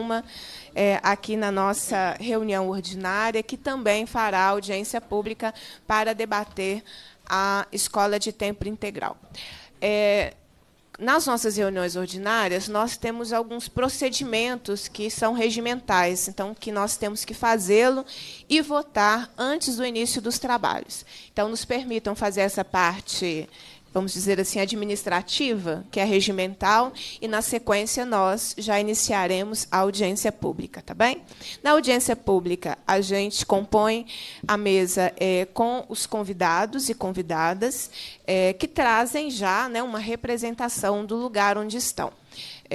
uma é, aqui na nossa reunião ordinária, que também fará audiência pública para debater a escola de tempo integral. É, nas nossas reuniões ordinárias, nós temos alguns procedimentos que são regimentais, então que nós temos que fazê-lo e votar antes do início dos trabalhos. Então, nos permitam fazer essa parte vamos dizer assim, administrativa, que é regimental, e na sequência nós já iniciaremos a audiência pública, tá bem? Na audiência pública, a gente compõe a mesa é, com os convidados e convidadas é, que trazem já né, uma representação do lugar onde estão.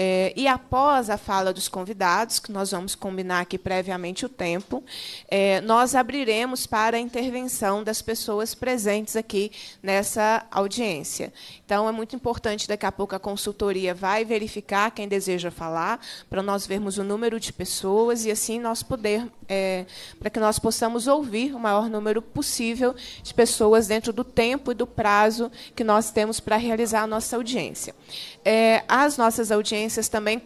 É, e após a fala dos convidados, que nós vamos combinar aqui previamente o tempo, é, nós abriremos para a intervenção das pessoas presentes aqui nessa audiência. Então, é muito importante, daqui a pouco a consultoria vai verificar quem deseja falar, para nós vermos o número de pessoas e assim nós poder, é, para que nós possamos ouvir o maior número possível de pessoas dentro do tempo e do prazo que nós temos para realizar a nossa audiência. É, as nossas audiências agências também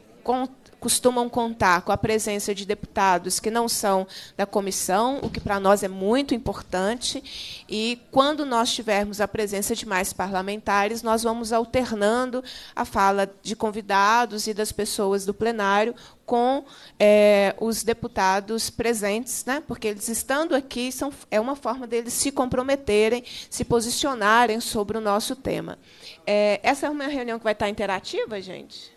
costumam contar com a presença de deputados que não são da comissão, o que para nós é muito importante. E quando nós tivermos a presença de mais parlamentares, nós vamos alternando a fala de convidados e das pessoas do plenário com é, os deputados presentes, né? porque eles estando aqui são, é uma forma deles se comprometerem, se posicionarem sobre o nosso tema. É, essa é uma reunião que vai estar interativa, gente?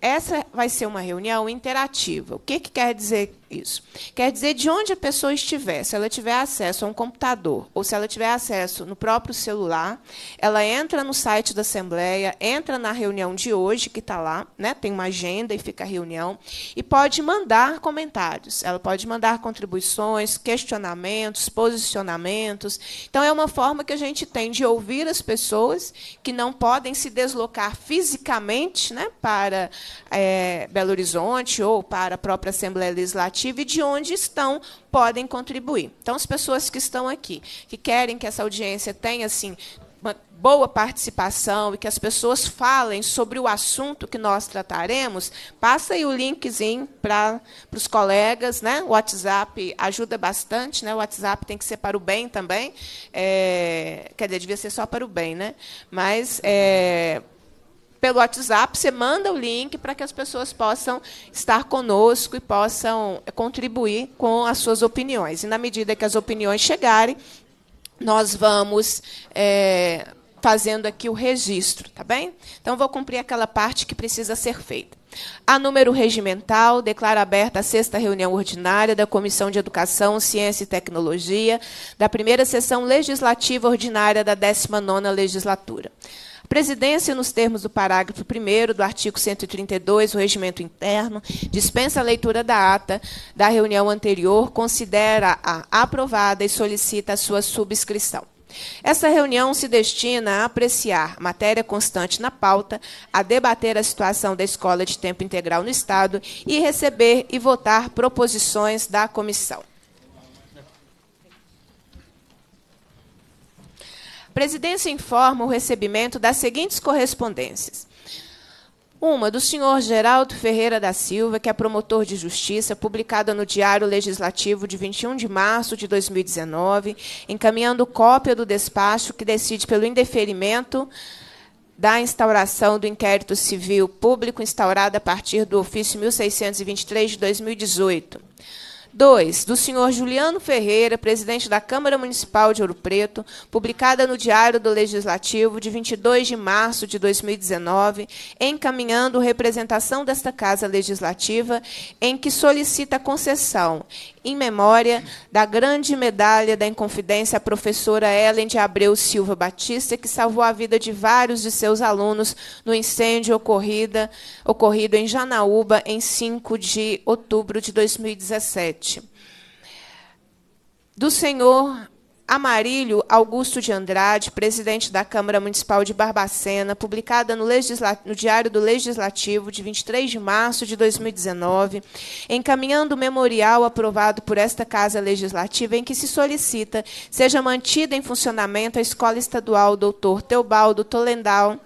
essa vai ser uma reunião interativa. O que, que quer dizer isso. Quer dizer, de onde a pessoa estiver, se ela tiver acesso a um computador ou se ela tiver acesso no próprio celular, ela entra no site da Assembleia, entra na reunião de hoje, que está lá, né? tem uma agenda e fica a reunião, e pode mandar comentários, ela pode mandar contribuições, questionamentos, posicionamentos. Então, é uma forma que a gente tem de ouvir as pessoas que não podem se deslocar fisicamente né? para é, Belo Horizonte ou para a própria Assembleia Legislativa e de onde estão podem contribuir. Então, as pessoas que estão aqui, que querem que essa audiência tenha assim uma boa participação e que as pessoas falem sobre o assunto que nós trataremos, passa aí o linkzinho para os colegas, né? O WhatsApp ajuda bastante, né? O WhatsApp tem que ser para o bem também. É, quer dizer, devia ser só para o bem, né? Mas. É, pelo WhatsApp, você manda o link para que as pessoas possam estar conosco e possam contribuir com as suas opiniões. E na medida que as opiniões chegarem, nós vamos é, fazendo aqui o registro, tá bem? Então vou cumprir aquela parte que precisa ser feita. A número regimental, declara aberta a sexta reunião ordinária da Comissão de Educação, Ciência e Tecnologia, da primeira sessão legislativa ordinária da 19 nona legislatura. Presidência, nos termos do parágrafo 1 do artigo 132 do Regimento Interno, dispensa a leitura da ata da reunião anterior, considera-a aprovada e solicita a sua subscrição. Essa reunião se destina a apreciar matéria constante na pauta, a debater a situação da escola de tempo integral no Estado e receber e votar proposições da comissão. Presidência informa o recebimento das seguintes correspondências. Uma do senhor Geraldo Ferreira da Silva, que é promotor de justiça, publicada no Diário Legislativo de 21 de março de 2019, encaminhando cópia do despacho que decide pelo indeferimento da instauração do inquérito civil público instaurado a partir do ofício 1623 de 2018 2. Do senhor Juliano Ferreira, presidente da Câmara Municipal de Ouro Preto, publicada no Diário do Legislativo de 22 de março de 2019, encaminhando representação desta Casa Legislativa, em que solicita concessão em memória da grande medalha da Inconfidência a professora Helen de Abreu Silva Batista, que salvou a vida de vários de seus alunos no incêndio ocorrida, ocorrido em Janaúba em 5 de outubro de 2017. Do Senhor Amarílio Augusto de Andrade, presidente da Câmara Municipal de Barbacena, publicada no, no, Diário do Legislativo de 23 de março de 2019, encaminhando o memorial aprovado por esta Casa Legislativa em que se solicita seja mantida em funcionamento a Escola Estadual Dr. Teobaldo Tolendal,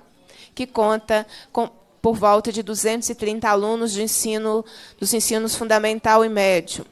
que conta com por volta de 230 alunos de ensino, dos ensinos fundamental e médio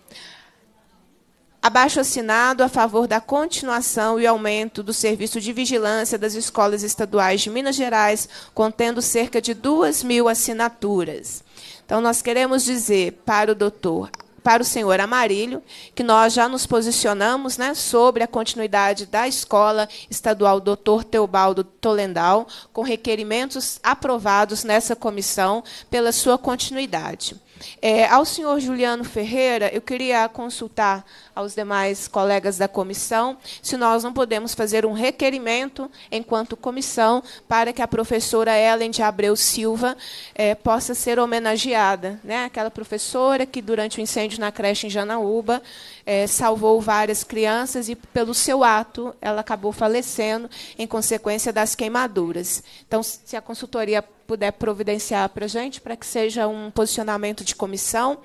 abaixo assinado a favor da continuação e aumento do serviço de vigilância das escolas estaduais de Minas Gerais, contendo cerca de 2 mil assinaturas. Então, nós queremos dizer para o doutor. Para o senhor Amarílio, que nós já nos posicionamos né, sobre a continuidade da escola estadual Doutor Teobaldo Tolendal, com requerimentos aprovados nessa comissão pela sua continuidade. É, ao senhor Juliano Ferreira, eu queria consultar aos demais colegas da comissão se nós não podemos fazer um requerimento, enquanto comissão, para que a professora Ellen de Abreu Silva é, possa ser homenageada. Né? Aquela professora que, durante o incêndio na creche em Janaúba, é, salvou várias crianças e, pelo seu ato, ela acabou falecendo em consequência das queimaduras. Então, se a consultoria puder providenciar para a gente, para que seja um posicionamento de comissão.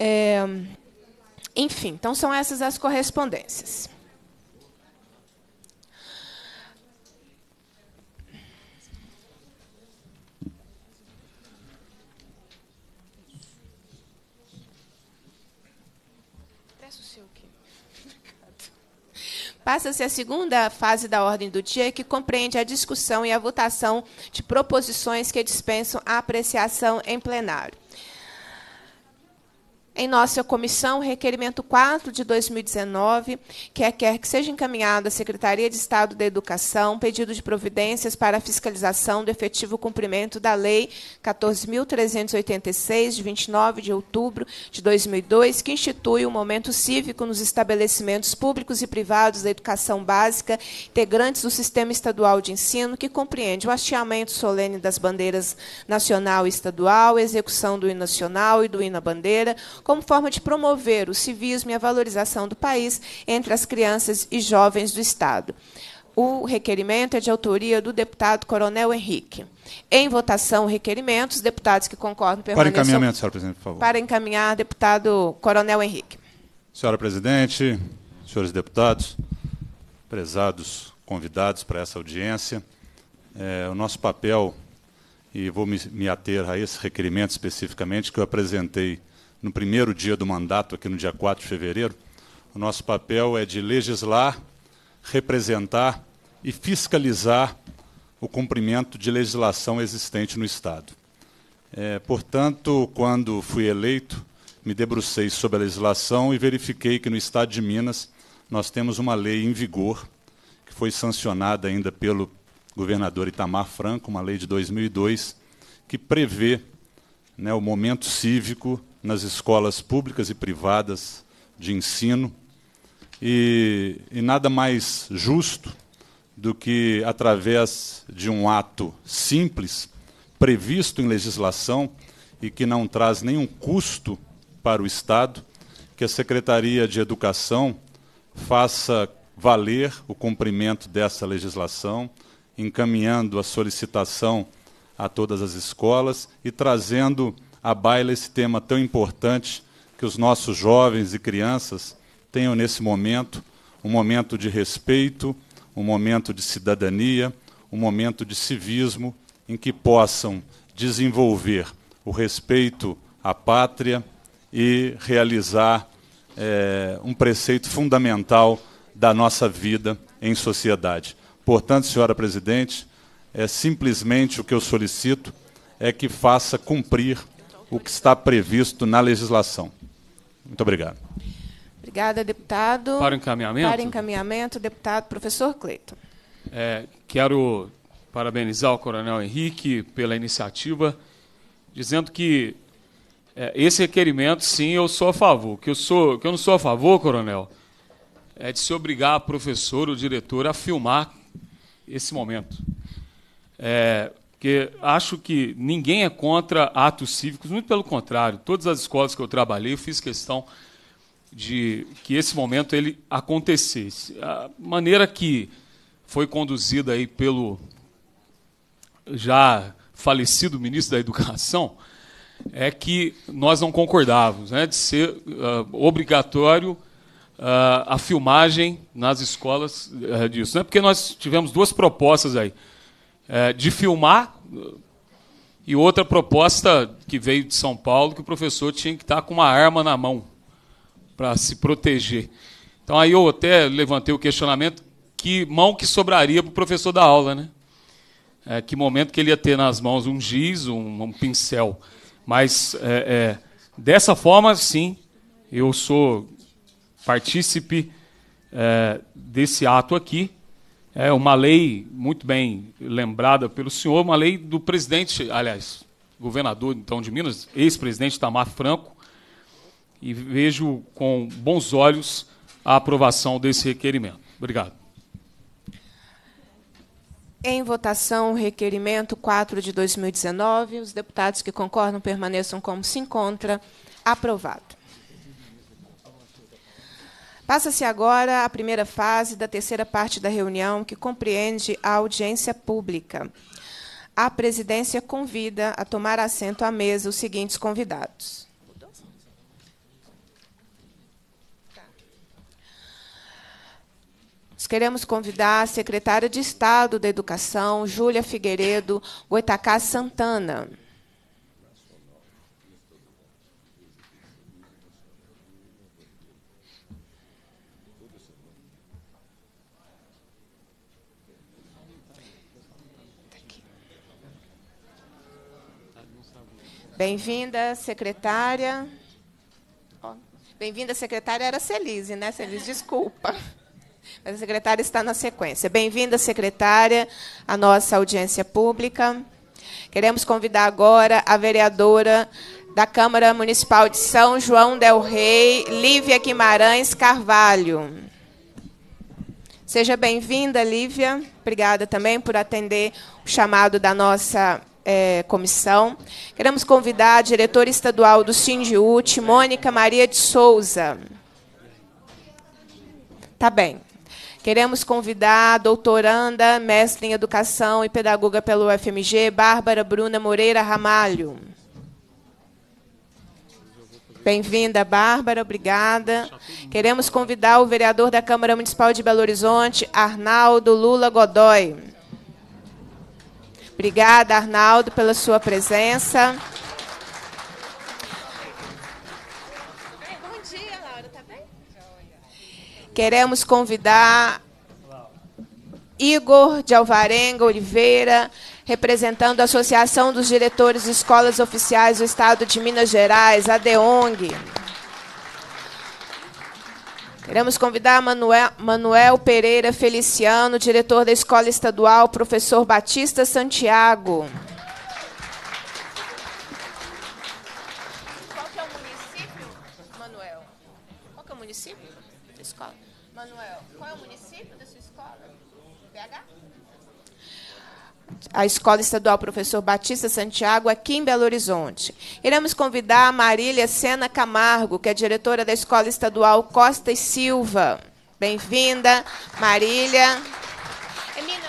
É, enfim, então são essas as correspondências. passa-se a segunda fase da ordem do dia, que compreende a discussão e a votação de proposições que dispensam a apreciação em plenário em nossa comissão o requerimento 4 de 2019, que requer é que seja encaminhado à Secretaria de Estado da Educação pedido de providências para a fiscalização do efetivo cumprimento da Lei 14.386, de 29 de outubro de 2002, que institui o um momento cívico nos estabelecimentos públicos e privados da educação básica, integrantes do sistema estadual de ensino, que compreende o hasteamento solene das bandeiras nacional e estadual, execução do hino nacional e do hino à bandeira, como forma de promover o civismo e a valorização do país entre as crianças e jovens do Estado. O requerimento é de autoria do deputado Coronel Henrique. Em votação, o requerimento, os deputados que concordam permaneçam... Para encaminhamento, senhora presidente, por favor. Para encaminhar, deputado Coronel Henrique. Senhora presidente, senhores deputados, prezados convidados para essa audiência, é, o nosso papel, e vou me, me ater a esse requerimento especificamente, que eu apresentei no primeiro dia do mandato, aqui no dia 4 de fevereiro, o nosso papel é de legislar, representar e fiscalizar o cumprimento de legislação existente no Estado. É, portanto, quando fui eleito, me debrucei sobre a legislação e verifiquei que no Estado de Minas nós temos uma lei em vigor, que foi sancionada ainda pelo governador Itamar Franco, uma lei de 2002, que prevê né, o momento cívico nas escolas públicas e privadas de ensino. E, e nada mais justo do que, através de um ato simples, previsto em legislação e que não traz nenhum custo para o Estado, que a Secretaria de Educação faça valer o cumprimento dessa legislação, encaminhando a solicitação a todas as escolas e trazendo a baila esse tema tão importante que os nossos jovens e crianças tenham nesse momento um momento de respeito, um momento de cidadania, um momento de civismo em que possam desenvolver o respeito à pátria e realizar é, um preceito fundamental da nossa vida em sociedade. Portanto, senhora presidente, é simplesmente o que eu solicito é que faça cumprir o que está previsto na legislação. Muito obrigado. Obrigada, deputado. Para encaminhamento? Para encaminhamento, deputado professor Cleiton. É, quero parabenizar o coronel Henrique pela iniciativa, dizendo que é, esse requerimento, sim, eu sou a favor. Que eu, sou, que eu não sou a favor, coronel, é de se obrigar o professor ou diretor a filmar esse momento. É, porque acho que ninguém é contra atos cívicos, muito pelo contrário. Todas as escolas que eu trabalhei, eu fiz questão de que esse momento ele acontecesse. A maneira que foi conduzida aí pelo já falecido ministro da Educação é que nós não concordávamos né, de ser uh, obrigatório uh, a filmagem nas escolas uh, disso. Né, porque nós tivemos duas propostas aí é, de filmar. E outra proposta que veio de São Paulo, que o professor tinha que estar com uma arma na mão para se proteger. Então aí eu até levantei o questionamento que mão que sobraria para o professor da aula, né? É, que momento que ele ia ter nas mãos um giz, um, um pincel. Mas é, é, dessa forma, sim, eu sou partícipe é, desse ato aqui é uma lei muito bem lembrada pelo senhor, uma lei do presidente, aliás, governador então de Minas, ex-presidente Tamar Franco, e vejo com bons olhos a aprovação desse requerimento. Obrigado. Em votação, requerimento 4 de 2019, os deputados que concordam permaneçam como se encontra. Aprovado. Passa-se agora a primeira fase da terceira parte da reunião, que compreende a audiência pública. A presidência convida a tomar assento à mesa os seguintes convidados. queremos convidar a secretária de Estado da Educação, Júlia Figueiredo Goitacá Santana. Bem-vinda, secretária. Bem-vinda, secretária. Era Celise, né, Celise? Desculpa. Mas a secretária está na sequência. Bem-vinda, secretária, à nossa audiência pública. Queremos convidar agora a vereadora da Câmara Municipal de São João del Rei, Lívia Guimarães Carvalho. Seja bem-vinda, Lívia. Obrigada também por atender o chamado da nossa é, comissão. Queremos convidar a diretora estadual do Sindiúti, Mônica Maria de Souza. Tá bem. Queremos convidar a doutoranda, mestre em Educação e pedagoga pelo UFMG, Bárbara Bruna Moreira Ramalho. Bem-vinda, Bárbara, obrigada. Queremos convidar o vereador da Câmara Municipal de Belo Horizonte, Arnaldo Lula Godoy. Obrigada, Arnaldo, pela sua presença. Bom dia, Laura, tá bem? Queremos convidar Igor de Alvarenga Oliveira, representando a Associação dos Diretores de Escolas Oficiais do Estado de Minas Gerais, a DEONG. Queremos convidar Manuel, Manuel Pereira Feliciano, diretor da Escola Estadual, professor Batista Santiago. a Escola Estadual Professor Batista Santiago, aqui em Belo Horizonte. Iremos convidar a Marília Sena Camargo, que é diretora da Escola Estadual Costa e Silva. Bem-vinda, Marília. É é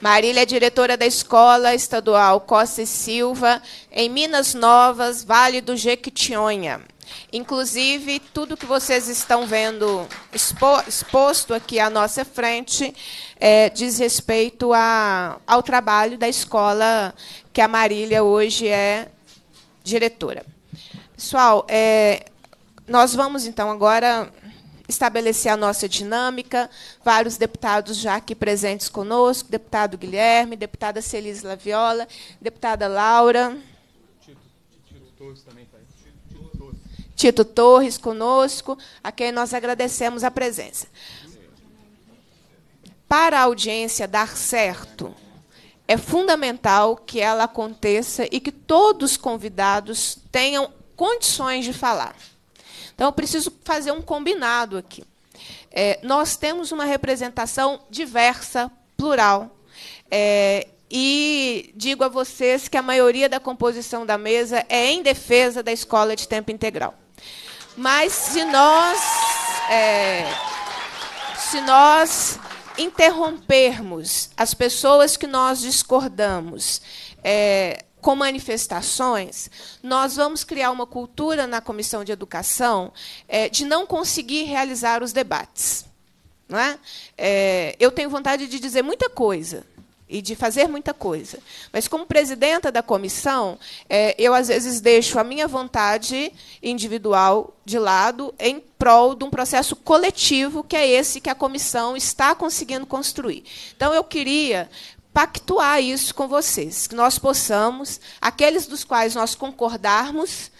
Marília é diretora da Escola Estadual Costa e Silva, em Minas Novas, Vale do Jequitinhonha. Inclusive, tudo que vocês estão vendo expo exposto aqui à nossa frente é, diz respeito a, ao trabalho da escola que a Marília hoje é diretora. Pessoal, é, nós vamos então agora estabelecer a nossa dinâmica. Vários deputados já aqui presentes conosco: deputado Guilherme, deputada Celise Laviola, deputada Laura. Tito, Tito também. Tito Torres conosco, a quem nós agradecemos a presença. Para a audiência dar certo, é fundamental que ela aconteça e que todos os convidados tenham condições de falar. Então, eu preciso fazer um combinado aqui. É, nós temos uma representação diversa, plural. É, e digo a vocês que a maioria da composição da mesa é em defesa da escola de tempo integral. Mas se nós, é, se nós interrompermos as pessoas que nós discordamos é, com manifestações, nós vamos criar uma cultura na comissão de educação é, de não conseguir realizar os debates. Não é? é eu tenho vontade de dizer muita coisa, e de fazer muita coisa. Mas, como presidenta da comissão, é, eu, às vezes, deixo a minha vontade individual de lado em prol de um processo coletivo, que é esse que a comissão está conseguindo construir. Então, eu queria pactuar isso com vocês, que nós possamos, aqueles dos quais nós concordarmos,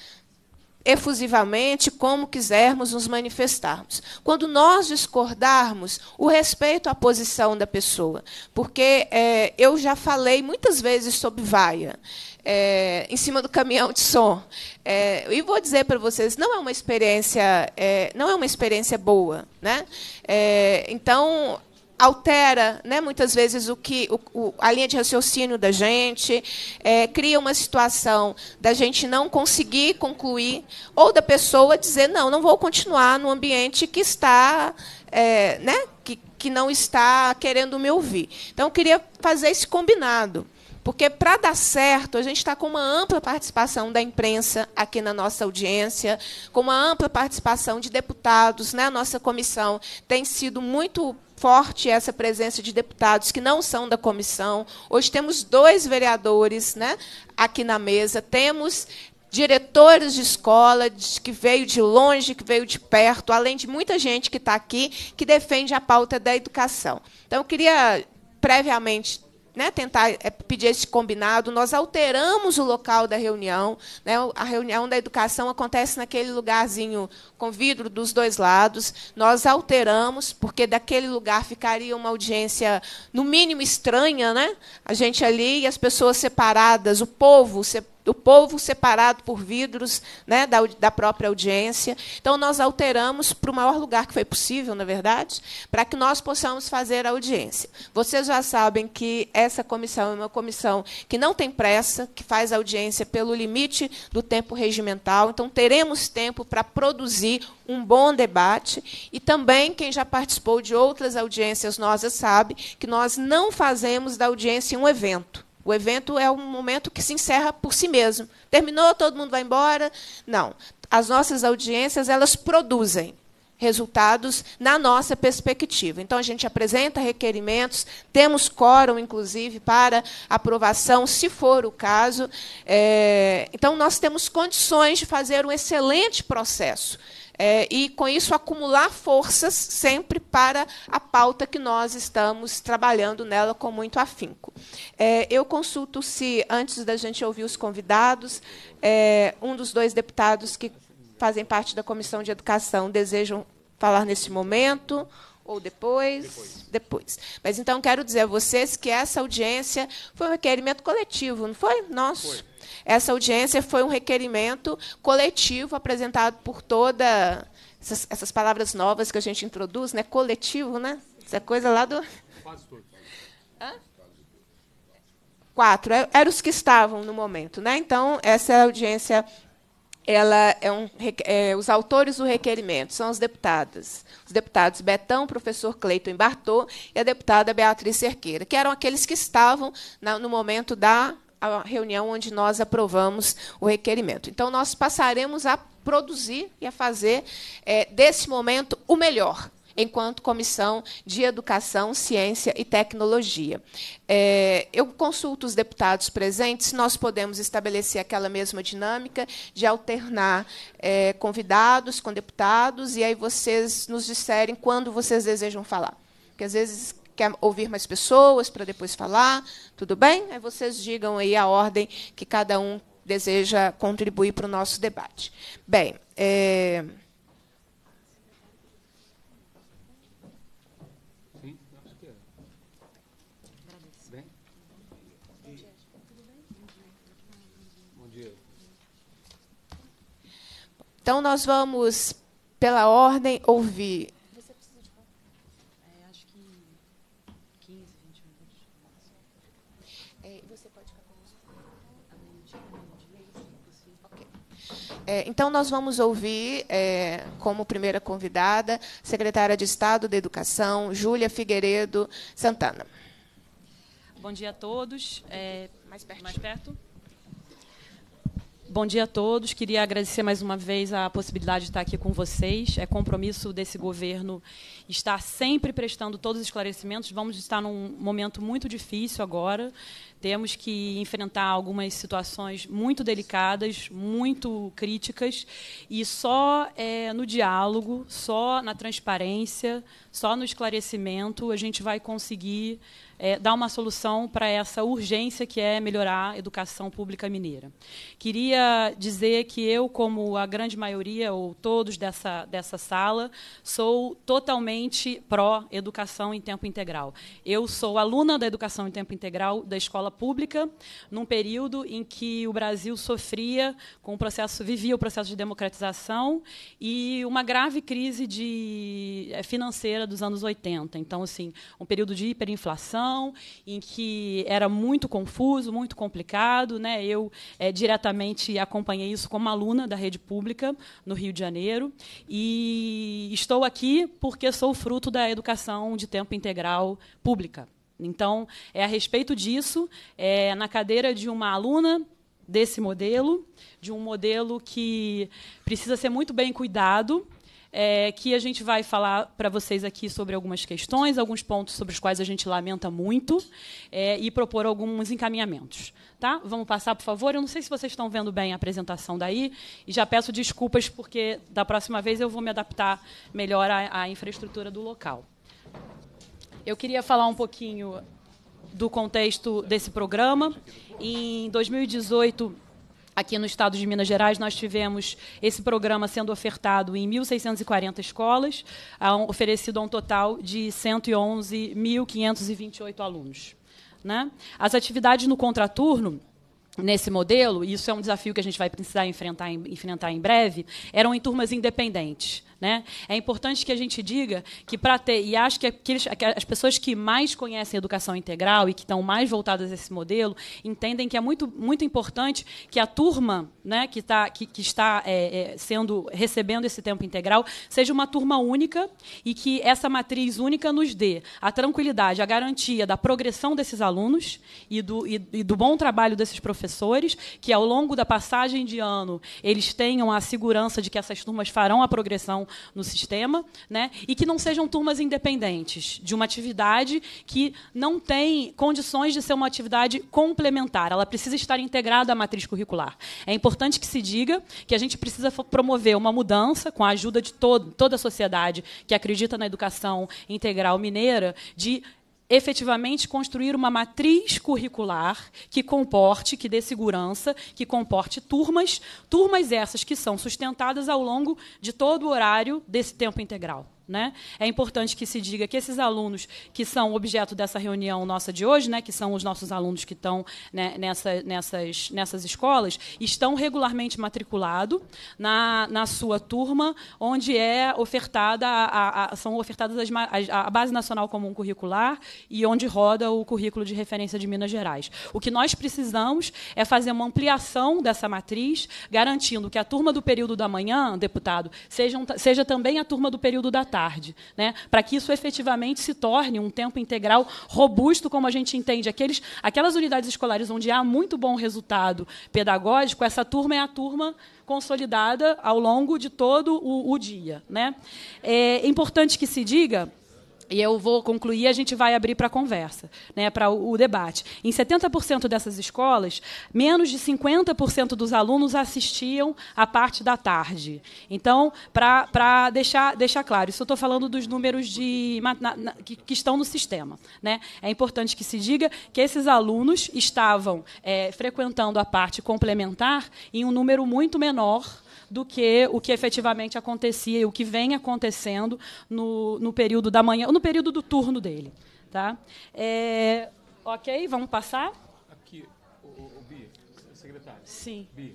efusivamente como quisermos nos manifestarmos. Quando nós discordarmos, o respeito à posição da pessoa, porque é, eu já falei muitas vezes sobre vaia. É, em cima do caminhão de som é, e vou dizer para vocês não é uma experiência é, não é uma experiência boa né é, então altera, né, muitas vezes, o que o, o, a linha de raciocínio da gente, é, cria uma situação da gente não conseguir concluir, ou da pessoa dizer, não, não vou continuar no ambiente que está. É, né, que, que não está querendo me ouvir. Então, eu queria fazer esse combinado. Porque, para dar certo, a gente está com uma ampla participação da imprensa aqui na nossa audiência, com uma ampla participação de deputados. Né? A nossa comissão tem sido muito forte essa presença de deputados que não são da comissão. Hoje temos dois vereadores né, aqui na mesa, temos diretores de escola que veio de longe, que veio de perto, além de muita gente que está aqui que defende a pauta da educação. Então, eu queria previamente né, tentar eh, pedir esse combinado, nós alteramos o local da reunião. Né, a reunião da educação acontece naquele lugarzinho com vidro dos dois lados. Nós alteramos, porque daquele lugar ficaria uma audiência, no mínimo, estranha. Né? A gente ali e as pessoas separadas, o povo separado o povo separado por vidros né, da, da própria audiência. Então, nós alteramos para o maior lugar que foi possível, na verdade, para que nós possamos fazer a audiência. Vocês já sabem que essa comissão é uma comissão que não tem pressa, que faz audiência pelo limite do tempo regimental. Então, teremos tempo para produzir um bom debate. E também, quem já participou de outras audiências nossas sabe que nós não fazemos da audiência um evento. O evento é um momento que se encerra por si mesmo. Terminou, todo mundo vai embora? Não. As nossas audiências, elas produzem resultados na nossa perspectiva. Então, a gente apresenta requerimentos, temos quórum, inclusive, para aprovação, se for o caso. É... então, nós temos condições de fazer um excelente processo é, e, com isso, acumular forças sempre para a pauta que nós estamos trabalhando nela com muito afinco. É, eu consulto se, antes da gente ouvir os convidados, é, um dos dois deputados que fazem parte da Comissão de Educação desejam falar nesse momento ou depois, depois? Depois. Mas então quero dizer a vocês que essa audiência foi um requerimento coletivo, não foi? Nosso. Foi. Essa audiência foi um requerimento coletivo apresentado por toda essas, essas palavras novas que a gente introduz, né? Coletivo, né? Essa é coisa lá do Quase Hã? Quatro. É, eram os que estavam no momento, né? Então essa audiência ela é um, é, os autores do requerimento são os deputados, os deputados Betão, professor Cleiton Bartô e a deputada Beatriz Cerqueira, que eram aqueles que estavam na, no momento da a reunião onde nós aprovamos o requerimento. Então, nós passaremos a produzir e a fazer é, desse momento o melhor enquanto Comissão de Educação, Ciência e Tecnologia. É, eu consulto os deputados presentes nós podemos estabelecer aquela mesma dinâmica de alternar é, convidados com deputados, e aí vocês nos disserem quando vocês desejam falar. Porque, às vezes, quer ouvir mais pessoas para depois falar, tudo bem? Aí vocês digam aí a ordem que cada um deseja contribuir para o nosso debate. Bem, é... é. Então, nós vamos, pela ordem, ouvir É, então, nós vamos ouvir, é, como primeira convidada, secretária de Estado da Educação, Júlia Figueiredo Santana. Bom dia a todos. É, mais perto. Mais perto. Bom dia a todos. Queria agradecer mais uma vez a possibilidade de estar aqui com vocês. É compromisso desse governo estar sempre prestando todos os esclarecimentos. Vamos estar num momento muito difícil agora. Temos que enfrentar algumas situações muito delicadas, muito críticas, e só é, no diálogo, só na transparência, só no esclarecimento a gente vai conseguir é, dar uma solução para essa urgência que é melhorar a educação pública mineira. Queria dizer que eu, como a grande maioria ou todos dessa, dessa sala, sou totalmente pró-educação em tempo integral. Eu sou aluna da educação em tempo integral da escola pública, num período em que o Brasil sofria com o processo, vivia o processo de democratização e uma grave crise de, eh, financeira dos anos 80. Então, assim, um período de hiperinflação, situação em que era muito confuso, muito complicado. Né? Eu é, diretamente acompanhei isso como aluna da rede pública no Rio de Janeiro. E estou aqui porque sou fruto da educação de tempo integral pública. Então, é a respeito disso, é, na cadeira de uma aluna desse modelo, de um modelo que precisa ser muito bem cuidado, é, que a gente vai falar para vocês aqui sobre algumas questões, alguns pontos sobre os quais a gente lamenta muito é, e propor alguns encaminhamentos. Tá? Vamos passar, por favor. Eu não sei se vocês estão vendo bem a apresentação daí e já peço desculpas porque da próxima vez eu vou me adaptar melhor à, à infraestrutura do local. Eu queria falar um pouquinho do contexto desse programa. Em 2018 Aqui no estado de Minas Gerais, nós tivemos esse programa sendo ofertado em 1.640 escolas, oferecido a um total de 111.528 alunos. Né? As atividades no contraturno nesse modelo, e isso é um desafio que a gente vai precisar enfrentar em, enfrentar em breve, eram em turmas independentes. Né? É importante que a gente diga que para ter, e acho que, aqueles, as pessoas que mais conhecem educação integral e que estão mais voltadas a esse modelo entendem que é muito, muito importante que a turma né, que, tá, que, que está é, é, sendo recebendo esse tempo integral seja uma turma única e que essa matriz única nos dê a tranquilidade, a garantia da progressão desses alunos e do, e, e do bom trabalho desses professores, que ao longo da passagem de ano eles tenham a segurança de que essas turmas farão a progressão no sistema, né? e que não sejam turmas independentes de uma atividade que não tem condições de ser uma atividade complementar, ela precisa estar integrada à matriz curricular. É importante que se diga que a gente precisa promover uma mudança, com a ajuda de todo, toda a sociedade que acredita na educação integral mineira, de efetivamente construir uma matriz curricular que comporte, que dê segurança, que comporte turmas, turmas essas que são sustentadas ao longo de todo o horário desse tempo integral. Né? É importante que se diga que esses alunos que são objeto dessa reunião nossa de hoje, né, que são os nossos alunos que estão né, nessa, nessas, nessas escolas, estão regularmente matriculados na, na sua turma, onde é ofertada a, a, a são ofertadas as, a, a Base Nacional Comum Curricular e onde roda o currículo de referência de Minas Gerais. O que nós precisamos é fazer uma ampliação dessa matriz, garantindo que a turma do período da manhã, deputado, seja, seja também a turma do período da tarde tarde, né? para que isso efetivamente se torne um tempo integral robusto, como a gente entende. Aqueles, aquelas unidades escolares onde há muito bom resultado pedagógico, essa turma é a turma consolidada ao longo de todo o, o dia. Né? É, é importante que se diga e eu vou concluir, a gente vai abrir para a conversa, né, para o, o debate. Em 70% dessas escolas, menos de 50% dos alunos assistiam à parte da tarde. Então, para deixar, deixar claro, isso eu estou falando dos números de, na, na, que, que, estão no sistema. Né? É importante que se diga que esses alunos estavam é, frequentando a parte complementar em um número muito menor do que o que efetivamente acontecia e o que vem acontecendo no, no período da manhã, ou no período do turno dele. Tá? É, ok, vamos passar? Aqui, o, o Bia, secretário. Sim. Bia,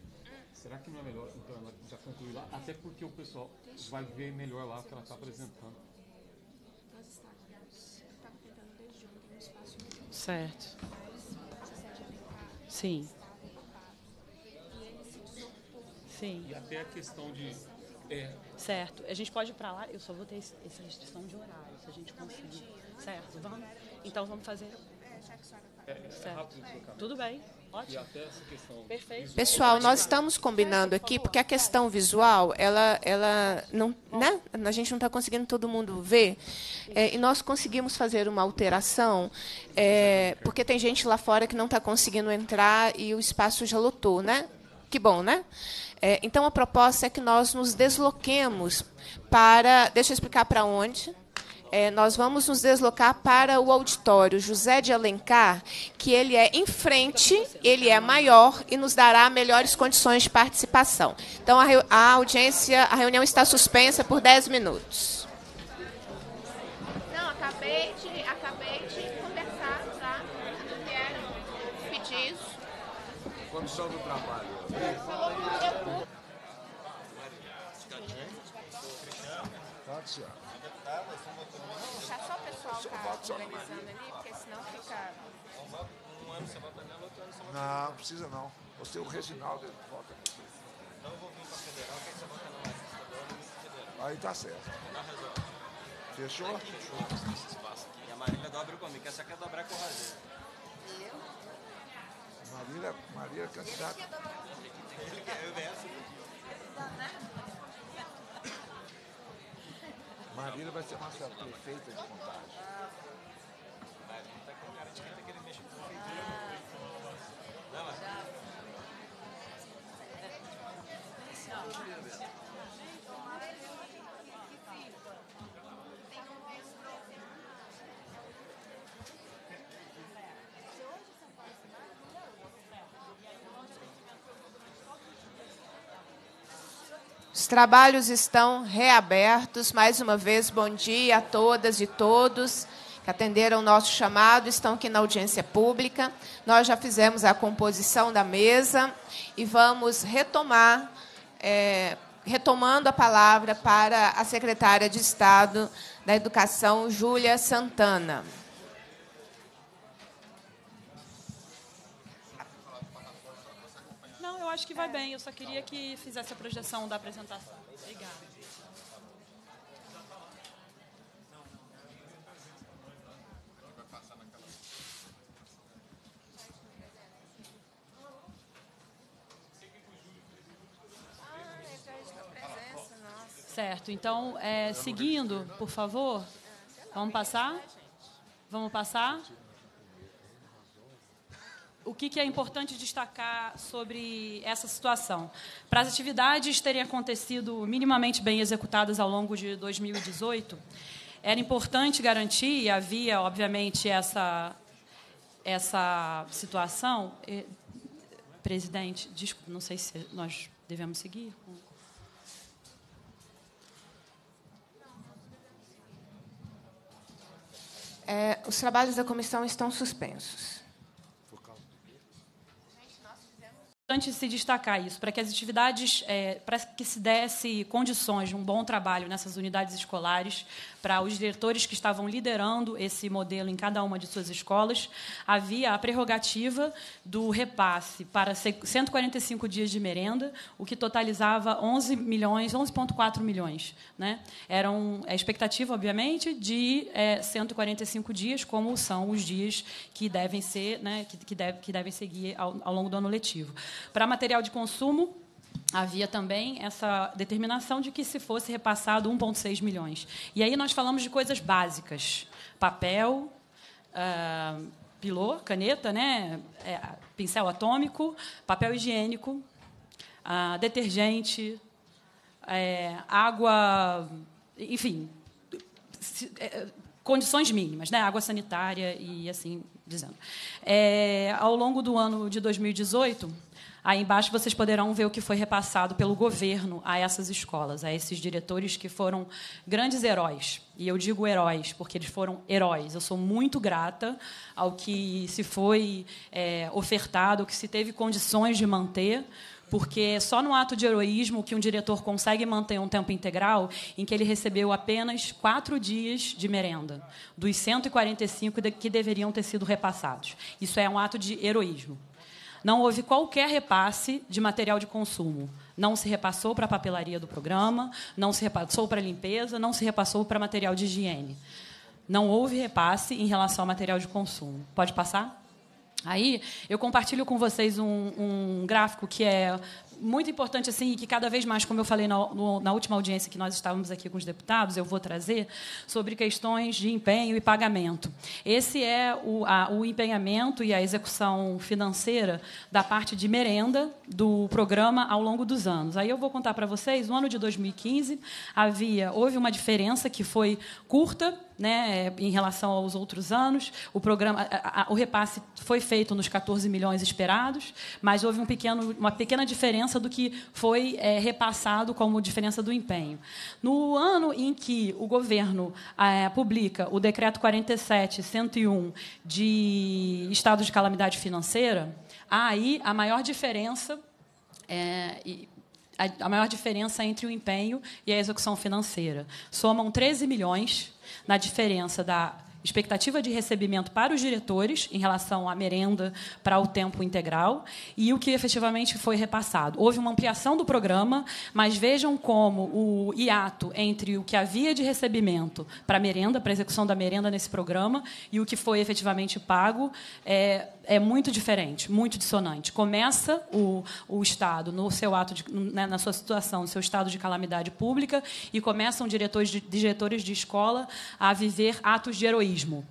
será que não é melhor então ela já concluir lá? Até porque o pessoal vai ver melhor lá o que ela está apresentando. Certo. Sim. Sim. E até a questão de é. Certo. A gente pode ir para lá, eu só vou ter essa restrição de horário, se a gente conseguir. Certo, vamos. Então vamos fazer. É, é certo. Tudo bem, ótimo. Perfeito. Pessoal, nós estamos combinando aqui, porque a questão visual, ela, ela não, né? a gente não está conseguindo todo mundo ver, é, e nós conseguimos fazer uma alteração, é, porque tem gente lá fora que não está conseguindo entrar e o espaço já lotou, né? Que bom, né? É, então, a proposta é que nós nos desloquemos para. Deixa eu explicar para onde. É, nós vamos nos deslocar para o auditório José de Alencar, que ele é em frente, ele é maior e nos dará melhores condições de participação. Então, a, a audiência, a reunião está suspensa por 10 minutos. Não, acabei de, conversar já, tá? quero pedir isso. Condição do trabalho o Não, precisa não. Você, é o Reginaldo, ele vota Então eu vou vir para federal, que você vota nela, federal. Aí tá certo. Fechou? Fechou. E a Marília dobra comigo, essa quer é dobrar com o Razer. Eu? Marília, Marília candidata. Marília vai ser nossa prefeita de contagem. Não, está Não, Os trabalhos estão reabertos. Mais uma vez, bom dia a todas e todos que atenderam o nosso chamado, estão aqui na audiência pública. Nós já fizemos a composição da mesa e vamos retomar, é, retomando a palavra para a secretária de Estado da Educação, Júlia Santana. acho que vai é. bem. Eu só queria que fizesse a projeção da apresentação. Obrigada. Certo, então, é, seguindo, por favor, vamos passar? Vamos passar? o que, que, é importante destacar sobre essa situação? Para as atividades terem acontecido minimamente bem executadas ao longo de 2018, era importante garantir, e havia, obviamente, essa, essa situação. Eh, presidente, desculpe, não sei se nós devemos seguir. É, os trabalhos da comissão estão suspensos. importante se destacar isso, para que as atividades, é, para que se desse condições de um bom trabalho nessas unidades escolares, para os diretores que estavam liderando esse modelo em cada uma de suas escolas, havia a prerrogativa do repasse para 145 dias de merenda, o que totalizava 11 milhões, 11,4 milhões. Né? Era a expectativa, obviamente, de é, eh, 145 dias, como são os dias que devem ser, né, que, que, deve, que devem seguir ao, ao longo do ano letivo. Para material de consumo, havia também essa determinação de que se fosse repassado 1,6 milhões. E aí nós falamos de coisas básicas: papel, uh, pilô, caneta, né? É, pincel atômico, papel higiênico, uh, detergente, é, água, enfim, se, é, condições mínimas, né? água sanitária e assim dizendo. É, ao longo do ano de 2018, Aí embaixo vocês poderão ver o que foi repassado pelo governo a essas escolas, a esses diretores que foram grandes heróis. E eu digo heróis porque eles foram heróis. Eu sou muito grata ao que se foi é, ofertado, ao que se teve condições de manter, porque só no ato de heroísmo que um diretor consegue manter um tempo integral em que ele recebeu apenas quatro dias de merenda, dos 145 que deveriam ter sido repassados. Isso é um ato de heroísmo. Não houve qualquer repasse de material de consumo. Não se repassou para a papelaria do programa, não se repassou para a limpeza, não se repassou para material de higiene. Não houve repasse em relação ao material de consumo. Pode passar? Aí eu compartilho com vocês um, um, gráfico que é muito importante, assim, e que cada vez mais, como eu falei na, no, na última audiência que nós estávamos aqui com os deputados, eu vou trazer, sobre questões de empenho e pagamento. Esse é o, a, o empenhamento e a execução financeira da parte de merenda do programa ao longo dos anos. Aí eu vou contar para vocês, no ano de 2015, havia, houve uma diferença que foi curta, né, em relação aos outros anos. O programa, a, a, o repasse foi feito nos 14 milhões esperados, mas houve um pequeno, uma pequena diferença do que foi é, repassado como diferença do empenho. No ano em que o governo é, publica o decreto 47.101 de estado de calamidade financeira, há aí a maior diferença. É, e, a maior diferença entre o empenho e a execução financeira. Somam 13 milhões na diferença da expectativa de recebimento para os diretores em relação à merenda para o tempo integral e o que efetivamente foi repassado. Houve uma ampliação do programa, mas vejam como o hiato entre o que havia de recebimento para a merenda, para a execução da merenda nesse programa, e o que foi efetivamente pago, é, é muito diferente, muito dissonante. Começa o, o Estado no seu ato, de, né, na sua situação, no seu estado de calamidade pública, e começam diretores de, diretores de escola a viver atos de heroísmo.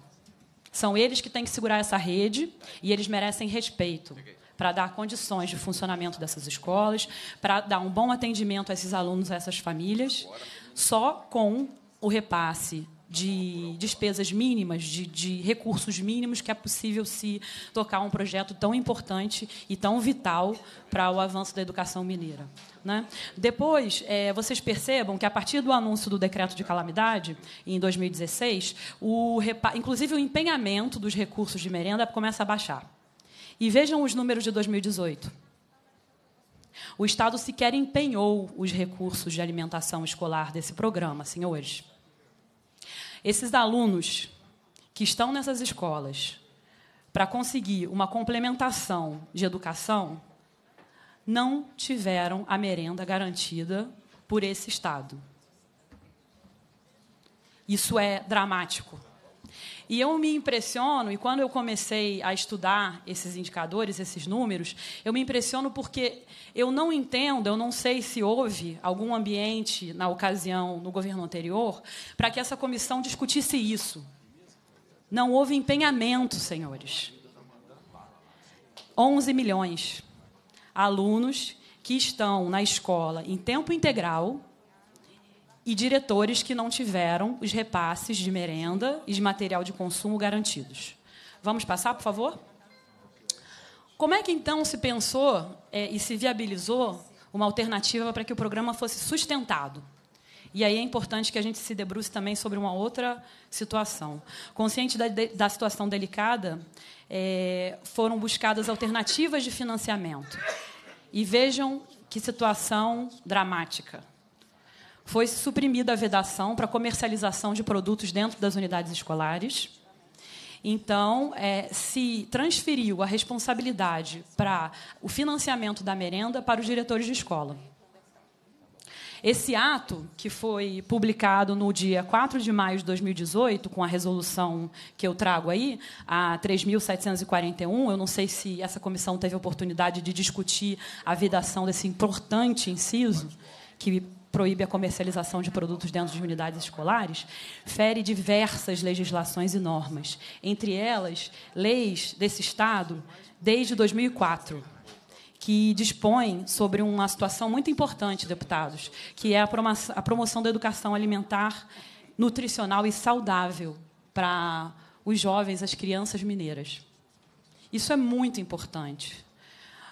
São eles que têm que segurar essa rede e eles merecem respeito para dar condições de funcionamento dessas escolas, para dar um bom atendimento a esses alunos, a essas famílias, só com o repasse de despesas mínimas, de, de recursos mínimos, que é possível se tocar um projeto tão importante e tão vital para o avanço da educação mineira. Né? Depois, é, vocês percebam que, a partir do anúncio do decreto de calamidade, em 2016, o inclusive o empenhamento dos recursos de merenda começa a baixar. E vejam os números de 2018. O Estado sequer empenhou os recursos de alimentação escolar desse programa, senhores. Esses alunos que estão nessas escolas para conseguir uma complementação de educação não tiveram a merenda garantida por esse Estado. Isso é dramático. E eu me impressiono, e quando eu comecei a estudar esses indicadores, esses números, eu me impressiono porque eu não entendo, eu não sei se houve algum ambiente na ocasião no governo anterior para que essa comissão discutisse isso. Não houve empenhamento, senhores. 11 milhões alunos que estão na escola em tempo integral e diretores que não tiveram os repasses de merenda e de material de consumo garantidos. Vamos passar, por favor? Como é que então se pensou é, e se viabilizou uma alternativa para que o programa fosse sustentado? E aí é importante que a gente se debruce também sobre uma outra situação. Consciente da, da situação delicada, é, foram buscadas alternativas de financiamento. E vejam que situação dramática foi suprimida a vedação para comercialização de produtos dentro das unidades escolares. Então, é, se transferiu a responsabilidade para o financiamento da merenda para os diretores de escola. Esse ato, que foi publicado no dia 4 de maio de 2018, com a resolução que eu trago aí, a 3.741, eu não sei se essa comissão teve oportunidade de discutir a vedação desse importante inciso, que proíbe a comercialização de produtos dentro de unidades escolares, fere diversas legislações e normas, entre elas leis desse Estado desde 2004 que dispõem sobre uma situação muito importante, deputados, que é a promoção da educação alimentar, nutricional e saudável para os jovens, as crianças mineiras. Isso é muito importante.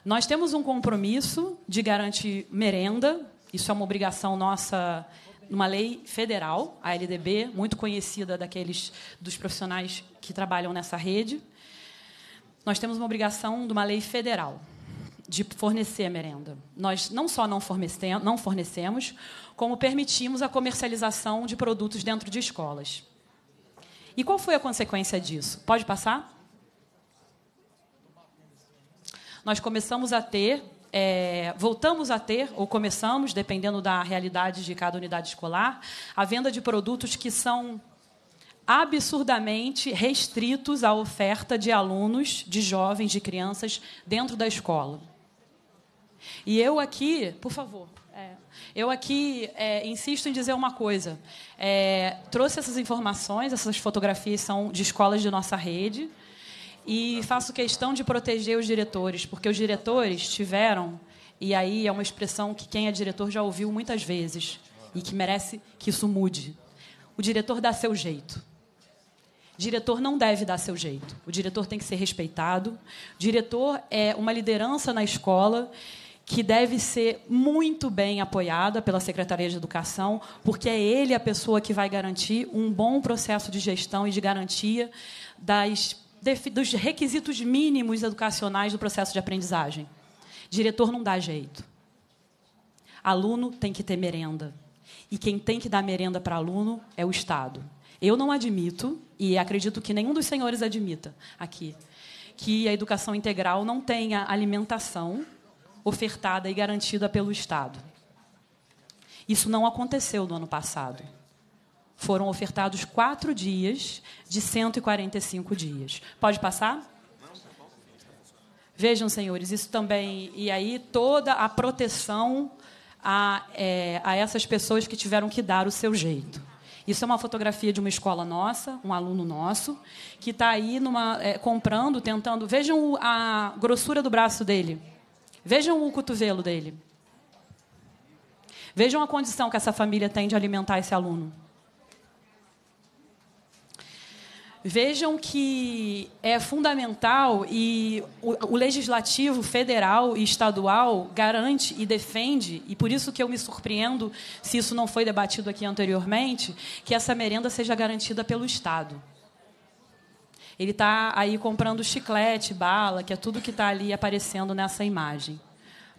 Nós temos um compromisso de garantir merenda isso é uma obrigação nossa numa lei federal, a LDB, muito conhecida daqueles dos profissionais que trabalham nessa rede. Nós temos uma obrigação de uma lei federal de fornecer a merenda. Nós não só não não fornecemos, como permitimos a comercialização de produtos dentro de escolas. E qual foi a consequência disso? Pode passar? Nós começamos a ter é, voltamos a ter, ou começamos, dependendo da realidade de cada unidade escolar, a venda de produtos que são absurdamente restritos à oferta de alunos, de jovens, de crianças dentro da escola. E eu aqui, por favor, é, eu aqui é, insisto em dizer uma coisa. É, trouxe essas informações, essas fotografias são de escolas de nossa rede. E faço questão de proteger os diretores, porque os diretores tiveram, e aí é uma expressão que quem é diretor já ouviu muitas vezes, e que merece que isso mude. O diretor dá seu jeito. Diretor não deve dar seu jeito. O diretor tem que ser respeitado. diretor é uma liderança na escola que deve ser muito bem apoiada pela Secretaria de Educação, porque é ele a pessoa que vai garantir um bom processo de gestão e de garantia das dos requisitos mínimos educacionais do processo de aprendizagem. Diretor não dá jeito. Aluno tem que ter merenda. E quem tem que dar merenda para aluno é o Estado. Eu não admito, e acredito que nenhum dos senhores admita aqui, que a educação integral não tenha alimentação ofertada e garantida pelo Estado. Isso não aconteceu no ano passado. Foram ofertados quatro dias de 145 dias. Pode passar? Vejam, senhores, isso também. E aí, toda a proteção a, é, a essas pessoas que tiveram que dar o seu jeito. Isso é uma fotografia de uma escola nossa, um aluno nosso, que está aí numa, é, comprando, tentando. Vejam a grossura do braço dele. Vejam o cotovelo dele. Vejam a condição que essa família tem de alimentar esse aluno. Vejam que é fundamental e o, o, legislativo federal e estadual garante e defende, e por isso que eu me surpreendo se isso não foi debatido aqui anteriormente, que essa merenda seja garantida pelo Estado. Ele está aí comprando chiclete, bala, que é tudo que está ali aparecendo nessa imagem.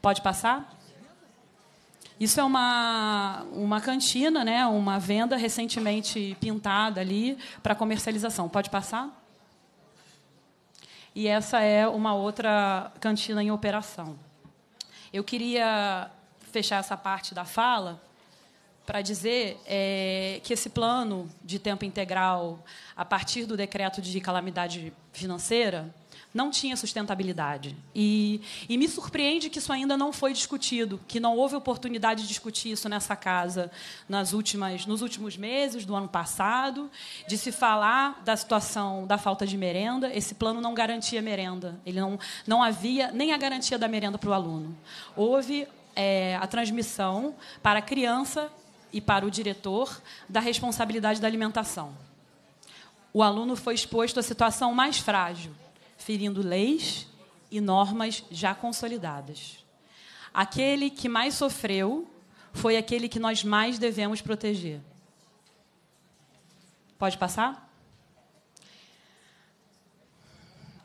Pode passar? Isso é uma, uma cantina, né? uma venda recentemente pintada ali para comercialização. Pode passar? E essa é uma outra cantina em operação. Eu queria fechar essa parte da fala para dizer é, que esse plano de tempo integral, a partir do decreto de calamidade financeira, não tinha sustentabilidade. E, e, me surpreende que isso ainda não foi discutido, que não houve oportunidade de discutir isso nessa casa nas últimas, nos últimos meses do ano passado, de se falar da situação da falta de merenda. Esse plano não garantia merenda, ele não, não havia nem a garantia da merenda para o aluno. Houve é, a transmissão para a criança e para o diretor da responsabilidade da alimentação. O aluno foi exposto à situação mais frágil ferindo leis e normas já consolidadas. Aquele que mais sofreu foi aquele que nós mais devemos proteger. Pode passar?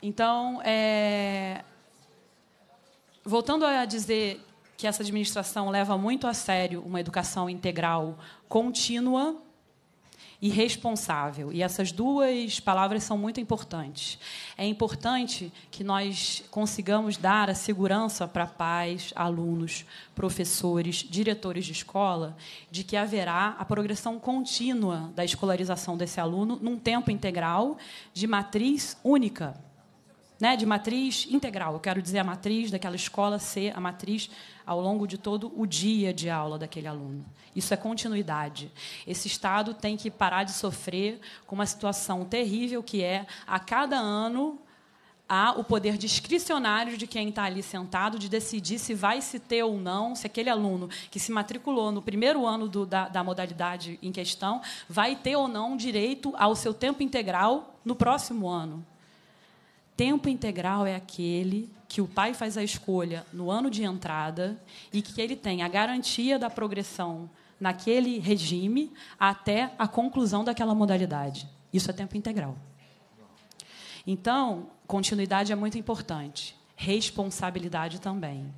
Então, é... voltando a dizer que essa administração leva muito a sério uma educação integral contínua e responsável. E essas duas palavras são muito importantes. É importante que nós consigamos dar a segurança para pais, alunos, professores, diretores de escola, de que haverá a progressão contínua da escolarização desse aluno num tempo integral de matriz única. Né, de matriz integral, eu quero dizer a matriz daquela escola ser a matriz ao longo de todo o dia de aula daquele aluno. Isso é continuidade. Esse Estado tem que parar de sofrer com uma situação terrível que é, a cada ano, há o poder discricionário de quem está ali sentado de decidir se vai se ter ou não, se aquele aluno que se matriculou no primeiro ano do, da, da modalidade em questão vai ter ou não direito ao seu tempo integral no próximo ano. Tempo integral é aquele que o pai faz a escolha no ano de entrada e que ele tem a garantia da progressão naquele regime até a conclusão daquela modalidade. Isso é tempo integral. Então, continuidade é muito importante, responsabilidade também.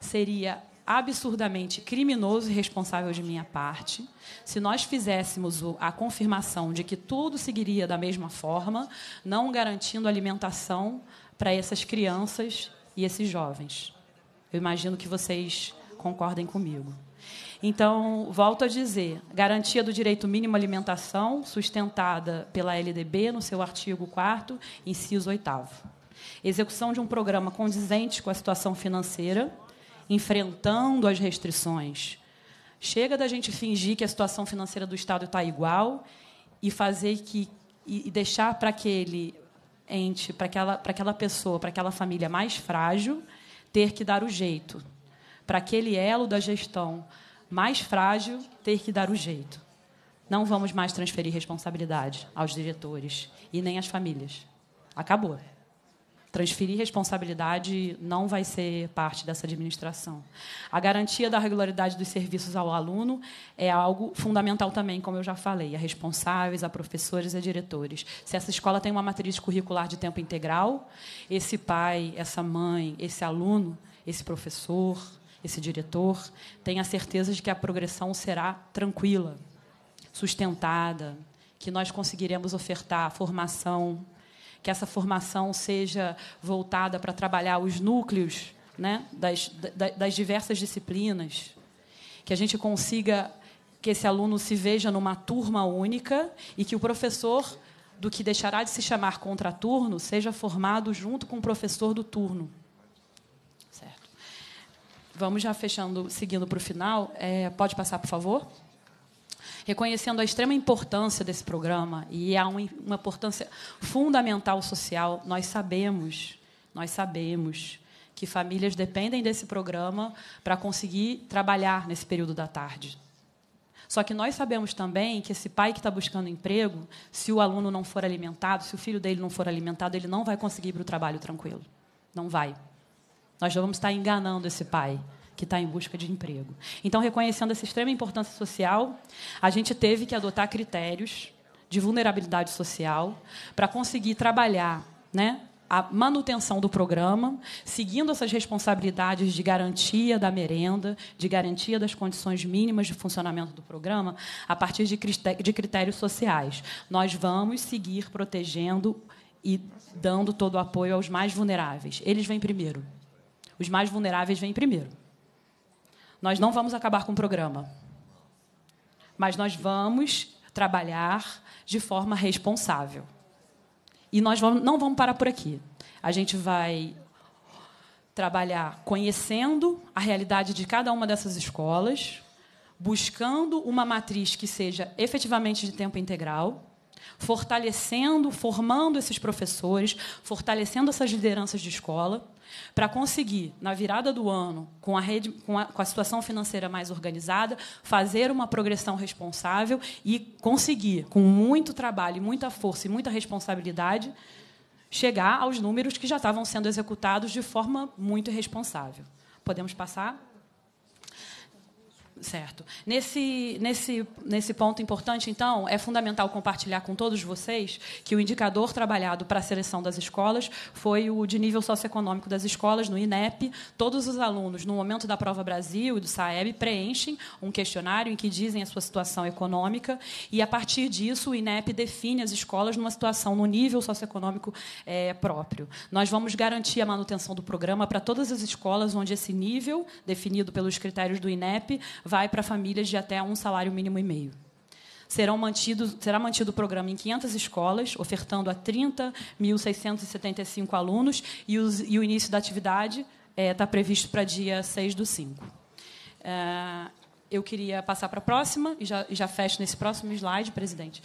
Seria absurdamente criminoso e responsável de minha parte se nós fizéssemos a confirmação de que tudo seguiria da mesma forma, não garantindo alimentação para essas crianças e esses jovens. Eu imagino que vocês concordem comigo. Então, volto a dizer, garantia do direito mínimo à alimentação, sustentada pela LDB no seu artigo 4 inciso 8 Execução de um programa condizente com a situação financeira, enfrentando as restrições. Chega da gente fingir que a situação financeira do Estado está igual e fazer que e deixar para que ele ente, para aquela, para aquela pessoa, para aquela família mais frágil, ter que dar o jeito. Para aquele elo da gestão mais frágil, ter que dar o jeito. Não vamos mais transferir responsabilidade aos diretores e nem às famílias. Acabou transferir responsabilidade não vai ser parte dessa administração. A garantia da regularidade dos serviços ao aluno é algo fundamental também, como eu já falei, a responsáveis, a professores e a diretores. Se essa escola tem uma matriz curricular de tempo integral, esse pai, essa mãe, esse aluno, esse professor, esse diretor, tem a certeza de que a progressão será tranquila, sustentada, que nós conseguiremos ofertar formação que essa formação seja voltada para trabalhar os núcleos né, das, das diversas disciplinas, que a gente consiga que esse aluno se veja numa turma única e que o professor do que deixará de se chamar contraturno seja formado junto com o professor do turno. Certo. Vamos já fechando, seguindo para o final. É, pode passar, por favor reconhecendo a extrema importância desse programa e há uma importância fundamental social. Nós sabemos, nós sabemos que famílias dependem desse programa para conseguir trabalhar nesse período da tarde. Só que nós sabemos também que esse pai que está buscando emprego, se o aluno não for alimentado, se o filho dele não for alimentado, ele não vai conseguir ir para o trabalho tranquilo. Não vai. Nós já vamos estar enganando esse pai que está em busca de emprego. Então, reconhecendo essa extrema importância social, a gente teve que adotar critérios de vulnerabilidade social para conseguir trabalhar, né? A manutenção do programa, seguindo essas responsabilidades de garantia da merenda, de garantia das condições mínimas de funcionamento do programa, a partir de critérios sociais. Nós vamos seguir protegendo e dando todo o apoio aos mais vulneráveis. Eles vêm primeiro. Os mais vulneráveis vêm primeiro. Nós não vamos acabar com o programa, mas nós vamos trabalhar de forma responsável. E nós vamos, não vamos parar por aqui. A gente vai trabalhar conhecendo a realidade de cada uma dessas escolas, buscando uma matriz que seja efetivamente de tempo integral, fortalecendo, formando esses professores, fortalecendo essas lideranças de escola para conseguir, na virada do ano, com a, rede, com a, com, a, situação financeira mais organizada, fazer uma progressão responsável e conseguir, com muito trabalho, muita força e muita responsabilidade, chegar aos números que já estavam sendo executados de forma muito irresponsável. Podemos passar? Certo. Nesse, nesse, nesse ponto importante, então, é fundamental compartilhar com todos vocês que o indicador trabalhado para a seleção das escolas foi o de nível socioeconômico das escolas, no INEP. Todos os alunos, no momento da Prova Brasil e do SAEB, preenchem um questionário em que dizem a sua situação econômica e, a partir disso, o INEP define as escolas numa situação, no nível socioeconômico é, próprio. Nós vamos garantir a manutenção do programa para todas as escolas onde esse nível, definido pelos critérios do INEP, vai para famílias de até um salário mínimo e meio. Serão mantido será mantido o programa em 500 escolas, ofertando a 30.675 alunos, e, os, e, o início da atividade está eh, é, previsto para dia 6 do 5 eu queria passar para a próxima, e já, já, fecho nesse próximo slide, presidente.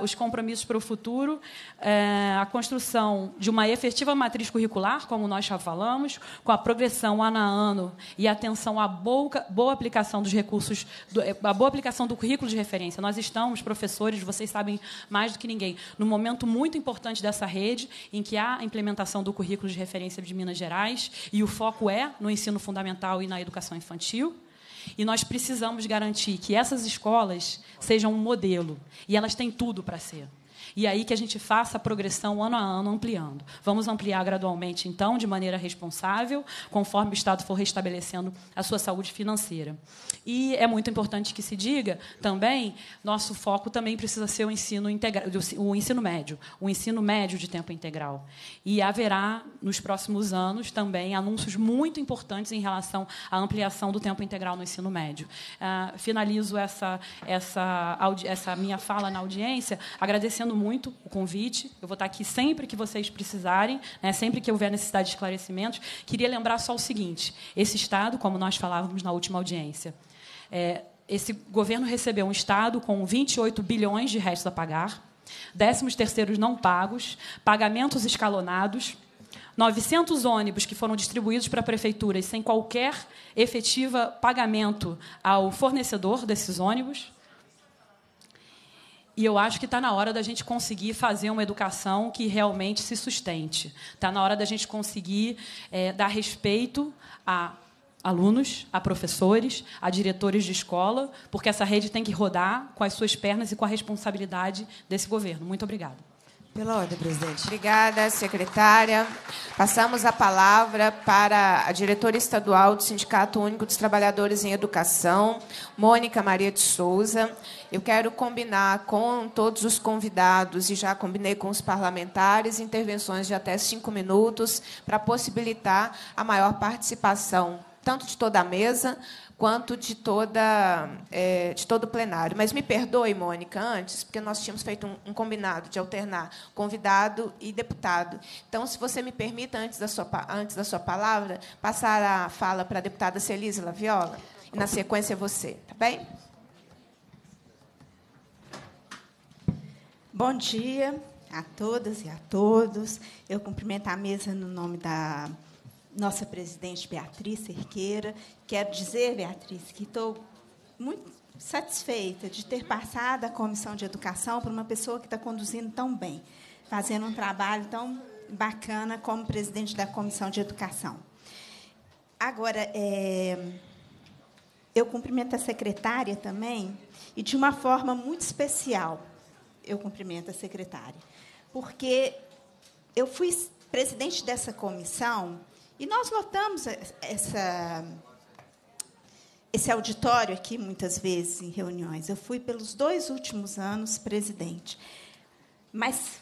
Uh, os compromissos para o futuro, uh, a construção de uma efetiva matriz curricular, como nós já falamos, com a progressão ano a ano e atenção à boa, boa aplicação dos recursos, do, eh, a boa aplicação do currículo de referência. Nós estamos, professores, vocês sabem mais do que ninguém, no momento muito importante dessa rede, em que há a implementação do currículo de referência de Minas Gerais, e o foco é no ensino fundamental e na educação infantil. E nós precisamos garantir que essas escolas sejam um modelo. E elas têm tudo para ser e aí que a gente faça a progressão ano a ano, ampliando. Vamos ampliar gradualmente, então, de maneira responsável, conforme o Estado for restabelecendo a sua saúde financeira. E é muito importante que se diga também, nosso foco também precisa ser o ensino integral, o ensino médio, o ensino médio de tempo integral. E haverá nos próximos anos também anúncios muito importantes em relação à ampliação do tempo integral no ensino médio. Ah, finalizo essa essa essa minha fala na audiência agradecendo muito muito o convite. Eu vou estar aqui sempre que vocês precisarem, né, sempre que houver necessidade de esclarecimentos. Queria lembrar só o seguinte: esse Estado, como nós falávamos na última audiência, é, esse governo recebeu um Estado com 28 bilhões de restos a pagar, décimos terceiros não pagos, pagamentos escalonados. 900 ônibus que foram distribuídos para prefeituras sem qualquer efetiva pagamento ao fornecedor desses ônibus, e eu acho que está na hora da gente conseguir fazer uma educação que realmente se sustente. Está na hora da gente conseguir é, dar respeito a alunos, a professores, a diretores de escola, porque essa rede tem que rodar com as suas pernas e com a responsabilidade desse governo. Muito obrigada. Pela ordem, presidente. Obrigada, secretária. Passamos a palavra para a diretora estadual do Sindicato Único dos Trabalhadores em Educação, Mônica Maria de Souza. Eu quero combinar com todos os convidados, e já combinei com os parlamentares, intervenções de até cinco minutos, para possibilitar a maior participação tanto de toda a mesa quanto de, toda, é, de todo o plenário. Mas me perdoe, Mônica, antes, porque nós tínhamos feito um, um, combinado de alternar convidado e deputado. Então, se você me permita, antes da sua, antes da sua palavra, passar a fala para a deputada Celise Laviola, e, na sequência, você. Tá bem? Bom dia a todas e a todos. Eu cumprimento a mesa no nome da nossa presidente Beatriz Cerqueira. Quero dizer, Beatriz, que estou muito satisfeita de ter passado a comissão de educação para uma pessoa que está conduzindo tão bem, fazendo um trabalho tão bacana como presidente da comissão de educação. Agora, é, eu cumprimento a secretária também e de uma forma muito especial eu cumprimento a secretária, porque eu fui presidente dessa comissão e nós lotamos essa, esse auditório aqui muitas vezes em reuniões. Eu fui pelos dois últimos anos presidente, mas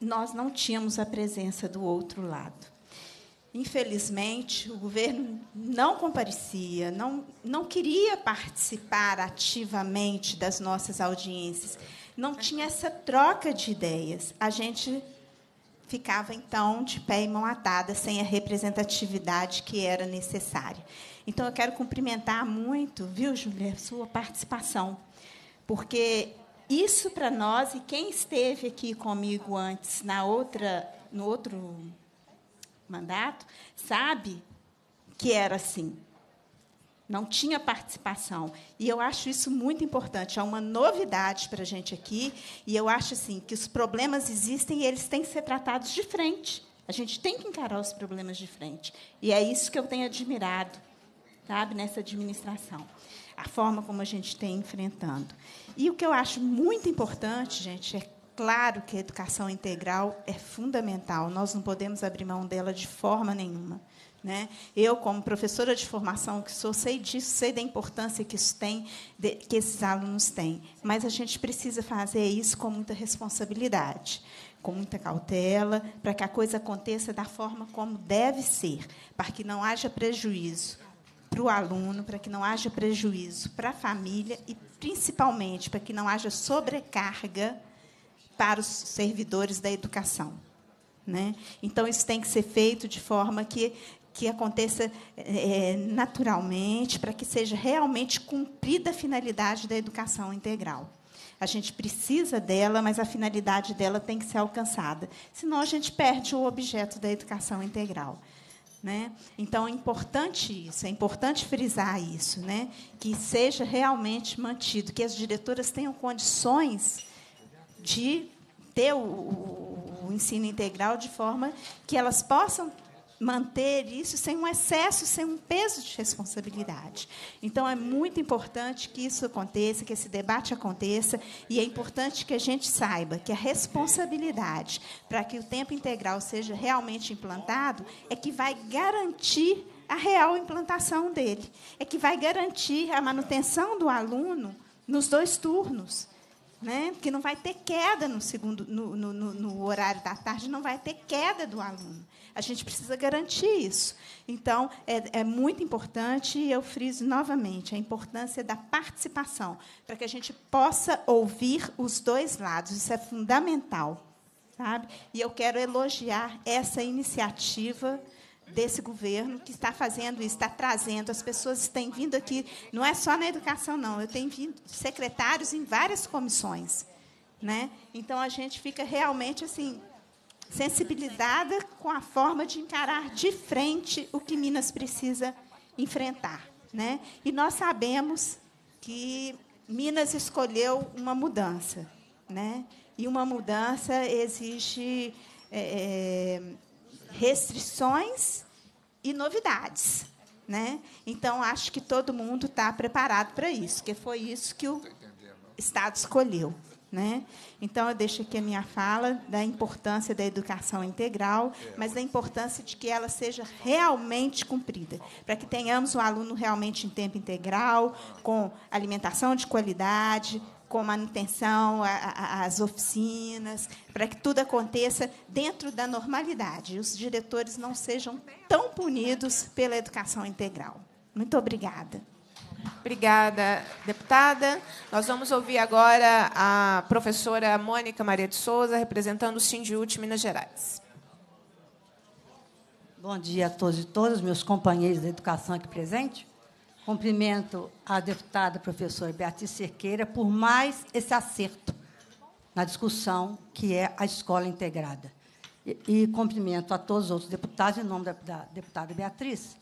nós não tínhamos a presença do outro lado. Infelizmente, o governo não comparecia, não, não queria participar ativamente das nossas audiências, não tinha essa troca de ideias. A gente ficava então de pé e mão atada, sem a representatividade que era necessária. Então eu quero cumprimentar muito, viu, Júlia, sua participação, porque isso para nós e quem esteve aqui comigo antes na outra, no outro mandato, sabe que era assim não tinha participação. E eu acho isso muito importante, é uma novidade para a gente aqui, e eu acho assim que os problemas existem e eles têm que ser tratados de frente. A gente tem que encarar os problemas de frente. E é isso que eu tenho admirado, sabe, nessa administração. A forma como a gente tem enfrentando. E o que eu acho muito importante, gente, é claro que a educação integral é fundamental. Nós não podemos abrir mão dela de forma nenhuma. Né? Eu, como professora de formação que sou, sei disso, sei da importância que isso tem, de, que esses alunos têm. Mas a gente precisa fazer isso com muita responsabilidade, com muita cautela, para que a coisa aconteça da forma como deve ser, para que não haja prejuízo para o aluno, para que não haja prejuízo para a família e, principalmente, para que não haja sobrecarga para os servidores da educação. Né? Então, isso tem que ser feito de forma que que aconteça é, é, naturalmente, para que seja realmente cumprida a finalidade da educação integral. A gente precisa dela, mas a finalidade dela tem que ser alcançada. Senão a gente perde o objeto da educação integral. Né? Então é importante isso, é importante frisar isso, né? que seja realmente mantido, que as diretoras tenham condições de ter o, o, o ensino integral de forma que elas possam manter isso sem um excesso, sem um peso de responsabilidade. Então, é muito importante que isso aconteça, que esse debate aconteça, e é importante que a gente saiba que a responsabilidade para que o tempo integral seja realmente implantado é que vai garantir a real implantação dele, é que vai garantir a manutenção do aluno nos dois turnos. Né? Que não vai ter queda no segundo, no, no, no horário da tarde, não vai ter queda do aluno. A gente precisa garantir isso. Então, é, é muito importante, e eu friso novamente, a importância da participação, para que a gente possa ouvir os dois lados. Isso é fundamental. Sabe? E eu quero elogiar essa iniciativa desse governo que está fazendo isso, está trazendo. As pessoas têm vindo aqui, não é só na educação, não. Eu tenho vindo secretários em várias comissões. Né? Então, a gente fica realmente assim sensibilizada com a forma de encarar de frente o que Minas precisa enfrentar. Né? E nós sabemos que Minas escolheu uma mudança. Né? E uma mudança exige é, é restrições e novidades. Né? Então, acho que todo mundo está preparado para isso, porque foi isso que o Estado escolheu. Né? Então, eu deixo aqui a minha fala da importância da educação integral, é, mas da importância de que ela seja realmente cumprida, para que tenhamos o aluno realmente em tempo integral, com alimentação de qualidade, com manutenção, a, as oficinas, para que tudo aconteça dentro da normalidade. Os diretores não sejam tão punidos pela educação integral. Muito obrigada. Obrigada, deputada. Nós vamos ouvir agora a professora Mônica Maria de Souza, representando o Sindiúte Minas Gerais. Bom dia a todos e todas, meus companheiros da educação aqui presentes. Cumprimento a deputada professora Beatriz Cerqueira por mais esse acerto na discussão que é a escola integrada. E, e cumprimento a todos os outros deputados em nome da, da deputada Beatriz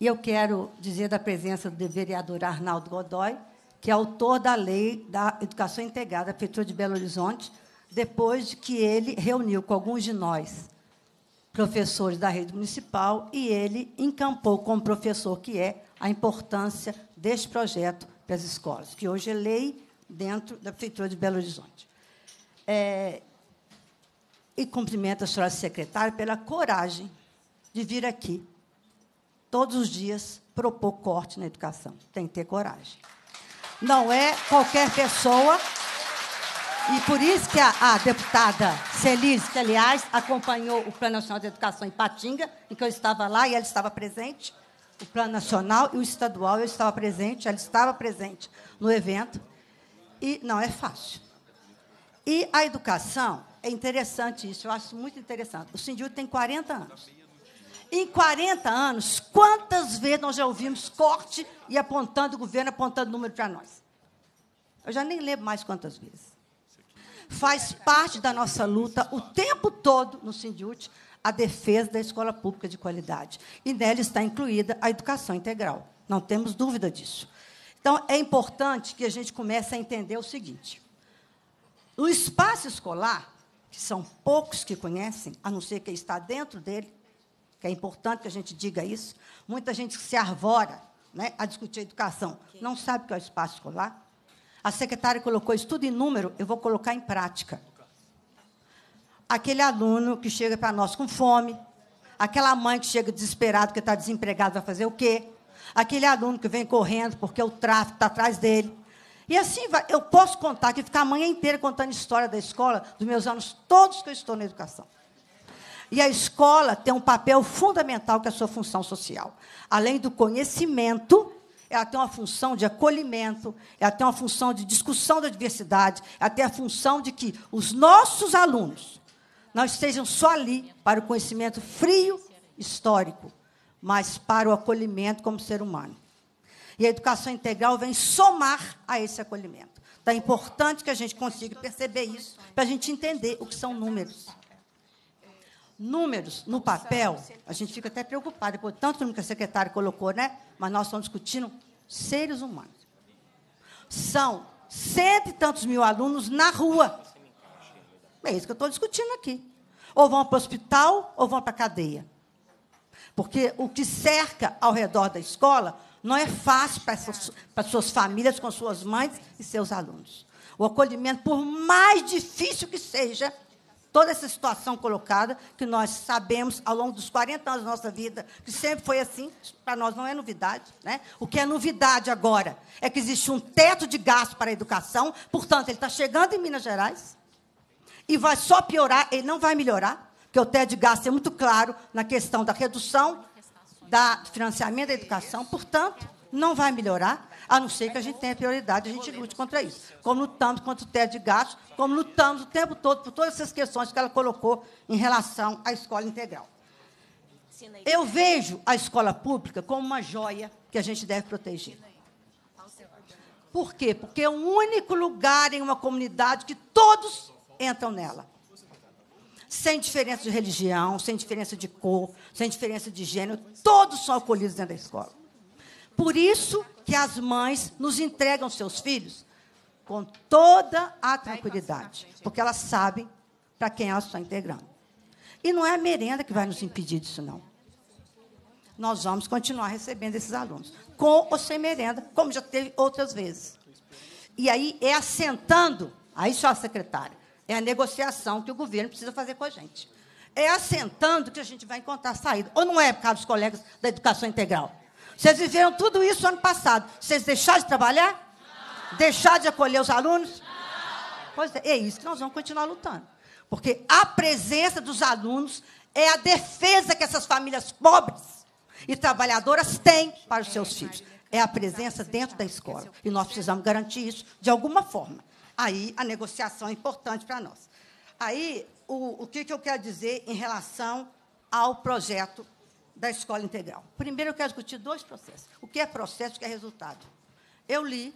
e eu quero dizer da presença do vereador Arnaldo Godoy, que é autor da lei da educação integrada da Prefeitura de Belo Horizonte, depois de que ele reuniu com alguns de nós, professores da rede municipal, e ele encampou como professor que é a importância deste projeto para as escolas, que hoje é lei dentro da Prefeitura de Belo Horizonte. É, e cumprimento a senhora secretária pela coragem de vir aqui todos os dias propor corte na educação. Tem que ter coragem. Não é qualquer pessoa. E por isso que a, a deputada Celise, que, aliás, acompanhou o Plano Nacional de Educação em Patinga, em que eu estava lá e ela estava presente, o Plano Nacional e o Estadual, eu estava presente, ela estava presente no evento. E não é fácil. E a educação, é interessante isso, eu acho muito interessante. O Sindhu tem 40 anos. Em 40 anos, quantas vezes nós já ouvimos corte e apontando o governo, apontando o número para nós? Eu já nem lembro mais quantas vezes. Faz parte da nossa luta o tempo todo no Sindut a defesa da escola pública de qualidade. E nela está incluída a educação integral. Não temos dúvida disso. Então, é importante que a gente comece a entender o seguinte: o espaço escolar, que são poucos que conhecem, a não ser quem está dentro dele, que é importante que a gente diga isso. Muita gente se arvora né, a discutir a educação, não sabe o que é o espaço escolar. A secretária colocou isso tudo em número, eu vou colocar em prática. Aquele aluno que chega para nós com fome, aquela mãe que chega desesperada porque está desempregada vai fazer o quê? Aquele aluno que vem correndo porque o tráfico está atrás dele. E assim vai. Eu posso contar que ficar a manhã inteira contando história da escola, dos meus anos todos que eu estou na educação. E a escola tem um papel fundamental que é a sua função social. Além do conhecimento, ela tem uma função de acolhimento, ela tem uma função de discussão da diversidade, ela tem a função de que os nossos alunos não estejam só ali para o conhecimento frio histórico, mas para o acolhimento como ser humano. E a educação integral vem somar a esse acolhimento. Então, é importante que a gente consiga perceber isso, para a gente entender o que são números números no papel, a gente fica até preocupado, depois tanto que a secretária colocou, né? Mas nós estamos discutindo seres humanos. São cento e tantos mil alunos na rua. É isso que eu estou discutindo aqui. Ou vão para o hospital ou vão para a cadeia. Porque o que cerca ao redor da escola não é fácil para para suas famílias, com suas mães e seus alunos. O acolhimento, por mais difícil que seja, toda essa situação colocada, que nós sabemos ao longo dos 40 anos da nossa vida, que sempre foi assim, para nós não é novidade. Né? O que é novidade agora é que existe um teto de gasto para a educação, portanto, ele está chegando em Minas Gerais e vai só piorar, ele não vai melhorar, porque o teto de gasto é muito claro na questão da redução do financiamento da educação, portanto, não vai melhorar, a não ser que a gente tenha prioridade, a gente lute contra isso. Como lutamos contra o teto de gastos, como lutamos o tempo todo por todas essas questões que ela colocou em relação à escola integral. Eu vejo a escola pública como uma joia que a gente deve proteger. Por quê? Porque é o único lugar em uma comunidade que todos entram nela. Sem diferença de religião, sem diferença de cor, sem diferença de gênero, todos são acolhidos dentro da escola. Por isso que as mães nos entregam seus filhos com toda a tranquilidade, porque elas sabem para quem elas estão integrando. E não é a merenda que vai nos impedir disso, não. Nós vamos continuar recebendo esses alunos, com ou sem merenda, como já teve outras vezes. E aí é assentando, aí só a secretária, é a negociação que o governo precisa fazer com a gente. É assentando que a gente vai encontrar saída. Ou não é caros colegas da educação integral? Vocês viveram tudo isso ano passado. Vocês deixaram de trabalhar? Não. Deixaram de acolher os alunos? Não. Pois é, é isso que nós vamos continuar lutando. Porque a presença dos alunos é a defesa que essas famílias pobres e trabalhadoras têm para os seus filhos. É a presença dentro da escola. E nós precisamos garantir isso de alguma forma. Aí a negociação é importante para nós. Aí o, o que, que eu quero dizer em relação ao projeto da escola integral. Primeiro, eu quero discutir dois processos. O que é processo e o que é resultado. Eu li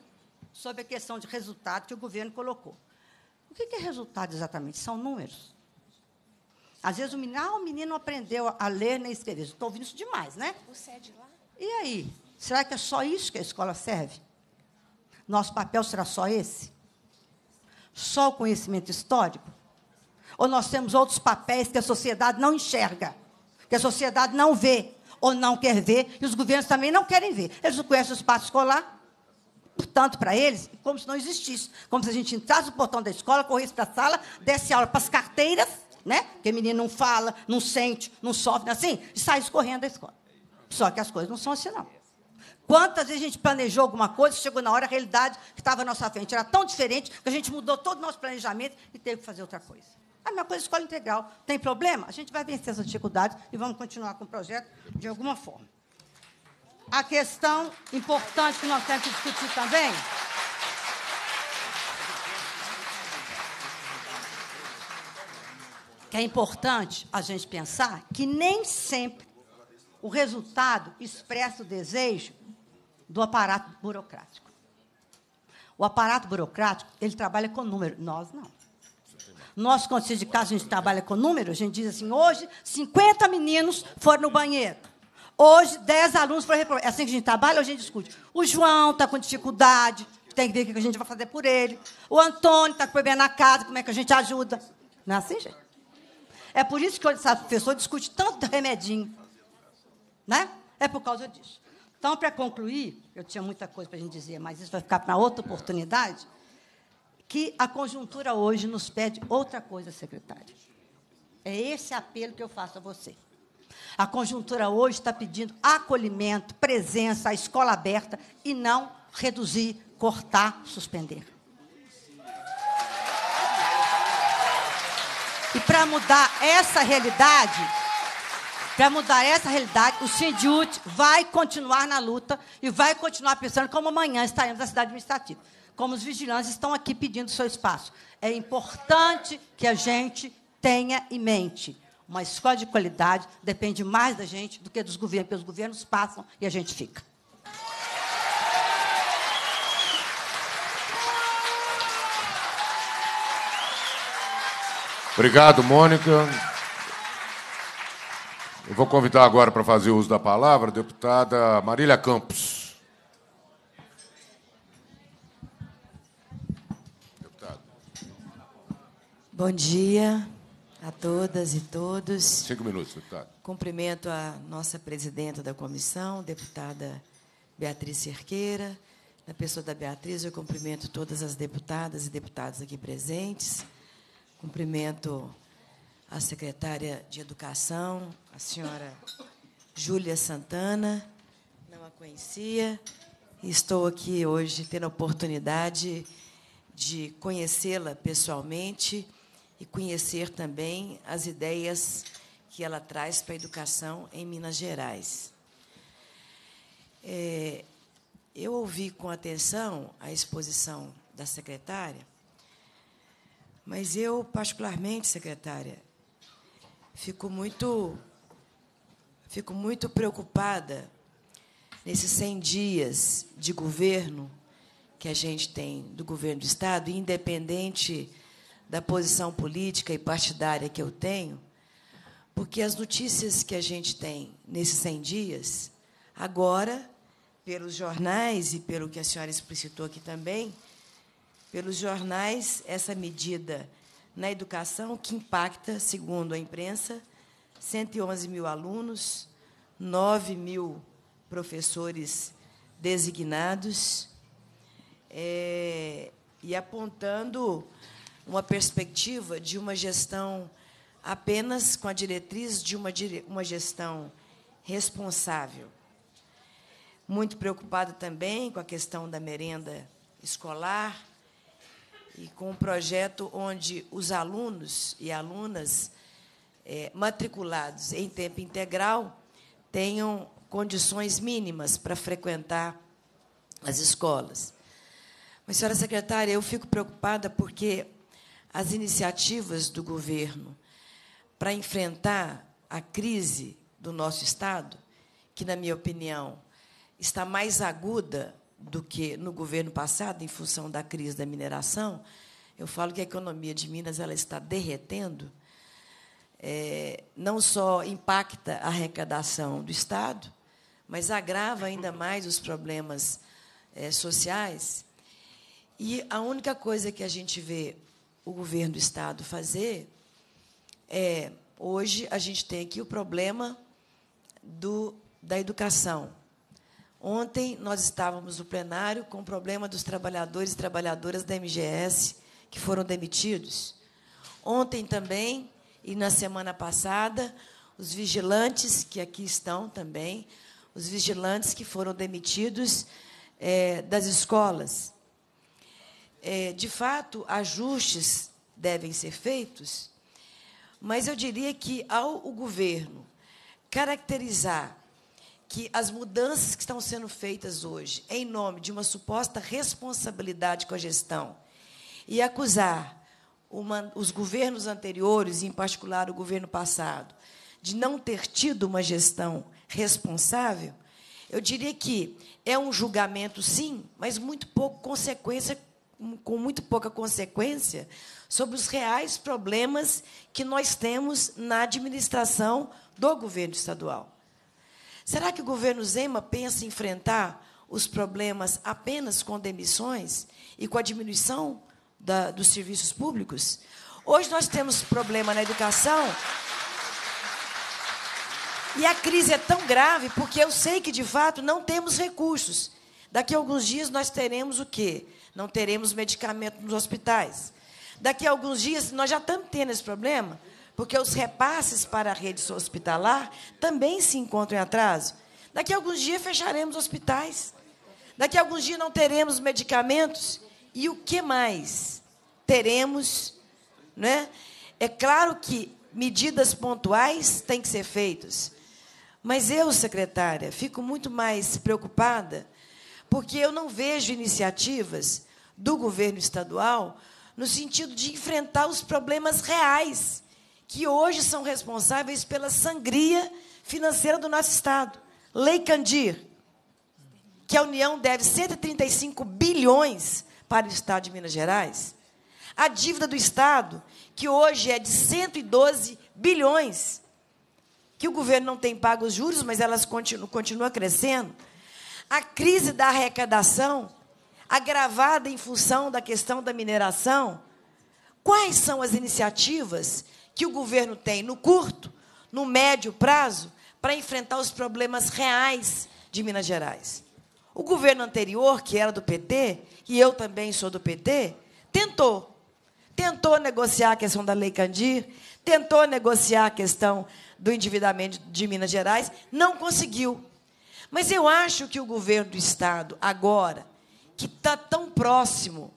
sobre a questão de resultado que o governo colocou. O que é resultado exatamente? São números. Às vezes o menino, ah, o menino aprendeu a ler nem escrever. Estou ouvindo isso demais, né? é lá? E aí? Será que é só isso que a escola serve? Nosso papel será só esse? Só o conhecimento histórico? Ou nós temos outros papéis que a sociedade não enxerga? que a sociedade não vê ou não quer ver, e os governos também não querem ver. Eles não conhecem o espaço escolar, portanto, para eles, como se não existisse. Como se a gente entrasse no portão da escola, corresse para a sala, desse aula para as carteiras, né? porque menino não fala, não sente, não sofre, é assim, e saísse correndo da escola. Só que as coisas não são assim, não. Quantas vezes a gente planejou alguma coisa, chegou na hora, a realidade que estava à nossa frente era tão diferente que a gente mudou todo o nosso planejamento e teve que fazer outra coisa. A mesma coisa escola integral. Tem problema? A gente vai vencer essa dificuldade e vamos continuar com o projeto de alguma forma. A questão importante que nós temos que discutir também. Que é importante a gente pensar que nem sempre o resultado expressa o desejo do aparato burocrático. O aparato burocrático, ele trabalha com número, nós não. Nós, quando se de casa, a gente trabalha com números, a gente diz assim, hoje 50 meninos foram no banheiro. Hoje, 10 alunos foram reprovados. É assim que a gente trabalha, hoje a gente discute. O João está com dificuldade, tem que ver o que a gente vai fazer por ele. O Antônio está com problema na casa, como é que a gente ajuda. Não é assim, gente? É por isso que hoje essa professora discute tanto remedinho. Né? É por causa disso. Então, para concluir, eu tinha muita coisa para a gente dizer, mas isso vai ficar para outra oportunidade que a conjuntura hoje nos pede outra coisa, secretária. É esse apelo que eu faço a você. A conjuntura hoje está pedindo acolhimento, presença, a escola aberta e não reduzir, cortar, suspender. E para mudar essa realidade, para mudar essa realidade, o Sindiut vai continuar na luta e vai continuar pensando como amanhã estaremos na cidade administrativa como os vigilantes, estão aqui pedindo seu espaço. É importante que a gente tenha em mente. Uma escola de qualidade depende mais da gente do que dos governos, porque os governos passam e a gente fica. Obrigado, Mônica. Eu vou convidar agora para fazer uso da palavra a deputada Marília Campos. Bom dia a todas e todos. Cinco minutos, deputado. Cumprimento a nossa presidenta da comissão, deputada Beatriz Cerqueira. Na pessoa da Beatriz, eu cumprimento todas as deputadas e deputados aqui presentes. Cumprimento a secretária de Educação, a senhora Júlia Santana. Não a conhecia. Estou aqui hoje tendo a oportunidade de conhecê-la pessoalmente e conhecer também as ideias que ela traz para a educação em Minas Gerais. É, eu ouvi com atenção a exposição da secretária, mas eu, particularmente, secretária, fico muito, fico muito preocupada nesses 100 dias de governo que a gente tem do governo do Estado, independente da posição política e partidária que eu tenho, porque as notícias que a gente tem nesses 100 dias, agora, pelos jornais e pelo que a senhora explicitou aqui também, pelos jornais, essa medida na educação que impacta, segundo a imprensa, 111 mil alunos, 9 mil professores designados, é, e apontando uma perspectiva de uma gestão apenas com a diretriz de uma, dire... uma gestão responsável. Muito preocupada também com a questão da merenda escolar e com um projeto onde os alunos e alunas é, matriculados em tempo integral tenham condições mínimas para frequentar as escolas. Mas, senhora secretária, eu fico preocupada porque as iniciativas do governo para enfrentar a crise do nosso Estado, que, na minha opinião, está mais aguda do que no governo passado, em função da crise da mineração. Eu falo que a economia de Minas ela está derretendo. É, não só impacta a arrecadação do Estado, mas agrava ainda mais os problemas é, sociais. E a única coisa que a gente vê o governo do Estado fazer, é, hoje a gente tem aqui o problema do, da educação. Ontem nós estávamos no plenário com o problema dos trabalhadores e trabalhadoras da MGS que foram demitidos. Ontem também, e na semana passada, os vigilantes que aqui estão também, os vigilantes que foram demitidos é, das escolas é, de fato, ajustes devem ser feitos, mas eu diria que, ao o governo caracterizar que as mudanças que estão sendo feitas hoje, em nome de uma suposta responsabilidade com a gestão, e acusar uma, os governos anteriores, em particular o governo passado, de não ter tido uma gestão responsável, eu diria que é um julgamento, sim, mas muito pouco consequência com muito pouca consequência sobre os reais problemas que nós temos na administração do governo estadual. Será que o governo Zema pensa enfrentar os problemas apenas com demissões e com a diminuição da, dos serviços públicos? Hoje nós temos problema na educação. E a crise é tão grave porque eu sei que, de fato, não temos recursos. Daqui a alguns dias nós teremos o quê? Não teremos medicamento nos hospitais. Daqui a alguns dias, nós já estamos tendo esse problema, porque os repasses para a rede hospitalar também se encontram em atraso. Daqui a alguns dias, fecharemos hospitais. Daqui a alguns dias, não teremos medicamentos. E o que mais? Teremos. Né? É claro que medidas pontuais têm que ser feitas. Mas eu, secretária, fico muito mais preocupada porque eu não vejo iniciativas do governo estadual no sentido de enfrentar os problemas reais que hoje são responsáveis pela sangria financeira do nosso Estado. Lei Candir, que a União deve 135 bilhões para o Estado de Minas Gerais. A dívida do Estado, que hoje é de 112 bilhões, que o governo não tem pago os juros, mas elas continuam, continuam crescendo. A crise da arrecadação, agravada em função da questão da mineração, quais são as iniciativas que o governo tem no curto, no médio prazo para enfrentar os problemas reais de Minas Gerais? O governo anterior, que era do PT, e eu também sou do PT, tentou. Tentou negociar a questão da Lei Candir, tentou negociar a questão do endividamento de Minas Gerais, não conseguiu. Mas eu acho que o governo do Estado, agora, que está tão próximo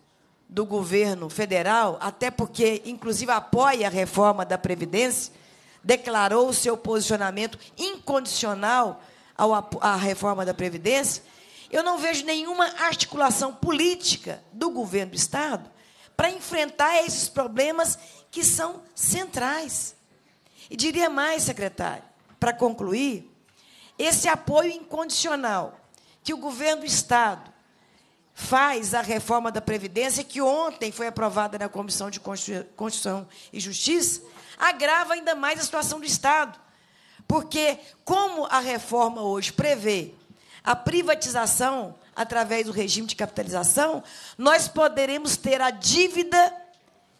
do governo federal, até porque, inclusive, apoia a reforma da Previdência, declarou o seu posicionamento incondicional à reforma da Previdência, eu não vejo nenhuma articulação política do governo do Estado para enfrentar esses problemas que são centrais. E diria mais, secretário, para concluir, esse apoio incondicional que o governo do Estado faz a reforma da Previdência, que ontem foi aprovada na Comissão de Constituição e Justiça, agrava ainda mais a situação do Estado. Porque, como a reforma hoje prevê a privatização através do regime de capitalização, nós poderemos ter a dívida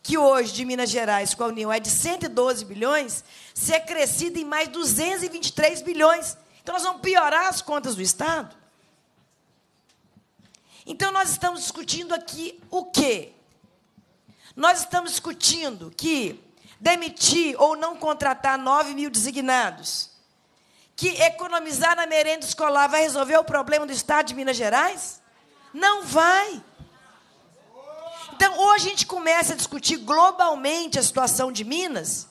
que hoje de Minas Gerais com a União é de 112 bilhões, ser crescida em mais 223 bilhões. Então, nós vamos piorar as contas do Estado. Então nós estamos discutindo aqui o quê? Nós estamos discutindo que demitir ou não contratar 9 mil designados, que economizar na merenda escolar vai resolver o problema do Estado de Minas Gerais? Não vai. Então, ou a gente começa a discutir globalmente a situação de Minas,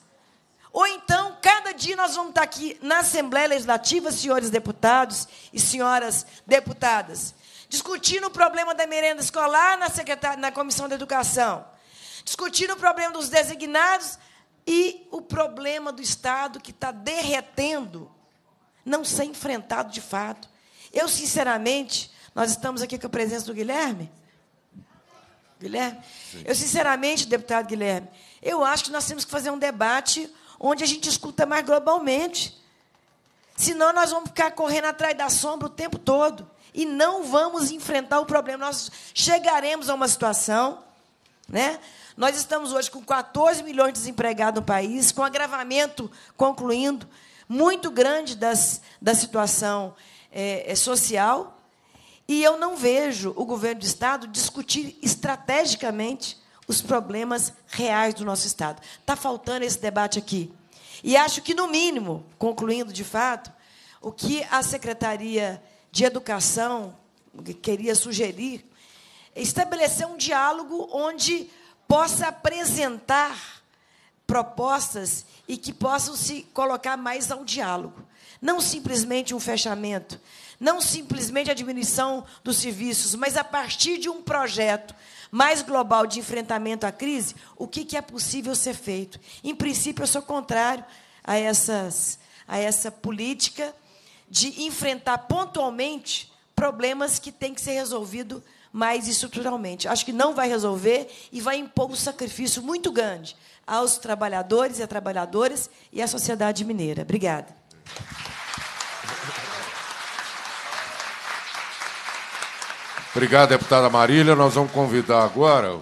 ou então, cada dia nós vamos estar aqui na Assembleia Legislativa, senhores deputados e senhoras deputadas, discutindo o problema da merenda escolar na, na Comissão da Educação, discutindo o problema dos designados e o problema do Estado que está derretendo, não ser enfrentado de fato. Eu, sinceramente, nós estamos aqui com a presença do Guilherme. Guilherme? Sim. Eu, sinceramente, deputado Guilherme, eu acho que nós temos que fazer um debate onde a gente escuta mais globalmente. Senão nós vamos ficar correndo atrás da sombra o tempo todo e não vamos enfrentar o problema. Nós chegaremos a uma situação, né? Nós estamos hoje com 14 milhões de desempregados no país, com agravamento concluindo muito grande das, da situação é, é, social. E eu não vejo o governo do Estado discutir estrategicamente os problemas reais do nosso Estado. Está faltando esse debate aqui. E acho que, no mínimo, concluindo de fato, o que a Secretaria de Educação queria sugerir estabelecer um diálogo onde possa apresentar propostas e que possam se colocar mais ao diálogo. Não simplesmente um fechamento, não simplesmente a diminuição dos serviços, mas a partir de um projeto mais global de enfrentamento à crise, o que, é possível ser feito. Em princípio, eu sou contrário a, essas, a essa política de enfrentar pontualmente problemas que têm que ser resolvidos mais estruturalmente. Acho que não vai resolver e vai impor um sacrifício muito grande aos trabalhadores e trabalhadoras e à sociedade mineira. Obrigada. Obrigado, deputada Marília. Nós vamos convidar agora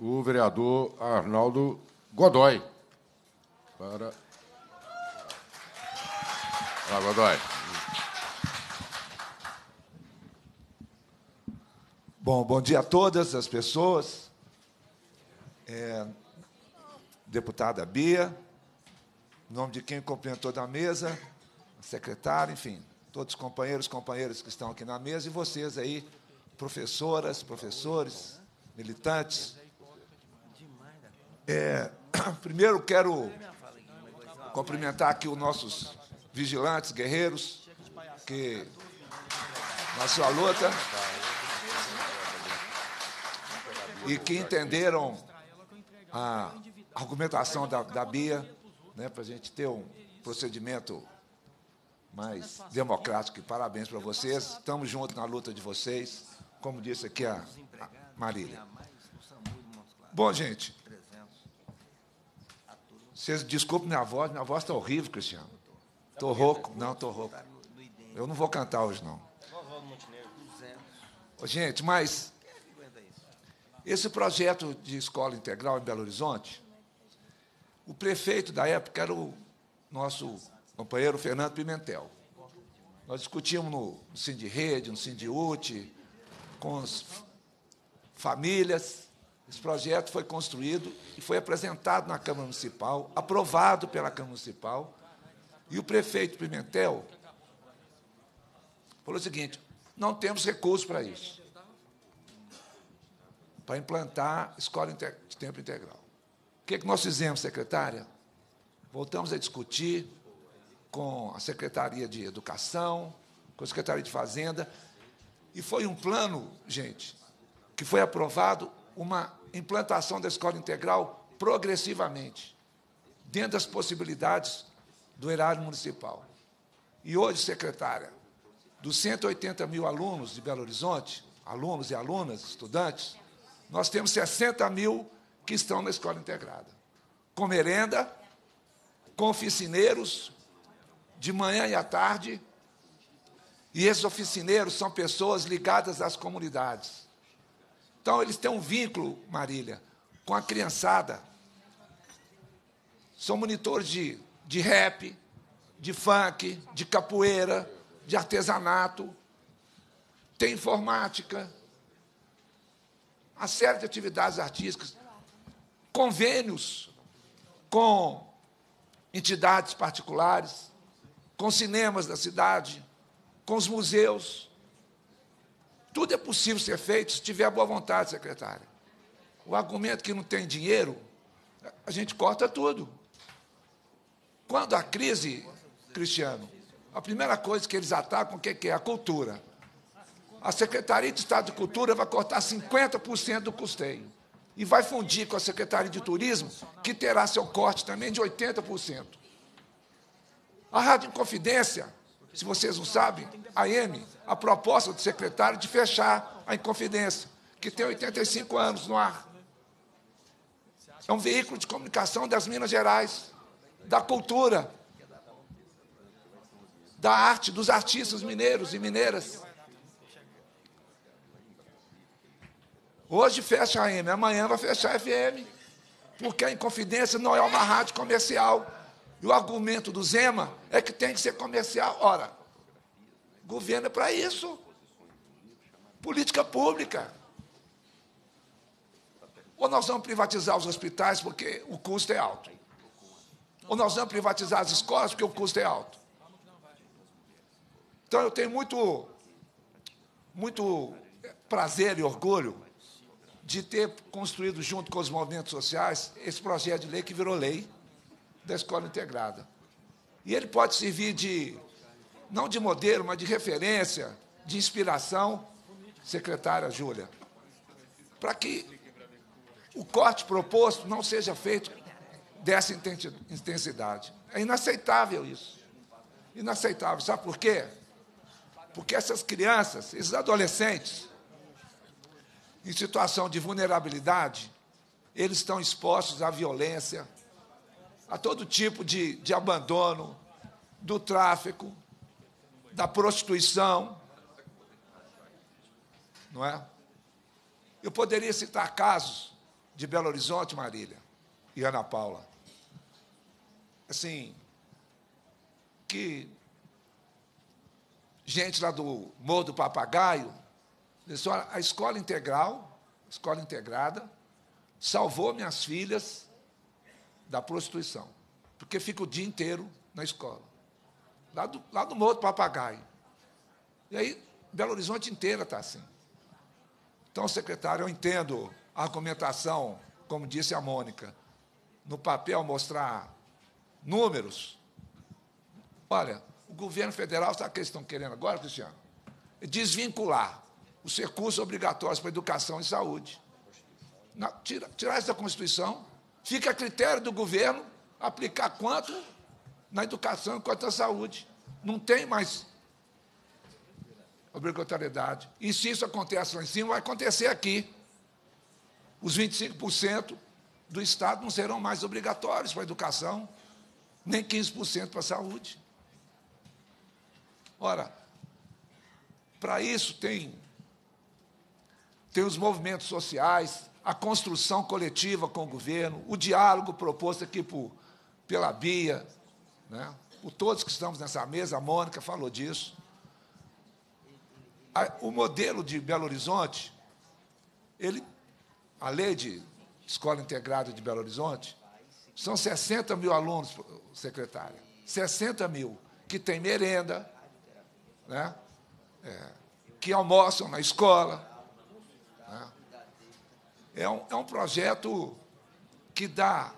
o vereador Arnaldo Godoy para. Lá, Godoy. Bom, bom dia a todas as pessoas. É, deputada Bia, em nome de quem toda da mesa, secretária, enfim, todos os companheiros, companheiras que estão aqui na mesa e vocês aí, professoras, professores, militantes. É, primeiro quero cumprimentar aqui os nossos vigilantes, guerreiros, que na sua luta e que entenderam a argumentação da, da Bia, né, para a gente ter um procedimento mais democrático. E parabéns para vocês. Estamos juntos na luta de vocês, como disse aqui a, Marília. Bom, gente, vocês desculpem minha voz, minha voz está horrível, Cristiano. Estou rouco, não, estou rouco. Eu não vou cantar hoje, não. Gente, mas esse projeto de escola integral em Belo Horizonte, o prefeito da época era o nosso companheiro Fernando Pimentel. Nós discutimos no, no Cindy Rede, no Cindy com as famílias. Esse projeto foi construído e foi apresentado na Câmara Municipal, aprovado pela Câmara Municipal. E o prefeito Pimentel falou o seguinte: não temos recursos para isso para implantar escola de tempo integral. O que, é que nós fizemos, secretária? Voltamos a discutir com a Secretaria de Educação, com a Secretaria de Fazenda, e foi um plano, gente, que foi aprovado uma implantação da escola integral progressivamente, dentro das possibilidades do erário municipal. E hoje, secretária, dos 180 mil alunos de Belo Horizonte, alunos e alunas, estudantes, nós temos 60 mil que estão na escola integrada. Com merenda, com oficineiros, de manhã e à tarde. E esses oficineiros são pessoas ligadas às comunidades. Então, eles têm um vínculo, Marília, com a criançada. São monitores de, de rap, de funk, de capoeira, de artesanato. Tem informática a série de atividades artísticas, convênios com entidades particulares, com cinemas da cidade, com os museus. Tudo é possível ser feito se tiver boa vontade, secretária. O argumento que não tem dinheiro, a gente corta tudo. Quando a crise, Cristiano, a primeira coisa que eles atacam, o que é? A cultura a Secretaria de Estado de Cultura vai cortar 50% do custeio. E vai fundir com a Secretaria de Turismo, que terá seu corte também de 80%. A Rádio Inconfidência, se vocês não sabem, a M, a proposta do secretário de fechar a Inconfidência, que tem 85 anos no ar. É um veículo de comunicação das Minas Gerais, da cultura, da arte, dos artistas mineiros e mineiras. Hoje fecha a M, amanhã vai fechar a FM. Porque a Inconfidência não é uma rádio comercial. E o argumento do Zema é que tem que ser comercial. Ora, governo é para isso. Política pública. Ou nós vamos privatizar os hospitais porque o custo é alto. Ou nós vamos privatizar as escolas porque o custo é alto. Então eu tenho muito, muito prazer e orgulho de ter construído, junto com os movimentos sociais, esse projeto de lei que virou lei da escola integrada. E ele pode servir de, não de modelo, mas de referência, de inspiração, secretária Júlia, para que o corte proposto não seja feito dessa intensidade. É inaceitável isso. Inaceitável. Sabe por quê? Porque essas crianças, esses adolescentes, em situação de vulnerabilidade, eles estão expostos à violência, a todo tipo de, de abandono, do tráfico, da prostituição. Não é? Eu poderia citar casos de Belo Horizonte, Marília e Ana Paula. Assim, que gente lá do Morro do Papagaio Disse, olha, a escola integral, escola integrada, salvou minhas filhas da prostituição, porque fica o dia inteiro na escola, lá do, lá do Morro do Papagaio. E aí, Belo Horizonte inteira está assim. Então, secretário, eu entendo a argumentação, como disse a Mônica, no papel mostrar números. Olha, o governo federal, sabe o que eles estão querendo agora, Cristiano? Desvincular os recursos obrigatórios para educação e saúde. Na, tira, tirar isso da Constituição, fica a critério do governo aplicar quanto na educação e quanto na saúde. Não tem mais obrigatoriedade. E se isso acontece lá em cima, vai acontecer aqui. Os 25% do Estado não serão mais obrigatórios para a educação, nem 15% para a saúde. Ora, para isso tem tem os movimentos sociais, a construção coletiva com o governo, o diálogo proposto aqui por, pela Bia, né? por todos que estamos nessa mesa, a Mônica falou disso. O modelo de Belo Horizonte, ele, a lei de escola integrada de Belo Horizonte, são 60 mil alunos, secretária, 60 mil que têm merenda, né? É, que almoçam na escola, é um, é um projeto que dá.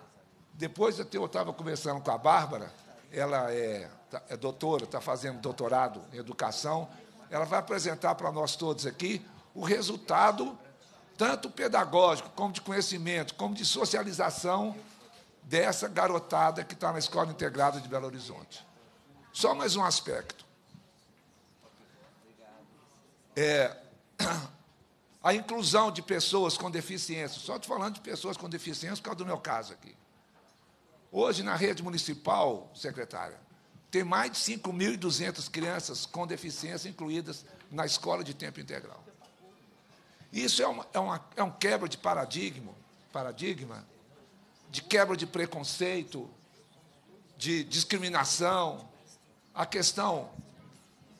Depois até eu estava conversando com a Bárbara, ela é, tá, é doutora, está fazendo doutorado em educação. Ela vai apresentar para nós todos aqui o resultado, tanto pedagógico, como de conhecimento, como de socialização, dessa garotada que está na Escola Integrada de Belo Horizonte. Só mais um aspecto. É, a inclusão de pessoas com deficiência. Só estou falando de pessoas com deficiência por causa do meu caso aqui. Hoje, na rede municipal, secretária, tem mais de 5.200 crianças com deficiência incluídas na escola de tempo integral. Isso é, uma, é, uma, é um quebra de paradigma, paradigma, de quebra de preconceito, de discriminação, a questão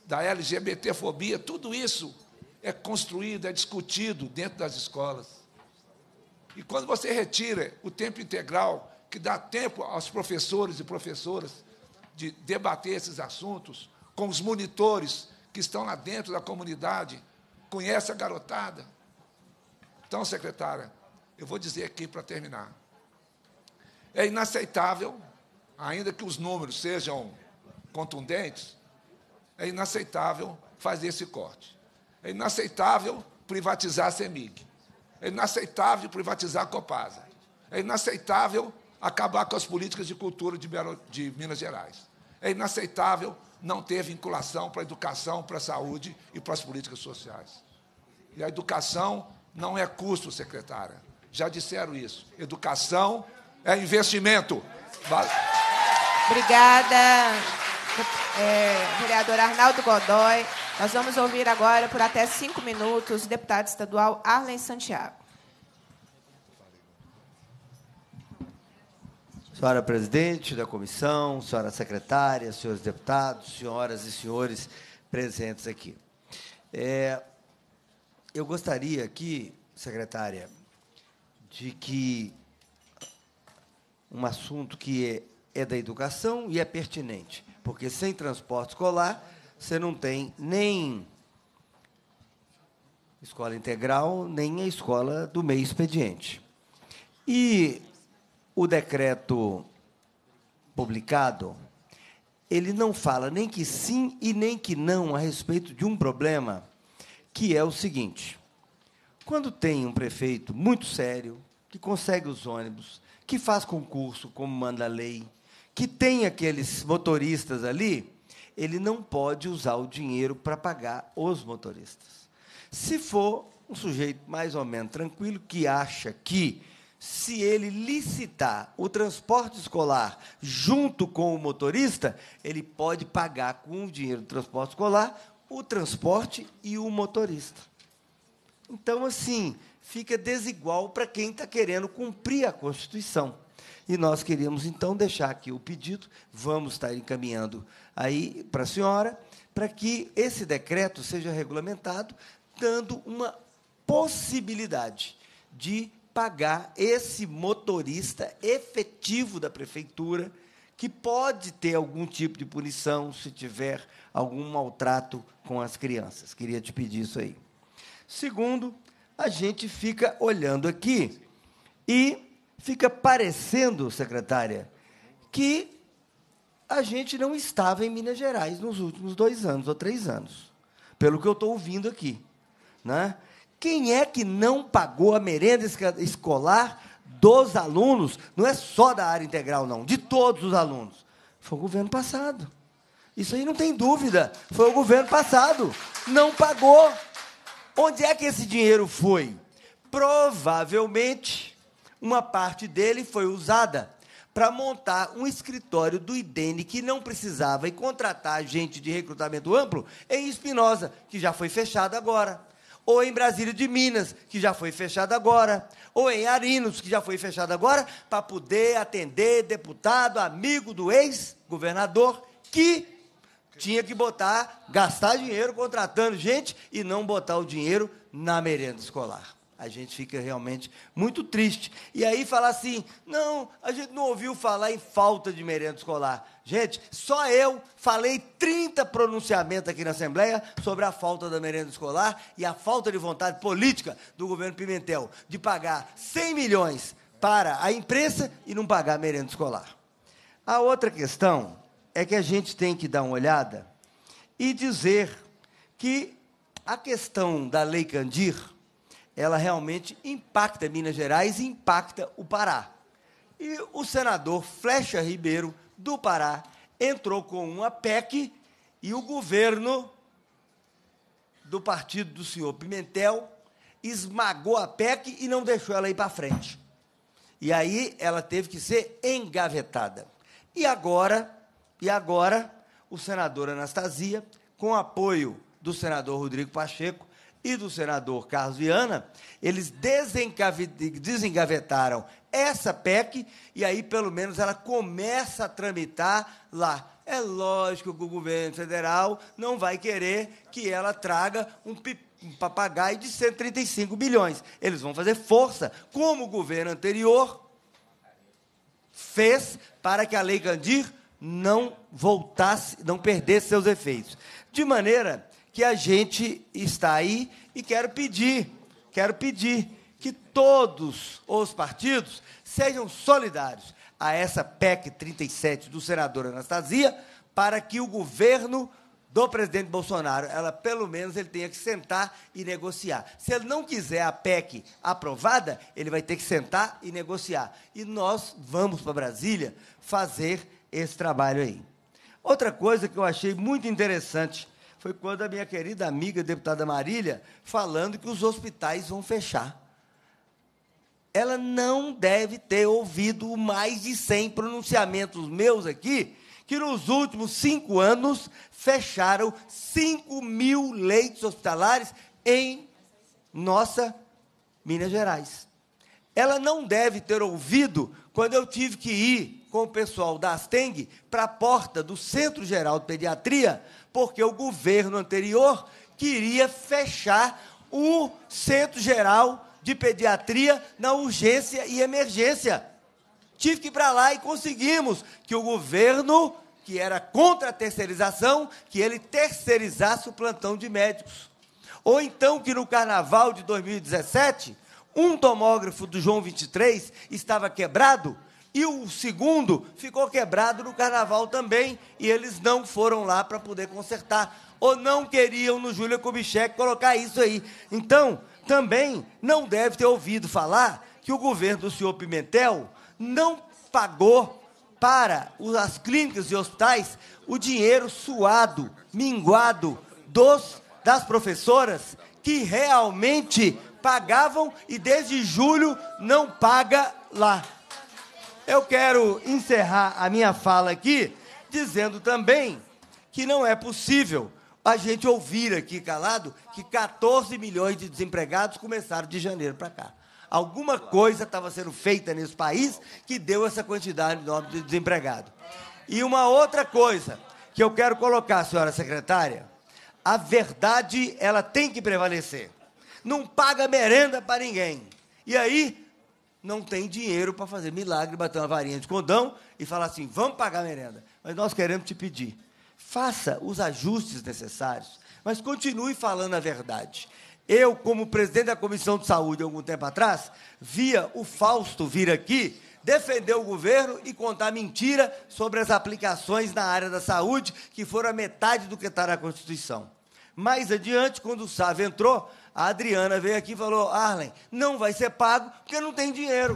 da LGBTfobia, tudo isso é construído, é discutido dentro das escolas. E quando você retira o tempo integral, que dá tempo aos professores e professoras de debater esses assuntos, com os monitores que estão lá dentro da comunidade, conhece a garotada. Então, secretária, eu vou dizer aqui para terminar. É inaceitável, ainda que os números sejam contundentes, é inaceitável fazer esse corte. É inaceitável privatizar a CEMIG. É inaceitável privatizar a Copasa. É inaceitável acabar com as políticas de cultura de, Belo, de Minas Gerais. É inaceitável não ter vinculação para a educação, para a saúde e para as políticas sociais. E a educação não é custo, secretária. Já disseram isso. Educação é investimento. Obrigada, é, vereador Arnaldo Godoy. Nós vamos ouvir agora, por até cinco minutos, o deputado estadual Arlen Santiago. Senhora presidente da comissão, senhora secretária, senhores deputados, senhoras e senhores presentes aqui. É, eu gostaria aqui, secretária, de que um assunto que é, é da educação e é pertinente, porque sem transporte escolar você não tem nem escola integral, nem a escola do meio expediente. E o decreto publicado, ele não fala nem que sim e nem que não a respeito de um problema que é o seguinte: quando tem um prefeito muito sério, que consegue os ônibus, que faz concurso como manda a lei, que tem aqueles motoristas ali ele não pode usar o dinheiro para pagar os motoristas. Se for um sujeito mais ou menos tranquilo que acha que se ele licitar o transporte escolar junto com o motorista, ele pode pagar com o dinheiro do transporte escolar o transporte e o motorista. Então, assim, fica desigual para quem está querendo cumprir a Constituição. E nós queríamos, então, deixar aqui o pedido, vamos estar encaminhando aí para a senhora, para que esse decreto seja regulamentado, dando uma possibilidade de pagar esse motorista efetivo da prefeitura, que pode ter algum tipo de punição se tiver algum maltrato com as crianças. Queria te pedir isso aí. Segundo, a gente fica olhando aqui e fica parecendo, secretária, que a gente não estava em Minas Gerais nos últimos dois anos ou três anos, pelo que eu estou ouvindo aqui. Né? Quem é que não pagou a merenda escolar dos alunos? Não é só da área integral, não, de todos os alunos. Foi o governo passado. Isso aí não tem dúvida. Foi o governo passado. Não pagou. Onde é que esse dinheiro foi? Provavelmente uma parte dele foi usada para montar um escritório do IDENE que não precisava e contratar gente de recrutamento amplo em Espinosa, que já foi fechado agora. Ou em Brasília de Minas, que já foi fechado agora. Ou em Arinos, que já foi fechado agora, para poder atender deputado, amigo do ex-governador, que tinha que botar, gastar dinheiro contratando gente e não botar o dinheiro na merenda escolar a gente fica realmente muito triste. E aí falar assim: não, a gente não ouviu falar em falta de merenda escolar. Gente, só eu falei 30 pronunciamentos aqui na Assembleia sobre a falta da merenda escolar e a falta de vontade política do governo Pimentel de pagar 100 milhões para a imprensa e não pagar a merenda escolar. A outra questão é que a gente tem que dar uma olhada e dizer que a questão da Lei Candir ela realmente impacta Minas Gerais e impacta o Pará. E o senador Flecha Ribeiro, do Pará, entrou com uma PEC e o governo do partido do senhor Pimentel esmagou a PEC e não deixou ela ir para frente. E aí ela teve que ser engavetada. E agora, e agora, o senador Anastasia, com apoio do senador Rodrigo Pacheco, e do senador Carlos Viana, eles desengavetaram essa PEC e aí, pelo menos, ela começa a tramitar lá. É lógico que o governo federal não vai querer que ela traga um pepino um papagaio de 135 bilhões. Eles vão fazer força, como o governo anterior fez para que a Lei Gandir não voltasse, não perdesse seus efeitos. De maneira que a gente está aí e quero pedir, quero pedir que todos os partidos sejam solidários a essa PEC 37 do senador Anastasia para que o governo do presidente Bolsonaro, ela pelo menos ele tenha que sentar e negociar. Se ele não quiser a PEC aprovada, ele vai ter que sentar e negociar. E nós vamos para Brasília fazer esse trabalho aí. Outra coisa que eu achei muito interessante foi quando a minha querida amiga, deputada Marília, falando que os hospitais vão fechar. Ela não deve ter ouvido mais de 100 pronunciamentos meus aqui, que nos últimos cinco anos fecharam 5 mil leitos hospitalares em nossa Minas Gerais. Ela não deve ter ouvido quando eu tive que ir com o pessoal da Asteng para a porta do Centro Geral de Pediatria porque o governo anterior queria fechar o Centro Geral de Pediatria na urgência e emergência. Tive que ir para lá e conseguimos que o governo, que era contra a terceirização, que ele terceirizasse o plantão de médicos. Ou então que no carnaval de 2017, um tomógrafo do João 23 estava quebrado e o segundo ficou quebrado no carnaval também, e eles não foram lá para poder consertar, ou não queriam no Júlia Kubitschek colocar isso aí. Então, também não deve ter ouvido falar que o governo do senhor Pimentel não pagou para as clínicas e hospitais o dinheiro suado, minguado dos das professoras que realmente pagavam e desde julho não paga lá. Eu quero encerrar a minha fala aqui dizendo também que não é possível a gente ouvir aqui calado que 14 milhões de desempregados começaram de janeiro para cá. Alguma coisa estava sendo feita nesse país que deu essa quantidade enorme de desempregados. E uma outra coisa que eu quero colocar, senhora secretária, a verdade ela tem que prevalecer. Não paga merenda para ninguém. E aí não tem dinheiro para fazer milagre, bater uma varinha de condão e falar assim: vamos pagar a merenda. Mas nós queremos te pedir: faça os ajustes necessários, mas continue falando a verdade. Eu, como presidente da Comissão de Saúde, algum tempo atrás, via o Fausto vir aqui defender o governo e contar mentira sobre as aplicações na área da saúde, que foram a metade do que está na Constituição. Mais adiante, quando o Sávio entrou, a Adriana veio aqui e falou: Arlen, não vai ser pago porque não tem dinheiro.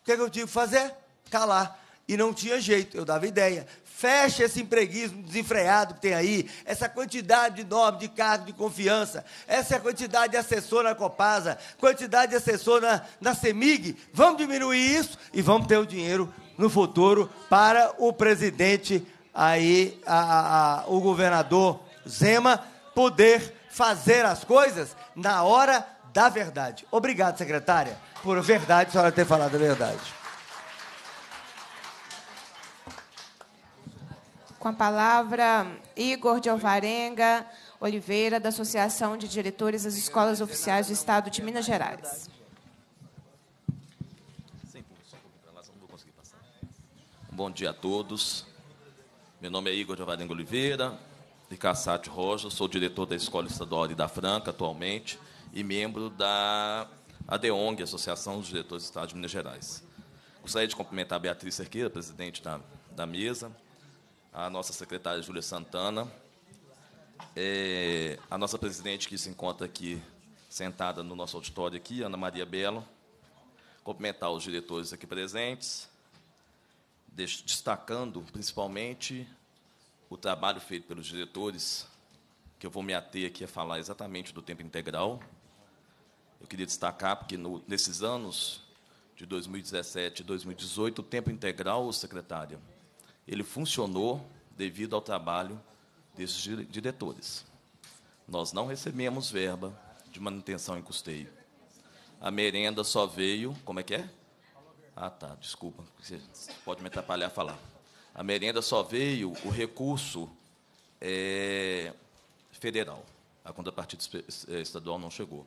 O que, é que eu tive que fazer? Calar. E não tinha jeito, eu dava ideia. Fecha esse empreguismo desenfreado que tem aí, essa quantidade de nome, de cargo, de confiança, essa quantidade de assessor na Copasa, quantidade de assessor na, na CEMIG. Vamos diminuir isso e vamos ter o dinheiro no futuro para o presidente aí, a, a, a, o governador Zema, poder fazer as coisas na hora da verdade. Obrigado, secretária, por verdade, a senhora ter falado a verdade. Com a palavra, Igor de Alvarenga Oliveira, da Associação de Diretores das Escolas Oficiais do Estado de Minas Gerais. Bom dia a todos. Meu nome é Igor de Alvarenga Oliveira, de Cassate Rocha, sou diretor da Escola Estadual de da Franca atualmente e membro da ADEONG, Associação dos Diretores do Estado de Minas Gerais. Gostaria de cumprimentar a Beatriz Cerqueira, presidente da, da mesa, a nossa secretária Júlia Santana, é, a nossa presidente que se encontra aqui sentada no nosso auditório aqui, Ana Maria Belo, cumprimentar os diretores aqui presentes, destacando principalmente o trabalho feito pelos diretores, que eu vou me ater aqui a falar exatamente do tempo integral. Eu queria destacar, porque no, nesses anos de 2017 e 2018, o tempo integral, secretária, ele funcionou devido ao trabalho desses diretores. Nós não recebemos verba de manutenção e custeio. A merenda só veio. Como é que é? Ah, tá, desculpa. Você pode me atrapalhar a falar. A merenda só veio o recurso é, federal. A contrapartida é, estadual não chegou.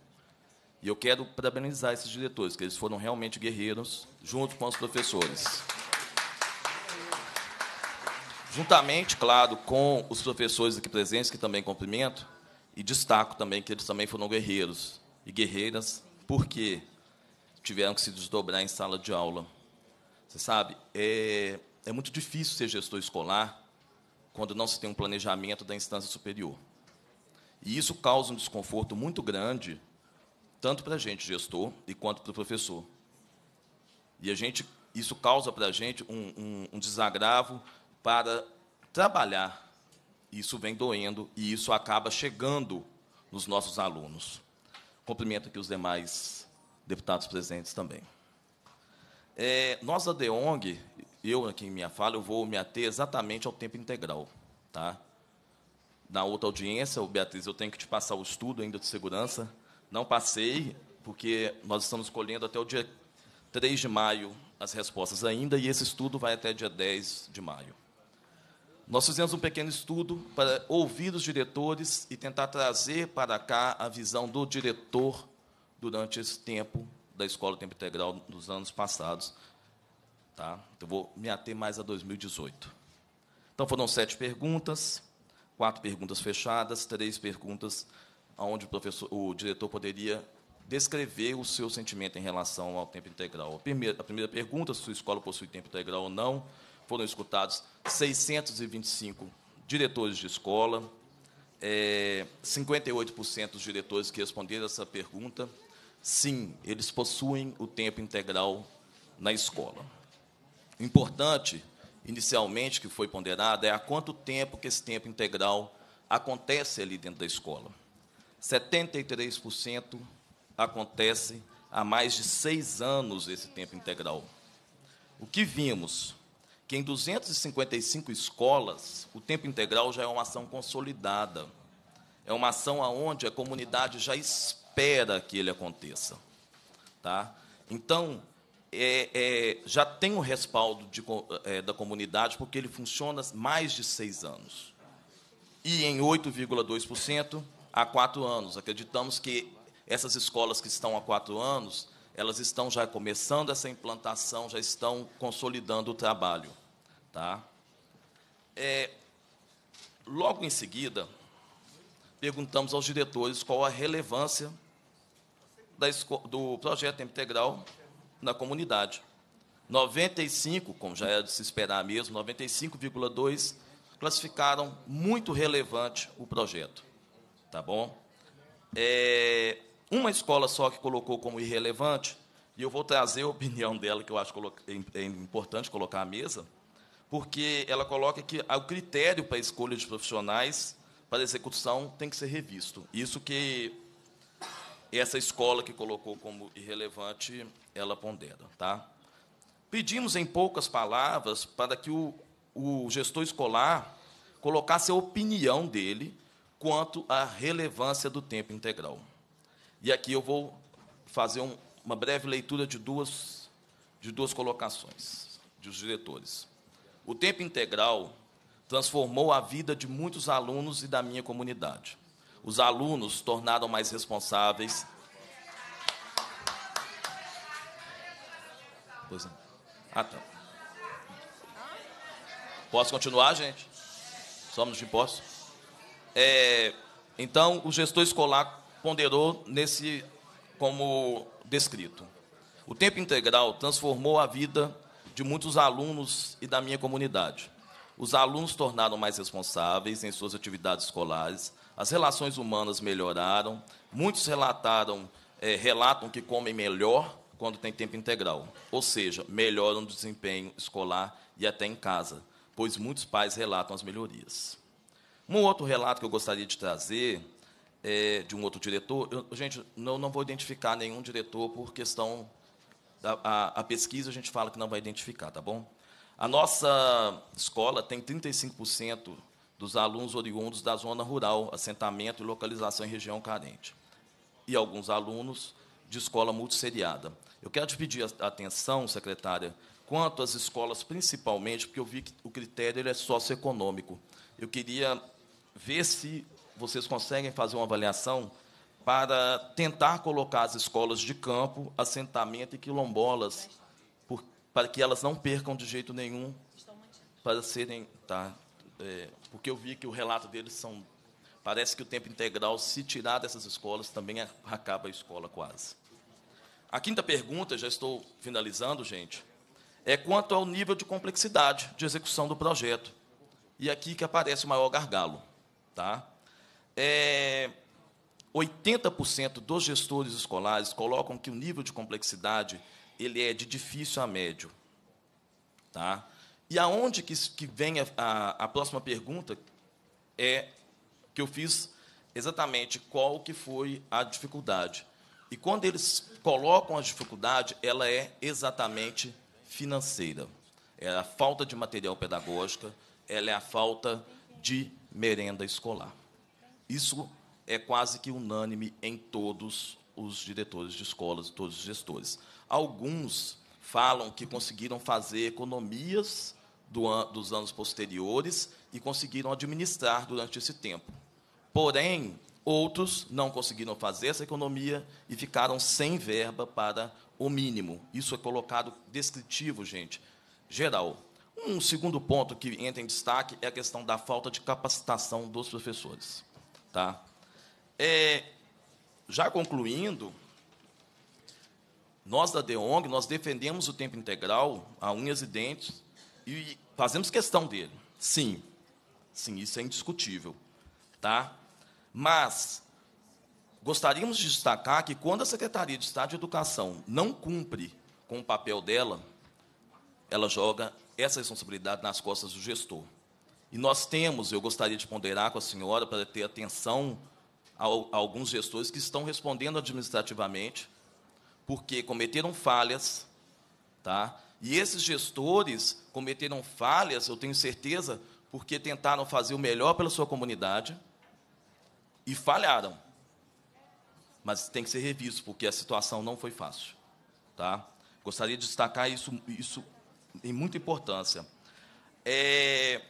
E eu quero parabenizar esses diretores, que eles foram realmente guerreiros, junto com os professores. Juntamente, claro, com os professores aqui presentes, que também cumprimento, e destaco também que eles também foram guerreiros e guerreiras, porque tiveram que se desdobrar em sala de aula. Você sabe, é, é muito difícil ser gestor escolar quando não se tem um planejamento da instância superior. E isso causa um desconforto muito grande, tanto para a gente, gestor, e quanto para o professor. E a gente, isso causa para a gente um, um, um desagravo para trabalhar. Isso vem doendo e isso acaba chegando nos nossos alunos. Cumprimento aqui os demais deputados presentes também. É, nós, da DEONG, eu, aqui em minha fala, eu vou me ater exatamente ao tempo integral. Tá? Na outra audiência, o Beatriz, eu tenho que te passar o estudo ainda de segurança. Não passei, porque nós estamos colhendo até o dia 3 de maio as respostas ainda, e esse estudo vai até dia 10 de maio. Nós fizemos um pequeno estudo para ouvir os diretores e tentar trazer para cá a visão do diretor durante esse tempo da escola tempo integral nos anos passados, Tá? Então, eu vou me ater mais a 2018. Então foram sete perguntas, quatro perguntas fechadas, três perguntas onde o, professor, o diretor poderia descrever o seu sentimento em relação ao tempo integral. A primeira, a primeira pergunta, se sua escola possui tempo integral ou não, foram escutados 625 diretores de escola, é, 58% dos diretores que responderam essa pergunta, sim, eles possuem o tempo integral na escola importante, inicialmente, que foi ponderada é há quanto tempo que esse tempo integral acontece ali dentro da escola. 73% acontece há mais de seis anos esse tempo integral. O que vimos? Que em 255 escolas, o tempo integral já é uma ação consolidada. É uma ação aonde a comunidade já espera que ele aconteça. Tá? Então, é, é, já tem o respaldo de, é, da comunidade, porque ele funciona mais de seis anos. E em 8,2% há quatro anos. Acreditamos que essas escolas que estão há quatro anos, elas estão já começando essa implantação, já estão consolidando o trabalho. Tá? É, logo em seguida, perguntamos aos diretores qual a relevância da, do projeto integral na comunidade. 95, como já era é de se esperar mesmo, 95,2 classificaram muito relevante o projeto, tá bom? É, uma escola só que colocou como irrelevante, e eu vou trazer a opinião dela, que eu acho é, é importante colocar à mesa, porque ela coloca que o critério para a escolha de profissionais para execução tem que ser revisto. Isso que essa escola que colocou como irrelevante, ela pondera. Tá? Pedimos, em poucas palavras, para que o, o gestor escolar colocasse a opinião dele quanto à relevância do tempo integral. E aqui eu vou fazer um, uma breve leitura de duas, de duas colocações dos diretores. O tempo integral transformou a vida de muitos alunos e da minha comunidade os alunos tornaram mais responsáveis. Pois Ah, tá. Posso continuar, gente? Somos de posse? É, então, o gestor escolar ponderou nesse como descrito. O tempo integral transformou a vida de muitos alunos e da minha comunidade. Os alunos tornaram mais responsáveis em suas atividades escolares, as relações humanas melhoraram, muitos relataram, é, relatam que comem melhor quando tem tempo integral, ou seja, melhoram o desempenho escolar e até em casa, pois muitos pais relatam as melhorias. Um outro relato que eu gostaria de trazer é de um outro diretor, eu, gente, não, não vou identificar nenhum diretor por questão da a, a pesquisa, a gente fala que não vai identificar, tá bom? A nossa escola tem 35% dos alunos oriundos da zona rural, assentamento e localização em região carente, e alguns alunos de escola multisseriada. Eu quero te pedir a atenção, secretária, quanto às escolas, principalmente, porque eu vi que o critério é socioeconômico. Eu queria ver se vocês conseguem fazer uma avaliação para tentar colocar as escolas de campo, assentamento e quilombolas, por, para que elas não percam de jeito nenhum para serem. Tá, é, porque eu vi que o relato deles são. Parece que o tempo integral, se tirar dessas escolas, também acaba a escola quase. A quinta pergunta, já estou finalizando, gente, é quanto ao nível de complexidade de execução do projeto. E aqui que aparece o maior gargalo. Tá? É, 80% dos gestores escolares colocam que o nível de complexidade ele é de difícil a médio. Tá? E aonde que, que vem a, a, a próxima pergunta é que eu fiz exatamente qual que foi a dificuldade. E quando eles colocam a dificuldade, ela é exatamente financeira. É a falta de material pedagógico, ela é a falta de merenda escolar. Isso é quase que unânime em todos os diretores de escolas, todos os gestores. Alguns falam que conseguiram fazer economias do an dos anos posteriores e conseguiram administrar durante esse tempo. Porém, outros não conseguiram fazer essa economia e ficaram sem verba para o mínimo. Isso é colocado descritivo, gente, geral. Um segundo ponto que entra em destaque é a questão da falta de capacitação dos professores. Tá? É, já concluindo, nós da DEONG, nós defendemos o tempo integral a unhas e dentes, e fazemos questão dele. Sim. Sim, isso é indiscutível, tá? Mas gostaríamos de destacar que quando a Secretaria de Estado de Educação não cumpre com o papel dela, ela joga essa responsabilidade nas costas do gestor. E nós temos, eu gostaria de ponderar com a senhora para ter atenção a, a alguns gestores que estão respondendo administrativamente porque cometeram falhas, tá? E esses gestores cometeram falhas, eu tenho certeza, porque tentaram fazer o melhor pela sua comunidade e falharam. Mas tem que ser revisto, porque a situação não foi fácil. Tá? Gostaria de destacar isso, isso em muita importância. É...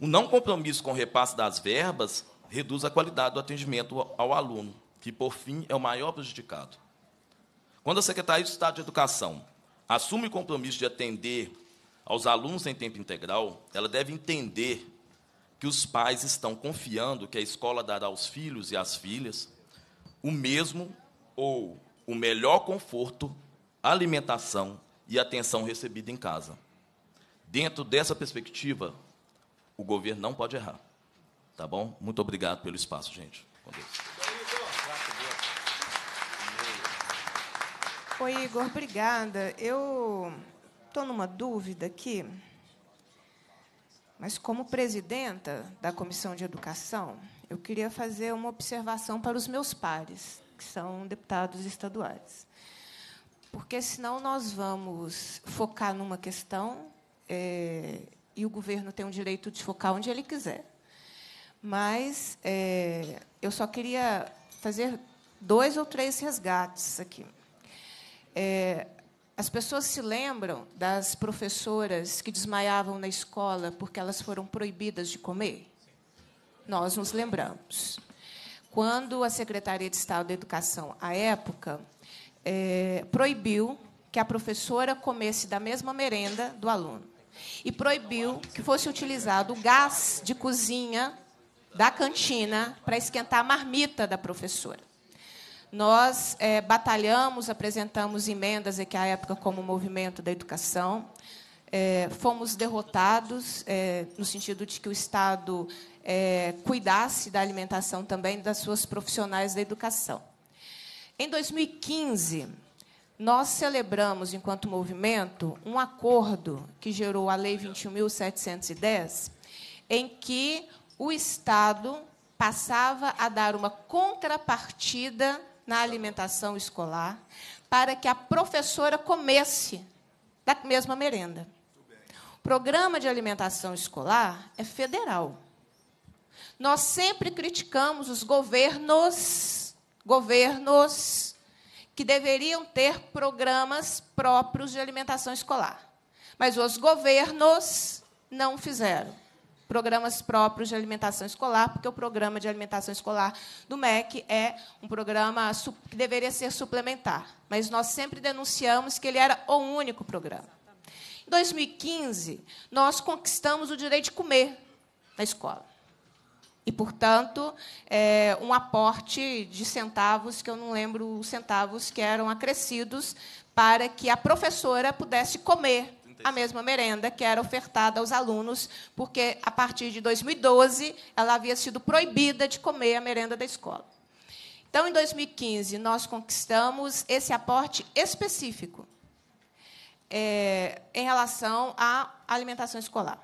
O não compromisso com o repasse das verbas reduz a qualidade do atendimento ao aluno, que, por fim, é o maior prejudicado. Quando a Secretaria de Estado de Educação assume o compromisso de atender aos alunos em tempo integral, ela deve entender que os pais estão confiando que a escola dará aos filhos e às filhas o mesmo ou o melhor conforto, alimentação e atenção recebida em casa. Dentro dessa perspectiva, o governo não pode errar. Tá bom? Muito obrigado pelo espaço, gente. Com Deus. Oi, Igor, obrigada. Eu estou numa dúvida aqui, mas como presidenta da Comissão de Educação, eu queria fazer uma observação para os meus pares, que são deputados estaduais. Porque senão nós vamos focar numa questão é, e o governo tem o direito de focar onde ele quiser. Mas é, eu só queria fazer dois ou três resgates aqui. É, as pessoas se lembram das professoras que desmaiavam na escola porque elas foram proibidas de comer? Nós nos lembramos. Quando a Secretaria de Estado da Educação, à época, é, proibiu que a professora comesse da mesma merenda do aluno e proibiu que fosse utilizado o gás de cozinha da cantina para esquentar a marmita da professora. Nós é, batalhamos, apresentamos emendas aqui à época como movimento da educação. É, fomos derrotados é, no sentido de que o Estado é, cuidasse da alimentação também das suas profissionais da educação. Em 2015, nós celebramos, enquanto movimento, um acordo que gerou a Lei 21.710, em que o Estado passava a dar uma contrapartida na alimentação escolar para que a professora comesse da mesma merenda. O programa de alimentação escolar é federal. Nós sempre criticamos os governos, governos que deveriam ter programas próprios de alimentação escolar. Mas os governos não fizeram programas próprios de alimentação escolar, porque o programa de alimentação escolar do MEC é um programa que deveria ser suplementar, mas nós sempre denunciamos que ele era o único programa. Em 2015, nós conquistamos o direito de comer na escola. E, portanto, é um aporte de centavos, que eu não lembro os centavos que eram acrescidos, para que a professora pudesse comer a mesma merenda que era ofertada aos alunos, porque a partir de 2012 ela havia sido proibida de comer a merenda da escola. Então, em 2015, nós conquistamos esse aporte específico é, em relação à alimentação escolar.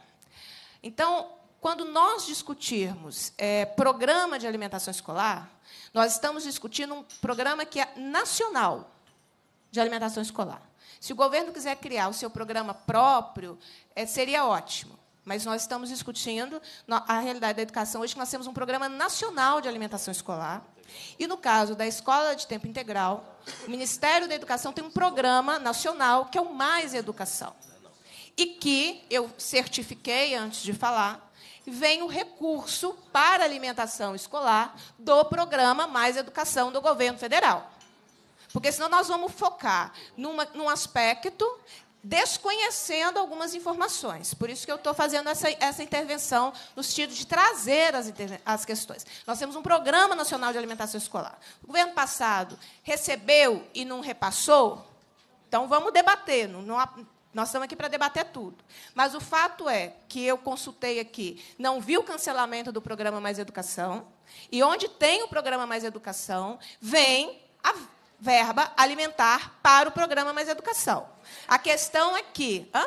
Então, quando nós discutirmos é, programa de alimentação escolar, nós estamos discutindo um programa que é nacional de alimentação escolar. Se o governo quiser criar o seu programa próprio, é, seria ótimo. Mas nós estamos discutindo a realidade da educação hoje, nós temos um programa nacional de alimentação escolar. E, no caso da escola de tempo integral, o Ministério da Educação tem um programa nacional que é o Mais Educação. E que eu certifiquei antes de falar, vem o recurso para alimentação escolar do programa Mais Educação do governo federal. Porque senão nós vamos focar numa, num aspecto desconhecendo algumas informações. Por isso que eu estou fazendo essa, essa intervenção no sentido de trazer as, as questões. Nós temos um Programa Nacional de Alimentação Escolar. O governo passado recebeu e não repassou? Então, vamos debater. Não, não, nós estamos aqui para debater tudo. Mas o fato é que eu consultei aqui, não vi o cancelamento do Programa Mais Educação, e onde tem o Programa Mais Educação, vem a verba alimentar para o programa Mais Educação. A questão é que. Hã?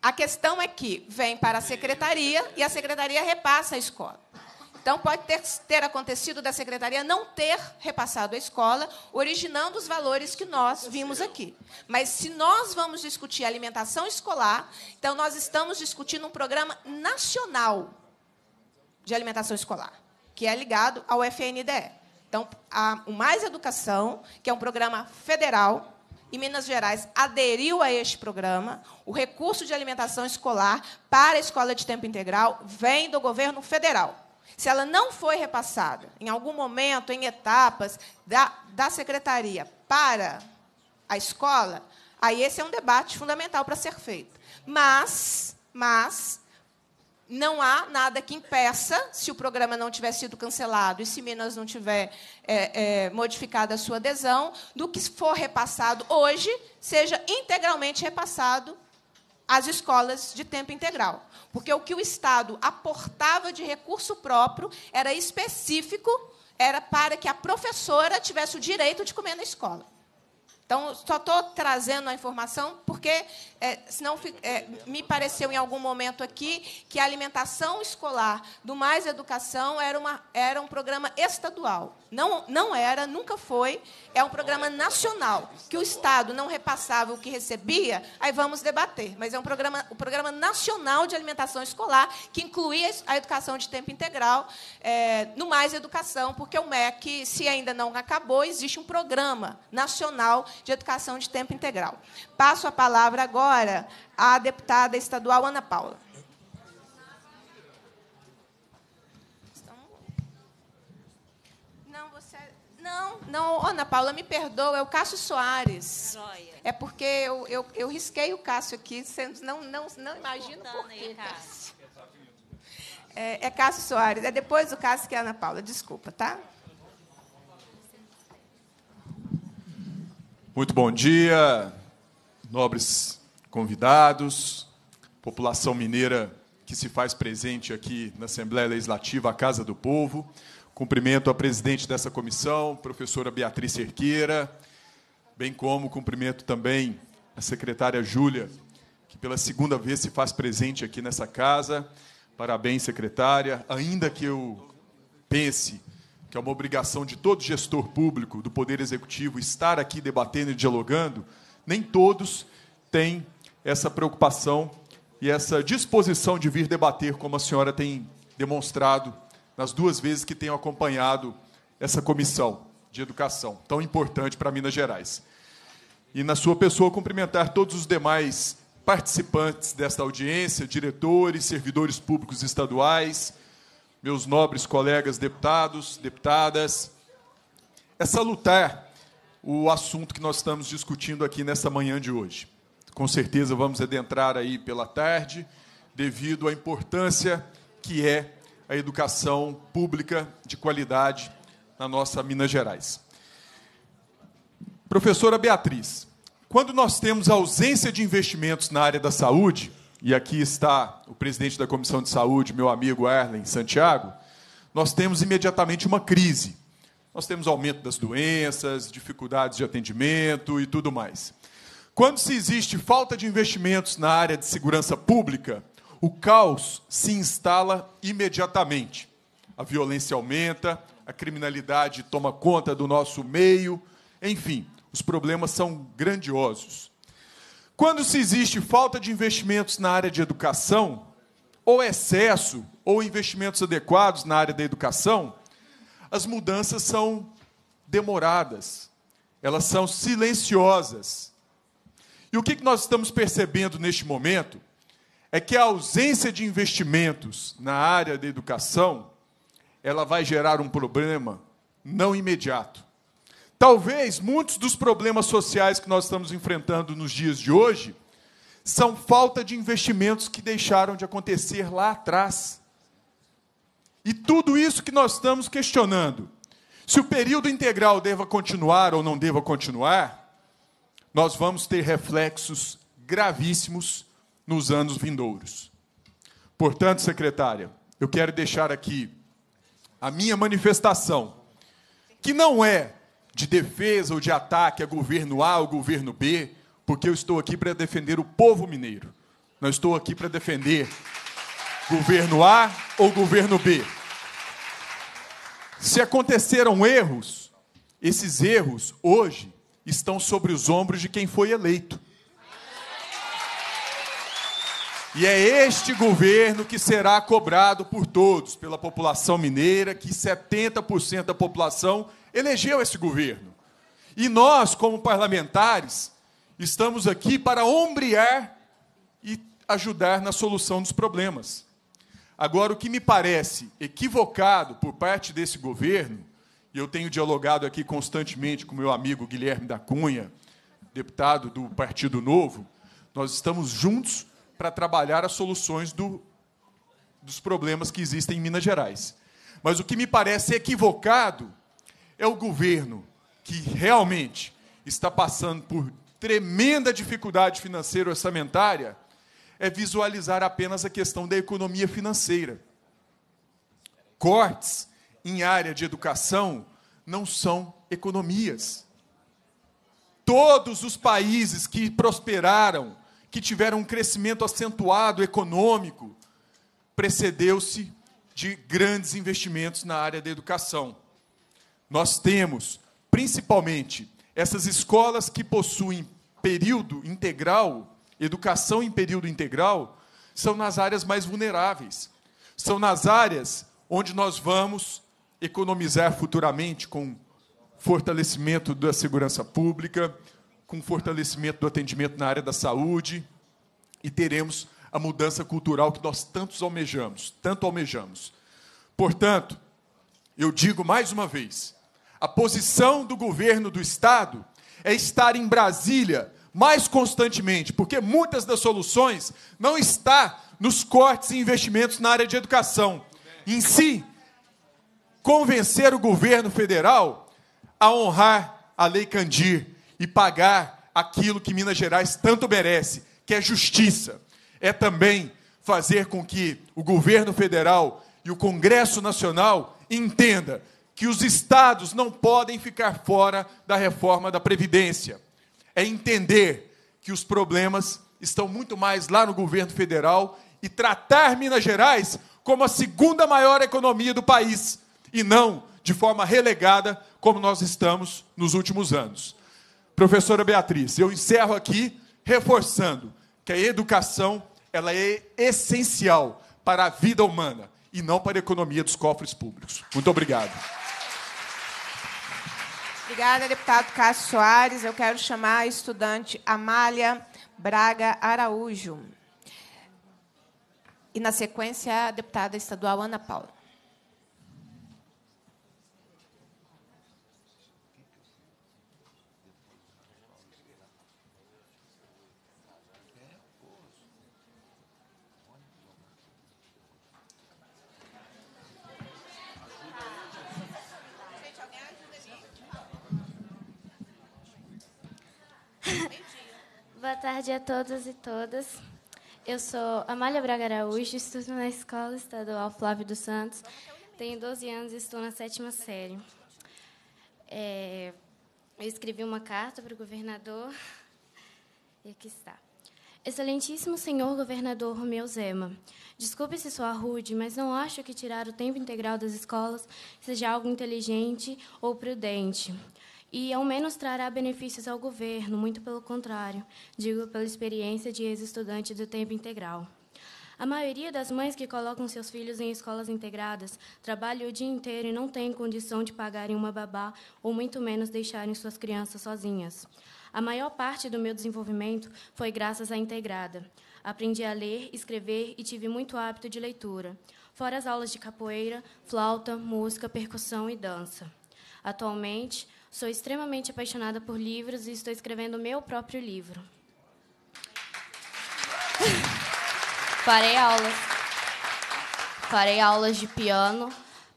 A questão é que vem para a secretaria e a secretaria repassa a escola. Então, pode ter, ter acontecido da secretaria não ter repassado a escola, originando os valores que nós vimos aqui. Mas se nós vamos discutir alimentação escolar, então nós estamos discutindo um programa nacional de alimentação escolar, que é ligado ao FNDE. Então, a, o Mais Educação, que é um programa federal, e Minas Gerais aderiu a este programa. O recurso de alimentação escolar para a escola de tempo integral vem do governo federal. Se ela não foi repassada, em algum momento, em etapas, da, da secretaria para a escola, aí esse é um debate fundamental para ser feito. Mas, mas não há nada que impeça, se o programa não tiver sido cancelado e se Minas não tiver é, é, modificado a sua adesão, do que for repassado hoje seja integralmente repassado às escolas de tempo integral. Porque o que o Estado aportava de recurso próprio era específico, era para que a professora tivesse o direito de comer na escola. Então, só estou trazendo a informação porque, é, senão, é, me pareceu em algum momento aqui que a alimentação escolar do Mais Educação era, uma, era um programa estadual. Não, não era, nunca foi. É um programa nacional, que o Estado não repassava o que recebia, aí vamos debater. Mas é um programa, o Programa Nacional de Alimentação Escolar, que incluía a educação de tempo integral é, no Mais Educação, porque o MEC, se ainda não acabou, existe um programa nacional de Educação de Tempo Integral. Passo a palavra agora à deputada estadual Ana Paula. Não, é- não, Ana Paula, me perdoa, é o Cássio Soares. É porque eu, eu, eu, risquei o Cássio aqui, você não, não, não imagino por né, quê. É, é, é Cássio Soares, é depois do Cássio que é Ana Paula, desculpa, tá? Muito bom dia, nobres convidados, população mineira que se faz presente aqui na Assembleia Legislativa, a Casa do Povo. Cumprimento a presidente dessa comissão, professora Beatriz Cerqueira, bem como cumprimento também a secretária Júlia, que pela segunda vez se faz presente aqui nessa casa. Parabéns, secretária. Ainda que eu pense que é uma obrigação de todo gestor público do Poder Executivo estar aqui debatendo e dialogando, nem todos têm essa preocupação e essa disposição de vir debater, como a senhora tem demonstrado nas duas vezes que tenho acompanhado essa comissão de educação, tão importante para Minas Gerais. E, na sua pessoa, cumprimentar todos os demais participantes desta audiência, diretores, servidores públicos estaduais, meus nobres colegas deputados, deputadas, é salutar o assunto que nós estamos discutindo aqui nessa manhã de hoje. Com certeza vamos adentrar aí pela tarde, devido à importância que é a educação pública de qualidade na nossa Minas Gerais. Professora Beatriz, quando nós temos ausência de investimentos na área da saúde, e aqui está o presidente da Comissão de Saúde, meu amigo Erlen Santiago, nós temos imediatamente uma crise. Nós temos aumento das doenças, dificuldades de atendimento e tudo mais. Quando se existe falta de investimentos na área de segurança pública, o caos se instala imediatamente. A violência aumenta, a criminalidade toma conta do nosso meio, enfim, os problemas são grandiosos. Quando se existe falta de investimentos na área de educação, ou excesso, ou investimentos adequados na área da educação, as mudanças são demoradas, elas são silenciosas. E o que nós estamos percebendo neste momento é que a ausência de investimentos na área da educação ela vai gerar um problema não imediato, Talvez muitos dos problemas sociais que nós estamos enfrentando nos dias de hoje são falta de investimentos que deixaram de acontecer lá atrás. E tudo isso que nós estamos questionando, se o período integral deva continuar ou não deva continuar, nós vamos ter reflexos gravíssimos nos anos vindouros. Portanto, secretária, eu quero deixar aqui a minha manifestação, que não é de defesa ou de ataque a é governo A ou governo B, porque eu estou aqui para defender o povo mineiro. Não estou aqui para defender governo A ou governo B. Se aconteceram erros, esses erros hoje estão sobre os ombros de quem foi eleito. E é este governo que será cobrado por todos, pela população mineira, que 70% da população elegeu esse governo. E nós, como parlamentares, estamos aqui para ombrear e ajudar na solução dos problemas. Agora, o que me parece equivocado por parte desse governo, e eu tenho dialogado aqui constantemente com meu amigo Guilherme da Cunha, deputado do Partido Novo, nós estamos juntos para trabalhar as soluções do, dos problemas que existem em Minas Gerais. Mas o que me parece equivocado é o governo que realmente está passando por tremenda dificuldade financeira orçamentária é visualizar apenas a questão da economia financeira. Cortes em área de educação não são economias. Todos os países que prosperaram, que tiveram um crescimento acentuado econômico, precedeu-se de grandes investimentos na área da educação. Nós temos, principalmente, essas escolas que possuem período integral, educação em período integral, são nas áreas mais vulneráveis. São nas áreas onde nós vamos economizar futuramente com fortalecimento da segurança pública, com fortalecimento do atendimento na área da saúde e teremos a mudança cultural que nós tantos almejamos, tanto almejamos. Portanto, eu digo mais uma vez, a posição do governo do Estado é estar em Brasília mais constantemente, porque muitas das soluções não está nos cortes e investimentos na área de educação. Em si, convencer o governo federal a honrar a Lei Candir e pagar aquilo que Minas Gerais tanto merece, que é justiça. É também fazer com que o governo federal e o Congresso Nacional entendam que os estados não podem ficar fora da reforma da Previdência. É entender que os problemas estão muito mais lá no governo federal e tratar Minas Gerais como a segunda maior economia do país e não de forma relegada como nós estamos nos últimos anos. Professora Beatriz, eu encerro aqui reforçando que a educação ela é essencial para a vida humana e não para a economia dos cofres públicos. Muito obrigado. Obrigada, deputado Cássio Soares. Eu quero chamar a estudante Amália Braga Araújo. E, na sequência, a deputada estadual Ana Paula. Boa tarde a todos e todas. Eu sou Amália Braga Araújo, estudo na Escola Estadual Flávio dos Santos. Tenho 12 anos e estou na sétima série. É, eu escrevi uma carta para o governador e aqui está. Excelentíssimo senhor governador Romeu Zema, desculpe se sou rude, mas não acho que tirar o tempo integral das escolas seja algo inteligente ou prudente e ao menos trará benefícios ao governo, muito pelo contrário, digo pela experiência de ex-estudante do tempo integral. A maioria das mães que colocam seus filhos em escolas integradas trabalha o dia inteiro e não tem condição de pagarem uma babá ou muito menos deixarem suas crianças sozinhas. A maior parte do meu desenvolvimento foi graças à integrada. Aprendi a ler, escrever e tive muito hábito de leitura, fora as aulas de capoeira, flauta, música, percussão e dança. Atualmente, Sou extremamente apaixonada por livros e estou escrevendo o meu próprio livro. Parei aulas. Parei aulas de piano,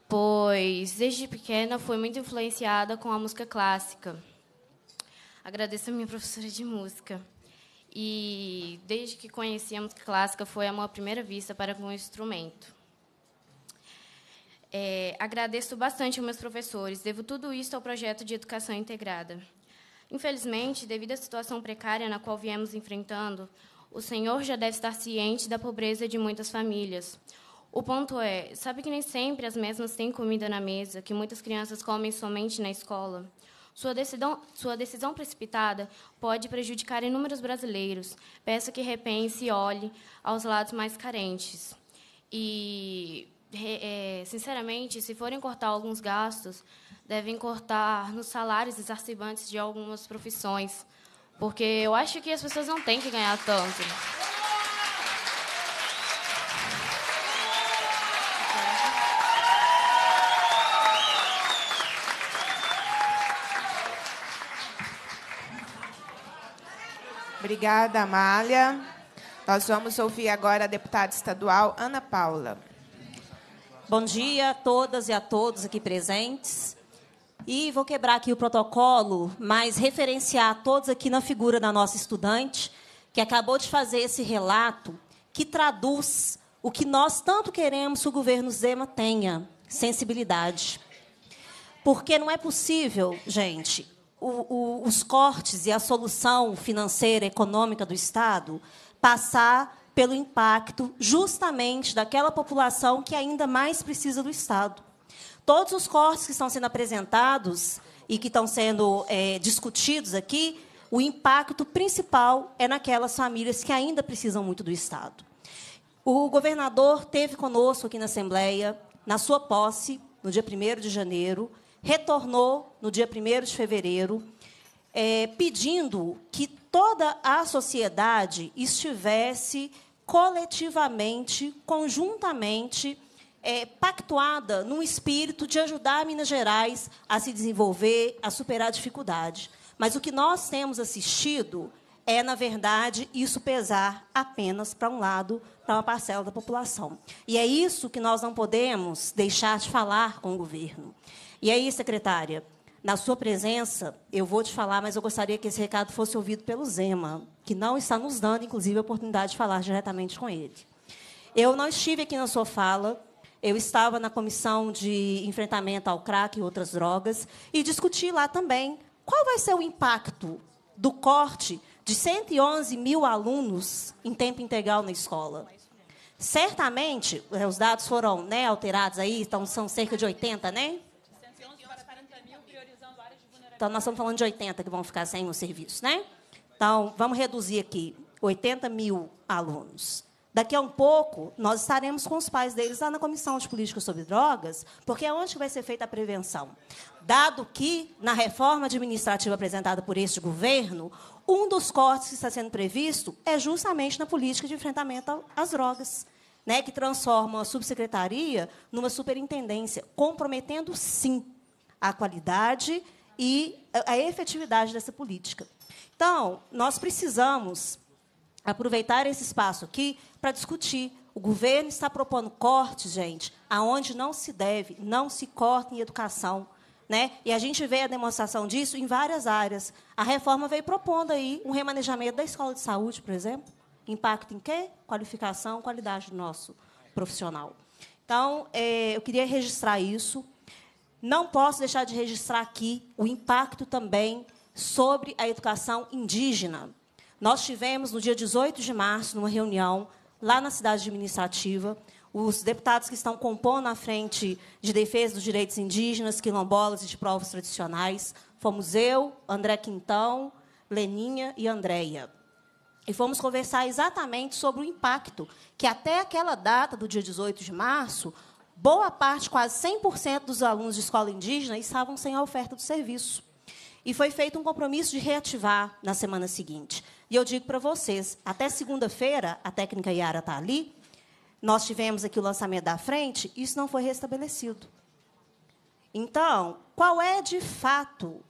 pois desde pequena fui muito influenciada com a música clássica. Agradeço a minha professora de música. E desde que conheci a música clássica, foi a minha primeira vista para com o instrumento. É, agradeço bastante aos meus professores. Devo tudo isso ao projeto de educação integrada. Infelizmente, devido à situação precária na qual viemos enfrentando, o senhor já deve estar ciente da pobreza de muitas famílias. O ponto é, sabe que nem sempre as mesmas têm comida na mesa, que muitas crianças comem somente na escola. Sua decisão, sua decisão precipitada pode prejudicar inúmeros brasileiros. Peço que repense e olhe aos lados mais carentes. E é, sinceramente, se forem cortar alguns gastos, devem cortar nos salários exacerbantes de algumas profissões, porque eu acho que as pessoas não têm que ganhar tanto. Obrigada, Amália. Nós vamos ouvir agora a deputada estadual Ana Paula. Bom dia a todas e a todos aqui presentes. E vou quebrar aqui o protocolo, mas referenciar a todos aqui na figura da nossa estudante, que acabou de fazer esse relato, que traduz o que nós tanto queremos que o governo Zema tenha: sensibilidade. Porque não é possível, gente, o, o, os cortes e a solução financeira, econômica do Estado passar pelo impacto justamente daquela população que ainda mais precisa do Estado. Todos os cortes que estão sendo apresentados e que estão sendo é, discutidos aqui, o impacto principal é naquelas famílias que ainda precisam muito do Estado. O governador teve conosco aqui na Assembleia, na sua posse, no dia 1 de janeiro, retornou no dia 1 de fevereiro, é, pedindo que toda a sociedade estivesse coletivamente, conjuntamente, é, pactuada num espírito de ajudar Minas Gerais a se desenvolver, a superar a dificuldade. Mas o que nós temos assistido é, na verdade, isso pesar apenas para um lado, para uma parcela da população. E é isso que nós não podemos deixar de falar com o governo. E aí, secretária, na sua presença, eu vou te falar, mas eu gostaria que esse recado fosse ouvido pelo Zema, que não está nos dando, inclusive, a oportunidade de falar diretamente com ele. Eu não estive aqui na sua fala, eu estava na comissão de enfrentamento ao crack e outras drogas e discuti lá também qual vai ser o impacto do corte de 111 mil alunos em tempo integral na escola. Certamente, os dados foram né, alterados aí, então são cerca de 80, né? Então, nós estamos falando de 80 que vão ficar sem o serviço, né? Então, vamos reduzir aqui 80 mil alunos. Daqui a um pouco, nós estaremos com os pais deles lá na Comissão de Políticas sobre Drogas, porque é onde vai ser feita a prevenção. Dado que, na reforma administrativa apresentada por este governo, um dos cortes que está sendo previsto é justamente na política de enfrentamento às drogas, né, que transforma a subsecretaria numa superintendência, comprometendo, sim, a qualidade e a efetividade dessa política. Então, nós precisamos aproveitar esse espaço aqui para discutir. O governo está propondo cortes, gente, aonde não se deve, não se corta em educação. Né? E a gente vê a demonstração disso em várias áreas. A reforma veio propondo aí um remanejamento da escola de saúde, por exemplo. Impacto em quê? Qualificação, qualidade do nosso profissional. Então, eh, eu queria registrar isso. Não posso deixar de registrar aqui o impacto também sobre a educação indígena. Nós tivemos, no dia 18 de março, numa reunião lá na cidade administrativa, os deputados que estão compondo a frente de defesa dos direitos indígenas, quilombolas e de provas tradicionais. Fomos eu, André Quintão, Leninha e Andréia. E fomos conversar exatamente sobre o impacto que, até aquela data do dia 18 de março, boa parte, quase 100% dos alunos de escola indígena estavam sem a oferta do serviço. E foi feito um compromisso de reativar na semana seguinte. E eu digo para vocês, até segunda-feira, a técnica Yara está ali, nós tivemos aqui o lançamento da frente, isso não foi restabelecido. Então, qual é de fato,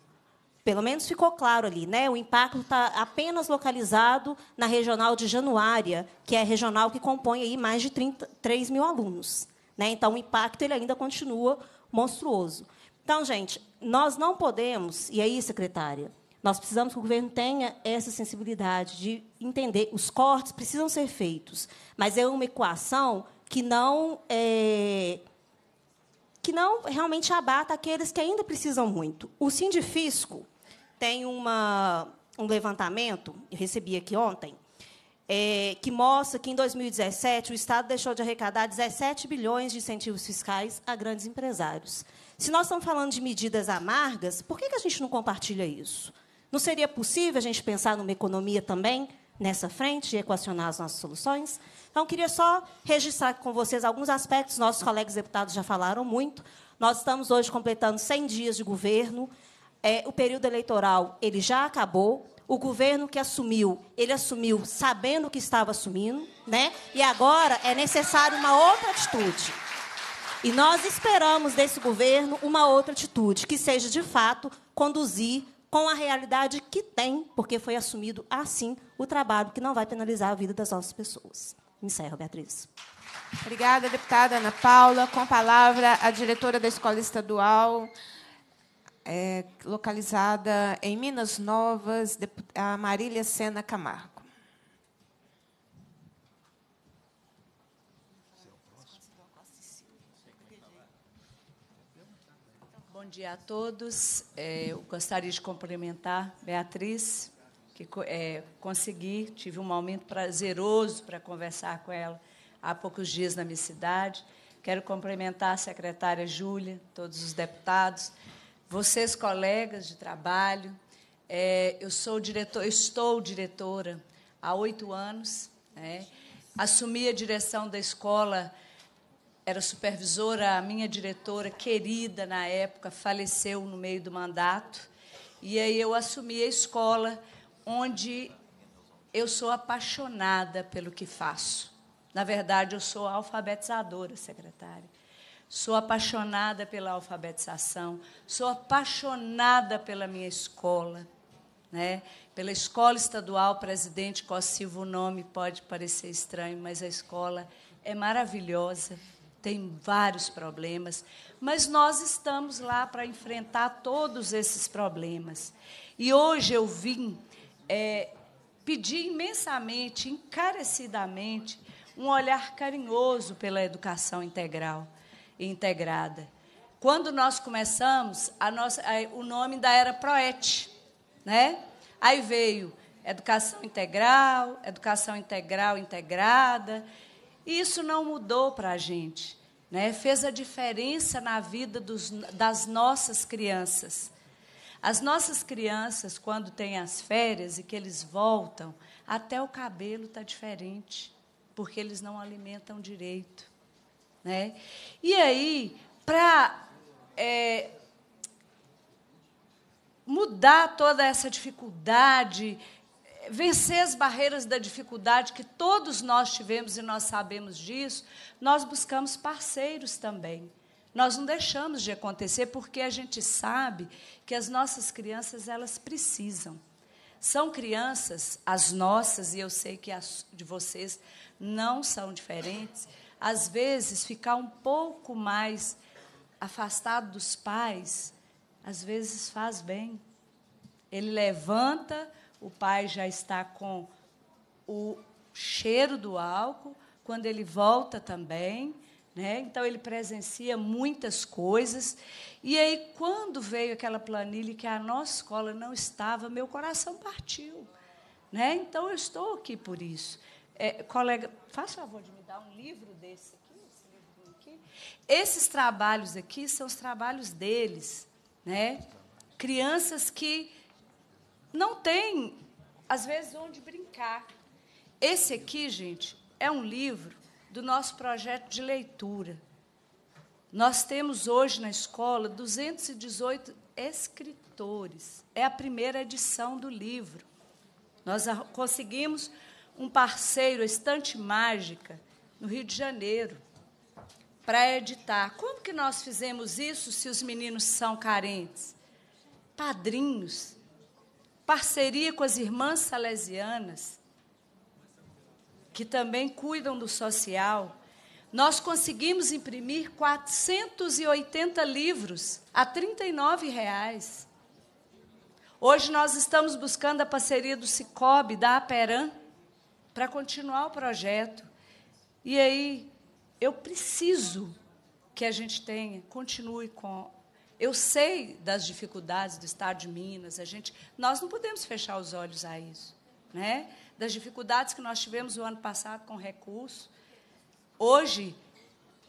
pelo menos ficou claro ali, né? o impacto está apenas localizado na regional de Januária, que é a regional que compõe aí mais de 30, 3 mil alunos. Né? Então, o impacto ele ainda continua monstruoso. Então, gente, nós não podemos, e aí, secretária, nós precisamos que o governo tenha essa sensibilidade de entender os cortes precisam ser feitos, mas é uma equação que não é, que não realmente abata aqueles que ainda precisam muito. O Sindifisco tem uma, um levantamento, eu recebi aqui ontem, é, que mostra que, em 2017, o Estado deixou de arrecadar 17 bilhões de incentivos fiscais a grandes empresários. Se nós estamos falando de medidas amargas, por que, a gente não compartilha isso? Não seria possível a gente pensar numa economia também nessa frente e equacionar as nossas soluções? Então, queria só registrar com vocês alguns aspectos. Nossos colegas deputados já falaram muito. Nós estamos hoje completando 100 dias de governo. É, o período eleitoral ele já acabou o governo que assumiu, ele assumiu sabendo que estava assumindo, né? E agora é necessário uma outra atitude. E nós esperamos desse governo uma outra atitude, que seja de fato conduzir com a realidade que tem, porque foi assumido assim o trabalho que não vai penalizar a vida das nossas pessoas. Encerro, Beatriz. Obrigada, deputada Ana Paula. Com a palavra, a diretora da Escola Estadual, é, localizada em Minas Novas, a Marília Sena Camargo. Bom dia a todos. É, eu gostaria de cumprimentar Beatriz, que é, consegui, tive um momento prazeroso para conversar com ela há poucos dias na minha cidade. Quero cumprimentar a secretária Júlia, todos os deputados, vocês colegas de trabalho. É, eu sou diretor, estou diretora há oito anos. Né? Assumi a direção da escola, era supervisora, a minha diretora querida na época faleceu no meio do mandato. E aí eu assumi a escola, onde eu sou apaixonada pelo que faço. Na verdade, eu sou alfabetizadora, secretária sou apaixonada pela alfabetização, sou apaixonada pela minha escola, né? Pela escola estadual, presidente Cossivo, o nome pode parecer estranho, mas a escola é maravilhosa, tem vários problemas, mas nós estamos lá para enfrentar todos esses problemas. E hoje eu vim é, pedir imensamente, encarecidamente, um olhar carinhoso pela educação integral integrada. Quando nós começamos, a nossa, o nome da era Proete, né? Aí veio educação integral, educação integral integrada. E isso não mudou para a gente, né? Fez a diferença na vida dos, das nossas crianças. As nossas crianças, quando têm as férias e que eles voltam, até o cabelo está diferente, porque eles não alimentam direito. Né? E aí, para é, mudar toda essa dificuldade, vencer as barreiras da dificuldade que todos nós tivemos e nós sabemos disso, nós buscamos parceiros também. Nós não deixamos de acontecer porque a gente sabe que as nossas crianças elas precisam. São crianças, as nossas e eu sei que as de vocês não são diferentes às vezes, ficar um pouco mais afastado dos pais, às vezes faz bem. Ele levanta, o pai já está com o cheiro do álcool, quando ele volta também, né? Então ele presencia muitas coisas. E aí quando veio aquela planilha que a nossa escola não estava, meu coração partiu, né? Então eu estou aqui por isso. É, colega, faça favor de me dar um livro desse aqui, esse livro aqui. Esses trabalhos aqui são os trabalhos deles, né? Crianças que não têm, às vezes, onde brincar. Esse aqui, gente, é um livro do nosso projeto de leitura. Nós temos hoje na escola 218 escritores. É a primeira edição do livro. Nós conseguimos um parceiro, a Estante Mágica, no Rio de Janeiro, para editar. Como que nós fizemos isso se os meninos são carentes? Padrinhos, parceria com as irmãs salesianas, que também cuidam do social. Nós conseguimos imprimir 480 livros a R$ reais. Hoje nós estamos buscando a parceria do Cicobi, da Aperam, para continuar o projeto. E aí eu preciso que a gente tenha, continue com. Eu sei das dificuldades do Estado de Minas, a gente, nós não podemos fechar os olhos a isso, né? Das dificuldades que nós tivemos o ano passado com recursos. Hoje,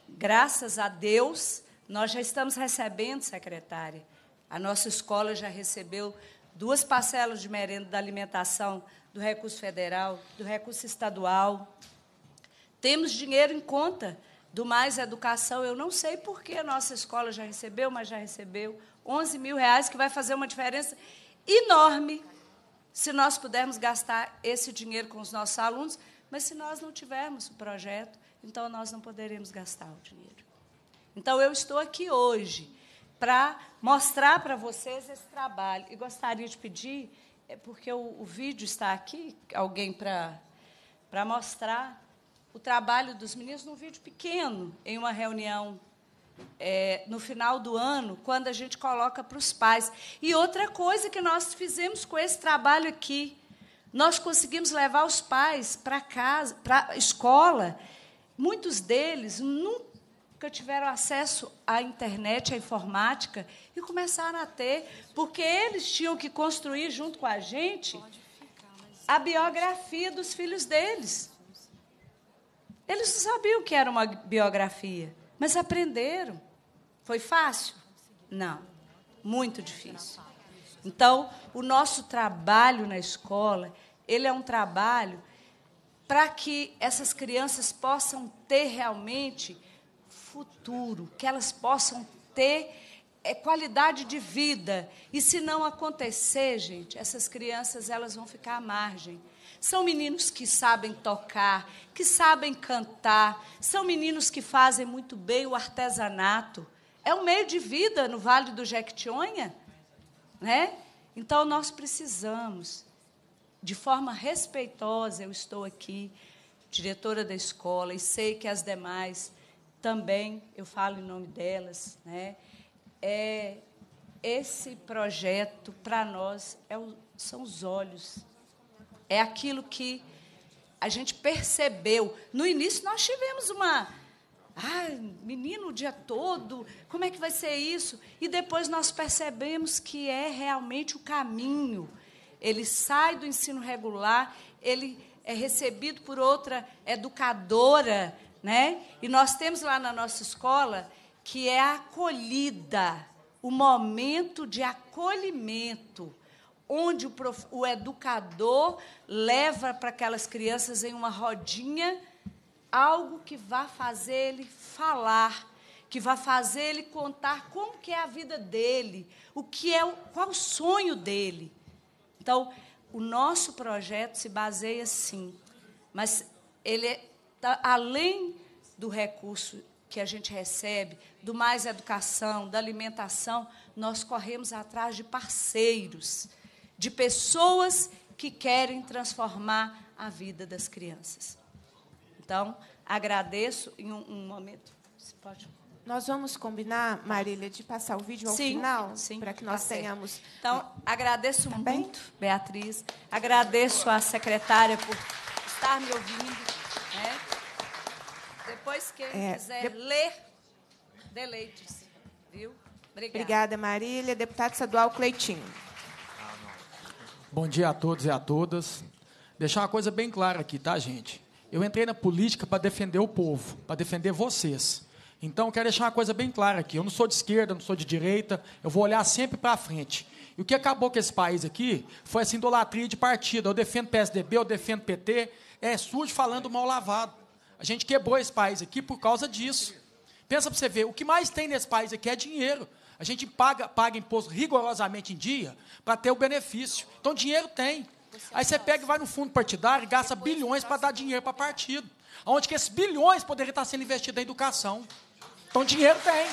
graças a Deus, nós já estamos recebendo secretária. A nossa escola já recebeu duas parcelas de merenda da alimentação do recurso federal, do recurso estadual. Temos dinheiro em conta. Do mais educação, eu não sei por que a nossa escola já recebeu, mas já recebeu 11 mil reais, que vai fazer uma diferença enorme se nós pudermos gastar esse dinheiro com os nossos alunos, mas se nós não tivermos o projeto, então nós não poderemos gastar o dinheiro. Então eu estou aqui hoje para mostrar para vocês esse trabalho e gostaria de pedir, é porque o, o vídeo está aqui, alguém para para mostrar o trabalho dos meninos num vídeo pequeno, em uma reunião é, no final do ano, quando a gente coloca para os pais. E outra coisa que nós fizemos com esse trabalho aqui, nós conseguimos levar os pais para casa, para a escola. Muitos deles nunca tiveram acesso à internet, à informática, e começaram a ter, porque eles tinham que construir junto com a gente a biografia dos filhos deles. Eles não sabiam o que era uma biografia, mas aprenderam. Foi fácil? Não, muito difícil. Então, o nosso trabalho na escola, ele é um trabalho para que essas crianças possam ter realmente futuro, que elas possam ter é, qualidade de vida. E se não acontecer, gente, essas crianças elas vão ficar à margem são meninos que sabem tocar, que sabem cantar, são meninos que fazem muito bem o artesanato. É um meio de vida no Vale do Jequitinhonha, né? Então nós precisamos, de forma respeitosa, eu estou aqui, diretora da escola, e sei que as demais também, eu falo em nome delas, né? É, esse projeto para nós é o, são os olhos é aquilo que a gente percebeu. No início nós tivemos uma. Ah, menino o dia todo, como é que vai ser isso? E depois nós percebemos que é realmente o caminho. Ele sai do ensino regular, ele é recebido por outra educadora, né? E nós temos lá na nossa escola que é a acolhida, o momento de acolhimento onde o, prof... o educador leva para aquelas crianças em uma rodinha algo que vá fazer ele falar, que vá fazer ele contar como que é a vida dele, o que é, o... qual o sonho dele. Então, o nosso projeto se baseia sim, mas ele é, tá, além do recurso que a gente recebe, do mais educação, da alimentação, nós corremos atrás de parceiros de pessoas que querem transformar a vida das crianças. Então, agradeço em um, um momento. pode. Nós vamos combinar, Marília, de passar o vídeo ao sim, final, para que nós passei. tenhamos. Então, agradeço tá muito, bem? Beatriz. Agradeço à secretária por estar me ouvindo. Né? Depois que é, quiser de... ler, deleite-se, viu? Obrigada. Obrigada, Marília. Deputado estadual Cleitinho. Bom dia a todos e a todas. Deixar uma coisa bem clara aqui, tá, gente? Eu entrei na política para defender o povo, para defender vocês. Então, quero deixar uma coisa bem clara aqui. Eu não sou de esquerda, não sou de direita. Eu vou olhar sempre para frente. E o que acabou com esse país aqui foi essa idolatria de partido. Eu defendo PSDB, eu defendo PT. É sujo falando mal lavado. A gente quebrou esse país aqui por causa disso. Pensa para você ver, o que mais tem nesse país aqui é dinheiro. A gente paga, paga imposto rigorosamente em dia para ter o benefício. Então, dinheiro tem. Aí você pega e vai no fundo partidário e gasta bilhões para dar dinheiro para partido. Onde que esses bilhões poderiam estar sendo investidos em educação. Então, dinheiro tem.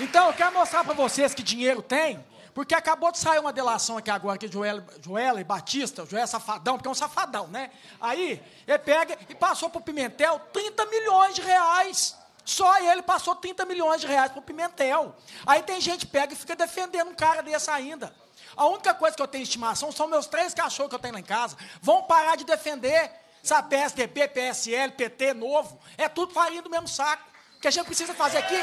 Então, eu quero mostrar para vocês que dinheiro tem, porque acabou de sair uma delação aqui agora, que Joel, Joel e Batista, Joel é safadão, porque é um safadão, né? Aí, ele pega e passou para o Pimentel 30 milhões de reais só ele passou 30 milhões de reais para o Pimentel. Aí tem gente que pega e fica defendendo um cara desse ainda. A única coisa que eu tenho estimação são meus três cachorros que eu tenho lá em casa. Vão parar de defender. Sabe, PSDB, PSL, PT, novo. É tudo farinha do mesmo saco. O que a gente precisa fazer aqui.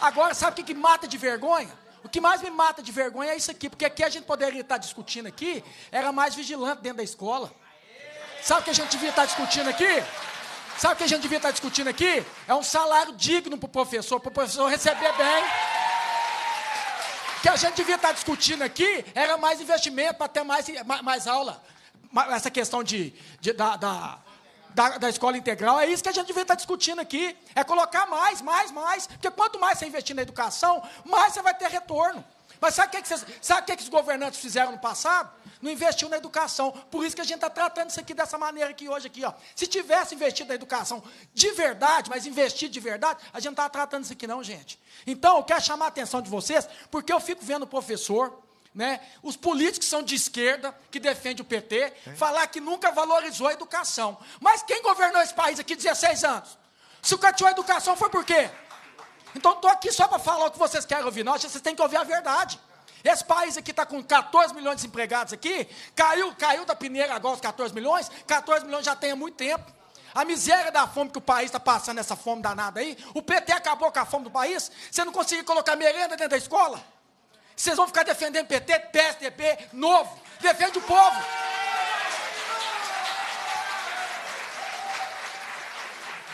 Agora, sabe o que, que mata de vergonha? O que mais me mata de vergonha é isso aqui, porque aqui a gente poderia estar discutindo aqui, era mais vigilante dentro da escola. Sabe o que a gente devia estar tá discutindo aqui? Sabe o que a gente devia estar tá discutindo aqui? É um salário digno para o professor, para o professor receber bem. O que a gente devia estar tá discutindo aqui era mais investimento para ter mais, mais, mais, aula. Essa questão de, de da, da, da, da, escola integral, é isso que a gente devia estar discutindo aqui. É colocar mais, mais, mais. Porque quanto mais você investir na educação, mais você vai ter retorno. Mas sabe o que, é que, vocês, sabe o que, é que os governantes fizeram no passado? não investiu na educação. Por isso que a gente está tratando isso aqui dessa maneira aqui hoje aqui, ó. Se tivesse investido na educação de verdade, mas investir de verdade, a gente não estava tá tratando isso aqui não, gente. Então, eu quero chamar a atenção de vocês, porque eu fico vendo o professor, né? Os políticos são de esquerda, que defende o PT, é. falar que nunca valorizou a educação. Mas quem governou esse país aqui 16 anos? Se cateou a educação foi por quê? Então estou aqui só para falar o que vocês querem ouvir. Não, vocês têm que ouvir a verdade. Esse país aqui está com 14 milhões de desempregados aqui, caiu, caiu da peneira agora os 14 milhões, 14 milhões já tem há muito tempo. A miséria da fome que o país está passando, essa fome danada aí, o PT acabou com a fome do país, você não conseguiu colocar merenda dentro da escola? Vocês vão ficar defendendo PT, PSDB, novo, defende o povo.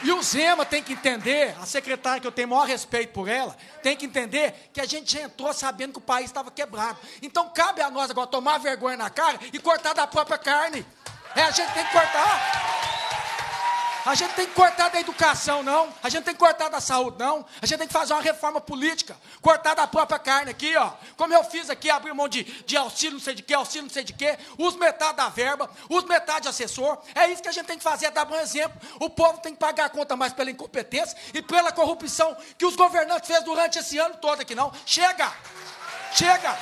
E o Zema tem que entender, a secretária que eu tenho maior respeito por ela, tem que entender que a gente entrou sabendo que o país estava quebrado. Então cabe a nós agora tomar vergonha na cara e cortar da própria carne. É, a gente tem que cortar. A gente tem que cortar da educação, não. A gente tem que cortar da saúde, não. A gente tem que fazer uma reforma política. Cortar da própria carne aqui, ó. Como eu fiz aqui, abrir mão de, de auxílio, não sei de quê, auxílio, não sei de quê. Uso metade da verba, uso metade de assessor. É isso que a gente tem que fazer, é dar um exemplo. O povo tem que pagar a conta mais pela incompetência e pela corrupção que os governantes fez durante esse ano todo aqui, não. Chega! Chega!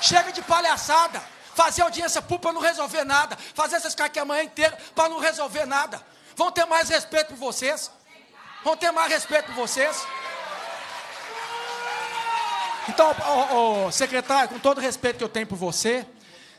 Chega de palhaçada! Fazer audiência pública não resolver nada. Fazer essas ficar aqui a manhã inteira para não resolver nada. Vão ter mais respeito por vocês. Vão ter mais respeito por vocês. Então, secretário, com todo o respeito que eu tenho por você,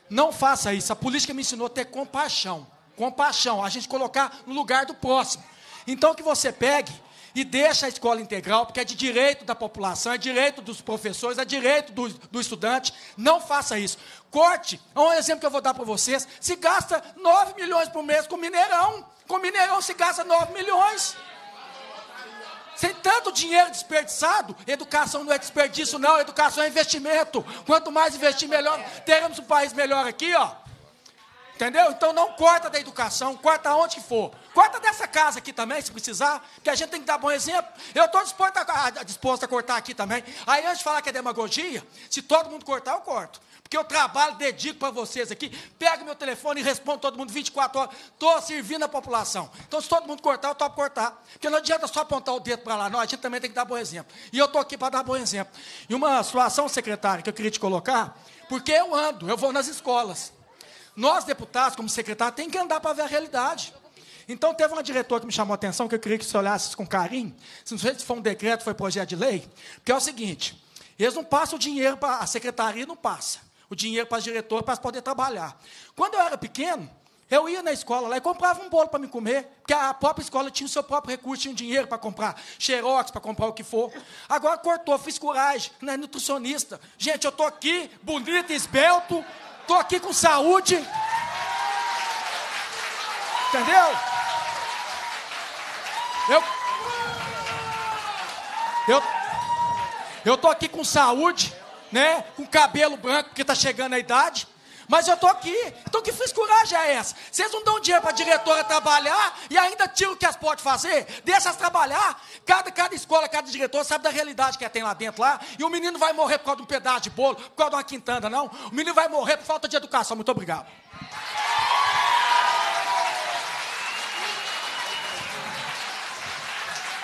não faça isso. A política me ensinou a ter compaixão. Compaixão, a gente colocar no lugar do próximo. Então, que você pegue e deixa a escola integral, porque é de direito da população, é direito dos professores, é direito do, do estudante. Não faça isso. Corte, é um exemplo que eu vou dar para vocês. Se gasta 9 milhões por mês com Mineirão. Com Mineirão se gasta 9 milhões. Sem tanto dinheiro desperdiçado, educação não é desperdício, não. Educação é investimento. Quanto mais investir, melhor. Teremos um país melhor aqui, ó. Entendeu? Então não corta da educação, corta onde for. Corta dessa casa aqui também, se precisar, que a gente tem que dar bom exemplo. Eu estou disposto a, disposto a cortar aqui também. Aí antes de falar que é demagogia, se todo mundo cortar, eu corto. Porque eu trabalho, dedico para vocês aqui, pego meu telefone e respondo todo mundo 24 horas. Estou servindo a população. Então, se todo mundo cortar, eu topo cortar. Porque não adianta só apontar o dedo para lá, não. A gente também tem que dar bom exemplo. E eu estou aqui para dar bom exemplo. E uma situação, secretária, que eu queria te colocar, porque eu ando, eu vou nas escolas. Nós, deputados, como secretário, tem que andar para ver a realidade. Então, teve uma diretora que me chamou a atenção, que eu queria que você olhasse com carinho. Não sei se foi um decreto, foi projeto de lei. porque é o seguinte: eles não passam o dinheiro para. A secretaria não passa o dinheiro para as diretoras para poder trabalhar. Quando eu era pequeno, eu ia na escola lá e comprava um bolo para me comer, porque a própria escola tinha o seu próprio recurso, tinha um dinheiro para comprar xerox, para comprar o que for. Agora cortou, fiz coragem, não é nutricionista. Gente, eu estou aqui, bonito, esbelto, Estou aqui com saúde. Entendeu? Eu. Eu. Eu tô aqui com saúde, né? Com cabelo branco, porque tá chegando a idade. Mas eu tô aqui. Então que frescuragem é essa? Vocês não dão dinheiro para a diretora trabalhar e ainda tiram o que elas podem fazer? Deixa elas trabalhar. Cada, cada escola, cada diretor sabe da realidade que tem lá dentro lá. E o menino vai morrer por causa de um pedaço de bolo, por causa de uma quintanda, não. O menino vai morrer por falta de educação. Muito obrigado.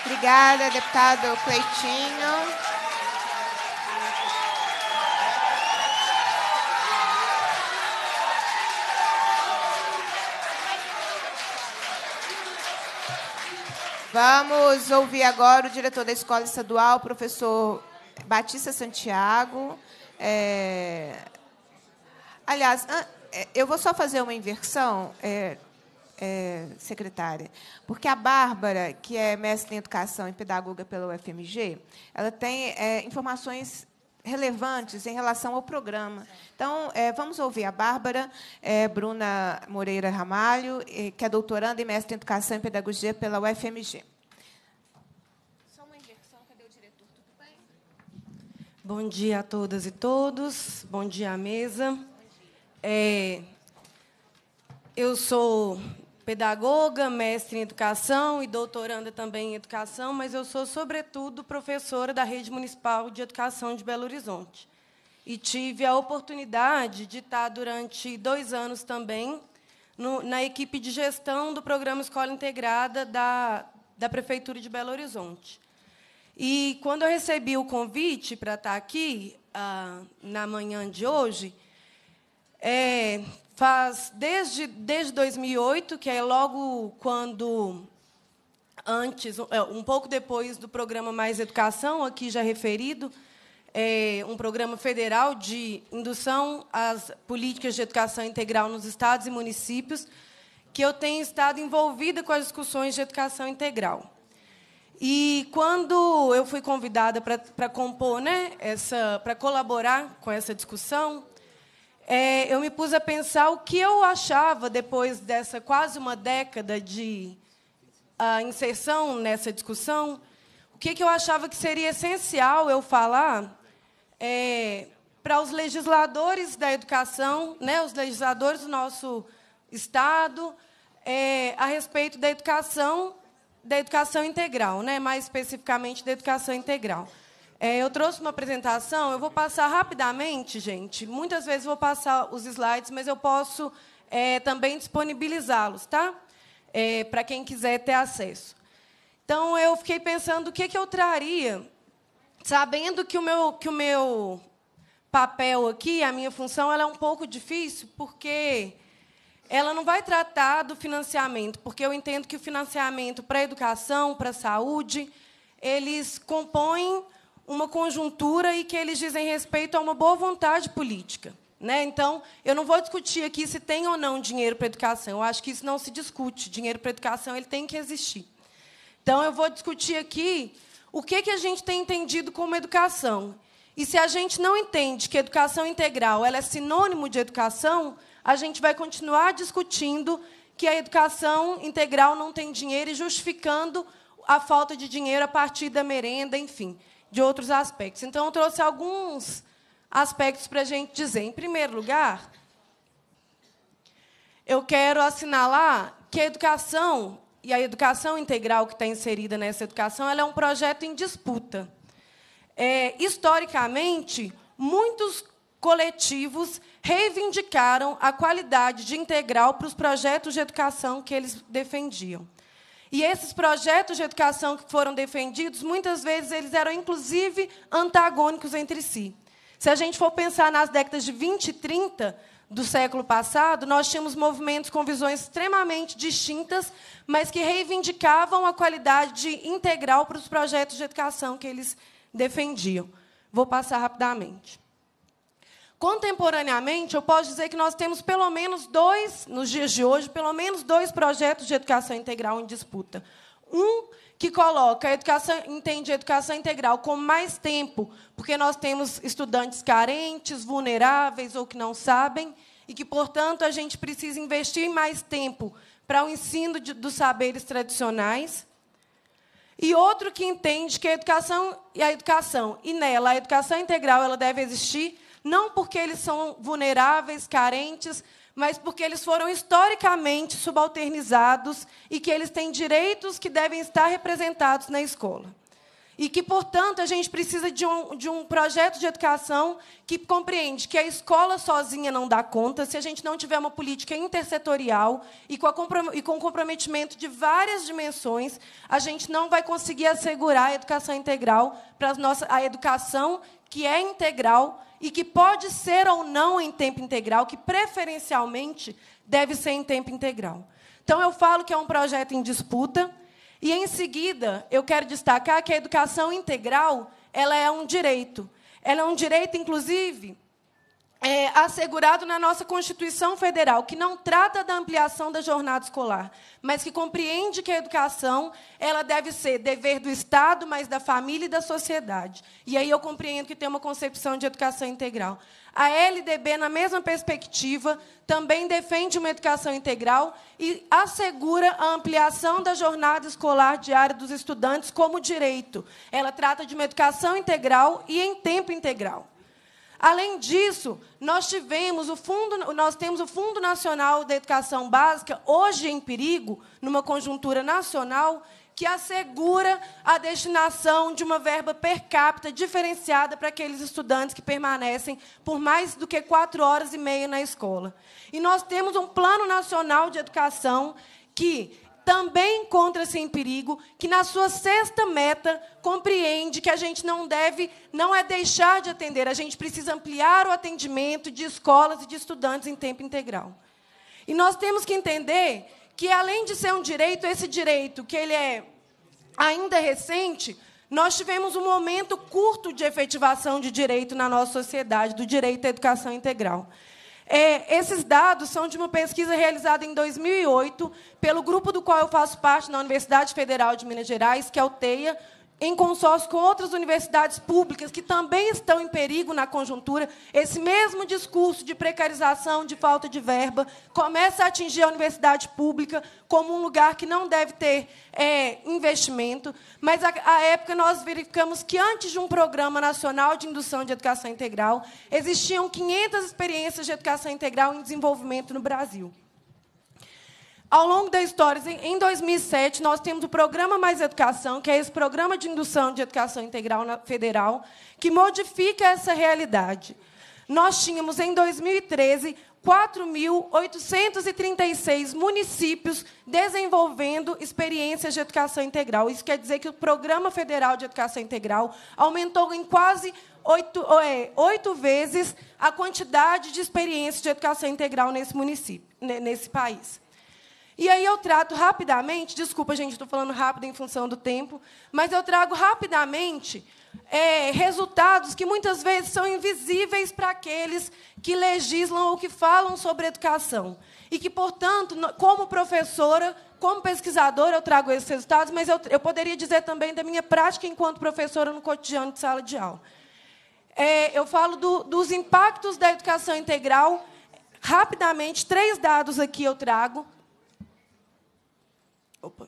Obrigada, deputado Cleitinho. Vamos ouvir agora o diretor da Escola Estadual, professor Batista Santiago. É... Aliás, é, eu vou só fazer uma inversão, é, é, secretária, porque a Bárbara, que é mestre em educação e pedagoga pela UFMG, ela tem é, informações relevantes em relação ao programa. Então, é, vamos ouvir a Bárbara é, Bruna Moreira Ramalho, que é doutoranda e mestre em Educação e Pedagogia pela UFMG. Bom dia a todas e todos, bom dia à mesa. Bom dia. É, eu sou pedagoga, mestre em educação e doutoranda também em educação, mas eu sou, sobretudo, professora da Rede Municipal de Educação de Belo Horizonte. E tive a oportunidade de estar durante dois anos também no, na equipe de gestão do programa Escola Integrada da, da Prefeitura de Belo Horizonte. E quando eu recebi o convite para estar aqui, ah, na manhã de hoje, é, Faz desde, desde 2008, que é logo quando antes, é, um pouco depois do programa Mais Educação, aqui já referido, é um programa federal de indução às políticas de educação integral nos estados e municípios, que eu tenho estado envolvida com as discussões de educação integral. E quando eu fui convidada para compor, né, essa, para colaborar com essa discussão, é, eu me pus a pensar o que eu achava depois dessa quase uma década de ah, inserção nessa discussão, o que, que eu achava que seria essencial eu falar é, para os legisladores da educação, né, os legisladores do nosso Estado, é, a respeito da educação, da educação integral, né, mais especificamente da educação integral. É, eu trouxe uma apresentação, eu vou passar rapidamente, gente. Muitas vezes vou passar os slides, mas eu posso é, também disponibilizá-los, tá? É, Para quem quiser ter acesso. Então, eu fiquei pensando o que, é que eu traria, sabendo que o meu, que o meu papel aqui, a minha função, ela é um pouco difícil, porque ela não vai tratar do financiamento, porque eu entendo que o financiamento para a educação, para a saúde, eles compõem uma conjuntura e que eles dizem respeito a uma boa vontade política. Né? Então, eu não vou discutir aqui se tem ou não dinheiro para educação. Eu acho que isso não se discute. Dinheiro para educação ele tem que existir. Então, eu vou discutir aqui o que, que a gente tem entendido como educação. E se a gente não entende que educação integral ela é sinônimo de educação, a gente vai continuar discutindo que a educação integral não tem dinheiro e justificando a falta de dinheiro a partir da merenda, enfim de outros aspectos. Então, eu trouxe alguns aspectos para a gente dizer. Em primeiro lugar, eu quero assinalar que a educação e a educação integral que está inserida nessa educação é um projeto em disputa. É, historicamente, muitos coletivos reivindicaram a qualidade de integral para os projetos de educação que eles defendiam. E esses projetos de educação que foram defendidos, muitas vezes eles eram inclusive antagônicos entre si. Se a gente for pensar nas décadas de 20 e 30 do século passado, nós tínhamos movimentos com visões extremamente distintas, mas que reivindicavam a qualidade integral para os projetos de educação que eles defendiam. Vou passar rapidamente. Contemporaneamente, eu posso dizer que nós temos pelo menos dois, nos dias de hoje, pelo menos dois projetos de educação integral em disputa. Um que coloca a educação, entende a educação integral como mais tempo, porque nós temos estudantes carentes, vulneráveis ou que não sabem, e que, portanto, a gente precisa investir mais tempo para o ensino de, dos saberes tradicionais. E outro que entende que a educação e a educação, e nela a educação integral ela deve existir não porque eles são vulneráveis, carentes, mas porque eles foram historicamente subalternizados e que eles têm direitos que devem estar representados na escola. E que, portanto, a gente precisa de um, de um projeto de educação que compreende que a escola sozinha não dá conta se a gente não tiver uma política intersetorial e com, e com comprometimento de várias dimensões, a gente não vai conseguir assegurar a educação integral para as nossas, a educação que é integral e que pode ser ou não em tempo integral, que preferencialmente deve ser em tempo integral. Então, eu falo que é um projeto em disputa, e em seguida eu quero destacar que a educação integral ela é um direito. Ela é um direito, inclusive, é, assegurado na nossa Constituição Federal, que não trata da ampliação da jornada escolar, mas que compreende que a educação ela deve ser dever do Estado, mas da família e da sociedade. E aí eu compreendo que tem uma concepção de educação integral. A LDB, na mesma perspectiva, também defende uma educação integral e assegura a ampliação da jornada escolar diária dos estudantes como direito. Ela trata de uma educação integral e em tempo integral. Além disso, nós tivemos o fundo, nós temos o Fundo Nacional da Educação Básica hoje em perigo, numa conjuntura nacional que assegura a destinação de uma verba per capita diferenciada para aqueles estudantes que permanecem por mais do que quatro horas e meia na escola. E nós temos um Plano Nacional de Educação que também encontra-se em perigo, que na sua sexta meta compreende que a gente não deve, não é deixar de atender, a gente precisa ampliar o atendimento de escolas e de estudantes em tempo integral. E nós temos que entender que além de ser um direito, esse direito que ele é ainda recente, nós tivemos um momento curto de efetivação de direito na nossa sociedade, do direito à educação integral. É, esses dados são de uma pesquisa realizada em 2008 pelo grupo do qual eu faço parte na Universidade Federal de Minas Gerais, que é o TEIA, em consórcio com outras universidades públicas que também estão em perigo na conjuntura, esse mesmo discurso de precarização, de falta de verba, começa a atingir a universidade pública como um lugar que não deve ter é, investimento. Mas, à época, nós verificamos que, antes de um programa nacional de indução de educação integral, existiam 500 experiências de educação integral em desenvolvimento no Brasil. Ao longo da história, em 2007, nós temos o Programa Mais Educação, que é esse Programa de Indução de Educação Integral Federal, que modifica essa realidade. Nós tínhamos, em 2013, 4.836 municípios desenvolvendo experiências de educação integral. Isso quer dizer que o Programa Federal de Educação Integral aumentou em quase oito, é, oito vezes a quantidade de experiências de educação integral nesse, município, nesse país. E aí eu trato rapidamente, desculpa, gente, estou falando rápido em função do tempo, mas eu trago rapidamente é, resultados que muitas vezes são invisíveis para aqueles que legislam ou que falam sobre educação. E que, portanto, como professora, como pesquisadora, eu trago esses resultados, mas eu, eu poderia dizer também da minha prática enquanto professora no cotidiano de sala de aula. É, eu falo do, dos impactos da educação integral. Rapidamente, três dados aqui eu trago Opa.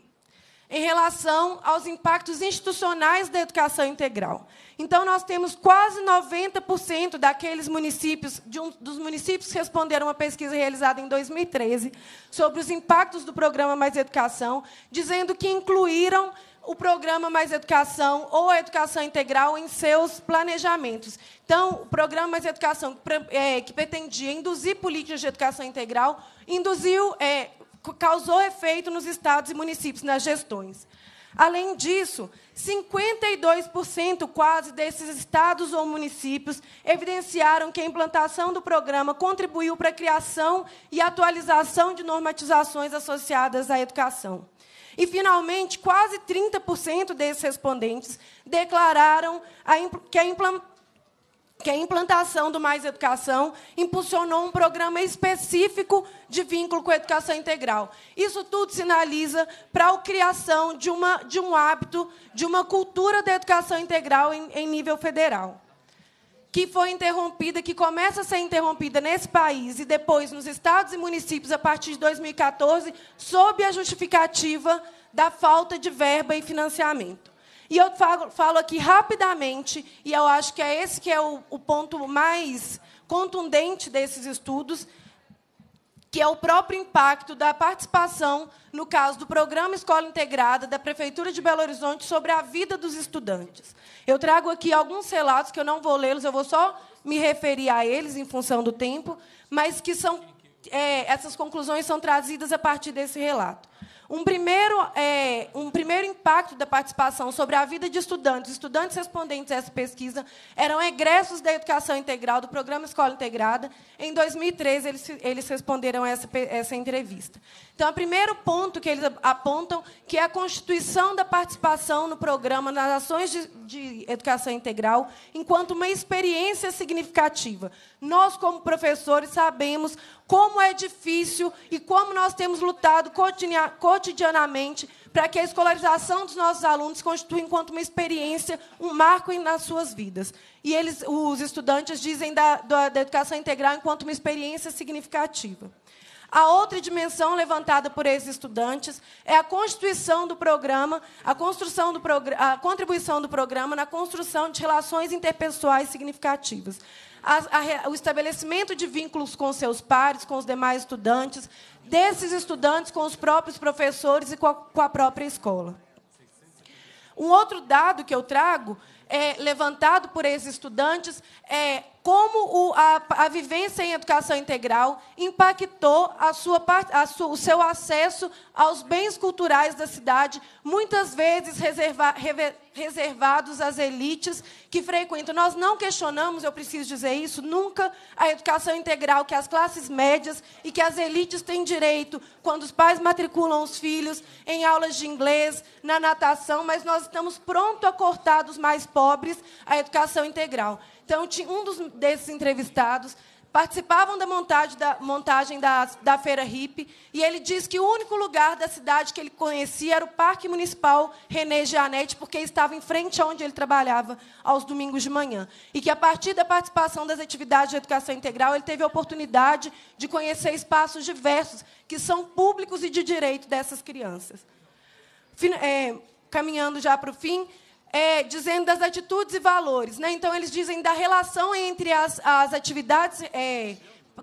Em relação aos impactos institucionais da educação integral. Então, nós temos quase 90% daqueles municípios, um, dos municípios que responderam uma pesquisa realizada em 2013 sobre os impactos do programa Mais Educação, dizendo que incluíram o programa Mais Educação ou a educação integral em seus planejamentos. Então, o programa Mais Educação, que é, pretendia induzir políticas de educação integral, induziu, é, causou efeito nos estados e municípios, nas gestões. Além disso, 52% quase desses estados ou municípios evidenciaram que a implantação do programa contribuiu para a criação e atualização de normatizações associadas à educação. E, finalmente, quase 30% desses respondentes declararam que a implantação que a implantação do Mais Educação impulsionou um programa específico de vínculo com a educação integral. Isso tudo sinaliza para a criação de, uma, de um hábito, de uma cultura da educação integral em, em nível federal, que foi interrompida, que começa a ser interrompida nesse país e depois nos estados e municípios a partir de 2014, sob a justificativa da falta de verba e financiamento. E eu falo, falo aqui rapidamente, e eu acho que é esse que é o, o ponto mais contundente desses estudos, que é o próprio impacto da participação, no caso do Programa Escola Integrada da Prefeitura de Belo Horizonte, sobre a vida dos estudantes. Eu trago aqui alguns relatos que eu não vou lê-los, eu vou só me referir a eles em função do tempo, mas que são é, essas conclusões são trazidas a partir desse relato. Um primeiro, é, um primeiro impacto da participação sobre a vida de estudantes, estudantes respondentes a essa pesquisa, eram egressos da educação integral, do programa Escola Integrada. Em 2013, eles, eles responderam essa, essa entrevista. Então, o primeiro ponto que eles apontam que é a constituição da participação no programa nas ações de, de educação integral enquanto uma experiência significativa. Nós, como professores, sabemos como é difícil e como nós temos lutado cotidianamente cotidianamente para que a escolarização dos nossos alunos constitua enquanto uma experiência, um marco nas suas vidas. E eles, os estudantes dizem da, da, da educação integral enquanto uma experiência significativa. A outra dimensão levantada por esses estudantes é a constituição do programa, a construção do progr a contribuição do programa na construção de relações interpessoais significativas. A, a, o estabelecimento de vínculos com seus pares, com os demais estudantes, desses estudantes com os próprios professores e com a, com a própria escola. Um outro dado que eu trago, é, levantado por esses estudantes, é como o, a, a, vivência em educação integral impactou a sua, a o seu acesso aos bens culturais da cidade, muitas vezes reserva, rever, reservados às elites que frequentam. Nós não questionamos, eu preciso dizer isso, nunca a educação integral que as classes médias e que as elites têm direito quando os pais matriculam os filhos em aulas de inglês, na natação, mas nós estamos pronto a cortar dos mais pobres a educação integral. Então, um dos, desses entrevistados participavam da montagem, da, montagem da, da Feira Hip e ele diz que o único lugar da cidade que ele conhecia era o Parque Municipal René Janete, porque estava em frente aonde ele trabalhava aos domingos de manhã. E que, a partir da participação das atividades de educação integral, ele teve a oportunidade de conhecer espaços diversos que são públicos e de direito dessas crianças. Fin é, eh, caminhando já para o fim, é, dizendo das atitudes e valores. Né? Então, eles dizem da relação entre as, as atividades é,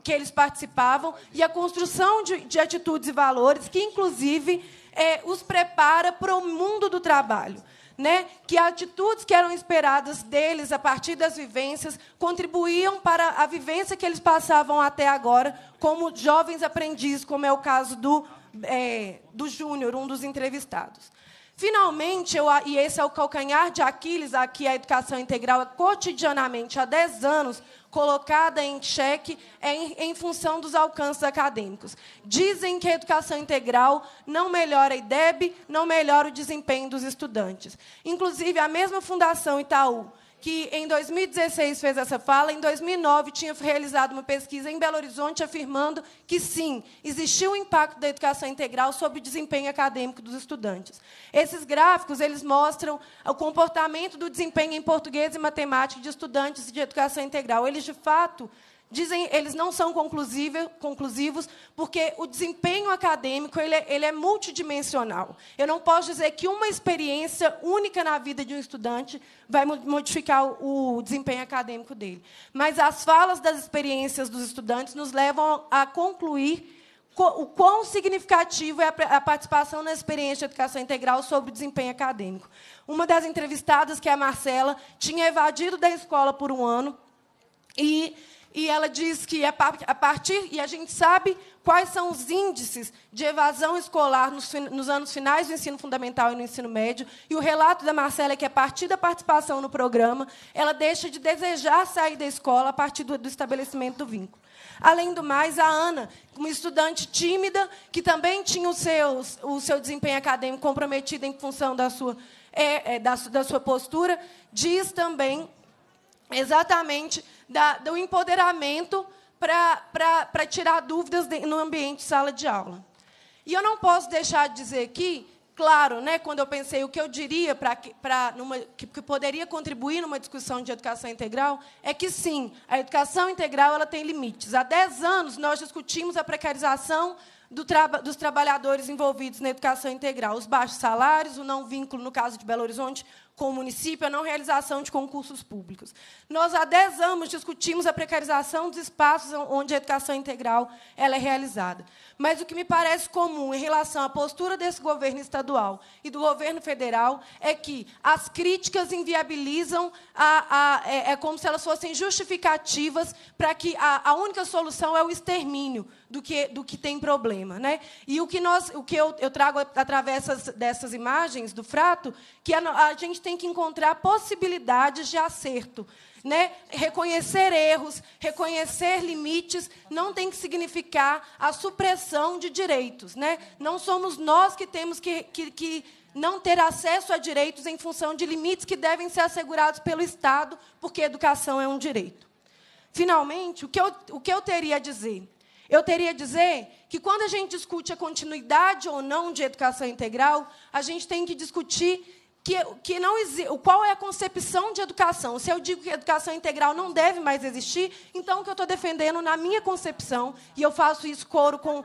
que eles participavam e a construção de, de atitudes e valores, que, inclusive, é, os prepara para o mundo do trabalho. Né? que atitudes que eram esperadas deles a partir das vivências contribuíam para a vivência que eles passavam até agora como jovens aprendizes, como é o caso do, é, do Júnior, um dos entrevistados. Finalmente, eu, e esse é o calcanhar de Aquiles, aqui a educação integral é cotidianamente, há 10 anos, colocada em xeque é em, em função dos alcances acadêmicos. Dizem que a educação integral não melhora a IDEB, não melhora o desempenho dos estudantes. Inclusive, a mesma Fundação Itaú, que em 2016 fez essa fala, em 2009 tinha realizado uma pesquisa em Belo Horizonte afirmando que sim, existiu um impacto da educação integral sobre o desempenho acadêmico dos estudantes. Esses gráficos eles mostram o comportamento do desempenho em português e matemática de estudantes de educação integral. Eles de fato dizem eles não são conclusivos porque o desempenho acadêmico ele é, ele é, multidimensional. Eu não posso dizer que uma experiência única na vida de um estudante vai modificar o, o desempenho acadêmico dele. Mas as falas das experiências dos estudantes nos levam a concluir o quão significativo é a participação na experiência de educação integral sobre o desempenho acadêmico. Uma das entrevistadas, que é a Marcela, tinha evadido da escola por um ano e e ela diz que é a partir, e a gente sabe quais são os índices de evasão escolar nos, nos, anos finais do ensino fundamental e no ensino médio, e o relato da Marcela é que, a partir da participação no programa, ela deixa de desejar sair da escola a partir do, do estabelecimento do vínculo. Além do mais, a Ana, uma estudante tímida, que também tinha o seu, o seu desempenho acadêmico comprometido em função da sua, é, é, da, da sua postura, diz também exatamente da, do empoderamento para tirar dúvidas de, no ambiente de sala de aula. E eu não posso deixar de dizer aqui, claro, né, quando eu pensei o que eu diria para que, que, que poderia contribuir numa discussão de educação integral, é que sim, a educação integral ela tem limites. Há 10 anos nós discutimos a precarização do traba dos trabalhadores envolvidos na educação integral, os baixos salários, o não vínculo, no caso de Belo Horizonte, com o município a não realização de concursos públicos. Nós, há 10 anos, discutimos a precarização dos espaços onde a educação integral ela é realizada. Mas o que me parece comum em relação à postura desse governo estadual e do governo federal é que as críticas inviabilizam, a, a, é, é como se elas fossem justificativas para que a, a única solução é o extermínio do que, do que tem problema. Né? E o que, nós, o que eu, eu trago através dessas imagens do frato, que a, a gente tem que encontrar possibilidades de acerto. Né? Reconhecer erros, reconhecer limites, não tem que significar a supressão de direitos. Né? Não somos nós que temos que, que, que não ter acesso a direitos em função de limites que devem ser assegurados pelo Estado, porque educação é um direito. Finalmente, o que eu, o que eu teria a dizer? Eu teria a dizer que quando a gente discute a continuidade ou não de educação integral, a gente tem que discutir que, que não qual é a concepção de educação. Se eu digo que a educação integral não deve mais existir, então o que eu estou defendendo na minha concepção, e eu faço isso coro com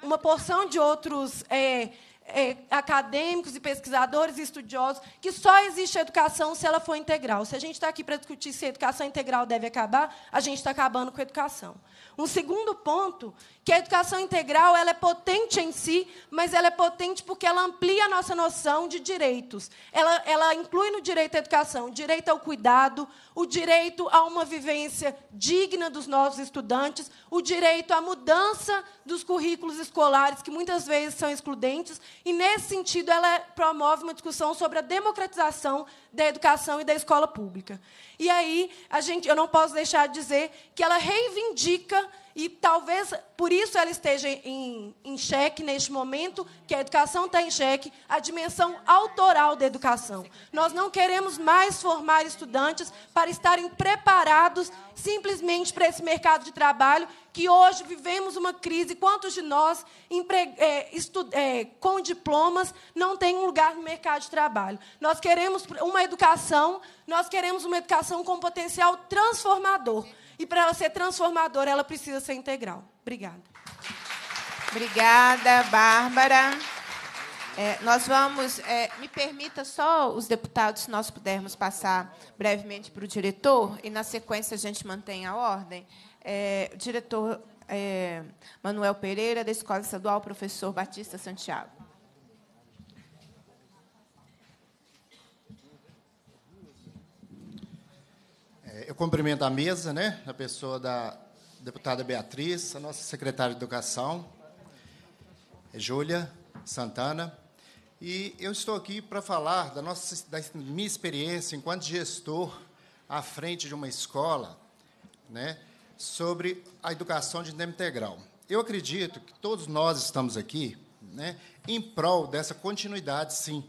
uma porção de outros é, é, acadêmicos e pesquisadores e estudiosos, que só existe educação se ela for integral. Se a gente está aqui para discutir se a educação integral deve acabar, a gente está acabando com a educação. Um segundo ponto, que a educação integral ela é potente em si, mas ela é potente porque ela amplia a nossa noção de direitos. Ela, ela inclui no direito à educação o direito ao cuidado, o direito a uma vivência digna dos nossos estudantes, o direito à mudança dos currículos escolares, que muitas vezes são excludentes, e, nesse sentido, ela promove uma discussão sobre a democratização da educação e da escola pública. E aí, a gente, eu não posso deixar de dizer que ela reivindica, e talvez por isso ela esteja em, em xeque neste momento, que a educação está em xeque, a dimensão autoral da educação. Nós não queremos mais formar estudantes para estarem preparados simplesmente para esse mercado de trabalho que hoje vivemos uma crise. Quantos de nós, é, é, com diplomas, não tem um lugar no mercado de trabalho? Nós queremos uma educação, nós queremos uma educação com potencial transformador. E para ela ser transformadora, ela precisa ser integral. Obrigada. Obrigada, Bárbara. É, nós vamos. É, me permita só os deputados, se nós pudermos passar brevemente para o diretor, e na sequência a gente mantém a ordem é, o diretor é, Manuel Pereira, da Escola Estadual Professor Batista Santiago. É, eu cumprimento a mesa, né, a pessoa da deputada Beatriz, a nossa secretária de Educação, é Júlia Santana. E eu estou aqui para falar da, nossa, da minha experiência enquanto gestor à frente de uma escola, né, sobre a educação de tempo integral. Eu acredito que todos nós estamos aqui né, em prol dessa continuidade, sim.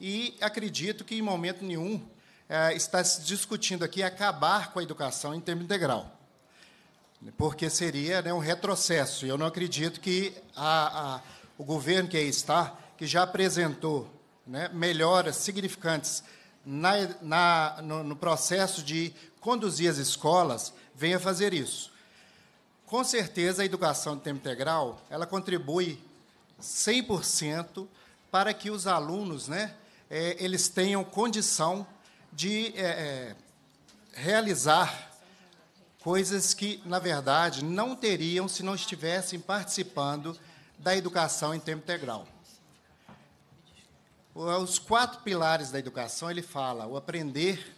E acredito que, em momento nenhum, é, está se discutindo aqui acabar com a educação em tempo integral, porque seria né, um retrocesso. E eu não acredito que a, a, o governo que aí está, que já apresentou né, melhoras significantes na, na, no, no processo de conduzir as escolas venha fazer isso. Com certeza, a educação de tempo integral ela contribui 100% para que os alunos né, é, eles tenham condição de é, é, realizar coisas que, na verdade, não teriam se não estivessem participando da educação em tempo integral. Os quatro pilares da educação, ele fala o aprender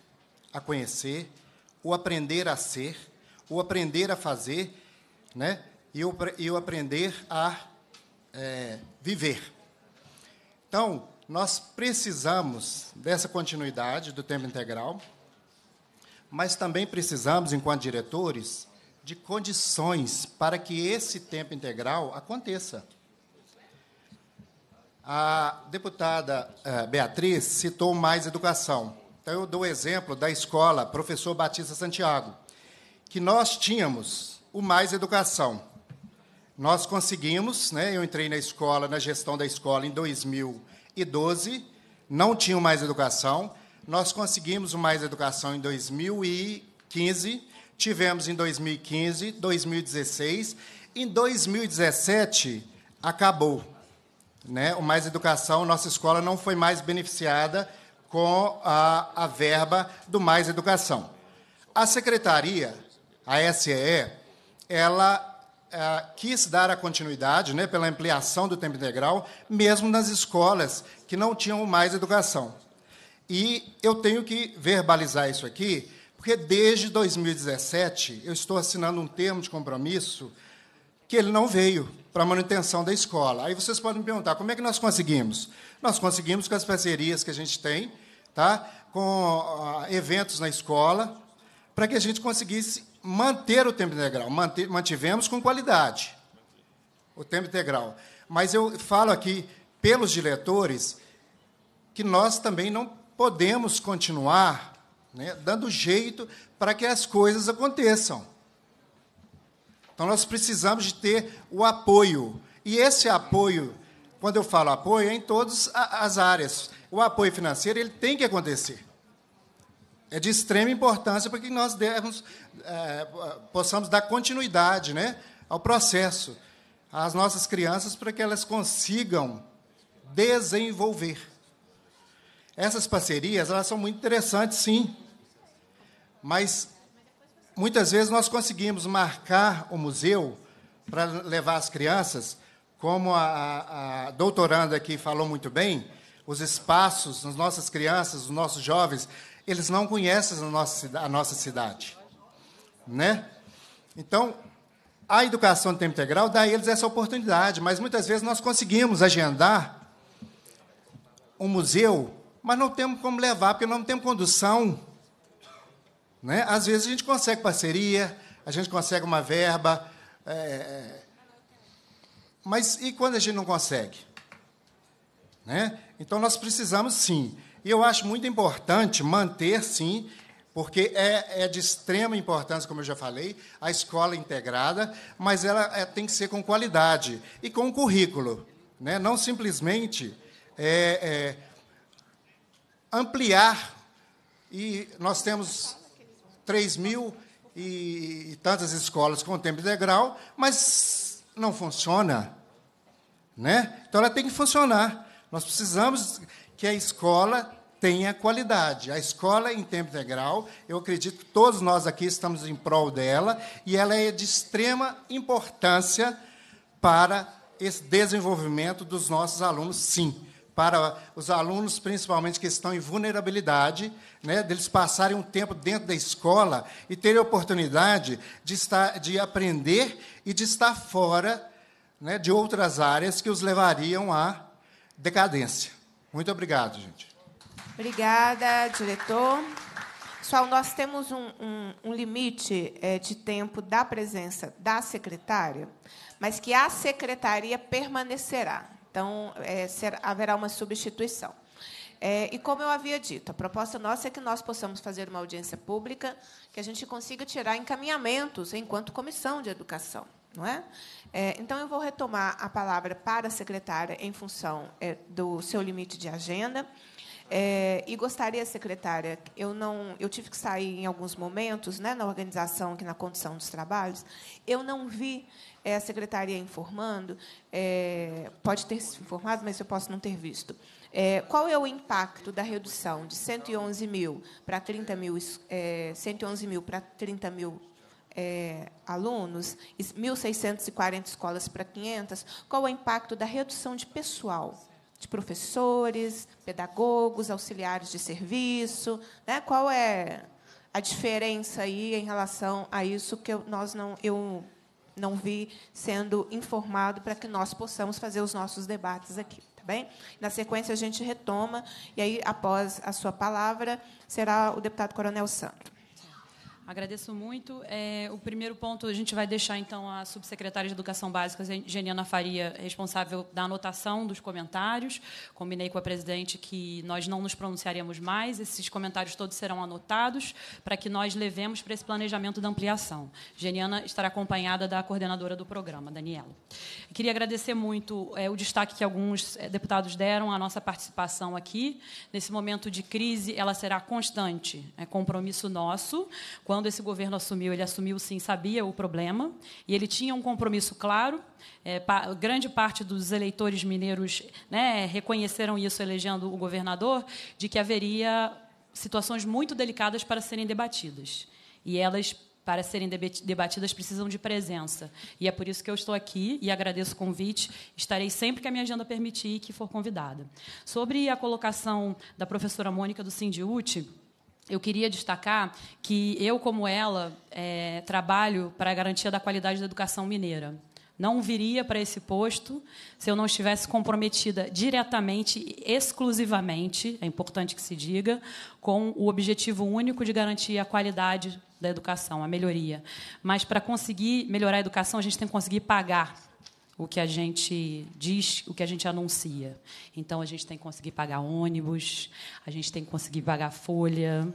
a conhecer, o aprender a ser, o aprender a fazer, né? E o, e o aprender a é, viver. Então, nós precisamos dessa continuidade do tempo integral, mas também precisamos, enquanto diretores, de condições para que esse tempo integral aconteça. A deputada é, Beatriz citou mais educação. Então, eu dou o exemplo da escola Professor Batista Santiago que nós tínhamos o Mais Educação. Nós conseguimos, né? eu entrei na escola, na gestão da escola em 2012, não tinha o Mais Educação. Nós conseguimos o Mais Educação em 2015, tivemos em 2015, 2016. Em 2017, acabou. Né? O Mais Educação, nossa escola não foi mais beneficiada com a, a verba do Mais Educação. A secretaria a SEE, ela eh, quis dar a continuidade né, pela ampliação do tempo integral, mesmo nas escolas que não tinham mais educação. E eu tenho que verbalizar isso aqui, porque desde 2017 eu estou assinando um termo de compromisso que ele não veio para a manutenção da escola. Aí vocês podem me perguntar, como é que nós conseguimos? Nós conseguimos com as parcerias que a gente tem, tá? com ah, eventos na escola, para que a gente conseguisse manter o tempo integral. mantivemos com qualidade o tempo integral. Mas eu falo aqui pelos diretores que nós também não podemos continuar né, dando jeito para que as coisas aconteçam. Então, nós precisamos de ter o apoio. E esse apoio, quando eu falo apoio, é em todas as áreas. O apoio financeiro ele tem que acontecer é de extrema importância para que nós devemos, é, possamos dar continuidade né, ao processo, às nossas crianças, para que elas consigam desenvolver. Essas parcerias elas são muito interessantes, sim, mas muitas vezes nós conseguimos marcar o museu para levar as crianças, como a, a doutoranda aqui falou muito bem, os espaços, as nossas crianças, os nossos jovens, eles não conhecem a nossa, a nossa cidade. Né? Então, a educação de tempo integral dá a eles essa oportunidade, mas muitas vezes nós conseguimos agendar um museu, mas não temos como levar, porque não temos condução. Né? Às vezes a gente consegue parceria, a gente consegue uma verba, é... é mas e quando a gente não consegue? Né? Então nós precisamos sim e eu acho muito importante manter, sim, porque é, é, de extrema importância, como eu já falei, a escola integrada, mas ela é, tem que ser com qualidade e com currículo. Né? Não simplesmente é, é ampliar. E nós temos 3 mil e, e tantas escolas com tempo integral, mas não funciona. Né? Então ela tem que funcionar. Nós precisamos que a escola tenha qualidade. A escola em tempo integral, eu acredito que todos nós aqui estamos em prol dela, e ela é de extrema importância para esse desenvolvimento dos nossos alunos, sim. Para os alunos, principalmente que estão em vulnerabilidade, né, deles passarem um tempo dentro da escola e terem a oportunidade de, estar, de aprender e de estar fora né, de outras áreas que os levariam à decadência. Muito obrigado, gente. Obrigada, diretor. Pessoal, nós temos um, um, um limite é, de tempo da presença da secretária, mas que a secretaria permanecerá. Então, é, haverá uma substituição. É, e como eu havia dito, a proposta nossa é que nós possamos fazer uma audiência pública, que a gente consiga tirar encaminhamentos enquanto comissão de educação, não é? É, então, eu vou retomar a palavra para a secretária em função é, do seu limite de agenda. É, e gostaria, secretária, eu não, eu tive que sair em alguns momentos, né, na organização aqui na condição dos trabalhos. Eu não vi é, a secretaria informando, é, pode ter se informado, mas eu posso não ter visto. É, qual é o impacto da redução de 111 mil para 30 mil, 111 é, mil para 30 mil é, alunos, 1.640 escolas para 500, qual é o impacto da redução de pessoal, de professores, pedagogos, auxiliares de serviço? Né? Qual é a diferença aí em relação a isso que eu, nós não, eu não vi sendo informado para que nós possamos fazer os nossos debates aqui? Tá bem? Na sequência, a gente retoma, e aí, após a sua palavra, será o deputado Coronel Sandro. Agradeço muito. É, o primeiro ponto a gente vai deixar então a subsecretária de Educação Básica, Geniana Faria, responsável da anotação dos comentários. Combinei com a presidente que nós não nos pronunciaremos mais, esses comentários todos serão anotados para que nós levemos para esse planejamento da ampliação. Geniana estará acompanhada da coordenadora do programa, Daniela. Queria agradecer muito é, o destaque que alguns é, deputados deram à nossa participação aqui. Nesse momento de crise, ela será constante, é compromisso nosso. Quando quando esse governo assumiu, ele assumiu sim, sabia o problema, e ele tinha um compromisso claro. É, pa, grande parte dos eleitores mineiros né, reconheceram isso elegendo o governador, de que haveria situações muito delicadas para serem debatidas. E elas para serem debatidas precisam de presença. E é por isso que eu estou aqui e agradeço o convite. Estarei sempre que a minha agenda permitir e que for convidada. Sobre a colocação da professora Mônica do Sindiúti, eu queria destacar que eu, como ela, é, trabalho para a garantia da qualidade da educação mineira. Não viria para esse posto se eu não estivesse comprometida diretamente, exclusivamente, é importante que se diga, com o objetivo único de garantir a qualidade da educação, a melhoria. Mas para conseguir melhorar a educação, a gente tem que conseguir pagar o que a gente diz, o que a gente anuncia. Então a gente tem que conseguir pagar ônibus, a gente tem que conseguir pagar folha,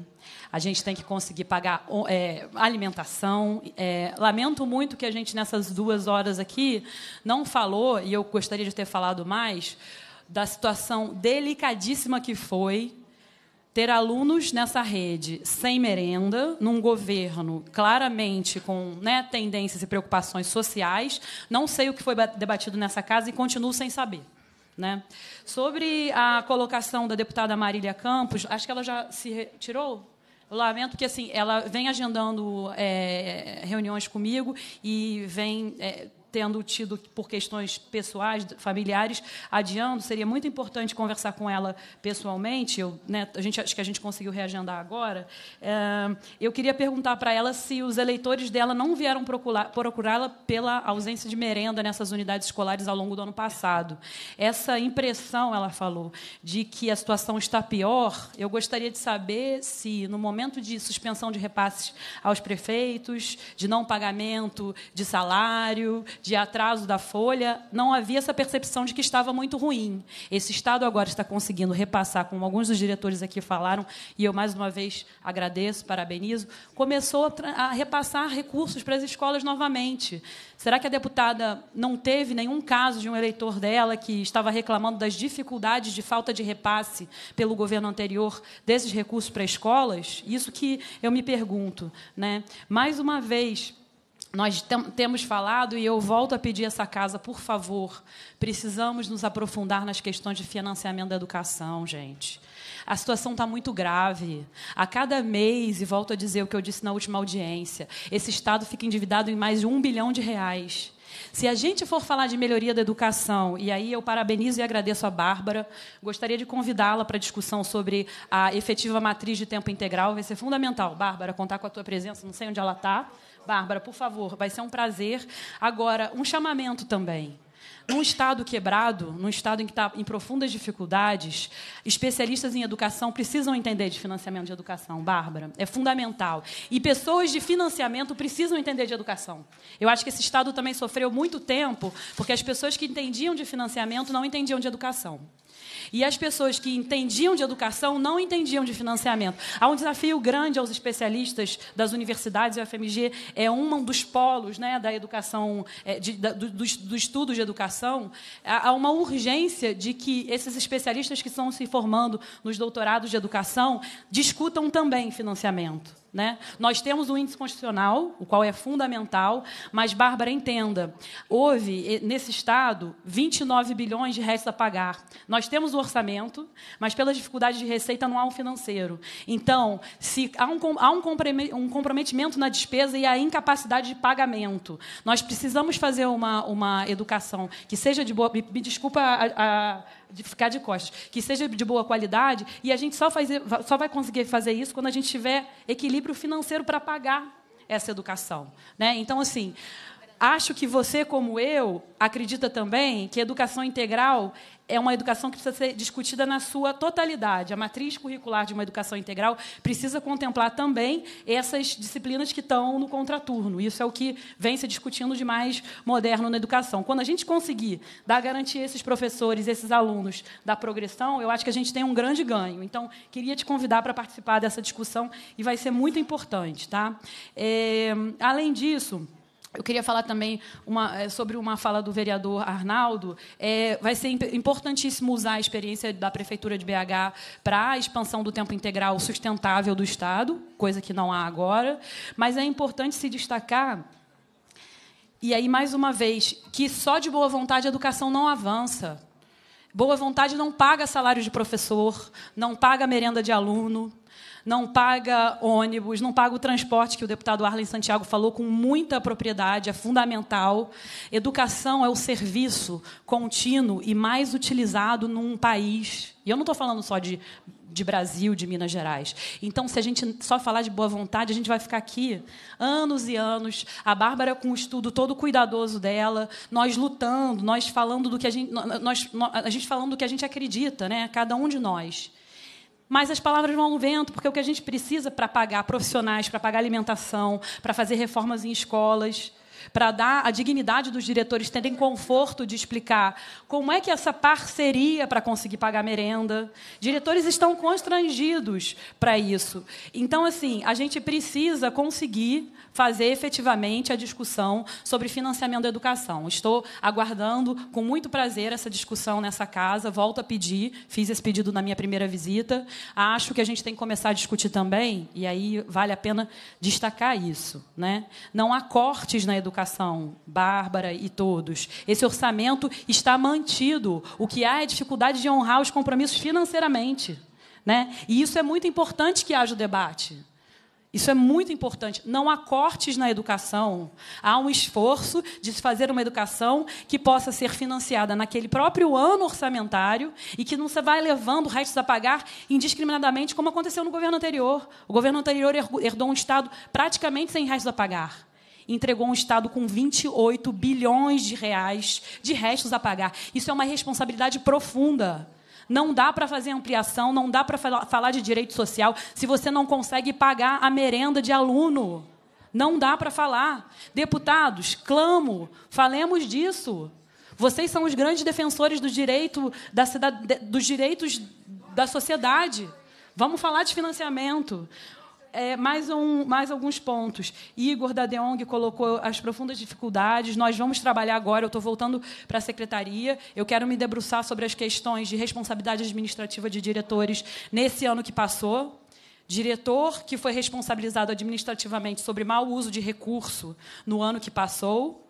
a gente tem que conseguir pagar é, alimentação. É, lamento muito que a gente nessas duas horas aqui não falou e eu gostaria de ter falado mais da situação delicadíssima que foi ter alunos nessa rede sem merenda, num governo claramente com né, tendências e preocupações sociais. Não sei o que foi debatido nessa casa e continuo sem saber. Né? Sobre a colocação da deputada Marília Campos, acho que ela já se retirou? Eu lamento que assim ela vem agendando é, reuniões comigo e vem é, tendo tido por questões pessoais, familiares, adiando, seria muito importante conversar com ela pessoalmente. Eu, né, a gente, acho que a gente conseguiu reagendar agora. É, eu queria perguntar para ela se os eleitores dela não vieram procurá-la pela ausência de merenda nessas unidades escolares ao longo do ano passado. Essa impressão, ela falou, de que a situação está pior, eu gostaria de saber se, no momento de suspensão de repasses aos prefeitos, de não pagamento de salário, de atraso da folha, não havia essa percepção de que estava muito ruim. Esse Estado agora está conseguindo repassar, como alguns dos diretores aqui falaram, e eu mais uma vez agradeço, parabenizo, começou a, repassar recursos para as escolas novamente. Será que a deputada não teve nenhum caso de um eleitor dela que estava reclamando das dificuldades de falta de repasse pelo governo anterior desses recursos para escolas? Isso que eu me pergunto. Né? Mais uma vez, nós temos falado, e eu volto a pedir essa casa, por favor, precisamos nos aprofundar nas questões de financiamento da educação, gente. A situação está muito grave. A cada mês, e volto a dizer o que eu disse na última audiência, esse Estado fica endividado em mais de um bilhão de reais. Se a gente for falar de melhoria da educação, e aí eu parabenizo e agradeço a Bárbara, gostaria de convidá-la para a discussão sobre a efetiva matriz de tempo integral. Vai ser fundamental, Bárbara, contar com a tua presença, não sei onde ela está. Bárbara, por favor, vai ser um prazer. Agora, um chamamento também. Num Estado quebrado, num Estado em que está em profundas dificuldades, especialistas em educação precisam entender de financiamento de educação, Bárbara. É fundamental. E pessoas de financiamento precisam entender de educação. Eu acho que esse Estado também sofreu muito tempo porque as pessoas que entendiam de financiamento não entendiam de educação. E as pessoas que entendiam de educação não entendiam de financiamento. Há um desafio grande aos especialistas das universidades, e a FMG é um dos polos né, da educação, é, de, do, do, do estudo de educação educação, há uma urgência de que esses especialistas que estão se formando nos doutorados de educação discutam também financiamento. Né? Nós temos um índice constitucional, o qual é fundamental, mas, Bárbara, entenda, houve, nesse Estado, 29 bilhões de restos a pagar. Nós temos o orçamento, mas, pela dificuldade de receita, não há um financeiro. Então, se há um, há um comprometimento na despesa e a incapacidade de pagamento. Nós precisamos fazer uma, uma educação que seja de boa... Me, me desculpa a, a de ficar de costas, que seja de boa qualidade, e a gente só, faz, só vai conseguir fazer isso quando a gente tiver equilíbrio financeiro para pagar essa educação. Né? Então, assim, acho que você, como eu, acredita também que educação integral é uma educação que precisa ser discutida na sua totalidade. A matriz curricular de uma educação integral precisa contemplar também essas disciplinas que estão no contraturno. Isso é o que vem se discutindo de mais moderno na educação. Quando a gente conseguir dar garantia a esses professores, esses alunos da progressão, eu acho que a gente tem um grande ganho. Então, queria te convidar para participar dessa discussão e vai ser muito importante. Tá? É, além disso. Eu queria falar também uma, eh, sobre uma fala do vereador Arnaldo. É, vai ser importantíssimo usar a experiência da Prefeitura de BH para a expansão do tempo integral sustentável do Estado, coisa que não há agora. Mas é importante se destacar, e aí, mais uma vez, que só de boa vontade a educação não avança. Boa vontade não paga salário de professor, não paga merenda de aluno, não paga ônibus, não paga o transporte, que o deputado Arlen Santiago falou com muita propriedade, é fundamental. Educação é o serviço contínuo e mais utilizado num país. E eu não estou falando só de, de Brasil, de Minas Gerais. Então, se a gente só falar de boa vontade, a gente vai ficar aqui anos e anos. A Bárbara com o estudo todo cuidadoso dela, nós lutando, nós falando do que a gente, nós, a gente falando do que a gente acredita, né? Cada um de nós mas as palavras vão ao vento, porque o que a gente precisa para pagar profissionais, para pagar alimentação, para fazer reformas em escolas, para dar a dignidade dos diretores terem conforto de explicar como é que essa parceria para conseguir pagar merenda. Diretores estão constrangidos para isso. Então, assim, a gente precisa conseguir fazer efetivamente a discussão sobre financiamento da educação. Estou aguardando com muito prazer essa discussão nessa casa, volto a pedir, fiz esse pedido na minha primeira visita. Acho que a gente tem que começar a discutir também, e aí vale a pena destacar isso. Né? Não há cortes na educação, Bárbara e todos. Esse orçamento está mantido. O que há é dificuldade de honrar os compromissos financeiramente. Né? E isso é muito importante que haja o debate. Isso é muito importante. Não há cortes na educação. Há um esforço de se fazer uma educação que possa ser financiada naquele próprio ano orçamentário e que não se vai levando restos a pagar indiscriminadamente, como aconteceu no governo anterior. O governo anterior herdou um Estado praticamente sem restos a pagar entregou um Estado com 28 bilhões de reais de restos a pagar. Isso é uma responsabilidade profunda. Não dá para fazer ampliação, não dá para falar de direito social se você não consegue pagar a merenda de aluno. Não dá para falar. Deputados, clamo, falemos disso. Vocês são os grandes defensores do direito da cidade, dos direitos da sociedade. Vamos falar de financiamento é, mais, um, mais alguns pontos. Igor da Deong colocou as profundas dificuldades. Nós vamos trabalhar agora. Eu estou voltando para a secretaria. Eu quero me debruçar sobre as questões de responsabilidade administrativa de diretores nesse ano que passou. Diretor que foi responsabilizado administrativamente sobre mau uso de recurso no ano que passou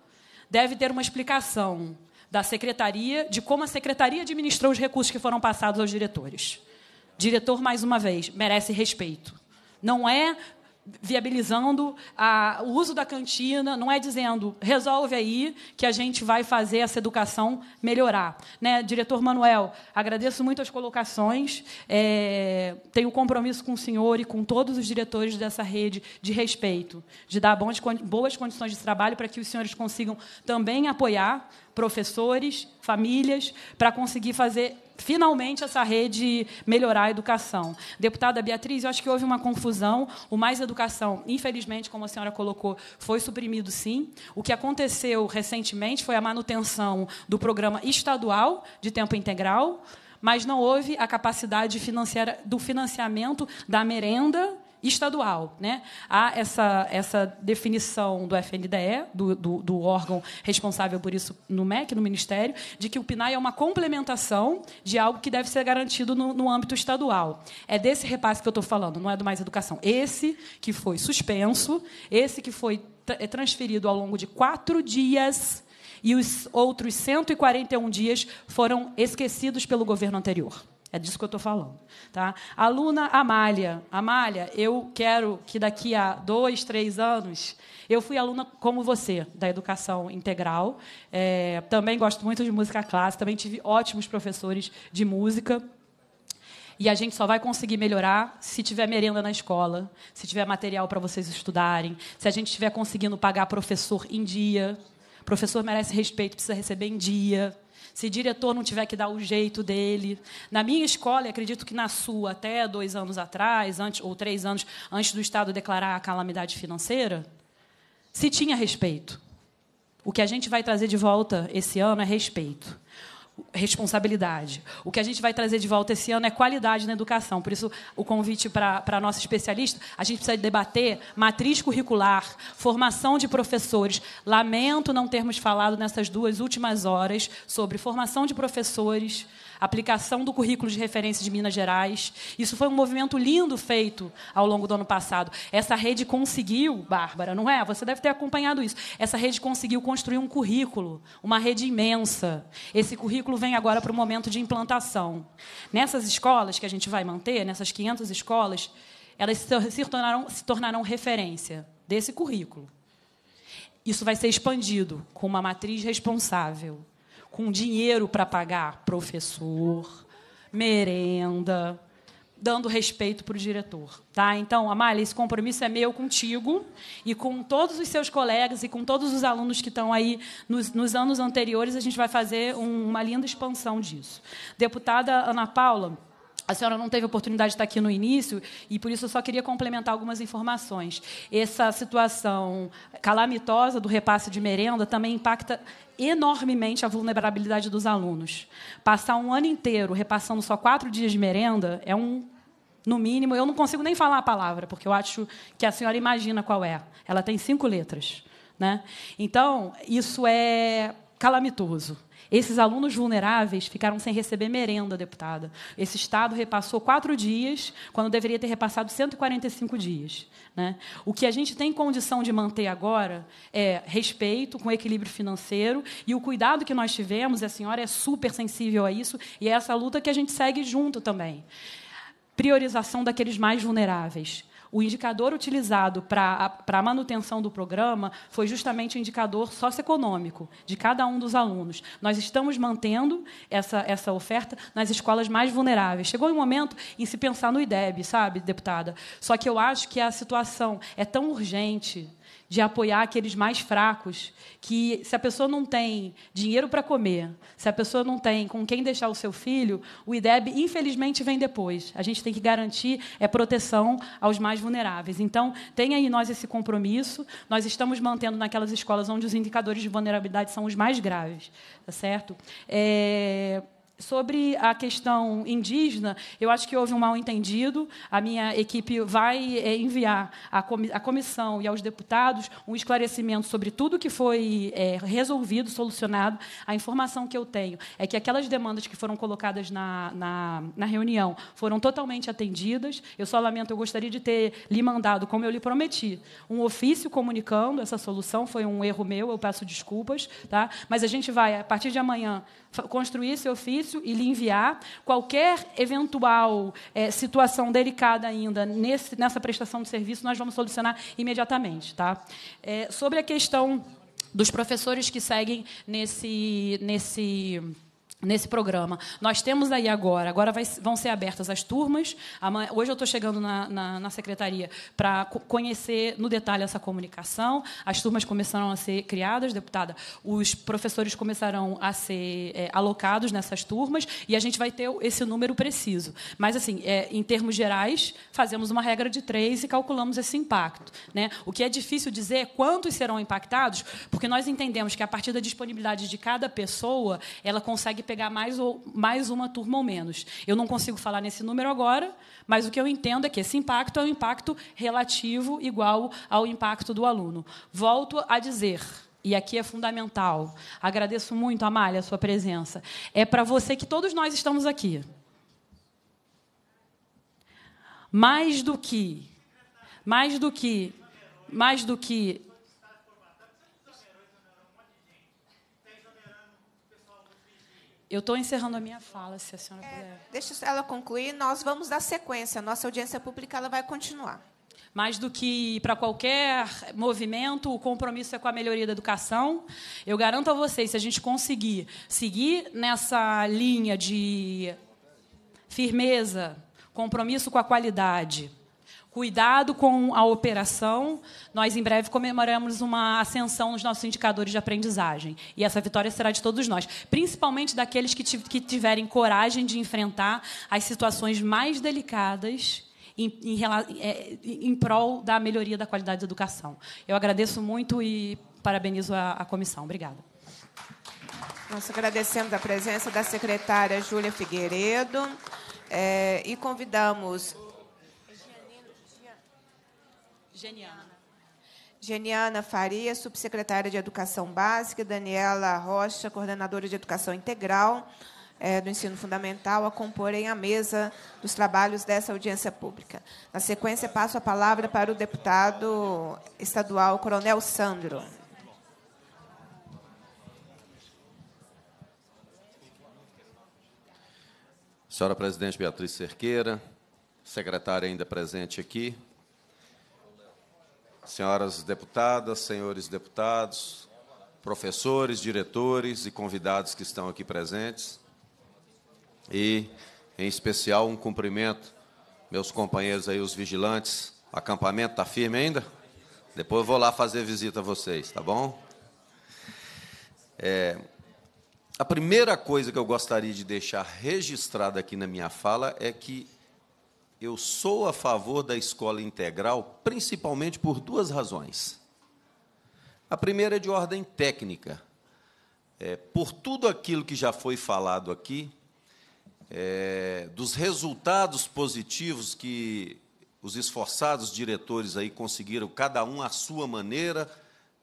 deve ter uma explicação da secretaria de como a secretaria administrou os recursos que foram passados aos diretores. Diretor, mais uma vez, merece respeito não é viabilizando a, o uso da cantina, não é dizendo resolve aí que a gente vai fazer essa educação melhorar. Né? Diretor Manuel, agradeço muito as colocações, é, tenho compromisso com o senhor e com todos os diretores dessa rede de respeito, de dar bons, boas condições de trabalho para que os senhores consigam também apoiar professores, famílias, para conseguir fazer finalmente essa rede melhorar a educação. Deputada Beatriz, eu acho que houve uma confusão. O Mais Educação, infelizmente, como a senhora colocou, foi suprimido sim. O que aconteceu recentemente foi a manutenção do programa estadual de tempo integral, mas não houve a capacidade financeira do financiamento da merenda estadual. Né? Há essa, essa definição do FNDE, do, do, do órgão responsável por isso no MEC, no Ministério, de que o PNAE é uma complementação de algo que deve ser garantido no, no âmbito estadual. É desse repasse que eu estou falando, não é do Mais Educação. Esse que foi suspenso, esse que foi é transferido ao longo de quatro dias e os outros 141 dias foram esquecidos pelo governo anterior. É disso que eu estou falando. Tá? Aluna Amália. Amália, eu quero que daqui a dois, três anos. Eu fui aluna como você, da educação integral. É, também gosto muito de música clássica, também tive ótimos professores de música. E a gente só vai conseguir melhorar se tiver merenda na escola, se tiver material para vocês estudarem, se a gente estiver conseguindo pagar professor em dia. professor merece respeito, precisa receber em dia se diretor não tiver que dar o jeito dele. Na minha escola, acredito que na sua, até dois anos atrás, antes ou três anos antes do Estado declarar a calamidade financeira, se tinha respeito. O que a gente vai trazer de volta esse ano é respeito responsabilidade. O que a gente vai trazer de volta esse ano é qualidade na educação. Por isso, o convite para a nossa especialista, a gente precisa debater matriz curricular, formação de professores. Lamento não termos falado nessas duas últimas horas sobre formação de professores, aplicação do currículo de referência de Minas Gerais. Isso foi um movimento lindo feito ao longo do ano passado. Essa rede conseguiu, Bárbara, não é? Você deve ter acompanhado isso. Essa rede conseguiu construir um currículo, uma rede imensa. Esse currículo vem agora para o momento de implantação. Nessas escolas que a gente vai manter, nessas 500 escolas, elas se tornarão, se tornarão referência desse currículo. Isso vai ser expandido com uma matriz responsável com dinheiro para pagar professor, merenda, dando respeito para o diretor. Tá? Então, Amália, esse compromisso é meu contigo e com todos os seus colegas e com todos os alunos que estão aí nos, nos anos anteriores, a gente vai fazer um, uma linda expansão disso. Deputada Ana Paula a senhora não teve oportunidade de estar aqui no início e por isso eu só queria complementar algumas informações. Essa situação calamitosa do repasse de merenda também impacta enormemente a vulnerabilidade dos alunos. Passar um ano inteiro repassando só quatro dias de merenda é um no mínimo, eu não consigo nem falar a palavra, porque eu acho que a senhora imagina qual é. Ela tem cinco letras. Né? Então, isso é calamitoso. Esses alunos vulneráveis ficaram sem receber merenda, deputada. Esse Estado repassou quatro dias, quando deveria ter repassado 145 dias. Né? O que a gente tem condição de manter agora é respeito com equilíbrio financeiro e o cuidado que nós tivemos, a senhora é super sensível a isso, e é essa luta que a gente segue junto também. Priorização daqueles mais vulneráveis o indicador utilizado para a manutenção do programa foi justamente o indicador socioeconômico de cada um dos alunos. Nós estamos mantendo essa, essa oferta nas escolas mais vulneráveis. Chegou um momento em se pensar no IDEB, sabe, deputada? Só que eu acho que a situação é tão urgente de apoiar aqueles mais fracos, que se a pessoa não tem dinheiro para comer, se a pessoa não tem com quem deixar o seu filho, o IDEB infelizmente vem depois. A gente tem que garantir é proteção aos mais vulneráveis. Então, tem aí nós esse compromisso. Nós estamos mantendo naquelas escolas onde os indicadores de vulnerabilidade são os mais graves, tá certo? É... Sobre a questão indígena, eu acho que houve um mal-entendido. A minha equipe vai é, enviar à comissão e aos deputados um esclarecimento sobre tudo que foi é, resolvido, solucionado. A informação que eu tenho é que aquelas demandas que foram colocadas na, na, na reunião foram totalmente atendidas. Eu só lamento, eu gostaria de ter lhe mandado, como eu lhe prometi, um ofício comunicando essa solução. Foi um erro meu, eu peço desculpas. Tá? Mas a gente vai, a partir de amanhã, construir esse ofício e lhe enviar qualquer eventual é, situação delicada ainda nesse, nessa prestação de serviço, nós vamos solucionar imediatamente. Tá? É, sobre a questão dos professores que seguem nesse. nesse nesse programa. Nós temos aí agora, agora vai, vão ser abertas as turmas. hoje eu estou chegando na, na, na secretaria para conhecer no detalhe essa comunicação. As turmas começarão a ser criadas, deputada. Os professores começarão a ser é, alocados nessas turmas e a gente vai ter esse número preciso. Mas, assim, é, em termos gerais, fazemos uma regra de três e calculamos esse impacto. Né? O que é difícil dizer é quantos serão impactados, porque nós entendemos que a partir da disponibilidade de cada pessoa, ela consegue pegar pegar mais, ou, mais uma turma ou menos. Eu não consigo falar nesse número agora, mas o que eu entendo é que esse impacto é um impacto relativo igual ao impacto do aluno. Volto a dizer, e aqui é fundamental. Agradeço muito, Amália, a sua presença. É para você que todos nós estamos aqui. Mais do que mais do que mais do que Eu estou encerrando a minha fala, se a senhora é, puder. deixa ela concluir. Nós vamos dar sequência. Nossa audiência pública ela vai continuar. Mais do que para qualquer movimento, o compromisso é com a melhoria da educação. Eu garanto a vocês, se a gente conseguir seguir nessa linha de firmeza, compromisso com a qualidade, Cuidado com a operação. Nós, em breve, comemoramos uma ascensão nos nossos indicadores de aprendizagem. E essa vitória será de todos nós, principalmente daqueles que, que tiverem coragem de enfrentar as situações mais delicadas em, em, em, é, em prol da melhoria da qualidade da educação. Eu agradeço muito e parabenizo a, a comissão. Obrigada. Nós agradecemos a presença da secretária Júlia Figueiredo é, e convidamos Geniana. Geniana Faria, subsecretária de Educação Básica, Daniela Rocha, coordenadora de Educação Integral é, do Ensino Fundamental, a comporem a mesa dos trabalhos dessa audiência pública. Na sequência, passo a palavra para o deputado estadual Coronel Sandro. Senhora Presidente Beatriz Cerqueira, secretária ainda presente aqui, senhoras deputadas, senhores deputados, professores, diretores e convidados que estão aqui presentes. E, em especial, um cumprimento, meus companheiros aí, os vigilantes. O acampamento está firme ainda? Depois eu vou lá fazer visita a vocês, tá bom? É, a primeira coisa que eu gostaria de deixar registrada aqui na minha fala é que eu sou a favor da escola integral principalmente por duas razões. A primeira é de ordem técnica. É, por tudo aquilo que já foi falado aqui, é, dos resultados positivos que os esforçados diretores aí conseguiram, cada um à sua maneira,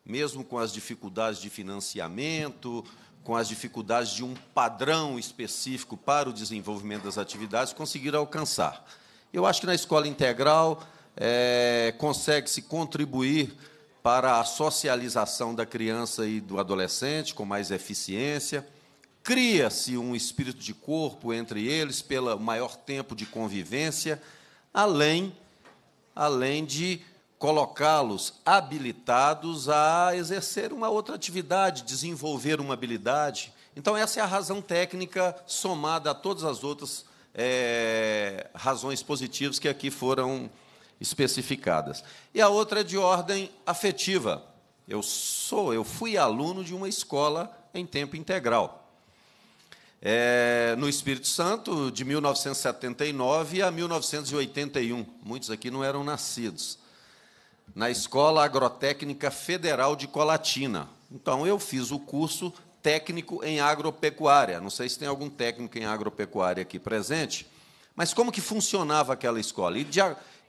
mesmo com as dificuldades de financiamento, com as dificuldades de um padrão específico para o desenvolvimento das atividades, conseguiram alcançar. Eu acho que na escola integral é, consegue-se contribuir para a socialização da criança e do adolescente com mais eficiência. Cria-se um espírito de corpo entre eles pelo maior tempo de convivência, além, além de colocá-los habilitados a exercer uma outra atividade, desenvolver uma habilidade. Então, essa é a razão técnica somada a todas as outras é, razões positivas que aqui foram especificadas. E a outra é de ordem afetiva. Eu sou, eu fui aluno de uma escola em tempo integral. É, no Espírito Santo, de 1979 a 1981. Muitos aqui não eram nascidos. Na Escola Agrotécnica Federal de Colatina. Então, eu fiz o curso técnico em agropecuária. Não sei se tem algum técnico em agropecuária aqui presente, mas como que funcionava aquela escola? E, de,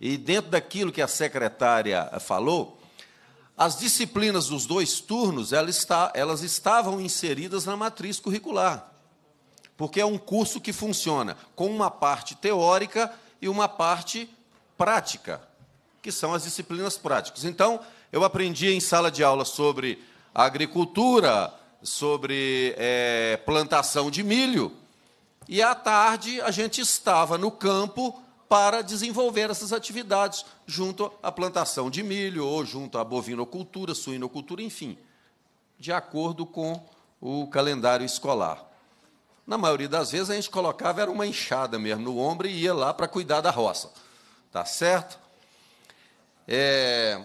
e dentro daquilo que a secretária eh, falou, as disciplinas dos dois turnos elas, está, elas estavam inseridas na matriz curricular, porque é um curso que funciona com uma parte teórica e uma parte prática, que são as disciplinas práticas. Então, eu aprendi em sala de aula sobre agricultura, sobre é, plantação de milho. E à tarde a gente estava no campo para desenvolver essas atividades junto à plantação de milho ou junto à bovinocultura, suinocultura, enfim, de acordo com o calendário escolar. Na maioria das vezes a gente colocava era uma enxada mesmo no ombro e ia lá para cuidar da roça, tá certo? É,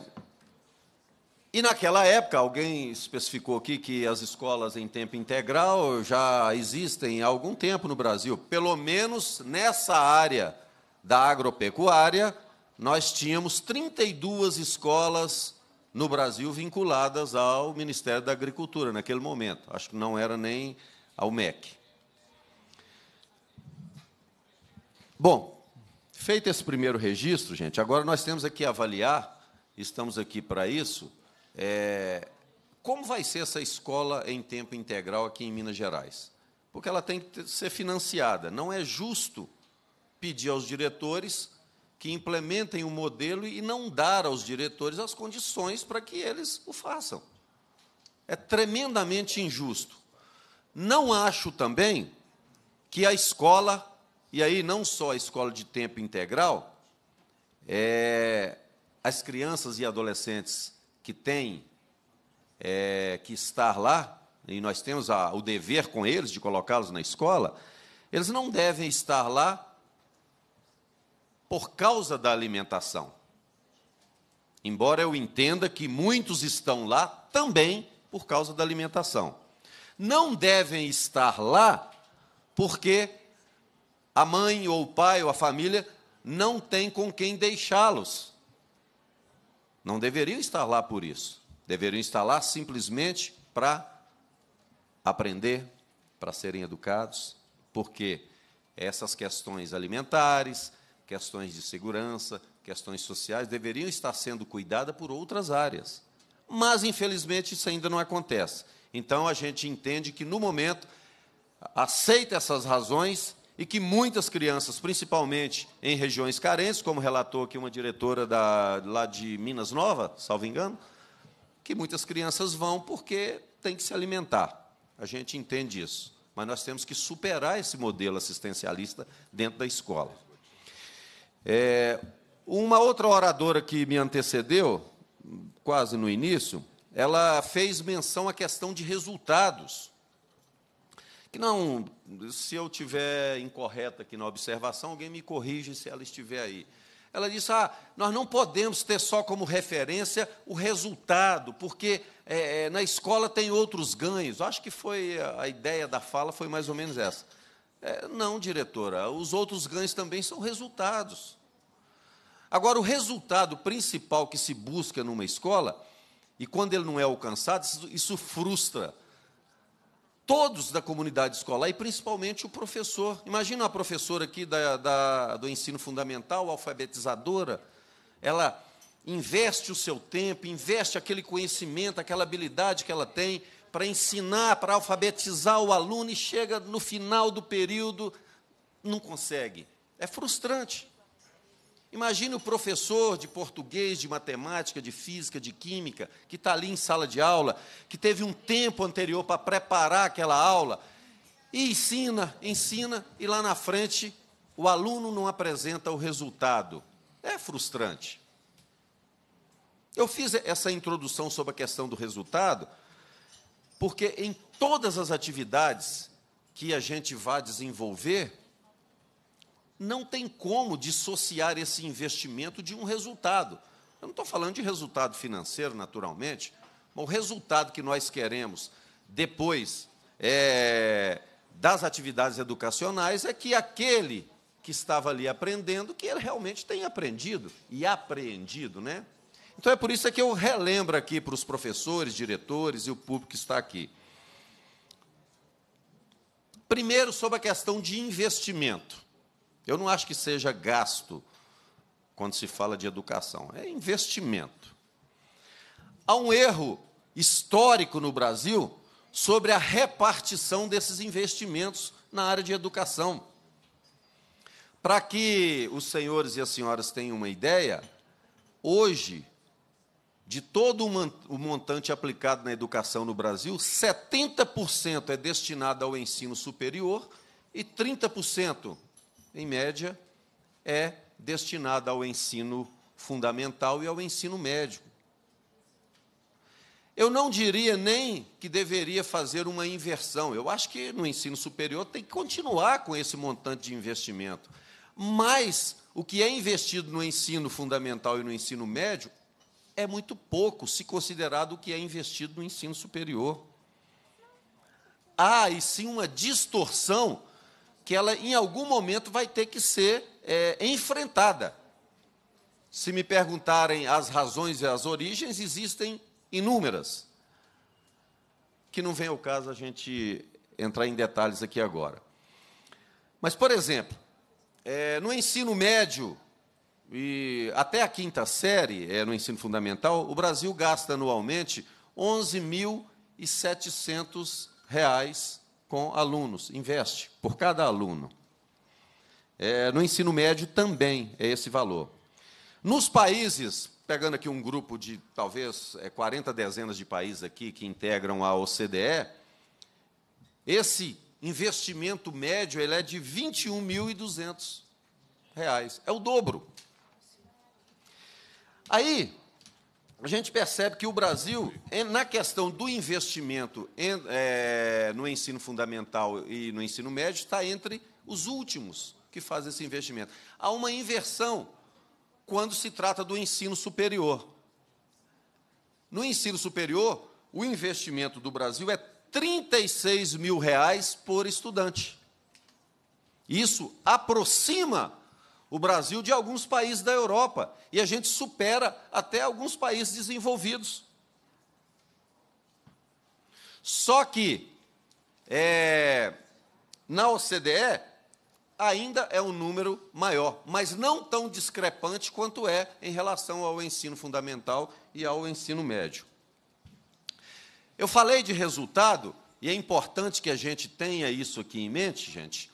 e naquela época, alguém especificou aqui que as escolas em tempo integral já existem há algum tempo no Brasil. Pelo menos nessa área da agropecuária, nós tínhamos 32 escolas no Brasil vinculadas ao Ministério da Agricultura naquele momento. Acho que não era nem ao MEC. Bom, feito esse primeiro registro, gente, agora nós temos aqui avaliar, estamos aqui para isso é, como vai ser essa escola em tempo integral aqui em Minas Gerais? Porque ela tem que ser financiada. Não é justo pedir aos diretores que implementem o um modelo e não dar aos diretores as condições para que eles o façam. É tremendamente injusto. Não acho também que a escola, e aí não só a escola de tempo integral, é, as crianças e adolescentes que tem é, que estar lá, e nós temos a, o dever com eles de colocá-los na escola, eles não devem estar lá por causa da alimentação. Embora eu entenda que muitos estão lá também por causa da alimentação. Não devem estar lá porque a mãe ou o pai ou a família não tem com quem deixá-los. Não deveriam estar lá por isso. Deveriam estar lá simplesmente para aprender, para serem educados, porque essas questões alimentares, questões de segurança, questões sociais deveriam estar sendo cuidadas por outras áreas. Mas, infelizmente, isso ainda não acontece. Então, a gente entende que, no momento, aceita essas razões e que muitas crianças, principalmente em regiões carentes, como relatou aqui uma diretora da, lá de Minas Nova, salvo engano, que muitas crianças vão porque tem que se alimentar. A gente entende isso. Mas nós temos que superar esse modelo assistencialista dentro da escola. É, uma outra oradora que me antecedeu, quase no início, ela fez menção à questão de resultados que não, se eu tiver incorreta aqui na observação, alguém me corrige se ela estiver aí. Ela disse: ah, nós não podemos ter só como referência o resultado, porque é, é, na escola tem outros ganhos. Acho que foi a, a ideia da fala foi mais ou menos essa. É, não, diretora, os outros ganhos também são resultados. Agora, o resultado principal que se busca numa escola, e quando ele não é alcançado, isso, isso frustra todos da comunidade escolar e principalmente o professor. Imagina uma professora aqui da, da, do ensino fundamental, alfabetizadora, ela investe o seu tempo, investe aquele conhecimento, aquela habilidade que ela tem para ensinar, para alfabetizar o aluno e chega no final do período, não consegue. É frustrante. Imagine o professor de português, de matemática, de física, de química, que está ali em sala de aula, que teve um tempo anterior para preparar aquela aula, e ensina, ensina, e lá na frente o aluno não apresenta o resultado. É frustrante. Eu fiz essa introdução sobre a questão do resultado, porque em todas as atividades que a gente vai desenvolver, não tem como dissociar esse investimento de um resultado. Eu não estou falando de resultado financeiro, naturalmente, mas o resultado que nós queremos depois é, das atividades educacionais é que aquele que estava ali aprendendo, que ele realmente tenha aprendido e apreendido, né? Então é por isso que eu relembro aqui para os professores, diretores e o público que está aqui. Primeiro, sobre a questão de investimento. Eu não acho que seja gasto quando se fala de educação, é investimento. Há um erro histórico no Brasil sobre a repartição desses investimentos na área de educação. Para que os senhores e as senhoras tenham uma ideia, hoje, de todo o montante aplicado na educação no Brasil, 70% é destinado ao ensino superior e 30% em média, é destinada ao ensino fundamental e ao ensino médio. Eu não diria nem que deveria fazer uma inversão. Eu acho que no ensino superior tem que continuar com esse montante de investimento. Mas o que é investido no ensino fundamental e no ensino médio é muito pouco se considerado o que é investido no ensino superior. Há, ah, e sim, uma distorção que ela em algum momento vai ter que ser é, enfrentada. Se me perguntarem as razões e as origens, existem inúmeras. Que não vem ao caso a gente entrar em detalhes aqui agora. Mas, por exemplo, é, no ensino médio e até a quinta série, é, no ensino fundamental, o Brasil gasta anualmente 11.700 reais com alunos, investe por cada aluno. É, no ensino médio também é esse valor. Nos países, pegando aqui um grupo de talvez 40 é, dezenas de países aqui que integram a OCDE, esse investimento médio ele é de R$ reais É o dobro. Aí, a gente percebe que o Brasil, na questão do investimento em, é, no ensino fundamental e no ensino médio, está entre os últimos que fazem esse investimento. Há uma inversão quando se trata do ensino superior. No ensino superior, o investimento do Brasil é 36 mil reais por estudante. Isso aproxima o Brasil de alguns países da Europa e a gente supera até alguns países desenvolvidos. Só que é, na OCDE ainda é um número maior, mas não tão discrepante quanto é em relação ao ensino fundamental e ao ensino médio. Eu falei de resultado, e é importante que a gente tenha isso aqui em mente, gente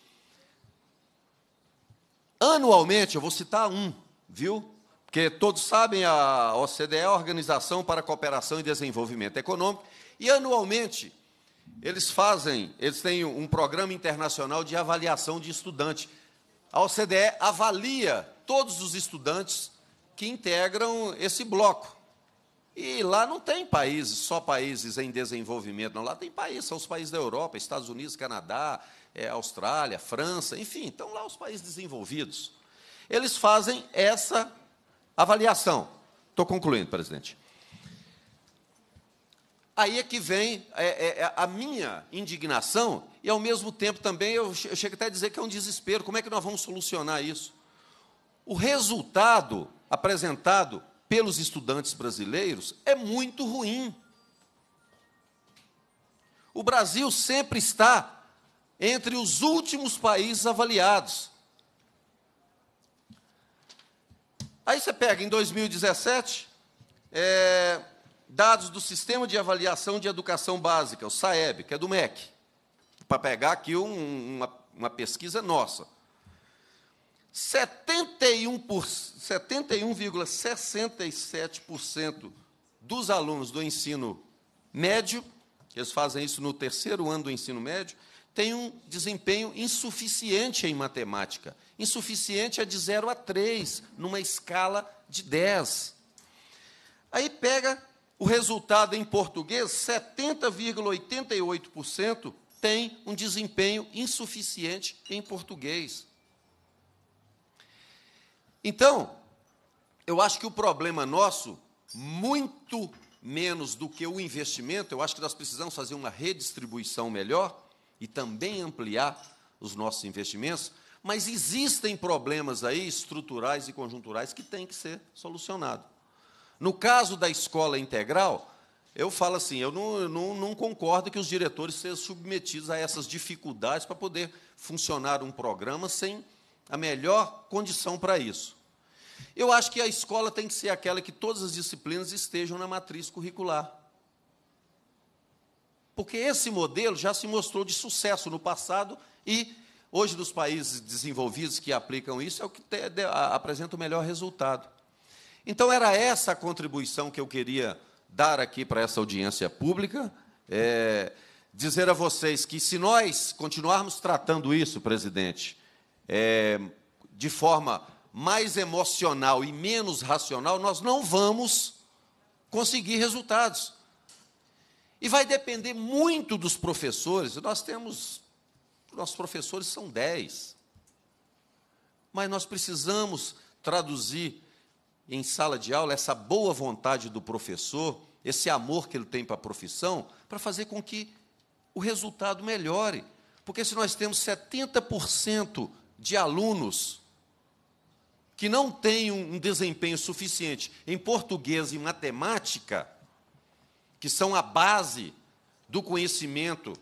Anualmente, eu vou citar um, viu? Porque todos sabem, a OCDE é a Organização para a Cooperação e Desenvolvimento Econômico, e anualmente eles fazem, eles têm um programa internacional de avaliação de estudante. A OCDE avalia todos os estudantes que integram esse bloco. E lá não tem países, só países em desenvolvimento, não. Lá tem países, são os países da Europa, Estados Unidos, Canadá, é, Austrália, França, enfim, estão lá os países desenvolvidos. Eles fazem essa avaliação. Estou concluindo, presidente. Aí é que vem é, é, é, a minha indignação, e ao mesmo tempo também eu chego até a dizer que é um desespero. Como é que nós vamos solucionar isso? O resultado apresentado pelos estudantes brasileiros é muito ruim. O Brasil sempre está entre os últimos países avaliados. Aí você pega em 2017, é, dados do Sistema de Avaliação de Educação Básica, o SAEB, que é do MEC, para pegar aqui um, uma, uma pesquisa nossa. 71,67% dos alunos do ensino médio, eles fazem isso no terceiro ano do ensino médio, tem um desempenho insuficiente em matemática. Insuficiente é de 0 a 3, numa escala de 10. Aí pega o resultado em português, 70,88% tem um desempenho insuficiente em português. Então, eu acho que o problema nosso, muito menos do que o investimento, eu acho que nós precisamos fazer uma redistribuição melhor e também ampliar os nossos investimentos, mas existem problemas aí estruturais e conjunturais que têm que ser solucionados. No caso da escola integral, eu falo assim, eu não, não, não, concordo que os diretores sejam submetidos a essas dificuldades para poder funcionar um programa sem a melhor condição para isso. Eu acho que a escola tem que ser aquela que todas as disciplinas estejam na matriz curricular. Porque esse modelo já se mostrou de sucesso no passado e hoje dos países desenvolvidos que aplicam isso é o que te, de, a, apresenta o melhor resultado. Então era essa a contribuição que eu queria dar aqui para essa audiência pública, é, dizer a vocês que se nós continuarmos tratando isso, presidente, é, de forma mais emocional e menos racional, nós não vamos conseguir resultados. E vai depender muito dos professores. Nós temos, nossos professores são dez, mas nós precisamos traduzir em sala de aula essa boa vontade do professor, esse amor que ele tem para a profissão, para fazer com que o resultado melhore. Porque se nós temos 70% de alunos que não têm um desempenho suficiente em português e matemática, que são a base do conhecimento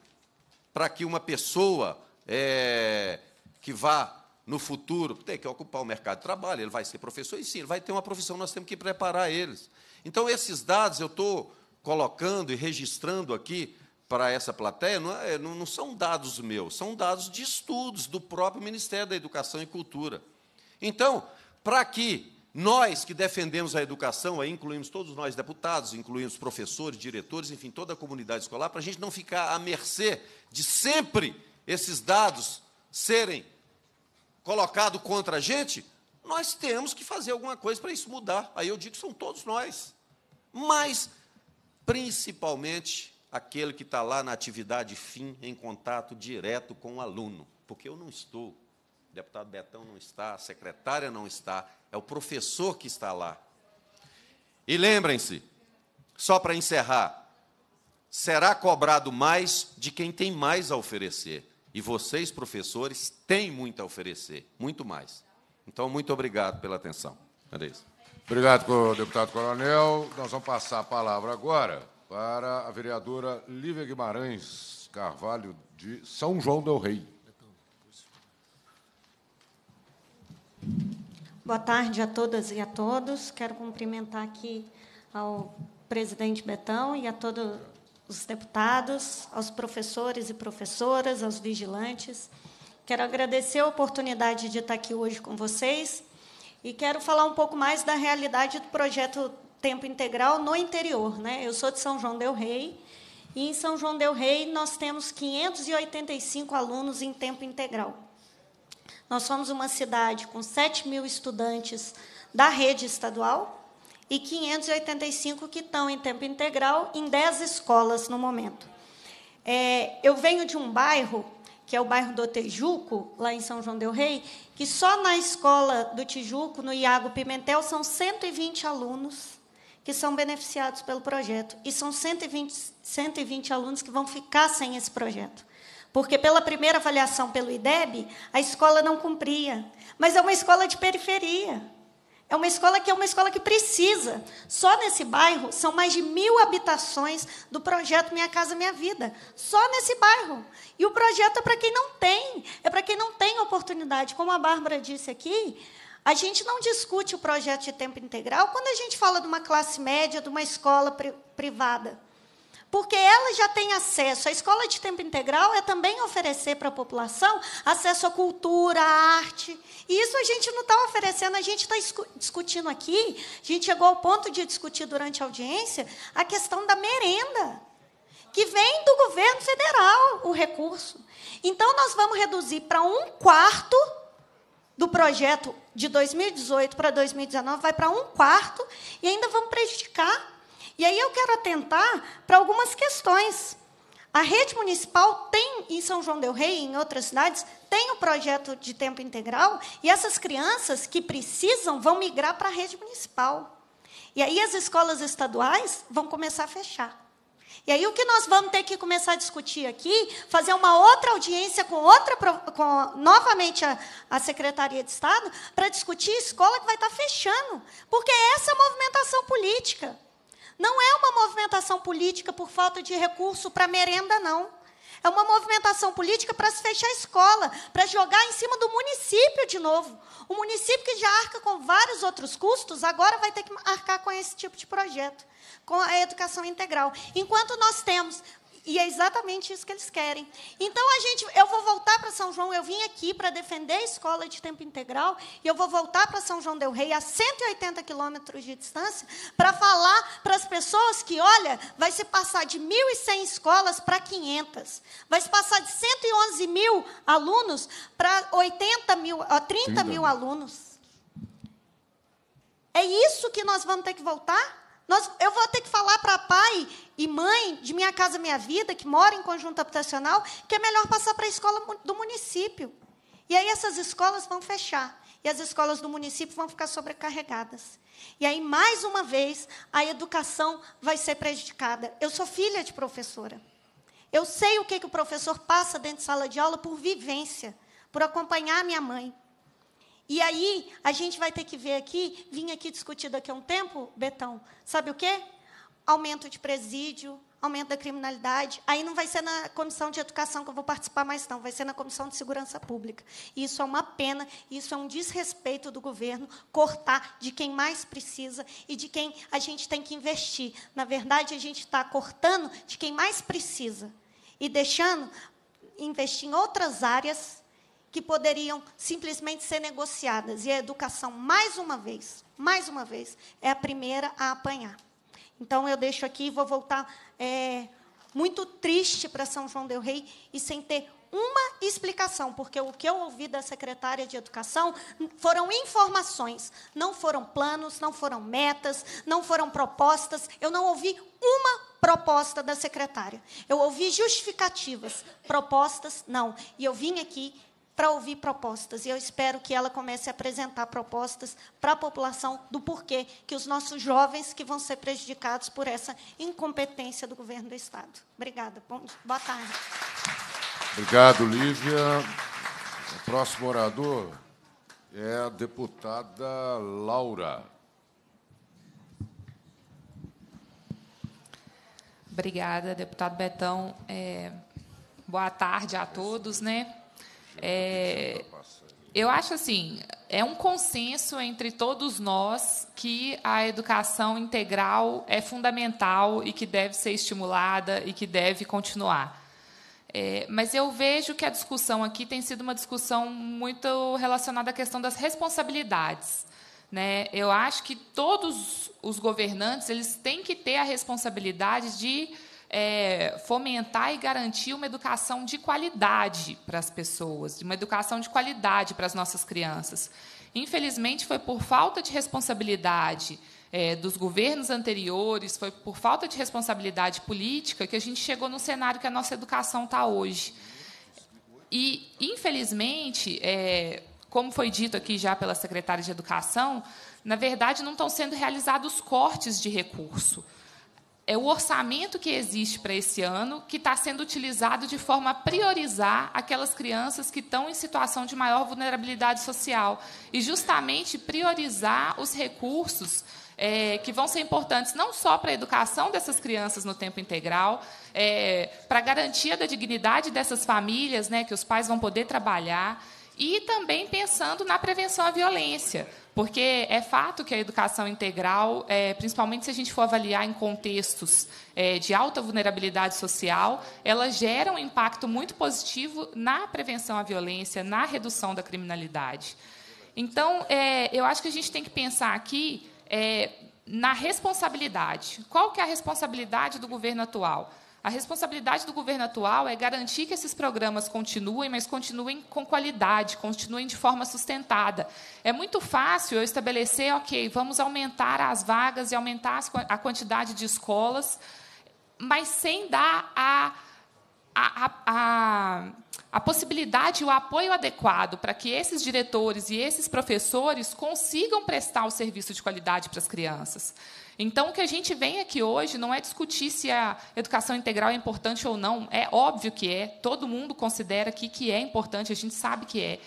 para que uma pessoa é, que vá no futuro tem que ocupar o mercado de trabalho, ele vai ser professor e sim, ele vai ter uma profissão, nós temos que preparar eles. Então, esses dados eu estou colocando e registrando aqui para essa plateia não, é, não, são dados meus, são dados de estudos do próprio Ministério da Educação e Cultura. Então, para que nós que defendemos a educação, aí incluímos todos nós deputados, incluímos professores, diretores, enfim, toda a comunidade escolar, para a gente não ficar à mercê de sempre esses dados serem colocados contra a gente, nós temos que fazer alguma coisa para isso mudar. Aí eu digo que são todos nós. Mas, principalmente, aquele que está lá na atividade fim, em contato direto com o aluno, porque eu não estou, o deputado Betão não está, a secretária não está, é o professor que está lá. E lembrem-se, só para encerrar, será cobrado mais de quem tem mais a oferecer. E vocês, professores, têm muito a oferecer, muito mais. Então, muito obrigado pela atenção. Era isso. Obrigado, deputado Coronel. Nós vamos passar a palavra agora para a vereadora Lívia Guimarães Carvalho, de São João Del Rei. Boa tarde a todas e a todos. Quero cumprimentar aqui ao presidente Betão e a todos os deputados, aos professores e professoras, aos vigilantes. Quero agradecer a oportunidade de estar aqui hoje com vocês e quero falar um pouco mais da realidade do projeto tempo integral no interior. Né? Eu sou de São João Del Rei, e em São João Del Rei nós temos 585 alunos em tempo integral. Nós somos uma cidade com 7 mil estudantes da rede estadual e 585 que estão em tempo integral em 10 escolas no momento. É, eu venho de um bairro, que é o bairro do Tijuco, lá em São João Del Rei, que só na escola do Tijuco, no Iago Pimentel, são 120 alunos que são beneficiados pelo projeto. E são 120, 120 alunos que vão ficar sem esse projeto. Porque, pela primeira avaliação pelo IDEB, a escola não cumpria. Mas é uma escola de periferia. É uma escola que é uma escola que precisa. Só nesse bairro são mais de mil habitações do projeto Minha Casa Minha Vida. Só nesse bairro. E o projeto é para quem não tem, é para quem não tem oportunidade. Como a Bárbara disse aqui, a gente não discute o projeto de tempo integral quando a gente fala de uma classe média, de uma escola pri privada. Porque ela já tem acesso. A escola de tempo integral é também oferecer para a população acesso à cultura, à arte. E isso a gente não está oferecendo, a gente está discutindo aqui. A gente chegou ao ponto de discutir durante a audiência a questão da merenda, que vem do governo federal o recurso. Então, nós vamos reduzir para um quarto do projeto de 2018 para 2019 vai para um quarto e ainda vão prejudicar. E aí eu quero atentar para algumas questões. A rede municipal tem, em São João Del Rei e em outras cidades, tem o projeto de tempo integral, e essas crianças que precisam vão migrar para a rede municipal. E aí as escolas estaduais vão começar a fechar. E aí o que nós vamos ter que começar a discutir aqui, fazer uma outra audiência com outra com, novamente a, a Secretaria de Estado para discutir escola que vai estar tá fechando, porque é essa é a movimentação política. Não é uma movimentação política por falta de recurso para merenda não. É uma movimentação política para se fechar a escola, para jogar em cima do município de novo. O município que já arca com vários outros custos, agora vai ter que arcar com esse tipo de projeto com a educação integral. Enquanto nós temos e é exatamente isso que eles querem. Então a gente, eu vou voltar para São João, eu vim aqui para defender a escola de tempo integral, e eu vou voltar para São João del Rei a 180 quilômetros de distância para falar para as pessoas que, olha, vai se passar de 1.100 escolas para 500, vai se passar de 111 mil alunos para 80 mil, 30 mil alunos. É isso que nós vamos ter que voltar? Nós, eu vou ter que falar para pai e mãe de Minha Casa Minha Vida, que mora em conjunto habitacional, que é melhor passar para a escola do município. E aí essas escolas vão fechar. E as escolas do município vão ficar sobrecarregadas. E aí, mais uma vez, a educação vai ser prejudicada. Eu sou filha de professora. Eu sei o que, que o professor passa dentro de sala de aula por vivência, por acompanhar minha mãe. E aí, a gente vai ter que ver aqui, vim aqui discutir daqui a um tempo, Betão, sabe o quê? Aumento de presídio, aumento da criminalidade. Aí não vai ser na comissão de educação que eu vou participar mais, não, vai ser na comissão de segurança pública. Isso é uma pena, isso é um desrespeito do governo cortar de quem mais precisa e de quem a gente tem que investir. Na verdade, a gente está cortando de quem mais precisa e deixando investir em outras áreas que poderiam simplesmente ser negociadas. E a educação, mais uma vez, mais uma vez, é a primeira a apanhar. Então, eu deixo aqui e vou voltar é, muito triste para São João Del Rei e sem ter uma explicação, porque o que eu ouvi da secretária de Educação foram informações, não foram planos, não foram metas, não foram propostas. Eu não ouvi uma proposta da secretária. Eu ouvi justificativas, propostas não. E eu vim aqui para ouvir propostas. E eu espero que ela comece a apresentar propostas para a população do porquê que os nossos jovens que vão ser prejudicados por essa incompetência do governo do Estado. Obrigada. Bom, boa tarde. Obrigado, Lívia. O próximo orador é a deputada Laura. Obrigada, deputado Betão. É, boa tarde a todos, né? É, eu acho assim, é um consenso entre todos nós que a educação integral é fundamental e que deve ser estimulada e que deve continuar. É, mas eu vejo que a discussão aqui tem sido uma discussão muito relacionada à questão das responsabilidades. Né? Eu acho que todos os governantes eles têm que ter a responsabilidade de é, fomentar e garantir uma educação de qualidade para as pessoas, uma educação de qualidade para as nossas crianças. Infelizmente, foi por falta de responsabilidade é, dos governos anteriores, foi por falta de responsabilidade política que a gente chegou no cenário que a nossa educação está hoje. E, infelizmente, é, como foi dito aqui já pela secretária de Educação, na verdade, não estão sendo realizados cortes de recurso é o orçamento que existe para esse ano que está sendo utilizado de forma a priorizar aquelas crianças que estão em situação de maior vulnerabilidade social e justamente priorizar os recursos é, que vão ser importantes não só para a educação dessas crianças no tempo integral, é, para a garantia da dignidade dessas famílias, né, que os pais vão poder trabalhar, e também pensando na prevenção à violência. Porque é fato que a educação integral, é, principalmente se a gente for avaliar em contextos é, de alta vulnerabilidade social, ela gera um impacto muito positivo na prevenção à violência, na redução da criminalidade. Então, é, eu acho que a gente tem que pensar aqui é, na responsabilidade. Qual que é a responsabilidade do governo atual? A responsabilidade do governo atual é garantir que esses programas continuem, mas continuem com qualidade, continuem de forma sustentada. É muito fácil eu estabelecer, ok, vamos aumentar as vagas e aumentar a quantidade de escolas, mas sem dar a a, a, a possibilidade e o apoio adequado para que esses diretores e esses professores consigam prestar o serviço de qualidade para as crianças. Então, o que a gente vem aqui hoje não é discutir se a educação integral é importante ou não. É óbvio que é. Todo mundo considera aqui que é importante, a gente sabe que é.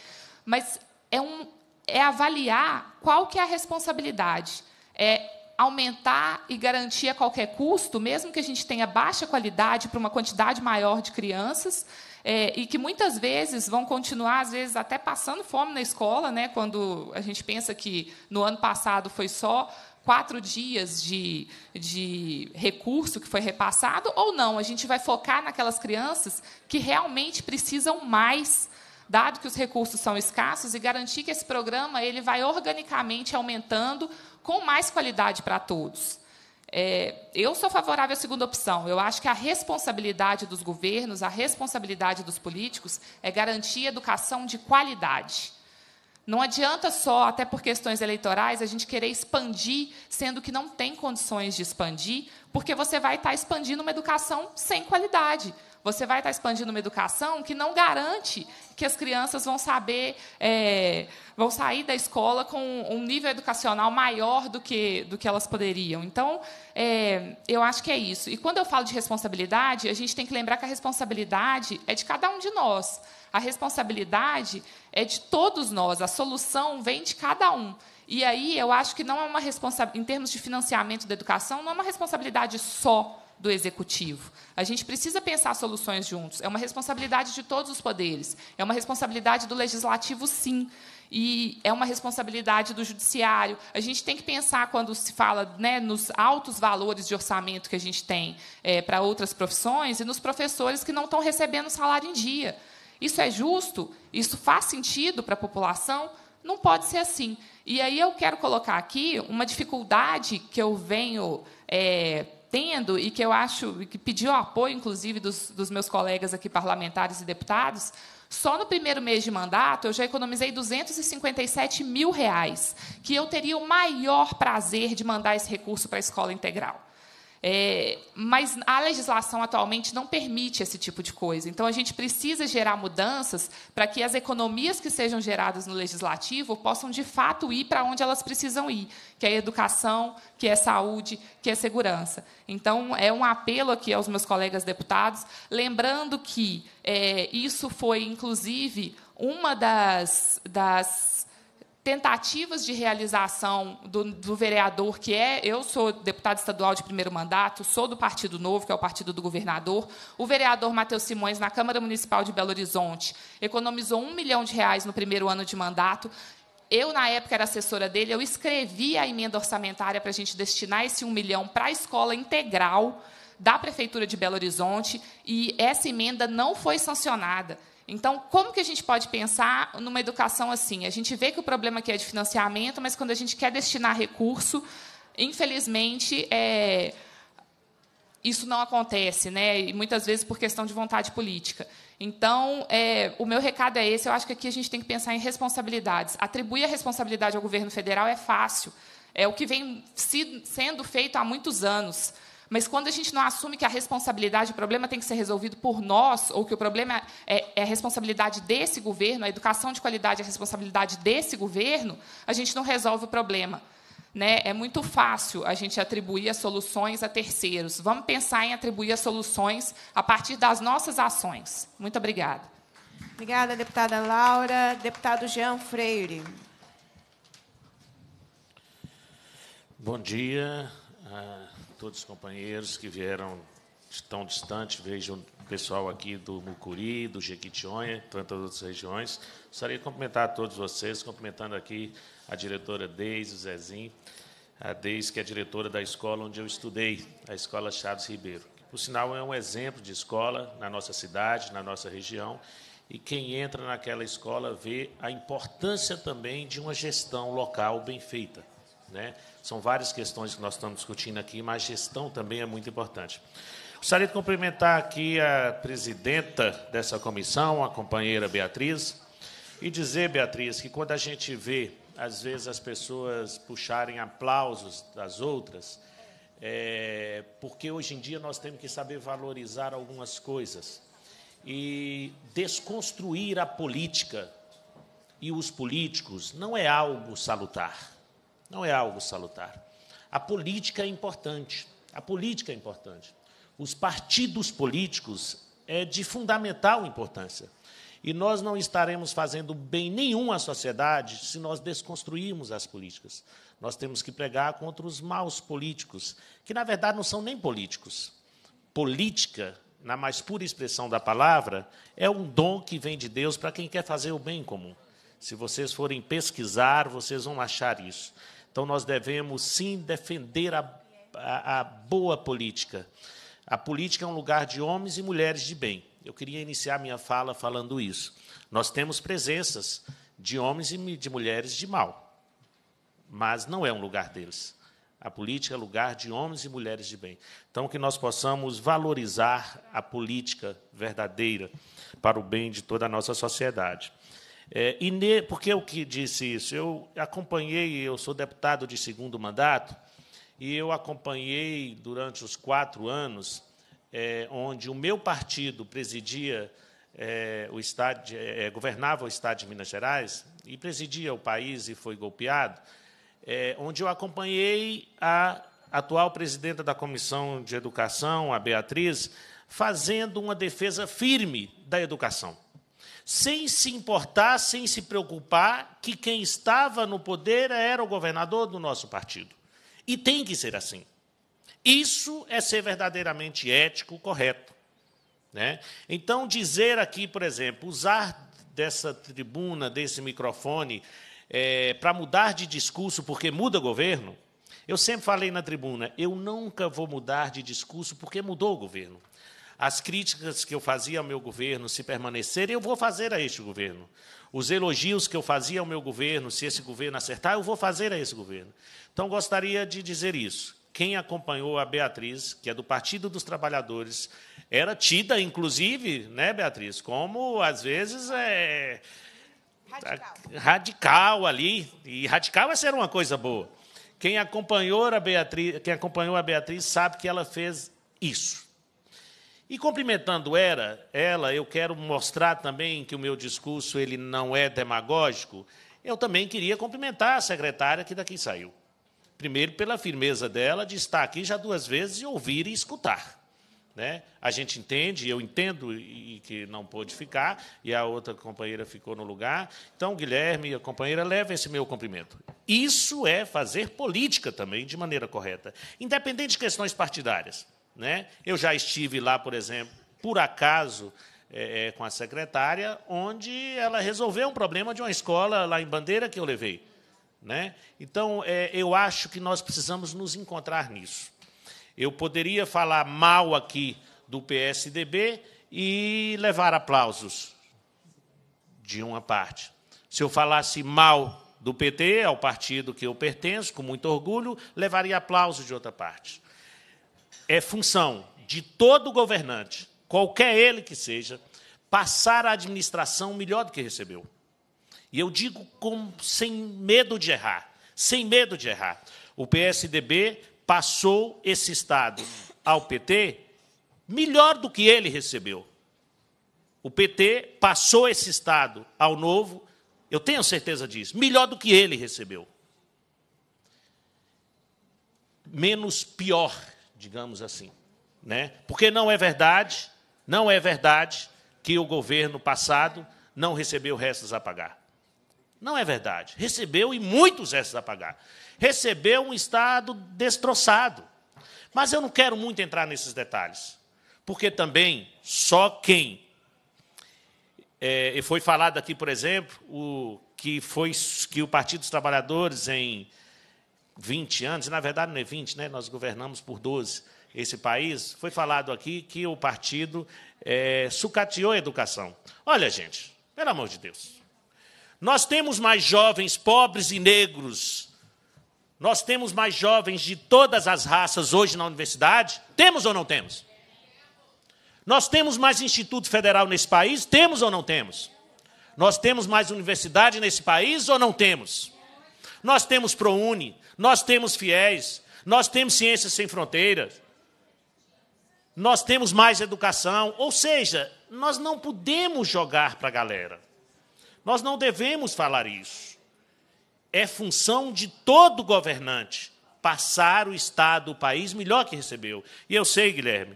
Mas é, um, é avaliar qual que é a responsabilidade. É aumentar e garantir a qualquer custo, mesmo que a gente tenha baixa qualidade para uma quantidade maior de crianças, é, e que muitas vezes vão continuar, às vezes, até passando fome na escola, né, quando a gente pensa que no ano passado foi só quatro dias de, de recurso que foi repassado, ou não, a gente vai focar naquelas crianças que realmente precisam mais dado que os recursos são escassos, e garantir que esse programa ele vai organicamente aumentando com mais qualidade para todos. É, eu sou favorável à segunda opção. Eu acho que a responsabilidade dos governos, a responsabilidade dos políticos é garantir educação de qualidade. Não adianta só, até por questões eleitorais, a gente querer expandir, sendo que não tem condições de expandir, porque você vai estar expandindo uma educação sem qualidade. Você vai estar expandindo uma educação que não garante que as crianças vão saber, é, vão sair da escola com um nível educacional maior do que, do que elas poderiam. Então, é, eu acho que é isso. E quando eu falo de responsabilidade, a gente tem que lembrar que a responsabilidade é de cada um de nós. A responsabilidade é de todos nós. A solução vem de cada um. E aí eu acho que não é uma responsabilidade, em termos de financiamento da educação, não é uma responsabilidade só do executivo. A gente precisa pensar soluções juntos. É uma responsabilidade de todos os poderes. É uma responsabilidade do legislativo, sim. E é uma responsabilidade do judiciário. A gente tem que pensar, quando se fala né, nos altos valores de orçamento que a gente tem é, para outras profissões e nos professores que não estão recebendo salário em dia. Isso é justo? Isso faz sentido para a população? Não pode ser assim. E aí eu quero colocar aqui uma dificuldade que eu venho é, tendo e que eu acho que pediu apoio, inclusive, dos, dos meus colegas aqui parlamentares e deputados, só no primeiro mês de mandato eu já economizei 257 mil reais, que eu teria o maior prazer de mandar esse recurso para a escola integral. É, mas a legislação atualmente não permite esse tipo de coisa. Então, a gente precisa gerar mudanças para que as economias que sejam geradas no legislativo possam, de fato, ir para onde elas precisam ir, que é educação, que é saúde, que é segurança. Então, é um apelo aqui aos meus colegas deputados, lembrando que é, isso foi, inclusive, uma das, das tentativas de realização do, do, vereador, que é, eu sou deputado estadual de primeiro mandato, sou do Partido Novo, que é o partido do governador, o vereador Matheus Simões, na Câmara Municipal de Belo Horizonte, economizou um milhão de reais no primeiro ano de mandato, eu, na época, era assessora dele, eu escrevi a emenda orçamentária para a gente destinar esse um milhão para a escola integral da Prefeitura de Belo Horizonte, e essa emenda não foi sancionada. Então, como que a gente pode pensar numa educação assim? A gente vê que o problema aqui é de financiamento, mas quando a gente quer destinar recurso, infelizmente, é, isso não acontece, né? E muitas vezes por questão de vontade política. Então, é, o meu recado é esse. Eu acho que aqui a gente tem que pensar em responsabilidades. Atribuir a responsabilidade ao governo federal é fácil. É o que vem sendo feito há muitos anos. Mas quando a gente não assume que a responsabilidade, o problema tem que ser resolvido por nós, ou que o problema é, é responsabilidade desse governo, a educação de qualidade é responsabilidade desse governo, a gente não resolve o problema. Né? É muito fácil a gente atribuir as soluções a terceiros. Vamos pensar em atribuir as soluções a partir das nossas ações. Muito obrigada. Obrigada, deputada Laura. Deputado Jean Freire. Bom dia. Ah, todos os companheiros que vieram de tão distante, vejo o pessoal aqui do Mucuri, do Jequitinhonha, tantas então, outras regiões. Gostaria de cumprimentar a todos vocês, cumprimentando aqui a diretora Deise, o Zezinho, a Deise, que é diretora da escola onde eu estudei, a Escola Chaves Ribeiro. Que, por sinal, é um exemplo de escola na nossa cidade, na nossa região, e quem entra naquela escola vê a importância também de uma gestão local bem feita. Né? São várias questões que nós estamos discutindo aqui, mas gestão também é muito importante. Gostaria de cumprimentar aqui a presidenta dessa comissão, a companheira Beatriz, e dizer, Beatriz, que quando a gente vê, às vezes, as pessoas puxarem aplausos das outras, é porque hoje em dia nós temos que saber valorizar algumas coisas e desconstruir a política e os políticos não é algo salutar não é algo salutar. A política é importante. A política é importante. Os partidos políticos é de fundamental importância. E nós não estaremos fazendo bem nenhum à sociedade se nós desconstruirmos as políticas. Nós temos que pregar contra os maus políticos, que na verdade não são nem políticos. Política, na mais pura expressão da palavra, é um dom que vem de Deus para quem quer fazer o bem comum. Se vocês forem pesquisar, vocês vão achar isso. Então, nós devemos sim defender a, a, a boa política. A política é um lugar de homens e mulheres de bem. Eu queria iniciar minha fala falando isso. Nós temos presenças de homens e de mulheres de mal, mas não é um lugar deles. A política é lugar de homens e mulheres de bem. Então, que nós possamos valorizar a política verdadeira para o bem de toda a nossa sociedade. É, e ne, por que eu que disse isso? Eu acompanhei, eu sou deputado de segundo mandato, e eu acompanhei durante os quatro anos, é, onde o meu partido presidia é, o estado, é, é, governava o estado de Minas Gerais e presidia o país e foi golpeado, é, onde eu acompanhei a atual presidenta da Comissão de Educação, a Beatriz, fazendo uma defesa firme da educação sem se importar, sem se preocupar que quem estava no poder era o governador do nosso partido. E tem que ser assim. Isso é ser verdadeiramente ético, correto. Né? Então, dizer aqui, por exemplo, usar dessa tribuna, desse microfone, é, para mudar de discurso porque muda governo, eu sempre falei na tribuna, eu nunca vou mudar de discurso porque mudou o governo. As críticas que eu fazia ao meu governo, se permanecer, eu vou fazer a este governo. Os elogios que eu fazia ao meu governo, se esse governo acertar, eu vou fazer a esse governo. Então, gostaria de dizer isso. Quem acompanhou a Beatriz, que é do Partido dos Trabalhadores, era tida, inclusive, né, Beatriz, como às vezes é radical, radical ali. E radical é ser uma coisa boa. Quem acompanhou a Beatriz, quem acompanhou a Beatriz sabe que ela fez isso. E cumprimentando ela, ela, eu quero mostrar também que o meu discurso ele não é demagógico. Eu também queria cumprimentar a secretária que daqui saiu. Primeiro, pela firmeza dela de estar aqui já duas vezes e ouvir e escutar. Né? A gente entende, eu entendo e que não pôde ficar, e a outra companheira ficou no lugar. Então, Guilherme e a companheira, levem esse meu cumprimento. Isso é fazer política também de maneira correta, independente de questões partidárias. Né? Eu já estive lá, por exemplo, por acaso, é, é, com a secretária, onde ela resolveu um problema de uma escola lá em Bandeira que eu levei. Né? Então, é, eu acho que nós precisamos nos encontrar nisso. Eu poderia falar mal aqui do PSDB e levar aplausos de uma parte. Se eu falasse mal do PT, ao partido que eu pertenço, com muito orgulho, levaria aplausos de outra parte. É função de todo governante, qualquer ele que seja, passar a administração melhor do que recebeu. E eu digo com, sem medo de errar, sem medo de errar. O PSDB passou esse Estado ao PT melhor do que ele recebeu. O PT passou esse Estado ao novo, eu tenho certeza disso, melhor do que ele recebeu. Menos pior digamos assim. Né? Porque não é verdade, não é verdade que o governo passado não recebeu restos a pagar. Não é verdade. Recebeu e muitos restos a pagar. Recebeu um Estado destroçado. Mas eu não quero muito entrar nesses detalhes, porque também só quem. É, foi falado aqui, por exemplo, o, que foi que o Partido dos Trabalhadores, em 20 anos, na verdade não é 20, né? nós governamos por 12 esse país, foi falado aqui que o partido é, sucateou a educação. Olha, gente, pelo amor de Deus. Nós temos mais jovens pobres e negros, nós temos mais jovens de todas as raças hoje na universidade? Temos ou não temos? Nós temos mais Instituto Federal nesse país? Temos ou não temos? Nós temos mais universidade nesse país ou não temos? Nós temos ProUni, nós temos fiéis, nós temos ciências sem fronteiras, nós temos mais educação. Ou seja, nós não podemos jogar para a galera. Nós não devemos falar isso. É função de todo governante passar o Estado, o país, melhor que recebeu. E eu sei, Guilherme,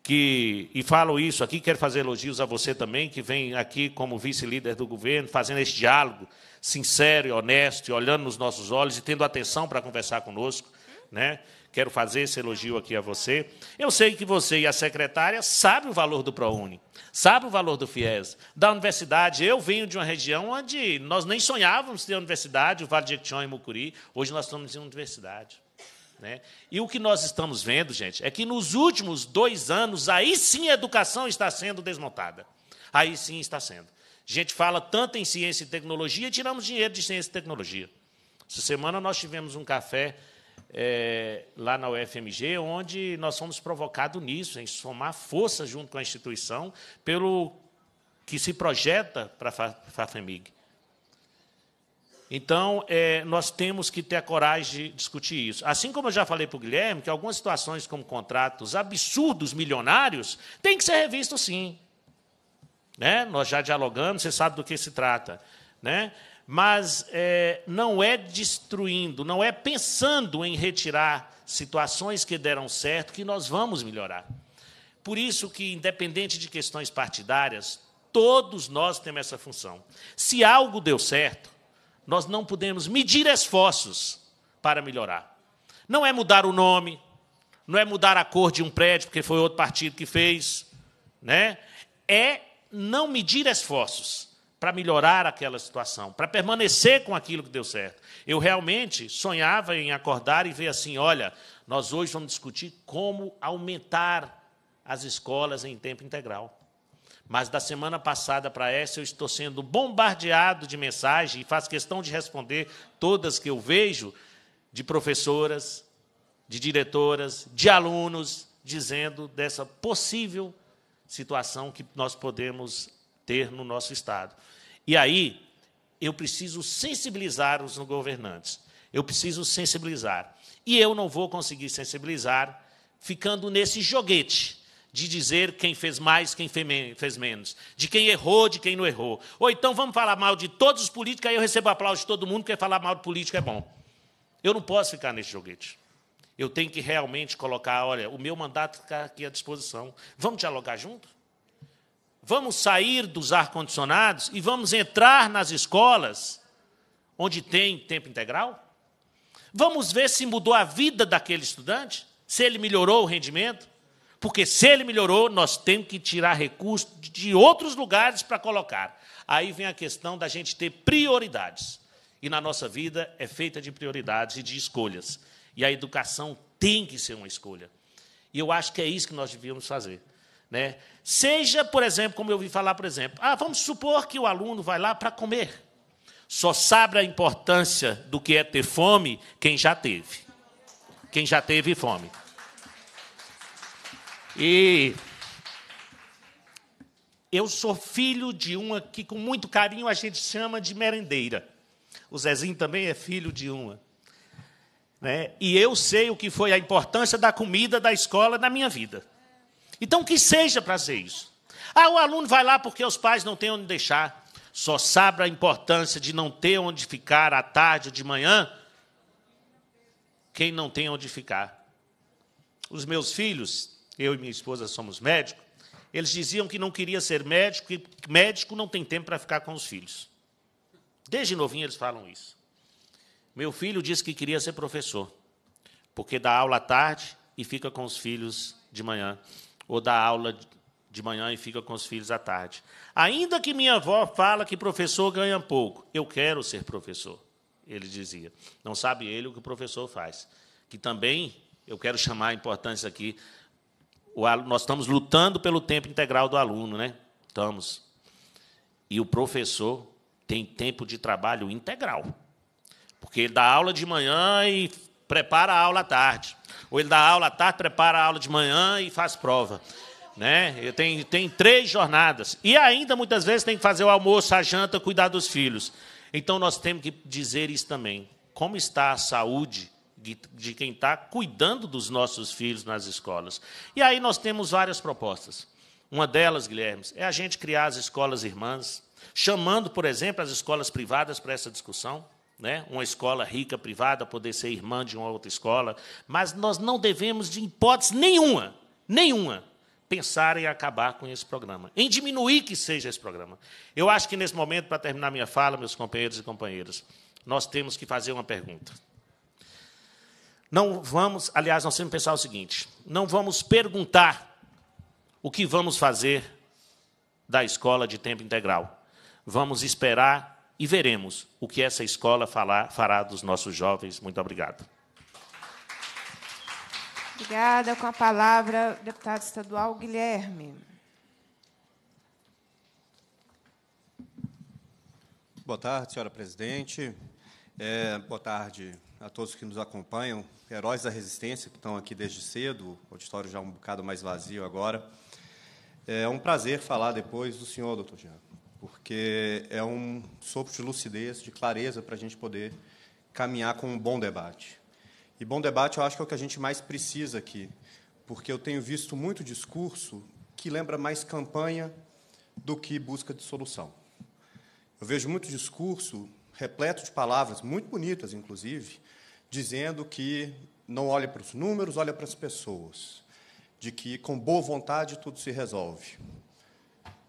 que, e falo isso aqui, quero fazer elogios a você também, que vem aqui como vice-líder do governo, fazendo esse diálogo sincero e honesto, e olhando nos nossos olhos e tendo atenção para conversar conosco. Né? Quero fazer esse elogio aqui a você. Eu sei que você e a secretária sabem o valor do ProUni, sabem o valor do FIES, da universidade. Eu venho de uma região onde nós nem sonhávamos ter universidade, o Vale de Equition e Mucuri. Hoje nós estamos em uma universidade. Né? E o que nós estamos vendo, gente, é que nos últimos dois anos, aí sim a educação está sendo desmontada. Aí sim está sendo. A gente fala tanto em ciência e tecnologia e tiramos dinheiro de ciência e tecnologia. Essa semana nós tivemos um café é, lá na UFMG, onde nós fomos provocados nisso, em somar força junto com a instituição pelo que se projeta para a FAFEMIG. Então, é, nós temos que ter a coragem de discutir isso. Assim como eu já falei para o Guilherme, que algumas situações como contratos absurdos, milionários, têm que ser revistos sim. Né? Nós já dialogamos, você sabe do que se trata. Né? Mas é, não é destruindo, não é pensando em retirar situações que deram certo que nós vamos melhorar. Por isso que, independente de questões partidárias, todos nós temos essa função. Se algo deu certo, nós não podemos medir esforços para melhorar. Não é mudar o nome, não é mudar a cor de um prédio, porque foi outro partido que fez, né? É não medir esforços para melhorar aquela situação, para permanecer com aquilo que deu certo. Eu realmente sonhava em acordar e ver assim: olha, nós hoje vamos discutir como aumentar as escolas em tempo integral. Mas da semana passada para essa eu estou sendo bombardeado de mensagem e faço questão de responder todas que eu vejo de professoras, de diretoras, de alunos dizendo dessa possível situação que nós podemos ter no nosso Estado. E aí, eu preciso sensibilizar os governantes. Eu preciso sensibilizar. E eu não vou conseguir sensibilizar ficando nesse joguete de dizer quem fez mais, quem fez menos, de quem errou, de quem não errou. Ou então vamos falar mal de todos os políticos, aí eu recebo aplauso de todo mundo, porque falar mal de político é bom. Eu não posso ficar nesse joguete eu tenho que realmente colocar, olha, o meu mandato está aqui à disposição. Vamos dialogar junto? Vamos sair dos ar-condicionados e vamos entrar nas escolas onde tem tempo integral? Vamos ver se mudou a vida daquele estudante, se ele melhorou o rendimento? Porque se ele melhorou, nós temos que tirar recursos de outros lugares para colocar. Aí vem a questão da gente ter prioridades. E na nossa vida é feita de prioridades e de escolhas. E a educação tem que ser uma escolha. E eu acho que é isso que nós devíamos fazer. Né? Seja, por exemplo, como eu ouvi falar, por exemplo, ah, vamos supor que o aluno vai lá para comer. Só sabe a importância do que é ter fome quem já teve. Quem já teve fome. E eu sou filho de uma que, com muito carinho, a gente chama de merendeira. O Zezinho também é filho de uma. Né? E eu sei o que foi a importância da comida, da escola, na minha vida. Então, que seja para ser isso. Ah, o aluno vai lá porque os pais não têm onde deixar. Só sabe a importância de não ter onde ficar à tarde ou de manhã quem não tem onde ficar. Os meus filhos, eu e minha esposa somos médicos, eles diziam que não queria ser médico e médico não tem tempo para ficar com os filhos. Desde novinho eles falam isso. Meu filho disse que queria ser professor, porque dá aula à tarde e fica com os filhos de manhã, ou dá aula de manhã e fica com os filhos à tarde. Ainda que minha avó fala que professor ganha pouco, eu quero ser professor, ele dizia. Não sabe ele o que o professor faz. Que também, eu quero chamar a importância aqui, nós estamos lutando pelo tempo integral do aluno, né? Estamos. E o professor tem tempo de trabalho integral. Porque ele dá aula de manhã e prepara a aula à tarde. Ou ele dá aula à tarde, prepara a aula de manhã e faz prova. Né? Tem, tem três jornadas. E ainda, muitas vezes, tem que fazer o almoço, a janta, cuidar dos filhos. Então, nós temos que dizer isso também. Como está a saúde de quem está cuidando dos nossos filhos nas escolas? E aí nós temos várias propostas. Uma delas, Guilherme, é a gente criar as escolas irmãs, chamando, por exemplo, as escolas privadas para essa discussão né? uma escola rica, privada, poder ser irmã de uma outra escola, mas nós não devemos, de hipótese nenhuma, nenhuma, pensar em acabar com esse programa, em diminuir que seja esse programa. Eu acho que nesse momento, para terminar minha fala, meus companheiros e companheiras, nós temos que fazer uma pergunta. Não vamos, aliás, nós temos que pensar o seguinte: não vamos perguntar o que vamos fazer da escola de tempo integral. Vamos esperar e veremos o que essa escola falar, fará dos nossos jovens. Muito obrigado. Obrigada. Com a palavra, deputado estadual Guilherme. Boa tarde, senhora presidente. É, boa tarde a todos que nos acompanham, heróis da resistência que estão aqui desde cedo, o auditório já um bocado mais vazio agora. É um prazer falar depois do senhor, doutor Jean porque é um sopro de lucidez, de clareza para a gente poder caminhar com um bom debate. E bom debate eu acho que é o que a gente mais precisa aqui, porque eu tenho visto muito discurso que lembra mais campanha do que busca de solução. Eu vejo muito discurso repleto de palavras, muito bonitas, inclusive, dizendo que não olha para os números, olha para as pessoas, de que com boa vontade tudo se resolve.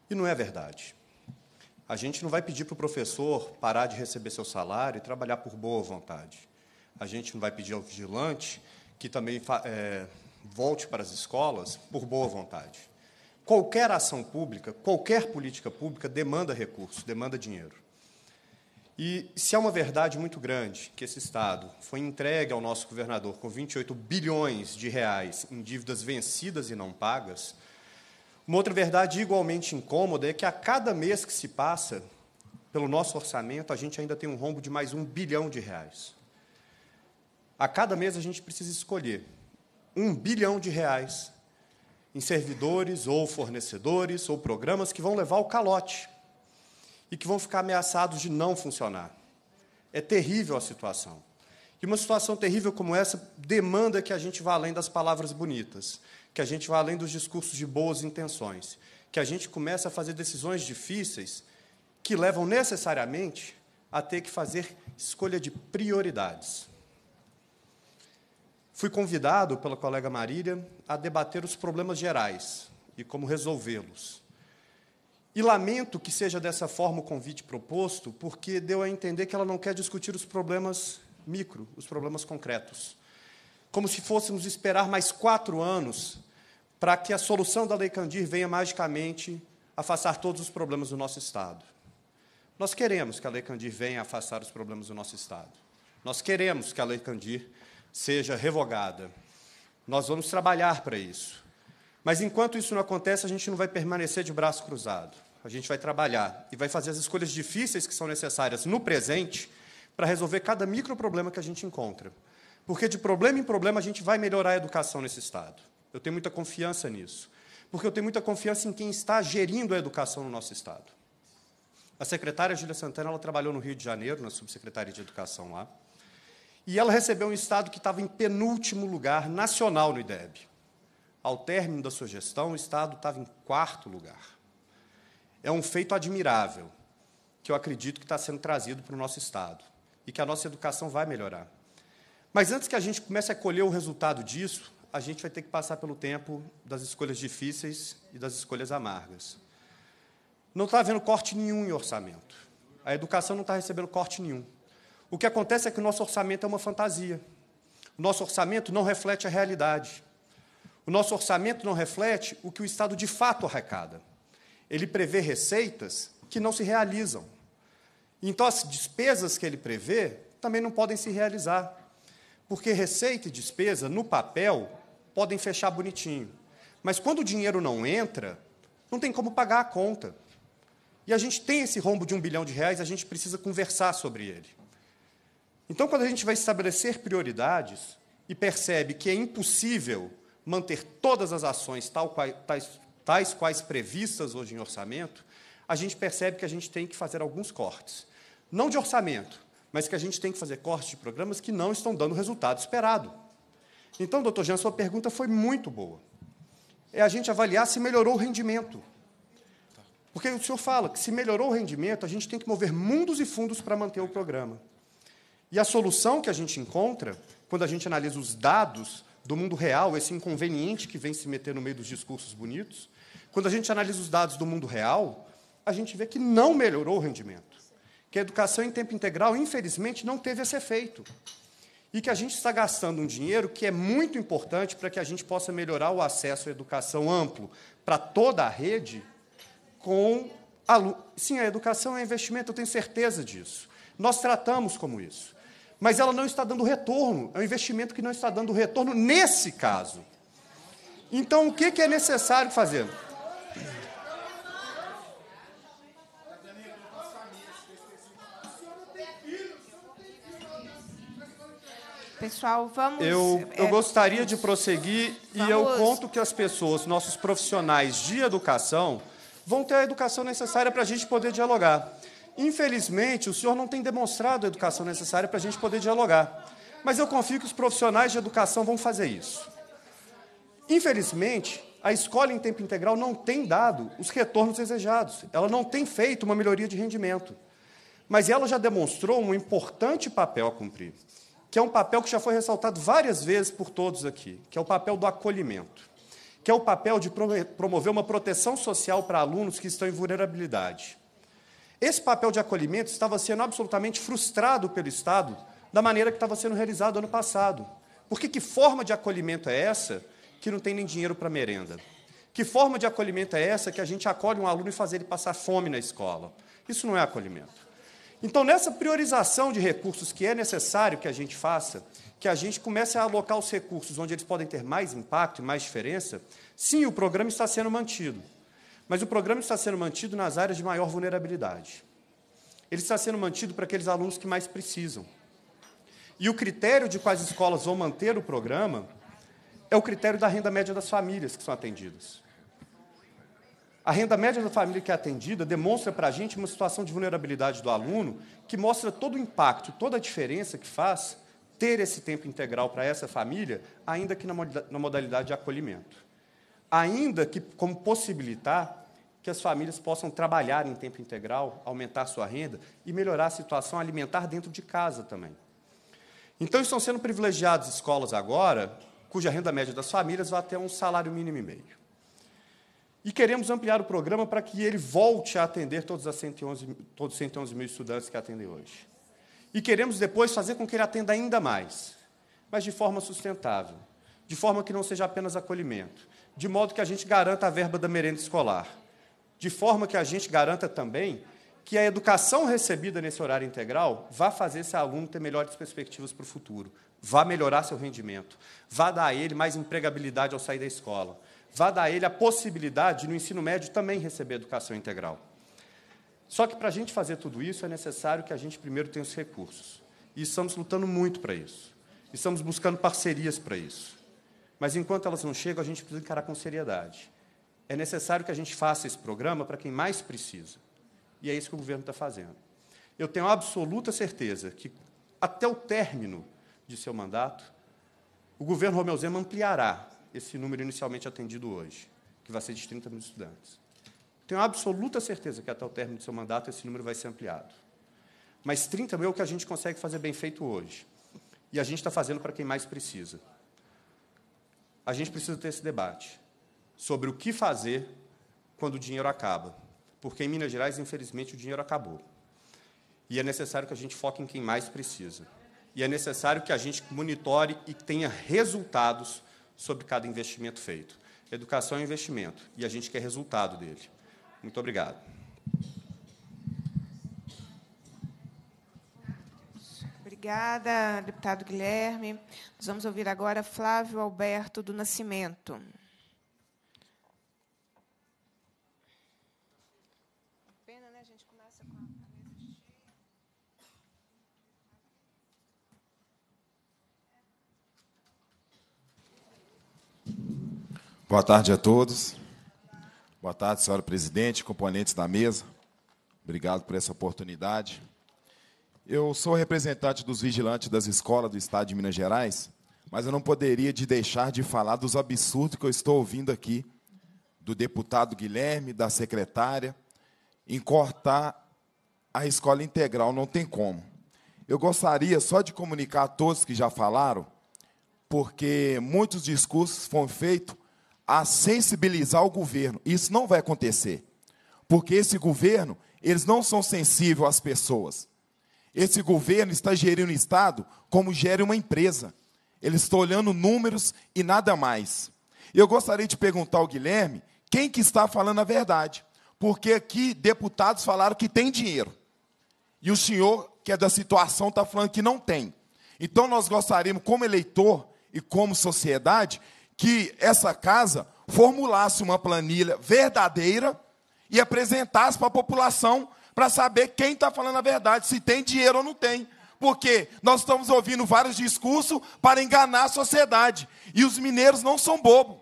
E não é verdade. A gente não vai pedir para o professor parar de receber seu salário e trabalhar por boa vontade. A gente não vai pedir ao vigilante que também é, volte para as escolas por boa vontade. Qualquer ação pública, qualquer política pública demanda recurso, demanda dinheiro. E se é uma verdade muito grande que esse Estado foi entregue ao nosso governador com 28 bilhões de reais em dívidas vencidas e não pagas, uma outra verdade igualmente incômoda é que a cada mês que se passa, pelo nosso orçamento, a gente ainda tem um rombo de mais um bilhão de reais. A cada mês a gente precisa escolher um bilhão de reais em servidores ou fornecedores ou programas que vão levar o calote e que vão ficar ameaçados de não funcionar. É terrível a situação. E uma situação terrível como essa demanda que a gente vá além das palavras bonitas que a gente vá além dos discursos de boas intenções, que a gente comece a fazer decisões difíceis que levam necessariamente a ter que fazer escolha de prioridades. Fui convidado pela colega Marília a debater os problemas gerais e como resolvê-los. E lamento que seja dessa forma o convite proposto, porque deu a entender que ela não quer discutir os problemas micro, os problemas concretos como se fôssemos esperar mais quatro anos para que a solução da Lei Candir venha magicamente afastar todos os problemas do nosso Estado. Nós queremos que a Lei Candir venha afastar os problemas do nosso Estado. Nós queremos que a Lei Candir seja revogada. Nós vamos trabalhar para isso. Mas enquanto isso não acontece, a gente não vai permanecer de braço cruzado. A gente vai trabalhar e vai fazer as escolhas difíceis que são necessárias no presente para resolver cada micro problema que a gente encontra. Porque de problema em problema a gente vai melhorar a educação nesse Estado. Eu tenho muita confiança nisso. Porque eu tenho muita confiança em quem está gerindo a educação no nosso Estado. A secretária Júlia Santana ela trabalhou no Rio de Janeiro, na subsecretaria de Educação lá. E ela recebeu um Estado que estava em penúltimo lugar nacional no IDEB. Ao término da sua gestão, o Estado estava em quarto lugar. É um feito admirável, que eu acredito que está sendo trazido para o nosso Estado, e que a nossa educação vai melhorar. Mas antes que a gente comece a colher o resultado disso, a gente vai ter que passar pelo tempo das escolhas difíceis e das escolhas amargas. Não está havendo corte nenhum em orçamento. A educação não está recebendo corte nenhum. O que acontece é que o nosso orçamento é uma fantasia. O nosso orçamento não reflete a realidade. O nosso orçamento não reflete o que o Estado de fato arrecada. Ele prevê receitas que não se realizam. Então, as despesas que ele prevê também não podem se realizar. Porque receita e despesa, no papel, podem fechar bonitinho. Mas quando o dinheiro não entra, não tem como pagar a conta. E a gente tem esse rombo de um bilhão de reais, a gente precisa conversar sobre ele. Então, quando a gente vai estabelecer prioridades e percebe que é impossível manter todas as ações tais, tais quais previstas hoje em orçamento, a gente percebe que a gente tem que fazer alguns cortes. Não de orçamento, mas que a gente tem que fazer cortes de programas que não estão dando o resultado esperado. Então, doutor Jean, sua pergunta foi muito boa. É a gente avaliar se melhorou o rendimento. Porque o senhor fala que se melhorou o rendimento, a gente tem que mover mundos e fundos para manter o programa. E a solução que a gente encontra, quando a gente analisa os dados do mundo real, esse inconveniente que vem se meter no meio dos discursos bonitos, quando a gente analisa os dados do mundo real, a gente vê que não melhorou o rendimento que a educação em tempo integral, infelizmente, não teve esse efeito. E que a gente está gastando um dinheiro que é muito importante para que a gente possa melhorar o acesso à educação amplo para toda a rede com alunos. Sim, a educação é investimento, eu tenho certeza disso. Nós tratamos como isso. Mas ela não está dando retorno, é um investimento que não está dando retorno nesse caso. Então, o que é necessário fazer? Pessoal, vamos. Eu, eu é, gostaria vamos, de prosseguir vamos, e eu conto que as pessoas, nossos profissionais de educação, vão ter a educação necessária para a gente poder dialogar. Infelizmente, o senhor não tem demonstrado a educação necessária para a gente poder dialogar. Mas eu confio que os profissionais de educação vão fazer isso. Infelizmente, a escola em tempo integral não tem dado os retornos desejados. Ela não tem feito uma melhoria de rendimento. Mas ela já demonstrou um importante papel a cumprir que é um papel que já foi ressaltado várias vezes por todos aqui, que é o papel do acolhimento, que é o papel de promover uma proteção social para alunos que estão em vulnerabilidade. Esse papel de acolhimento estava sendo absolutamente frustrado pelo Estado da maneira que estava sendo realizado ano passado. Por que forma de acolhimento é essa que não tem nem dinheiro para merenda? Que forma de acolhimento é essa que a gente acolhe um aluno e faz ele passar fome na escola? Isso não é acolhimento. Então, nessa priorização de recursos que é necessário que a gente faça, que a gente comece a alocar os recursos onde eles podem ter mais impacto e mais diferença, sim, o programa está sendo mantido. Mas o programa está sendo mantido nas áreas de maior vulnerabilidade. Ele está sendo mantido para aqueles alunos que mais precisam. E o critério de quais escolas vão manter o programa é o critério da renda média das famílias que são atendidas. A renda média da família que é atendida demonstra para a gente uma situação de vulnerabilidade do aluno que mostra todo o impacto, toda a diferença que faz ter esse tempo integral para essa família, ainda que na modalidade de acolhimento. Ainda que como possibilitar que as famílias possam trabalhar em tempo integral, aumentar sua renda e melhorar a situação alimentar dentro de casa também. Então, estão sendo privilegiadas escolas agora, cuja renda média das famílias vai até um salário mínimo e meio. E queremos ampliar o programa para que ele volte a atender todos, 111, todos os 111 mil estudantes que atendem hoje. E queremos depois fazer com que ele atenda ainda mais, mas de forma sustentável, de forma que não seja apenas acolhimento, de modo que a gente garanta a verba da merenda escolar, de forma que a gente garanta também que a educação recebida nesse horário integral vá fazer esse aluno ter melhores perspectivas para o futuro, vá melhorar seu rendimento, vá dar a ele mais empregabilidade ao sair da escola. Vá dar a ele a possibilidade, no ensino médio, também receber educação integral. Só que para a gente fazer tudo isso é necessário que a gente primeiro tenha os recursos. E estamos lutando muito para isso. Estamos buscando parcerias para isso. Mas enquanto elas não chegam, a gente precisa encarar com seriedade. É necessário que a gente faça esse programa para quem mais precisa. E é isso que o governo está fazendo. Eu tenho absoluta certeza que, até o término de seu mandato, o governo Romeu Zema ampliará esse número inicialmente atendido hoje, que vai ser de 30 mil estudantes. Tenho absoluta certeza que até o término do seu mandato esse número vai ser ampliado. Mas 30 mil é o que a gente consegue fazer bem feito hoje. E a gente está fazendo para quem mais precisa. A gente precisa ter esse debate sobre o que fazer quando o dinheiro acaba. Porque em Minas Gerais, infelizmente, o dinheiro acabou. E é necessário que a gente foque em quem mais precisa. E é necessário que a gente monitore e tenha resultados sobre cada investimento feito. Educação é um investimento e a gente quer resultado dele. Muito obrigado. Obrigada, deputado Guilherme. Nós vamos ouvir agora Flávio Alberto do Nascimento. Boa tarde a todos. Boa tarde, senhora presidente, componentes da mesa. Obrigado por essa oportunidade. Eu sou representante dos vigilantes das escolas do estado de Minas Gerais, mas eu não poderia de deixar de falar dos absurdos que eu estou ouvindo aqui do deputado Guilherme, da secretária, em cortar a escola integral não tem como. Eu gostaria só de comunicar a todos que já falaram, porque muitos discursos foram feitos a sensibilizar o governo. Isso não vai acontecer, porque esse governo, eles não são sensíveis às pessoas. Esse governo está gerindo o Estado como gere uma empresa. Ele está olhando números e nada mais. Eu gostaria de perguntar ao Guilherme quem que está falando a verdade, porque aqui deputados falaram que tem dinheiro e o senhor que é da situação está falando que não tem. Então nós gostaríamos, como eleitor e como sociedade, que essa casa formulasse uma planilha verdadeira e apresentasse para a população para saber quem está falando a verdade, se tem dinheiro ou não tem. Porque nós estamos ouvindo vários discursos para enganar a sociedade. E os mineiros não são bobos.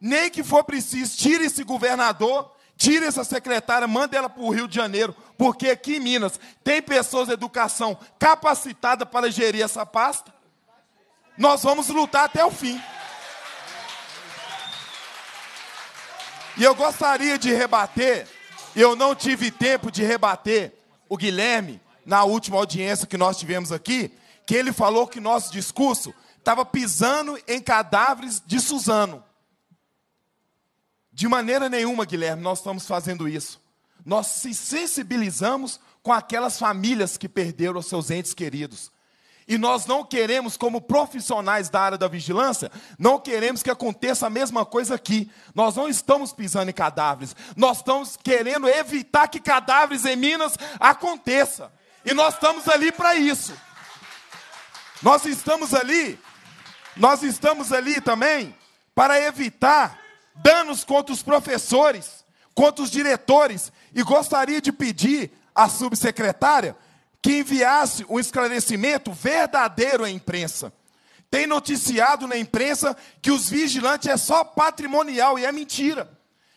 Nem que for preciso, tire esse governador, tire essa secretária, manda ela para o Rio de Janeiro. Porque aqui em Minas tem pessoas de educação capacitada para gerir essa pasta. Nós vamos lutar até o fim. E eu gostaria de rebater, eu não tive tempo de rebater o Guilherme na última audiência que nós tivemos aqui, que ele falou que nosso discurso estava pisando em cadáveres de Suzano. De maneira nenhuma, Guilherme, nós estamos fazendo isso. Nós se sensibilizamos com aquelas famílias que perderam os seus entes queridos. E nós não queremos, como profissionais da área da vigilância, não queremos que aconteça a mesma coisa aqui. Nós não estamos pisando em cadáveres, nós estamos querendo evitar que cadáveres em Minas aconteça. E nós estamos ali para isso. Nós estamos ali, nós estamos ali também para evitar danos contra os professores, contra os diretores. E gostaria de pedir à subsecretária que enviasse um esclarecimento verdadeiro à imprensa. Tem noticiado na imprensa que os vigilantes é só patrimonial e é mentira.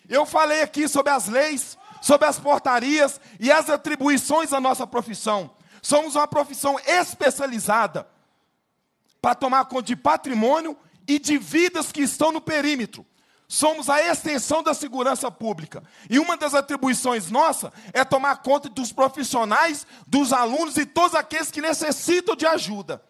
Eu falei aqui sobre as leis, sobre as portarias e as atribuições da nossa profissão. Somos uma profissão especializada para tomar conta de patrimônio e de vidas que estão no perímetro somos a extensão da segurança pública. E uma das atribuições nossa é tomar conta dos profissionais, dos alunos e todos aqueles que necessitam de ajuda.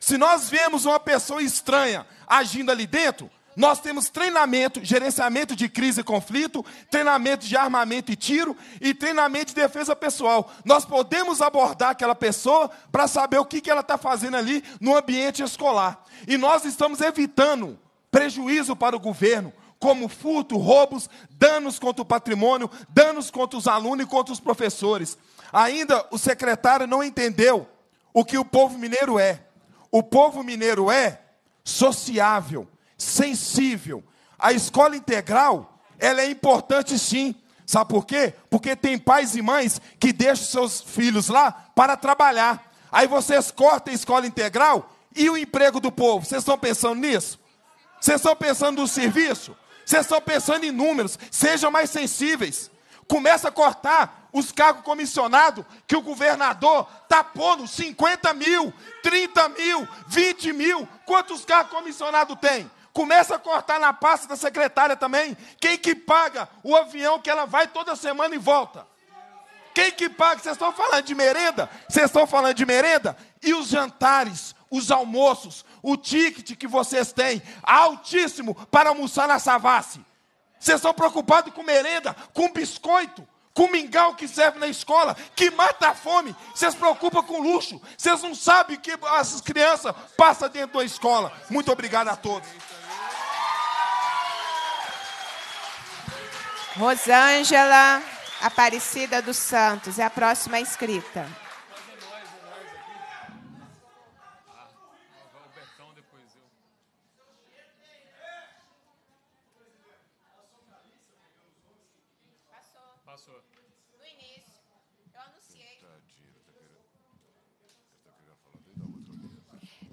Se nós vemos uma pessoa estranha agindo ali dentro, nós temos treinamento, gerenciamento de crise e conflito, treinamento de armamento e tiro e treinamento de defesa pessoal. Nós podemos abordar aquela pessoa para saber o que, que ela está fazendo ali no ambiente escolar. E nós estamos evitando prejuízo para o governo, como furto, roubos, danos contra o patrimônio, danos contra os alunos e contra os professores. Ainda o secretário não entendeu o que o povo mineiro é. O povo mineiro é sociável, sensível. A escola integral, ela é importante sim. Sabe por quê? Porque tem pais e mães que deixam seus filhos lá para trabalhar. Aí vocês cortam a escola integral e o emprego do povo. Vocês estão pensando nisso? Vocês estão pensando no serviço? Vocês estão pensando em números. Sejam mais sensíveis. Começa a cortar os cargos comissionados que o governador está pondo 50 mil, 30 mil, 20 mil. Quantos cargos comissionados tem? Começa a cortar na pasta da secretária também. Quem que paga o avião que ela vai toda semana e volta? Quem que paga? Vocês estão falando de merenda? Vocês estão falando de merenda? E os jantares, os almoços, o ticket que vocês têm altíssimo para almoçar na Savassi. Vocês estão preocupados com merenda, com biscoito, com mingau que serve na escola, que mata a fome. Vocês preocupam com luxo. Vocês não sabem o que essas crianças passam dentro da escola. Muito obrigado a todos. Rosângela Aparecida dos Santos é a próxima inscrita.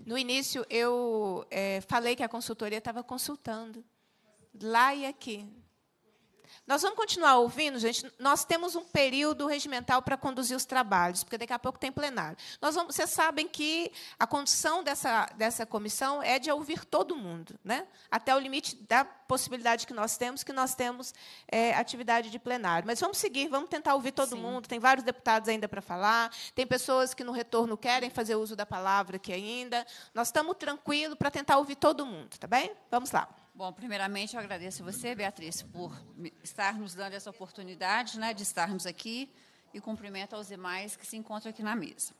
No início, eu é, falei que a consultoria estava consultando, lá e aqui. Nós vamos continuar ouvindo, gente. Nós temos um período regimental para conduzir os trabalhos, porque daqui a pouco tem plenário. Nós vamos, vocês sabem que a condição dessa, dessa comissão é de ouvir todo mundo, né? até o limite da possibilidade que nós temos, que nós temos é, atividade de plenário. Mas vamos seguir, vamos tentar ouvir todo Sim. mundo. Tem vários deputados ainda para falar, tem pessoas que no retorno querem fazer uso da palavra aqui ainda. Nós estamos tranquilos para tentar ouvir todo mundo, tá bem? Vamos lá. Bom, primeiramente eu agradeço a você, Beatriz, por estar nos dando essa oportunidade né, de estarmos aqui e cumprimento aos demais que se encontram aqui na mesa.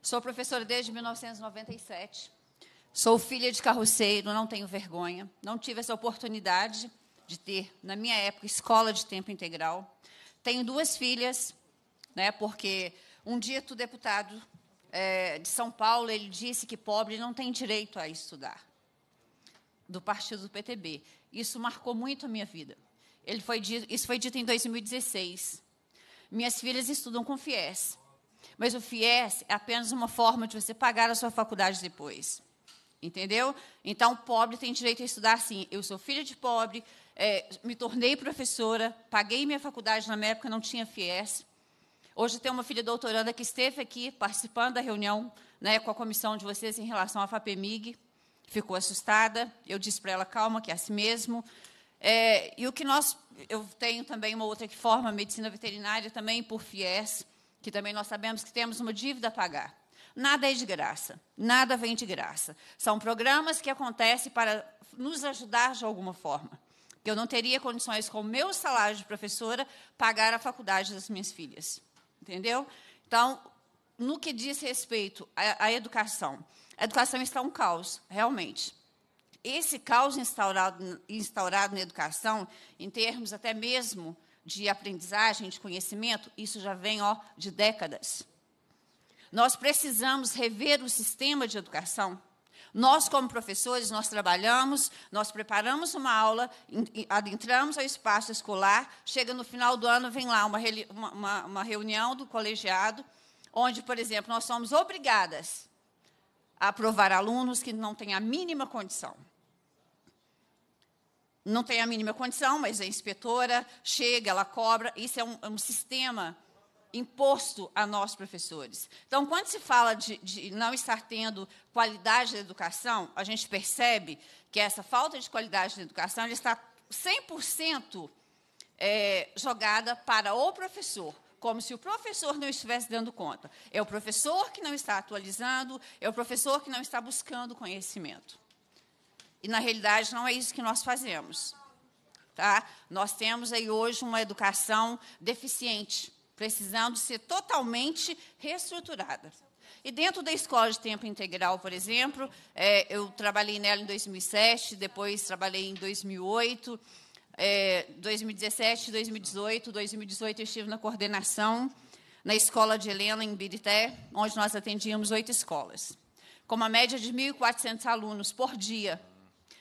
Sou professora desde 1997, sou filha de carroceiro, não tenho vergonha, não tive essa oportunidade de ter, na minha época, escola de tempo integral. Tenho duas filhas, né, porque um dia o deputado é, de São Paulo ele disse que pobre não tem direito a estudar do partido do PTB. Isso marcou muito a minha vida. Ele foi dito, isso foi dito em 2016. Minhas filhas estudam com FIES, mas o FIES é apenas uma forma de você pagar a sua faculdade depois. Entendeu? Então, pobre tem direito a estudar sim. Eu sou filha de pobre, é, me tornei professora, paguei minha faculdade, na minha época não tinha FIES. Hoje tem uma filha doutoranda que esteve aqui participando da reunião né, com a comissão de vocês em relação à FAPEMIG ficou assustada. Eu disse para ela, calma, que é assim mesmo. É, e o que nós. Eu tenho também uma outra que forma, medicina veterinária, também por FIES, que também nós sabemos que temos uma dívida a pagar. Nada é de graça, nada vem de graça. São programas que acontecem para nos ajudar de alguma forma. Eu não teria condições, com o meu salário de professora, pagar a faculdade das minhas filhas. Entendeu? Então, no que diz respeito à, à educação, a educação está um caos, realmente. Esse caos instaurado, instaurado na educação, em termos até mesmo de aprendizagem, de conhecimento, isso já vem ó, de décadas. Nós precisamos rever o sistema de educação. Nós, como professores, nós trabalhamos, nós preparamos uma aula, adentramos ao espaço escolar, chega no final do ano, vem lá uma, uma, uma reunião do colegiado, onde, por exemplo, nós somos obrigadas aprovar alunos que não têm a mínima condição. Não tem a mínima condição, mas a inspetora chega, ela cobra. Isso é um, é um sistema imposto a nós, professores. Então, quando se fala de, de, não estar tendo qualidade da educação, a gente percebe que essa falta de qualidade da educação está 100% é, eh, jogada para o professor como se o professor não estivesse dando conta. É o professor que não está atualizando, é o professor que não está buscando conhecimento. E, na realidade, não é isso que nós fazemos. Tá? Nós temos aí hoje uma educação deficiente, precisando ser totalmente reestruturada. E dentro da escola de tempo integral, por exemplo, é, eu trabalhei nela em 2007, depois trabalhei em 2008. É, 2017, 2018. 2018 eu estive na coordenação na escola de Helena, em Birité, onde nós atendíamos oito escolas, com uma média de 1.400 alunos por dia,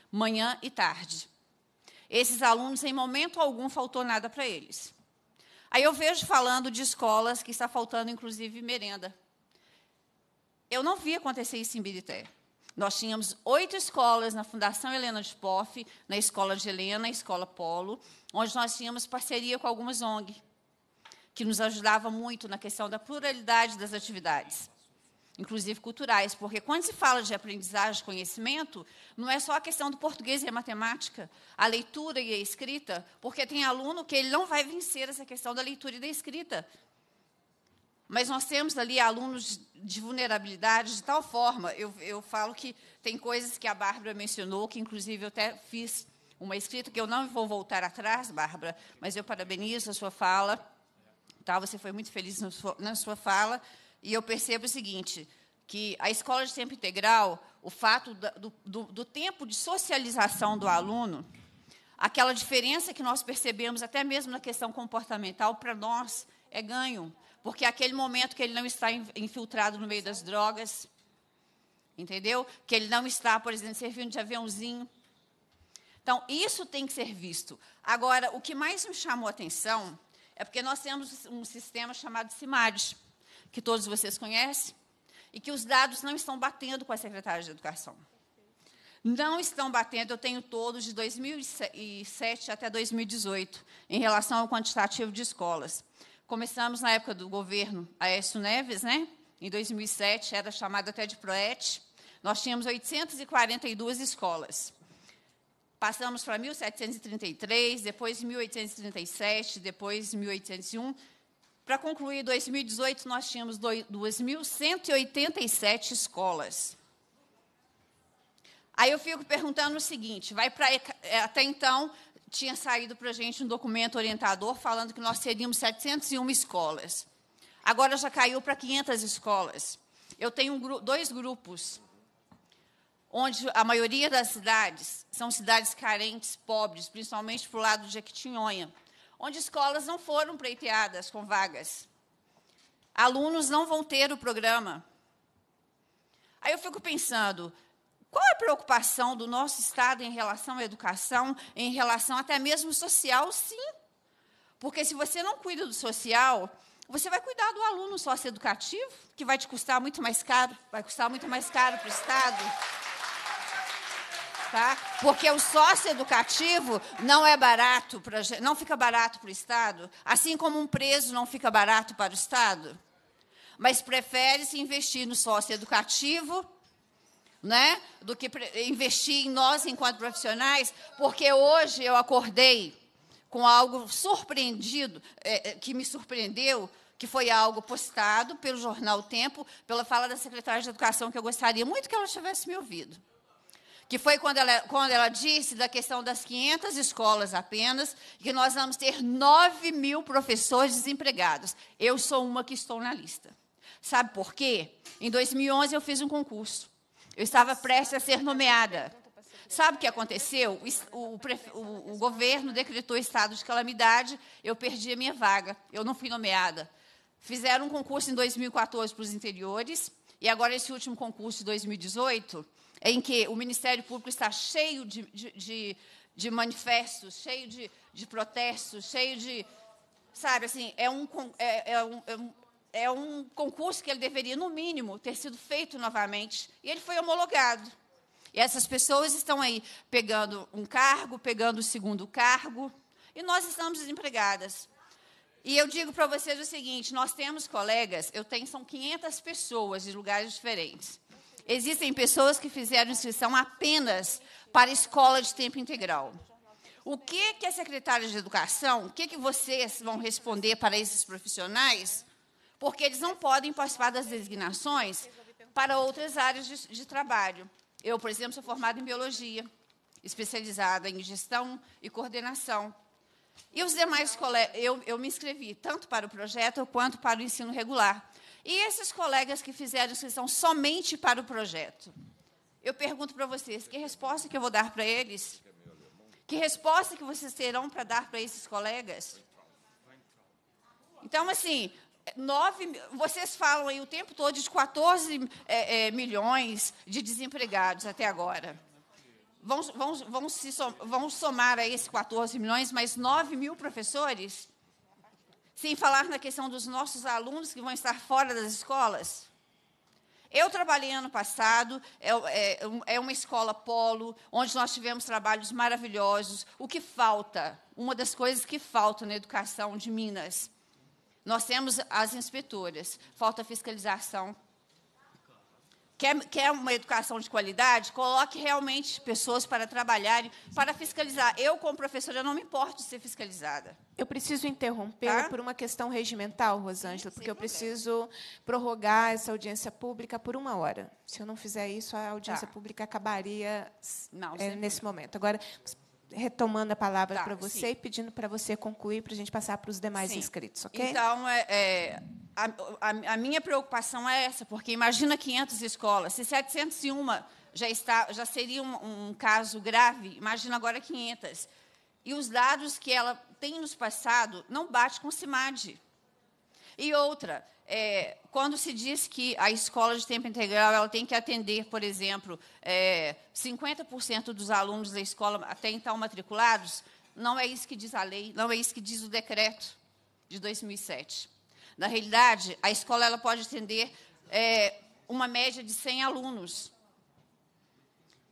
manhã e tarde. Esses alunos, em momento algum, faltou nada para eles. Aí eu vejo falando de escolas que está faltando, inclusive, merenda. Eu não vi acontecer isso em Birité. Nós tínhamos oito escolas na Fundação Helena de Poff, na Escola de Helena, na Escola Polo, onde nós tínhamos parceria com algumas ONG, que nos ajudava muito na questão da pluralidade das atividades, inclusive culturais, porque quando se fala de aprendizagem, conhecimento, não é só a questão do português e a matemática, a leitura e a escrita, porque tem aluno que ele não vai vencer essa questão da leitura e da escrita, mas nós temos ali alunos de vulnerabilidade de tal forma, eu, eu falo que tem coisas que a Bárbara mencionou, que inclusive eu até fiz uma escrita, que eu não vou voltar atrás, Bárbara, mas eu parabenizo a sua fala. Tá? Você foi muito feliz na sua, na sua fala. E eu percebo o seguinte, que a escola de tempo integral, o fato do, do, do, tempo de socialização do aluno, aquela diferença que nós percebemos, até mesmo na questão comportamental, para nós é ganho. Porque é aquele momento que ele não está infiltrado no meio das drogas, entendeu? Que ele não está, por exemplo, servindo de aviãozinho. Então, isso tem que ser visto. Agora, o que mais me chamou a atenção é porque nós temos um sistema chamado CIMAD, que todos vocês conhecem, e que os dados não estão batendo com a secretária de Educação. Não estão batendo, eu tenho todos de 2007 até 2018, em relação ao quantitativo de escolas. Começamos na época do governo Aécio Neves, né? Em 2007, era chamado até de PROET. Nós tínhamos 842 escolas. Passamos para 1733, depois 1837, depois 1801. Para concluir, em 2018, nós tínhamos 2.187 escolas. Aí eu fico perguntando o seguinte: vai para é, até então tinha saído para a gente um documento orientador falando que nós teríamos 701 escolas. Agora já caiu para 500 escolas. Eu tenho um, dois grupos, onde a maioria das cidades são cidades carentes, pobres, principalmente para o lado de Equitinhonha, onde escolas não foram preiteadas com vagas. Alunos não vão ter o programa. Aí eu fico pensando, qual é a preocupação do nosso Estado em relação à educação, em relação até mesmo social? Sim. Porque se você não cuida do social, você vai cuidar do aluno socioeducativo, que vai te custar muito mais caro, vai custar muito mais caro para o Estado. Tá? Porque o socioeducativo não é barato, pra, não fica barato para o Estado, assim como um preso não fica barato para o Estado. Mas prefere-se investir no socioeducativo né? Do que investir em nós enquanto profissionais, porque hoje eu acordei com algo surpreendido, é, é, que me surpreendeu, que foi algo postado pelo jornal Tempo, pela fala da secretária de Educação, que eu gostaria muito que ela tivesse me ouvido. Que foi quando ela, quando ela disse da questão das 500 escolas apenas, que nós vamos ter 9 mil professores desempregados. Eu sou uma que estou na lista. Sabe por quê? Em 2011, eu fiz um concurso. Eu estava prestes a ser nomeada. Sabe o que aconteceu? O, o, o, governo decretou estado de calamidade, eu perdi a minha vaga, eu não fui nomeada. Fizeram um concurso em 2014 para os interiores, e agora esse último concurso de 2018, em que o Ministério Público está cheio de, de, de, de manifestos, cheio de, de protestos, cheio de. Sabe, assim, é um, é, é um, é um é um concurso que ele deveria, no mínimo, ter sido feito novamente. E ele foi homologado. E essas pessoas estão aí pegando um cargo, pegando o segundo cargo, e nós estamos desempregadas. E eu digo para vocês o seguinte: nós temos colegas, eu tenho, são 500 pessoas de lugares diferentes. Existem pessoas que fizeram inscrição apenas para escola de tempo integral. O que, que a secretária de Educação, o que, que vocês vão responder para esses profissionais porque eles não podem participar das designações para outras áreas de, de trabalho. Eu, por exemplo, sou formada em biologia, especializada em gestão e coordenação. E os demais colegas, eu, eu me inscrevi tanto para o projeto quanto para o ensino regular. E esses colegas que fizeram inscrição somente para o projeto? Eu pergunto para vocês, que resposta que eu vou dar para eles? Que resposta que vocês terão para dar para esses colegas? Então, assim, 9, vocês falam aí o tempo todo de 14 é, é, milhões de desempregados até agora. Vão, vão, vão, se som, vão somar a esses 14 milhões mais 9 mil professores? Sem falar na questão dos nossos alunos que vão estar fora das escolas? Eu trabalhei ano passado, é, é, é, uma escola polo, onde nós tivemos trabalhos maravilhosos. O que falta? Uma das coisas que falta na educação de Minas nós temos as inspetoras, falta fiscalização. Quer, quer uma educação de qualidade? Coloque realmente pessoas para trabalharem, para fiscalizar. Eu, como professora, não me importo de ser fiscalizada. Eu preciso interromper tá? por uma questão regimental, Rosângela, porque eu preciso prorrogar essa audiência pública por uma hora. Se eu não fizer isso, a audiência tá. pública acabaria não, é, nesse momento. Agora, retomando a palavra tá, para você sim. e pedindo para você concluir para a gente passar para os demais sim. inscritos, ok? Então, é, é a, a, a, minha preocupação é essa, porque imagina 500 escolas, se 701 já, está, já seria um, um caso grave, imagina agora 500. E os dados que ela tem nos passado não bate com o CIMAD. E outra, é, quando se diz que a escola de tempo integral ela tem que atender, por exemplo, é, 50% dos alunos da escola até então matriculados, não é isso que diz a lei, não é isso que diz o decreto de 2007. Na realidade, a escola ela pode atender é, uma média de 100 alunos.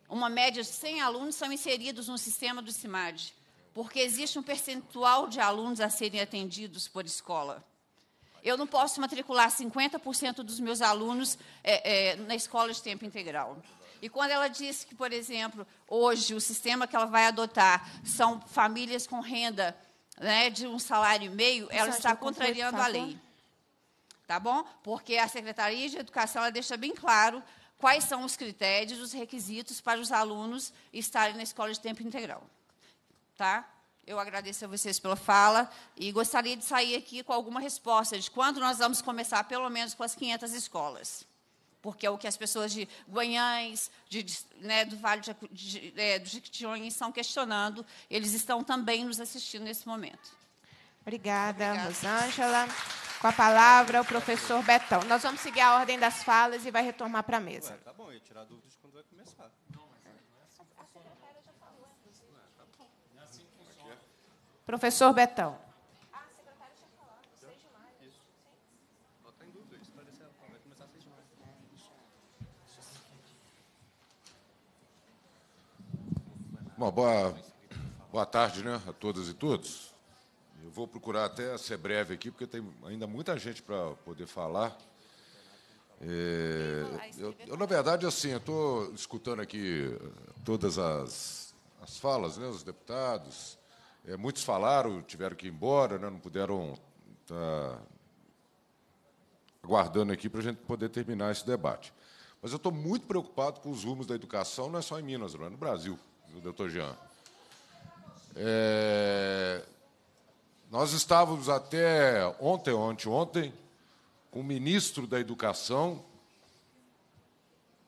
Uma média de 100 alunos são inseridos no sistema do CIMAD, porque existe um percentual de alunos a serem atendidos por escola. Eu não posso matricular 50% dos meus alunos é, é, na escola de tempo integral. E quando ela disse que, por exemplo, hoje o sistema que ela vai adotar são famílias com renda né, de um salário e meio, ela está contrariando tá a lei. Tá bom? Porque a Secretaria de Educação ela deixa bem claro quais são os critérios, os requisitos para os alunos estarem na escola de tempo integral. Tá? Eu agradeço a vocês pela fala e gostaria de sair aqui com alguma resposta de quando nós vamos começar, pelo menos, com as 500 escolas. Porque é o que as pessoas de Guanhães, de, de, né, do Vale de, de, é, do Jequitinhonha estão questionando. Eles estão também nos assistindo nesse momento. Obrigada, Obrigada. Rosângela. Com a palavra, o professor Betão. Nós vamos seguir a ordem das falas e vai retomar para a mesa. Ué, tá bom, eu ia tirar dúvidas quando vai começar. Professor Betão. Bom, boa, boa tarde né, a todas e todos. Eu vou procurar até ser breve aqui, porque tem ainda muita gente para poder falar. É, eu, eu, na verdade, assim, estou escutando aqui todas as, as falas, né, os deputados, é, muitos falaram, tiveram que ir embora, né, não puderam estar tá, aguardando aqui para a gente poder terminar esse debate. Mas eu estou muito preocupado com os rumos da educação, não é só em Minas, não é no Brasil, doutor Jean. É, nós estávamos até ontem, ontem, ontem, com o ministro da Educação,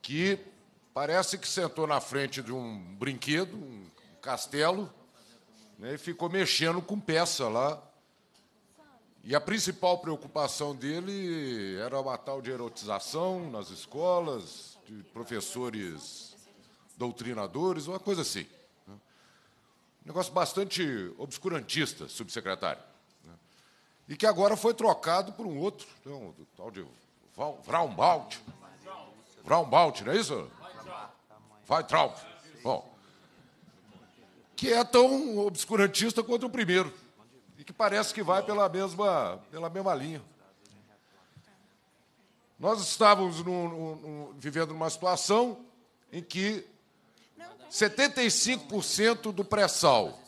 que parece que sentou na frente de um brinquedo, um castelo, né? E ficou mexendo com peça lá. E a principal preocupação dele era uma tal de erotização nas escolas, de professores doutrinadores, uma coisa assim. Né. Um negócio bastante obscurantista, subsecretário. Né. E que agora foi trocado por um outro, né, um tal de Vraumbaut. Vraumbaut, não é isso? Vai Traub. Bom, que é tão obscurantista quanto o primeiro e que parece que vai pela mesma, pela mesma linha. Nós estávamos no, no, no, vivendo uma situação em que 75% do pré-sal,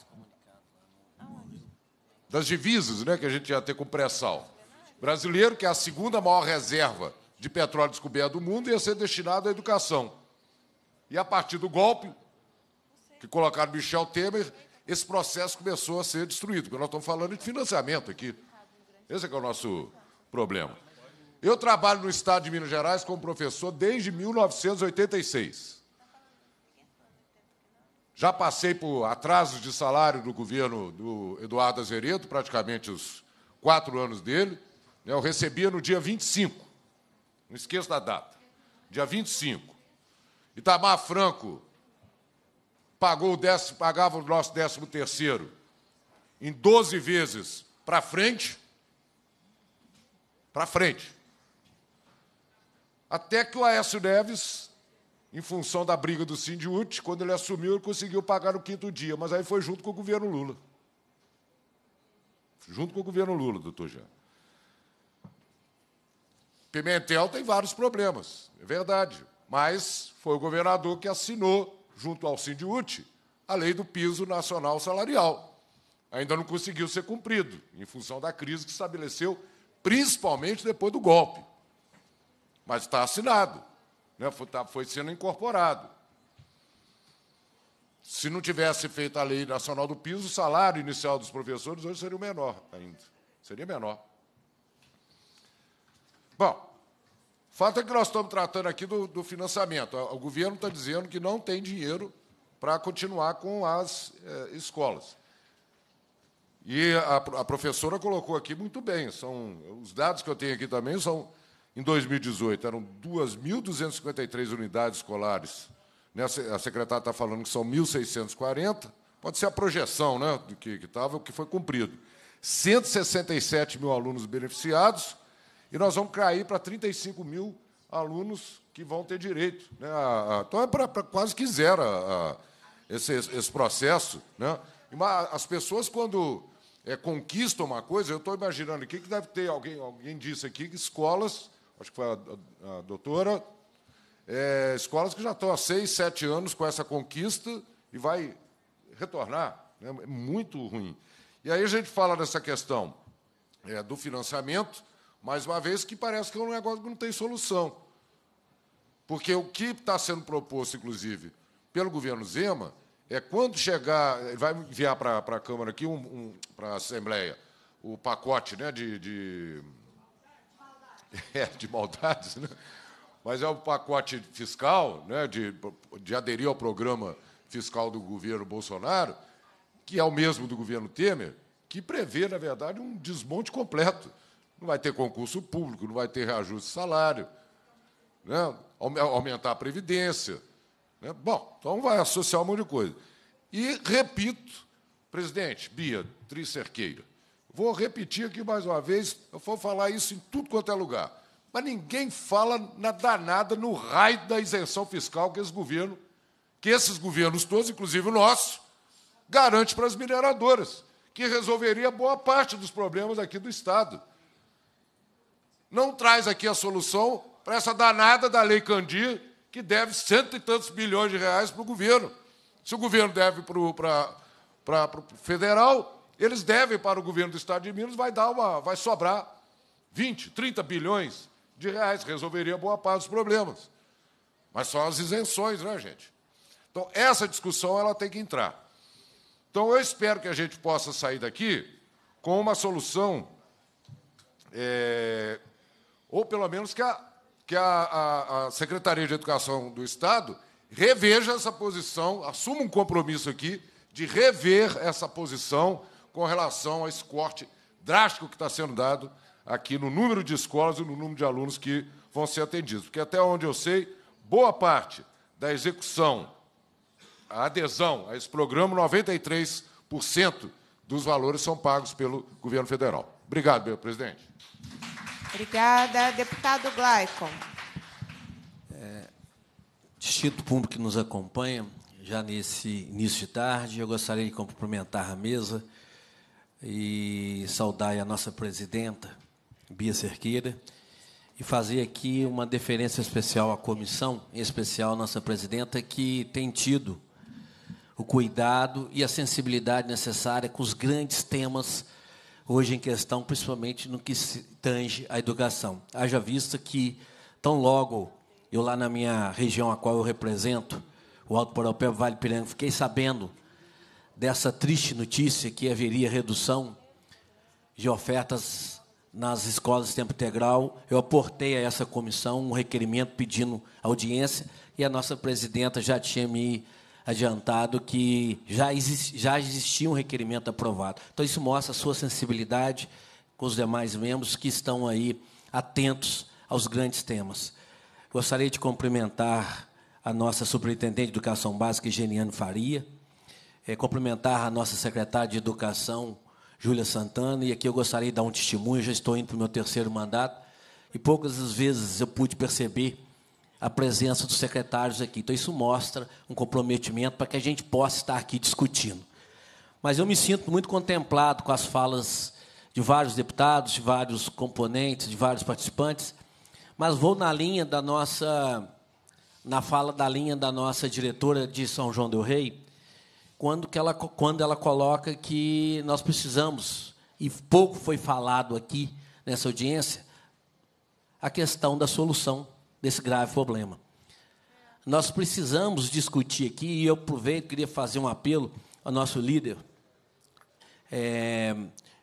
das divisas né, que a gente ia ter com o pré-sal brasileiro, que é a segunda maior reserva de petróleo descoberto do mundo, ia ser destinado à educação. E a partir do golpe, que colocaram Michel Temer, esse processo começou a ser destruído, porque nós estamos falando de financiamento aqui. Esse é, é o nosso problema. Eu trabalho no Estado de Minas Gerais como professor desde 1986. Já passei por atrasos de salário do governo do Eduardo Azeredo, praticamente os quatro anos dele. Né? Eu recebia no dia 25, não esqueço da data, dia 25. Itamar Franco pagou o décimo, pagava o nosso décimo terceiro em 12 vezes para frente, para frente. Até que o Aécio Neves, em função da briga do Sindiúti, quando ele assumiu, ele conseguiu pagar no quinto dia, mas aí foi junto com o governo Lula. Junto com o governo Lula, doutor Jean. Pimentel tem vários problemas, é verdade, mas foi o governador que assinou junto ao Sindiúti, a lei do piso nacional salarial. Ainda não conseguiu ser cumprido, em função da crise que estabeleceu, principalmente depois do golpe. Mas está assinado, né? Tá, foi sendo incorporado. Se não tivesse feito a lei nacional do piso, o salário inicial dos professores hoje seria menor ainda. Seria menor. Bom, fato é que nós estamos tratando aqui do, do financiamento. O governo está dizendo que não tem dinheiro para continuar com as eh, escolas. E a, a, professora colocou aqui muito bem, são, os dados que eu tenho aqui também são, em 2018, eram 2.253 unidades escolares. Né, a secretária está falando que são 1.640, pode ser a projeção né, que estava, o que foi cumprido. 167 mil alunos beneficiados, e nós vamos cair para 35 mil alunos que vão ter direito. Né? Então, é para quase que zero a, a, esse, esse, processo. Né? As pessoas, quando é, conquistam uma coisa, eu estou imaginando aqui que deve ter, alguém, alguém disse aqui, que escolas, acho que foi a, a doutora, é, escolas que já estão há seis, sete anos com essa conquista e vai retornar. Né? É muito ruim. E aí a gente fala dessa questão é, do financiamento, mais uma vez, que parece que é um negócio que não tem solução. Porque o que está sendo proposto, inclusive, pelo governo Zema, é quando chegar, ele vai enviar para a Câmara aqui, um, um, para a Assembleia, o pacote né, de, de, é, de maldades, né? mas é o pacote fiscal, né, de, de aderir ao programa fiscal do governo Bolsonaro, que é o mesmo do governo Temer, que prevê, na verdade, um desmonte completo. Não vai ter concurso público, não vai ter reajuste de salário, né? aumentar a previdência. Né? Bom, então vai associar um monte de coisa. E repito, presidente, Bia, Tricerqueira, vou repetir aqui mais uma vez, eu vou falar isso em tudo quanto é lugar. Mas ninguém fala na danada no raio da isenção fiscal que esse governo, que esses governos todos, inclusive o nosso, garante para as mineradoras, que resolveria boa parte dos problemas aqui do Estado não traz aqui a solução para essa danada da Lei Candir, que deve cento e tantos bilhões de reais para o governo. Se o governo deve para o, para, para, para o federal, eles devem para o governo do Estado de Minas, vai, dar uma, vai sobrar 20, 30 bilhões de reais, resolveria boa parte dos problemas. Mas são as isenções, né, gente? Então, essa discussão ela tem que entrar. Então, eu espero que a gente possa sair daqui com uma solução é, ou pelo menos que a, que a, a, a Secretaria de Educação do Estado reveja essa posição, assuma um compromisso aqui de rever essa posição com relação a esse corte drástico que está sendo dado aqui no número de escolas e no número de alunos que vão ser atendidos. Porque, até onde eu sei, boa parte da execução, a adesão a esse programa, 93% dos valores são pagos pelo governo federal. Obrigado, meu presidente. Obrigada. Deputado Glaicon. É, distinto público que nos acompanha, já nesse início de tarde, eu gostaria de cumprimentar a mesa e saudar a nossa presidenta, Bia Cerqueira, e fazer aqui uma deferência especial à comissão, em especial à nossa presidenta, que tem tido o cuidado e a sensibilidade necessária com os grandes temas hoje em questão, principalmente no que se tange à educação. Haja vista que, tão logo, eu lá na minha região a qual eu represento, o Alto Paropé, Vale Piranga, fiquei sabendo dessa triste notícia que haveria redução de ofertas nas escolas de tempo integral. Eu aportei a essa comissão um requerimento pedindo audiência e a nossa presidenta já tinha me adiantado que já, já existia um requerimento aprovado. Então, isso mostra a sua sensibilidade com os demais membros que estão aí atentos aos grandes temas. Gostaria de cumprimentar a nossa superintendente de Educação Básica, Geniane Faria, é, cumprimentar a nossa secretária de Educação, Júlia Santana, e aqui eu gostaria de dar um testemunho, já estou indo para o meu terceiro mandato, e poucas vezes eu pude perceber a presença dos secretários aqui. Então, isso mostra um comprometimento para que a gente possa estar aqui discutindo. Mas eu me sinto muito contemplado com as falas de vários deputados, de vários componentes, de vários participantes, mas vou na linha da nossa na fala da linha da nossa diretora de São João del Rei, quando que ela quando ela coloca que nós precisamos e pouco foi falado aqui nessa audiência a questão da solução desse grave problema. Nós precisamos discutir aqui, e eu aproveito, queria fazer um apelo ao nosso líder, é,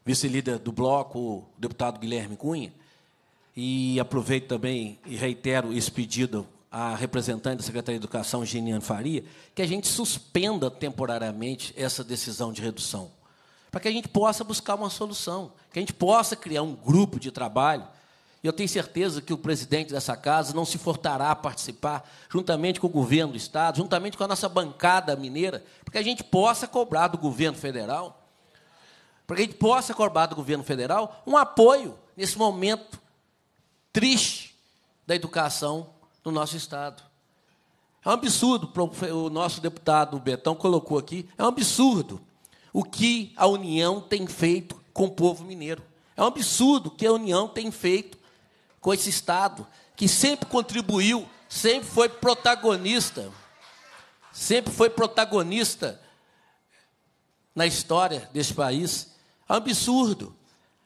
vice-líder do bloco, o deputado Guilherme Cunha, e aproveito também e reitero esse pedido à representante da Secretaria de Educação, Geniane Faria, que a gente suspenda temporariamente essa decisão de redução, para que a gente possa buscar uma solução, que a gente possa criar um grupo de trabalho e eu tenho certeza que o presidente dessa casa não se forçará a participar, juntamente com o governo do Estado, juntamente com a nossa bancada mineira, para que a gente possa cobrar do governo federal, para que a gente possa cobrar do governo federal um apoio nesse momento triste da educação no nosso Estado. É um absurdo, o nosso deputado Betão colocou aqui, é um absurdo o que a União tem feito com o povo mineiro. É um absurdo o que a União tem feito com esse Estado, que sempre contribuiu, sempre foi protagonista, sempre foi protagonista na história deste país. É um absurdo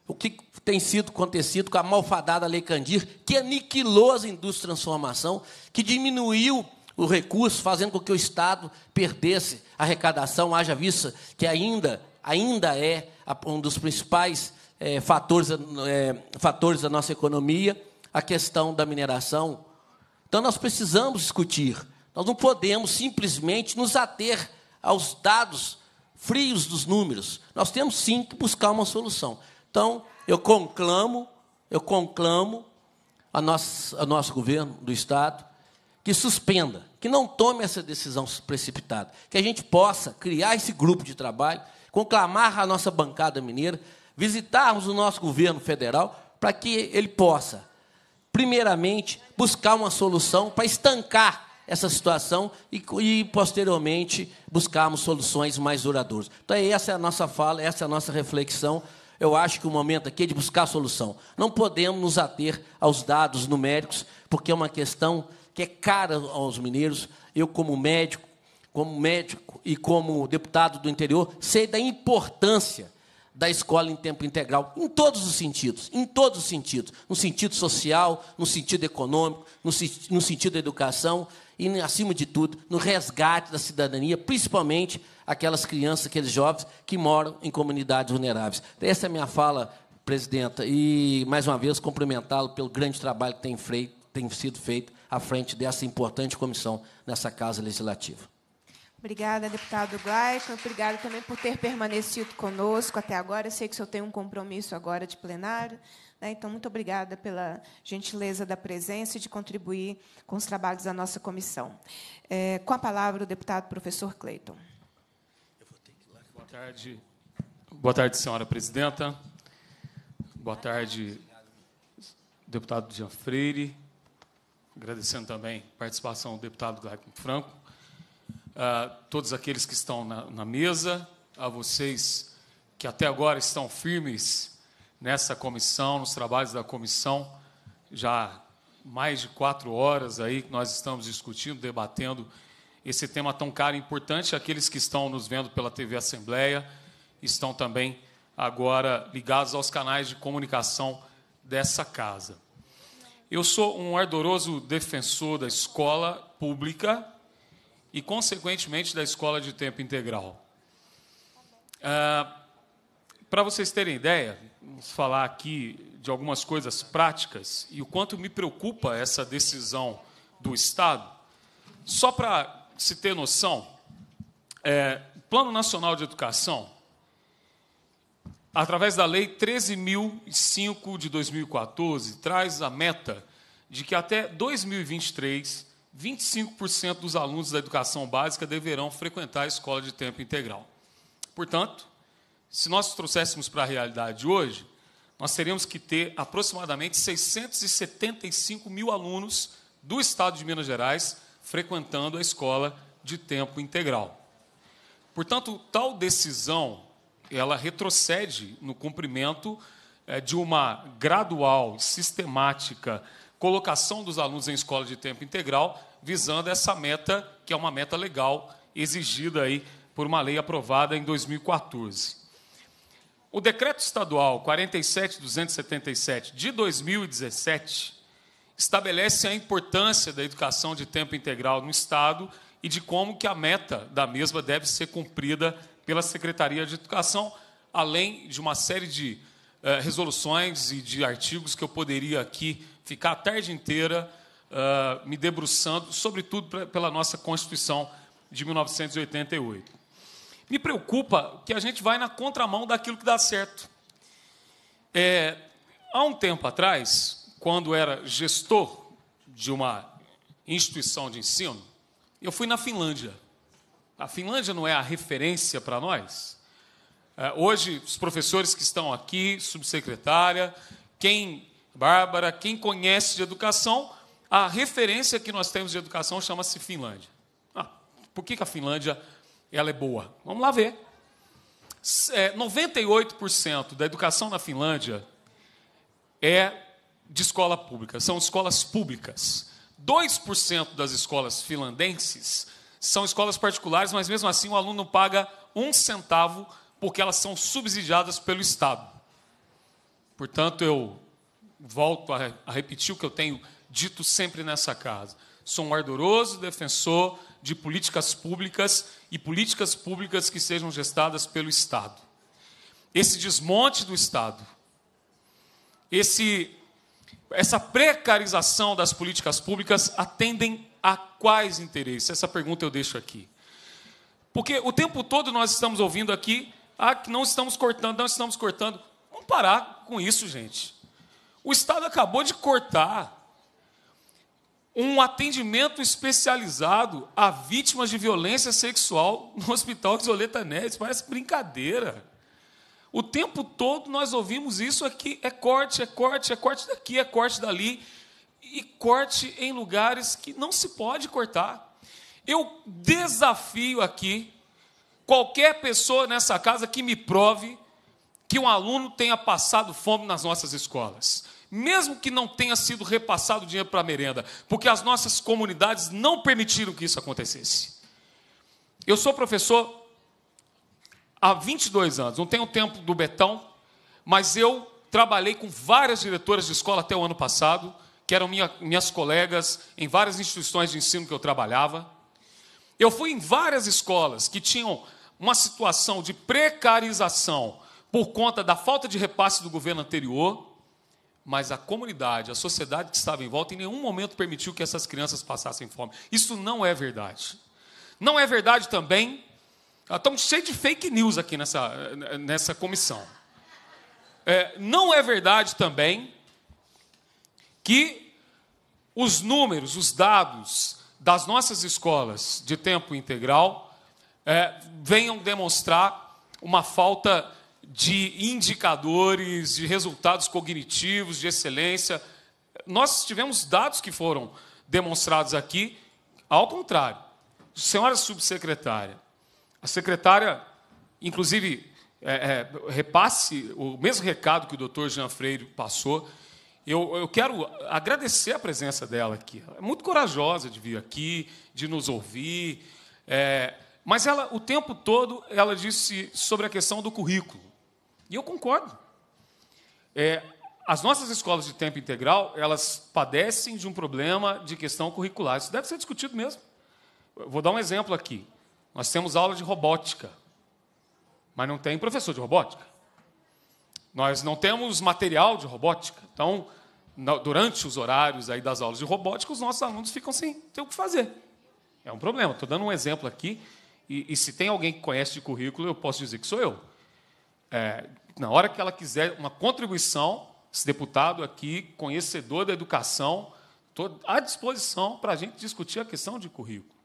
o que tem sido acontecido com a malfadada Lei Candir, que aniquilou as indústrias de transformação, que diminuiu o recurso, fazendo com que o Estado perdesse a arrecadação, haja vista que ainda, ainda é um dos principais é, fatores, é, fatores da nossa economia a questão da mineração. Então, nós precisamos discutir. Nós não podemos simplesmente nos ater aos dados frios dos números. Nós temos sim que buscar uma solução. Então, eu conclamo, eu conclamo a nosso, a nosso governo do Estado que suspenda, que não tome essa decisão precipitada, que a gente possa criar esse grupo de trabalho, conclamar a nossa bancada mineira, visitarmos o nosso governo federal para que ele possa primeiramente, buscar uma solução para estancar essa situação e, e, posteriormente buscarmos soluções mais duradouras. Então é essa é a nossa fala, essa é a nossa reflexão. Eu acho que o momento aqui é de buscar solução. Não podemos nos ater aos dados numéricos, porque é uma questão que é cara aos mineiros. Eu como médico, como médico e como deputado do interior, sei da importância da escola em tempo integral, em todos os sentidos, em todos os sentidos, no sentido social, no sentido econômico, no, no sentido da educação e, acima de tudo, no resgate da cidadania, principalmente aquelas crianças, aqueles jovens que moram em comunidades vulneráveis. Essa é a minha fala, presidenta, e, mais uma vez, cumprimentá-lo pelo grande trabalho que tem, feito, tem sido feito à frente dessa importante comissão nessa Casa Legislativa. Obrigada, deputado Gleison. Obrigada também por ter permanecido conosco até agora. sei que o senhor tem um compromisso agora de plenário. Né? Então, muito obrigada pela gentileza da presença e de contribuir com os trabalhos da nossa comissão. É, com a palavra, o deputado professor Cleiton. Boa tarde. Boa tarde, senhora presidenta. Boa tarde, deputado Jean Freire. Agradecendo também a participação do deputado Gleison Franco a ah, todos aqueles que estão na, na mesa, a vocês que até agora estão firmes nessa comissão, nos trabalhos da comissão, já mais de quatro horas aí que nós estamos discutindo, debatendo esse tema tão caro e importante. Aqueles que estão nos vendo pela TV Assembleia estão também agora ligados aos canais de comunicação dessa casa. Eu sou um ardoroso defensor da escola pública e, consequentemente, da escola de tempo integral. Ah, para vocês terem ideia, vamos falar aqui de algumas coisas práticas e o quanto me preocupa essa decisão do Estado. Só para se ter noção, é, Plano Nacional de Educação, através da Lei 13.005 de 2014, traz a meta de que até 2023 25% dos alunos da educação básica deverão frequentar a escola de tempo integral. Portanto, se nós trouxéssemos para a realidade hoje, nós teríamos que ter aproximadamente 675 mil alunos do estado de Minas Gerais frequentando a escola de tempo integral. Portanto, tal decisão ela retrocede no cumprimento eh, de uma gradual, sistemática colocação dos alunos em escola de tempo integral, visando essa meta, que é uma meta legal, exigida aí por uma lei aprovada em 2014. O decreto estadual 47277 de 2017 estabelece a importância da educação de tempo integral no estado e de como que a meta da mesma deve ser cumprida pela Secretaria de Educação, além de uma série de eh, resoluções e de artigos que eu poderia aqui ficar a tarde inteira uh, me debruçando, sobretudo pra, pela nossa Constituição de 1988. Me preocupa que a gente vai na contramão daquilo que dá certo. É, há um tempo atrás, quando era gestor de uma instituição de ensino, eu fui na Finlândia. A Finlândia não é a referência para nós? É, hoje, os professores que estão aqui, subsecretária, quem Bárbara, quem conhece de educação, a referência que nós temos de educação chama-se Finlândia. Ah, por que, que, a Finlândia ela é boa? Vamos lá ver. É, 98% da educação na Finlândia é de escola pública, são escolas públicas. 2% das escolas finlandenses são escolas particulares, mas mesmo assim o aluno paga um centavo porque elas são subsidiadas pelo Estado. Portanto, eu volto a, a repetir o que eu tenho dito sempre nessa casa. Sou um ardoroso defensor de políticas públicas e políticas públicas que sejam gestadas pelo Estado. Esse desmonte do Estado, esse, essa precarização das políticas públicas atendem a quais interesses? Essa pergunta eu deixo aqui. Porque o tempo todo nós estamos ouvindo aqui ah, que não estamos cortando, não estamos cortando. Vamos parar com isso, gente. O Estado acabou de cortar um atendimento especializado a vítimas de violência sexual no Hospital Isoleta Neves. Parece brincadeira. O tempo todo nós ouvimos isso aqui: é corte, é corte, é corte daqui, é corte dali. E corte em lugares que não se pode cortar. Eu desafio aqui qualquer pessoa nessa casa que me prove que um aluno tenha passado fome nas nossas escolas mesmo que não tenha sido repassado dinheiro para a merenda, porque as nossas comunidades não permitiram que isso acontecesse. Eu sou professor há 22 anos, não tenho tempo do Betão, mas eu trabalhei com várias diretoras de escola até o ano passado, que eram minha, minhas colegas em várias instituições de ensino que eu trabalhava. Eu fui em várias escolas que tinham uma situação de precarização por conta da falta de repasse do governo anterior mas a comunidade, a sociedade que estava em volta, em nenhum momento permitiu que essas crianças passassem fome. Isso não é verdade. Não é verdade também. Estamos ah, cheios de fake news aqui nessa, nessa comissão. É, não é verdade também que os números, os dados das nossas escolas de tempo integral é, venham demonstrar uma falta de indicadores, de resultados cognitivos, de excelência. Nós tivemos dados que foram demonstrados aqui, ao contrário. Senhora subsecretária, a secretária, inclusive, é, é, repasse o mesmo recado que o doutor Jean Freire passou. Eu, eu quero agradecer a presença dela aqui. é muito corajosa de vir aqui, de nos ouvir. É, mas ela, o tempo todo, ela disse sobre a questão do currículo. E eu concordo. É, as nossas escolas de tempo integral, elas padecem de um problema de questão curricular. Isso deve ser discutido mesmo. Eu vou dar um exemplo aqui. Nós temos aula de robótica, mas não tem professor de robótica. Nós não temos material de robótica. Então, durante os horários aí das aulas de robótica, os nossos alunos ficam sem ter o que fazer. É um problema. Estou dando um exemplo aqui. E, e, se tem alguém que conhece de currículo, eu posso dizer que sou eu é, na hora que ela quiser uma contribuição, esse deputado aqui, conhecedor da educação, estou à disposição para a gente discutir a questão de currículo.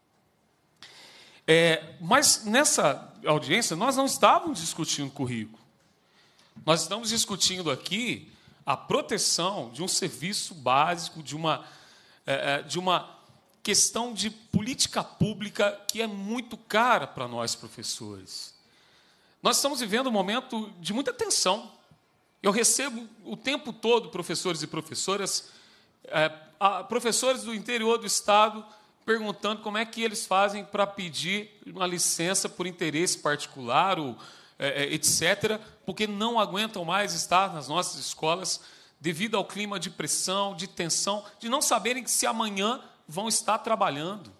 É, mas nessa audiência, nós não estávamos discutindo currículo. Nós estamos discutindo aqui a proteção de um serviço básico, de uma, é, é de uma questão de política pública que é muito cara para nós, professores. Nós estamos vivendo um momento de muita tensão. Eu recebo o tempo todo professores e professoras, é, a, professores do interior do estado, perguntando como é que eles fazem para pedir uma licença por interesse particular ou é, é etc, porque não aguentam mais estar nas nossas escolas devido ao clima de pressão, de tensão, de não saberem se amanhã vão estar trabalhando.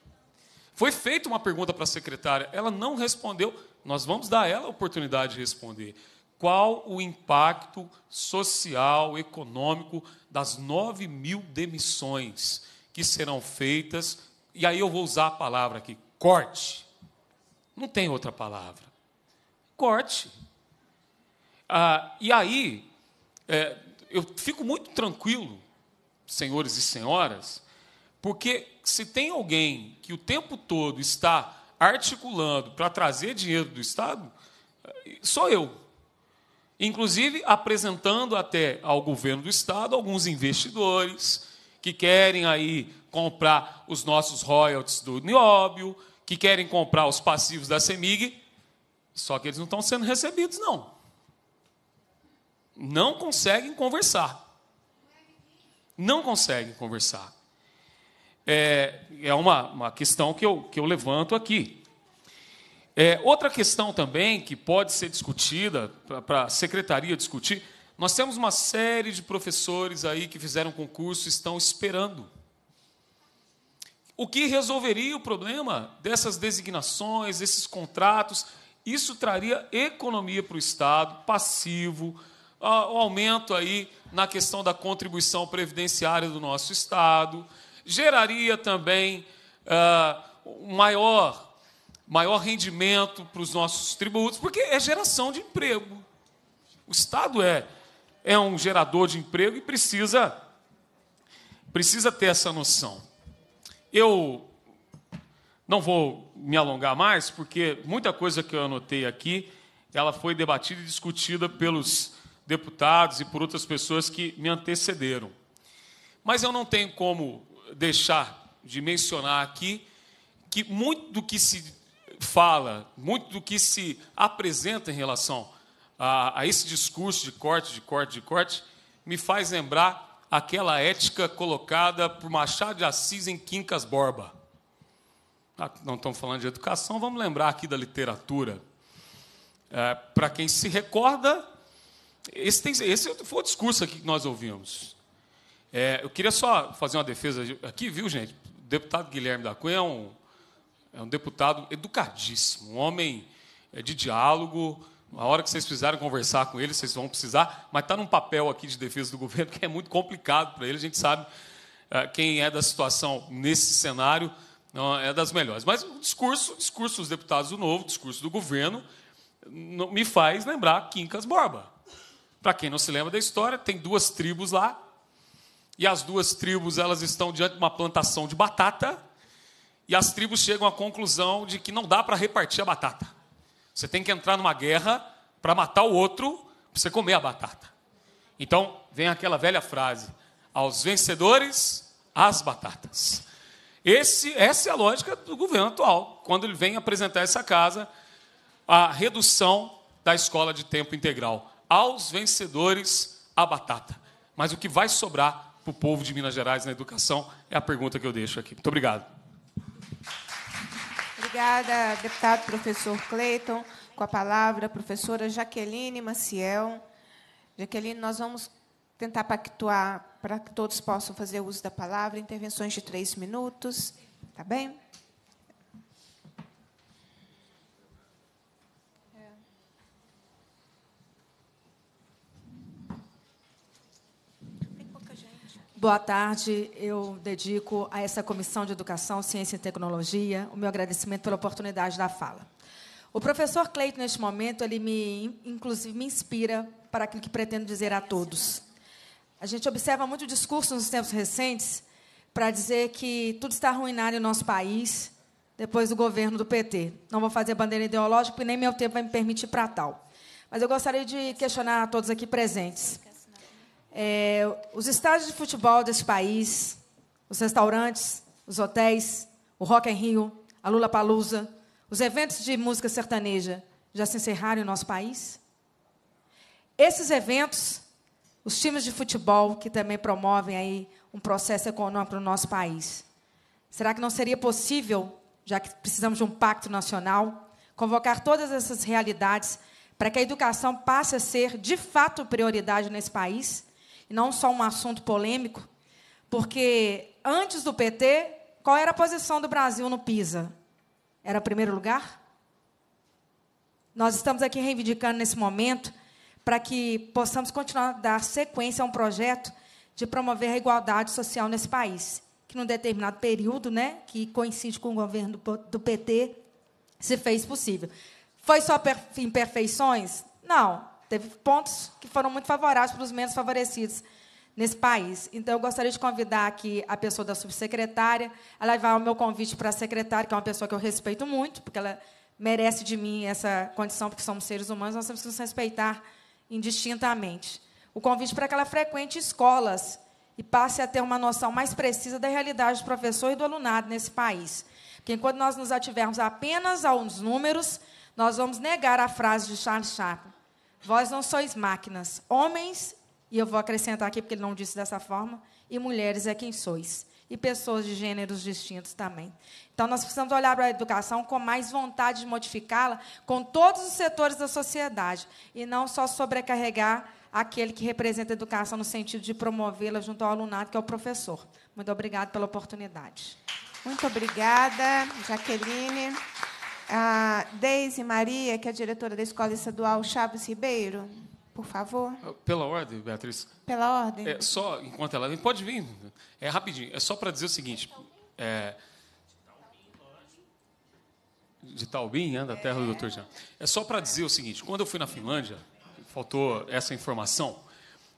Foi feita uma pergunta para a secretária, ela não respondeu nós vamos dar a ela a oportunidade de responder. Qual o impacto social, econômico das 9 mil demissões que serão feitas? E aí eu vou usar a palavra aqui: corte. Não tem outra palavra. Corte. Ah, e aí, é, eu fico muito tranquilo, senhores e senhoras, porque se tem alguém que o tempo todo está articulando para trazer dinheiro do Estado sou eu. Inclusive apresentando até ao governo do Estado alguns investidores que querem aí comprar os nossos royalties do nióbio, que querem comprar os passivos da Semig, só que eles não estão sendo recebidos, não. Não conseguem conversar. Não conseguem conversar é, é uma, uma questão que eu, que eu levanto aqui. É, outra questão também que pode ser discutida, para a secretaria discutir, nós temos uma série de professores aí que fizeram concurso e estão esperando. O que resolveria o problema dessas designações, desses contratos? Isso traria economia para o Estado, passivo, ah, o aumento aí na questão da contribuição previdenciária do nosso Estado geraria também uh, maior, maior rendimento para os nossos tributos, porque é geração de emprego. O Estado é, é um gerador de emprego e precisa, precisa ter essa noção. Eu não vou me alongar mais, porque muita coisa que eu anotei aqui, ela foi debatida e discutida pelos deputados e por outras pessoas que me antecederam. Mas eu não tenho como deixar de mencionar aqui que muito do que se fala, muito do que se apresenta em relação a, a esse discurso de corte, de corte, de corte, me faz lembrar aquela ética colocada por Machado de Assis em Quincas Borba. Ah, não estamos falando de educação, vamos lembrar aqui da literatura. É, Para quem se recorda, esse, tem, esse foi o discurso aqui que nós ouvimos. É, eu queria só fazer uma defesa aqui, viu, gente? O deputado Guilherme da Cunha é um, é um deputado educadíssimo, um homem é, de diálogo. A hora que vocês precisarem conversar com ele, vocês vão precisar, mas está num papel aqui de defesa do governo que é muito complicado para ele. A gente sabe é, quem é da situação nesse cenário não é das melhores. Mas o discurso, o discurso dos deputados do Novo, o discurso do governo, me faz lembrar Quincas Borba. Para quem não se lembra da história, tem duas tribos lá, e as duas tribos elas estão diante de uma plantação de batata e as tribos chegam à conclusão de que não dá para repartir a batata. Você tem que entrar numa guerra para matar o outro para você comer a batata. Então vem aquela velha frase: aos vencedores as batatas. Esse, essa é a lógica do governo atual, quando ele vem apresentar essa casa, a redução da escola de tempo integral. Aos vencedores a batata. Mas o que vai sobrar para o povo de Minas Gerais na educação? É a pergunta que eu deixo aqui. Muito obrigado. Obrigada, deputado professor Cleiton. Com a palavra, a professora Jaqueline Maciel. Jaqueline, nós vamos tentar pactuar para que todos possam fazer uso da palavra, intervenções de três minutos. está bem? Boa tarde. Eu dedico a essa Comissão de Educação, Ciência e Tecnologia o meu agradecimento pela oportunidade da fala. O professor Cleito, neste momento, ele me, inclusive, me inspira para aquilo que pretendo dizer a todos. A gente observa muito discurso nos tempos recentes para dizer que tudo está arruinado em nosso país depois do governo do PT. Não vou fazer bandeira ideológica, porque nem meu tempo vai me permitir para tal. Mas eu gostaria de questionar a todos aqui presentes. É, os estádios de futebol desse país, os restaurantes, os hotéis, o Rock em Rio, a Lula Palusa, os eventos de música sertaneja já se encerraram em nosso país? Esses eventos, os times de futebol que também promovem aí um processo econômico no nosso país. Será que não seria possível, já que precisamos de um pacto nacional, convocar todas essas realidades para que a educação passe a ser de fato prioridade nesse país? e não só um assunto polêmico, porque antes do PT, qual era a posição do Brasil no PISA? Era primeiro lugar? Nós estamos aqui reivindicando nesse momento para que possamos continuar a dar sequência a um projeto de promover a igualdade social nesse país, que num determinado período, né, que coincide com o governo do PT, se fez possível. Foi só imperfeições? Não. Teve pontos que foram muito favoráveis para os menos favorecidos nesse país. Então, eu gostaria de convidar aqui a pessoa da subsecretária, ela vai ao meu convite para a secretária, que é uma pessoa que eu respeito muito, porque ela merece de mim essa condição, porque somos seres humanos, nós temos que nos respeitar indistintamente. O convite para que ela frequente escolas e passe a ter uma noção mais precisa da realidade do professor e do alunado nesse país. Porque enquanto nós nos ativermos apenas aos números, nós vamos negar a frase de Charles Chaplin, Vós não sois máquinas, homens, e eu vou acrescentar aqui porque ele não disse dessa forma, e mulheres é quem sois. E pessoas de gêneros distintos também. Então, nós precisamos olhar para a educação com mais vontade de modificá-la com todos os setores da sociedade. E não só sobrecarregar aquele que representa a educação no sentido de promovê-la junto ao alunado, que é o professor. Muito obrigada pela oportunidade. Muito obrigada, Jaqueline. A Deise Maria, que é diretora da Escola Estadual Chaves Ribeiro, por favor. Ah, pela ordem, Beatriz. Pela ordem. É, só, enquanto ela vem, pode vir. É rapidinho. É só para dizer o seguinte. É, de Taubim, né, da terra do Dr. Jean. É só para dizer o seguinte: quando eu fui na Finlândia, faltou essa informação.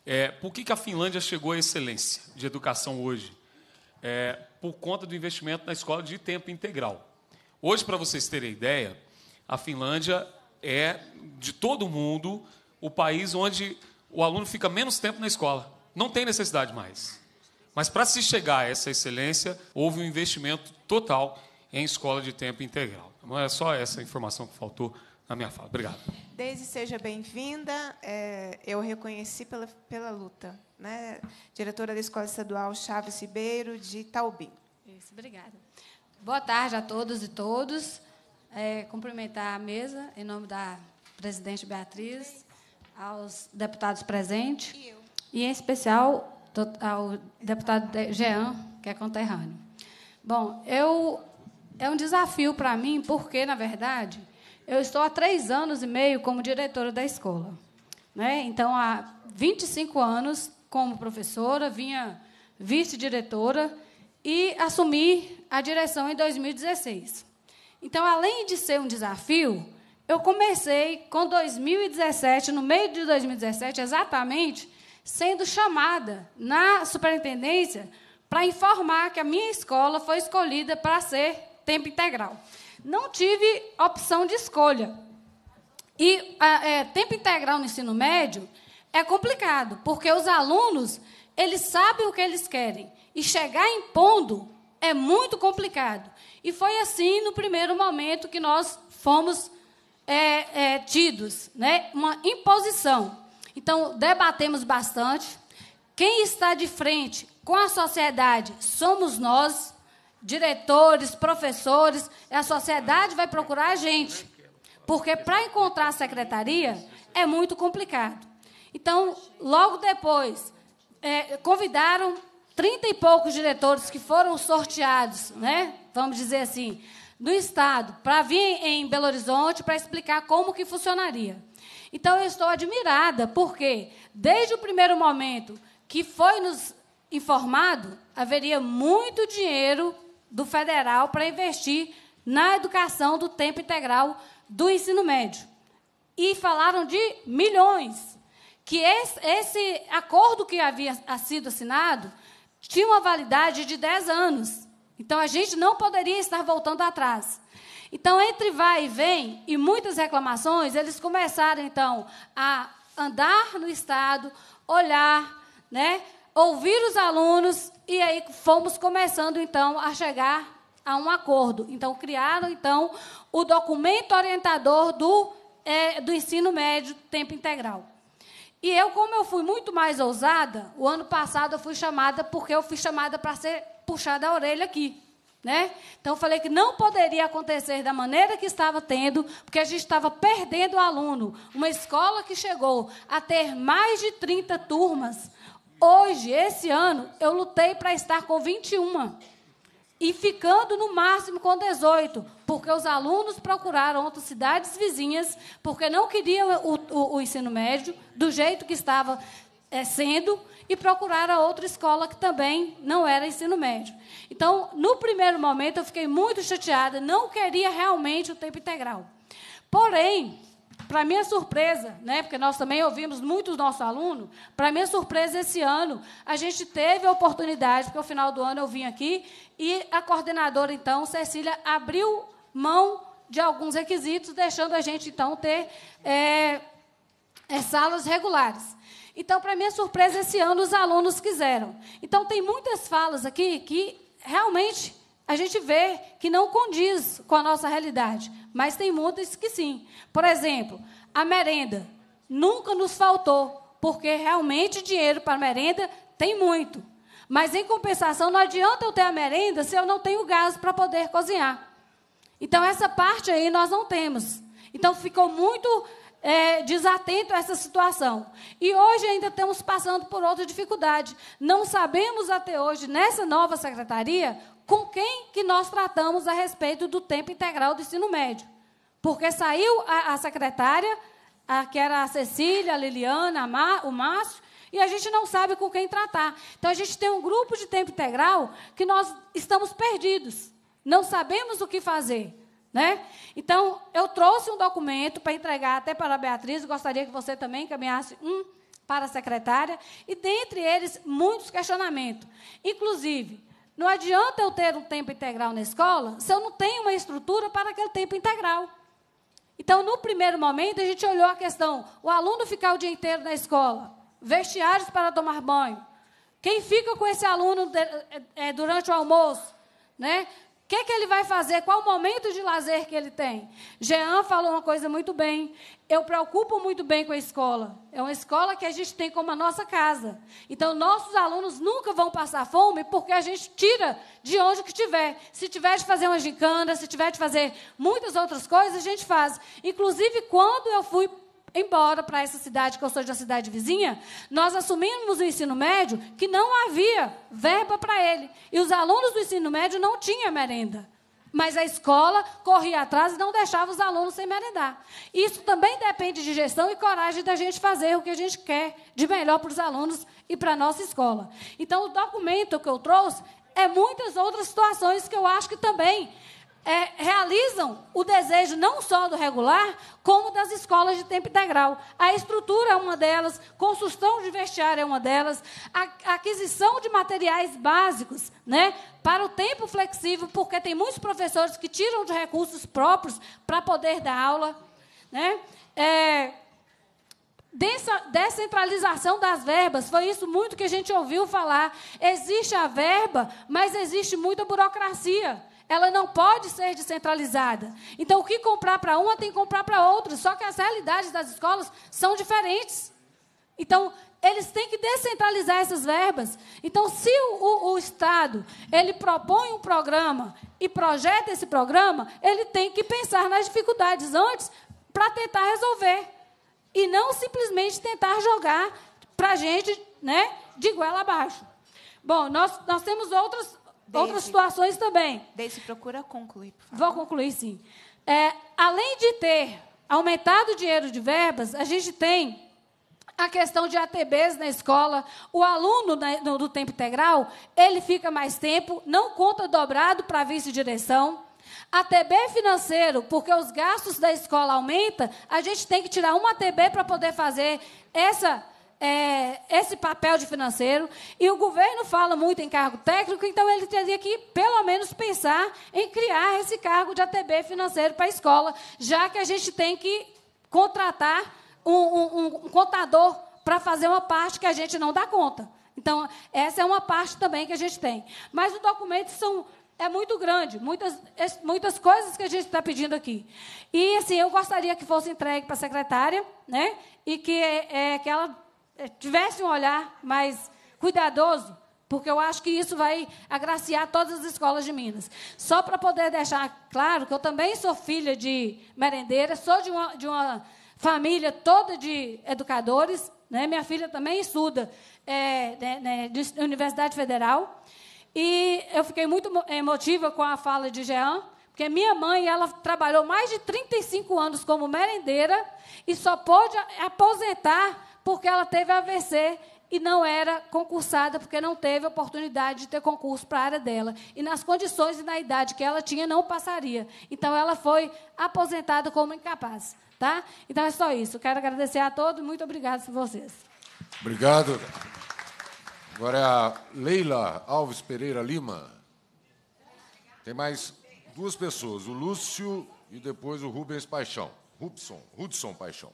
É, por que, que a Finlândia chegou à excelência de educação hoje? É, por conta do investimento na escola de tempo integral. Hoje, para vocês terem ideia, a Finlândia é, de todo mundo, o país onde o aluno fica menos tempo na escola. Não tem necessidade mais. Mas para se chegar a essa excelência, houve um investimento total em escola de tempo integral. Não é só essa informação que faltou na minha fala. Obrigado. Desde seja bem-vinda. É, eu reconheci pela, pela luta. Né? Diretora da Escola Estadual Chaves Ribeiro, de Taubi. Isso, obrigada. Boa tarde a todos e todos. É, cumprimentar a mesa em nome da presidente Beatriz, aos deputados presentes e, e em especial ao deputado Jean, que é conterrâneo. Bom, eu é um desafio para mim porque, na verdade, eu estou há três anos e meio como diretora da escola. Né? Então, há 25 anos como professora, vinha vice-diretora e assumi a direção em 2016. Então, além de ser um desafio, eu comecei com 2017, no meio de 2017 exatamente, sendo chamada na superintendência para informar que a minha escola foi escolhida para ser tempo integral. Não tive opção de escolha. E a, é, tempo integral no ensino médio é complicado, porque os alunos eles sabem o que eles querem e chegar impondo é muito complicado. E foi assim no primeiro momento que nós fomos é, é, tidos, né? uma imposição. Então, debatemos bastante. Quem está de frente com a sociedade somos nós, diretores, professores. A sociedade vai procurar a gente. Porque para encontrar a secretaria é muito complicado. Então, logo depois, é, convidaram Trinta e poucos diretores que foram sorteados, né? Vamos dizer assim, do estado para vir em Belo Horizonte para explicar como que funcionaria. Então eu estou admirada porque desde o primeiro momento que foi nos informado haveria muito dinheiro do federal para investir na educação do tempo integral do ensino médio. E falaram de milhões. Que esse, esse acordo que havia sido assinado tinha uma validade de 10 anos. Então a gente não poderia estar voltando atrás. Então, entre vai e vem e muitas reclamações, eles começaram então a andar no estado, olhar, né, ouvir os alunos e aí fomos começando então a chegar a um acordo. Então criaram então o documento orientador do é, do ensino médio tempo integral. E eu, como eu fui muito mais ousada, o ano passado eu fui chamada porque eu fui chamada para ser puxada a orelha aqui. Né? Então, eu falei que não poderia acontecer da maneira que estava tendo, porque a gente estava perdendo o aluno. Uma escola que chegou a ter mais de 30 turmas, hoje, esse ano, eu lutei para estar com 21 e ficando no máximo com 18, porque os alunos procuraram outras cidades vizinhas, porque não queriam o, o, o ensino médio do jeito que estava é, sendo e procuraram outra escola que também não era ensino médio. Então, no primeiro momento, eu fiquei muito chateada, não queria realmente o tempo integral. Porém, para minha surpresa, né, porque nós também ouvimos muitos nossos alunos, para minha surpresa, esse ano a gente teve a oportunidade, porque no final do ano eu vim aqui, e a coordenadora, então, Cecília, abriu mão de alguns requisitos, deixando a gente, então, ter é, é, salas regulares. Então, para minha surpresa, esse ano os alunos quiseram. Então, tem muitas falas aqui que realmente a gente vê que não condiz com a nossa realidade, mas tem muitas que sim. Por exemplo, a merenda nunca nos faltou, porque realmente dinheiro para merenda tem muito. Mas em compensação, não adianta eu ter a merenda se eu não tenho gás para poder cozinhar. Então essa parte aí nós não temos. Então ficou muito é, desatento a essa situação. E hoje ainda estamos passando por outra dificuldade. Não sabemos até hoje, nessa nova secretaria, com quem que nós tratamos a respeito do tempo integral do ensino médio. Porque saiu a, a secretária, a, que era a Cecília, a Liliana, a Mar, o Márcio, e a gente não sabe com quem tratar. Então, a gente tem um grupo de tempo integral que nós estamos perdidos, não sabemos o que fazer. Né? Então, eu trouxe um documento para entregar até para a Beatriz, gostaria que você também encaminhasse um para a secretária, e dentre eles, muitos questionamentos. Inclusive, não adianta eu ter um tempo integral na escola se eu não tenho uma estrutura para aquele tempo integral. Então, no primeiro momento, a gente olhou a questão: o aluno ficar o dia inteiro na escola, vestiários para tomar banho. Quem fica com esse aluno é, durante o almoço? Né? O que, que ele vai fazer? Qual o momento de lazer que ele tem? Jean falou uma coisa muito bem. Eu preocupo muito bem com a escola. É uma escola que a gente tem como a nossa casa. Então, nossos alunos nunca vão passar fome porque a gente tira de onde que tiver. Se tiver de fazer uma gincana, se tiver de fazer muitas outras coisas, a gente faz. Inclusive, quando eu fui embora para essa cidade, que eu sou de uma cidade vizinha, nós assumimos o ensino médio que não havia verba para ele. E os alunos do ensino médio não tinham merenda. Mas a escola corria atrás e não deixava os alunos sem merendar. Isso também depende de gestão e coragem da gente fazer o que a gente quer de melhor para os alunos e para a nossa escola. Então, o documento que eu trouxe é muitas outras situações que eu acho que também é, realizam o desejo não só do regular, como das escolas de tempo integral. A estrutura é uma delas, construção de vestiário é uma delas, a, aquisição de materiais básicos né, para o tempo flexível, porque tem muitos professores que tiram de recursos próprios para poder dar aula. Né? É, descentralização das verbas, foi isso muito que a gente ouviu falar. Existe a verba, mas existe muita burocracia. Ela não pode ser descentralizada. Então, o que comprar para uma tem que comprar para outra. Só que as realidades das escolas são diferentes. Então, eles têm que descentralizar essas verbas. Então, se o, o, Estado ele propõe um programa e projeta esse programa, ele tem que pensar nas dificuldades antes para tentar resolver. E não simplesmente tentar jogar para a gente né, de goela abaixo. Bom, nós, nós temos outros, outras situações também. Deixe procura concluir, por favor. Vou concluir, sim. É, além de ter aumentado o dinheiro de verbas, a gente tem a questão de ATBs na escola, o aluno né, do, tempo integral, ele fica mais tempo, não conta dobrado para vice-direção. ATB financeiro, porque os gastos da escola aumentam, a gente tem que tirar uma ATB para poder fazer essa é, esse papel de financeiro. E o governo fala muito em cargo técnico, então ele teria que, pelo menos, pensar em criar esse cargo de ATB financeiro para a escola, já que a gente tem que contratar um, um, um contador para fazer uma parte que a gente não dá conta. Então, essa é uma parte também que a gente tem. Mas o documento são, é muito grande, muitas, muitas coisas que a gente está pedindo aqui. E, assim, eu gostaria que fosse entregue para a secretária, né? E que, é, é que ela é, tivesse um olhar mais cuidadoso, porque eu acho que isso vai agraciar todas as escolas de Minas. Só para poder deixar claro que eu também sou filha de merendeira, sou de uma, de uma família toda de educadores, né? minha filha também estuda é, né, né, de Universidade Federal, e eu fiquei muito emotiva com a fala de Jean, porque minha mãe ela trabalhou mais de 35 anos como merendeira e só pôde aposentar porque ela teve AVC e não era concursada porque não teve oportunidade de ter concurso para a área dela. E nas condições e na idade que ela tinha, não passaria. Então, ela foi aposentada como incapaz. Tá? Então, é só isso. Quero agradecer a todos. Muito obrigado por vocês. Obrigado. Agora é a Leila Alves Pereira Lima. Tem mais duas pessoas, o Lúcio e depois o Rubens Paixão. Hudson Hudson Paixão.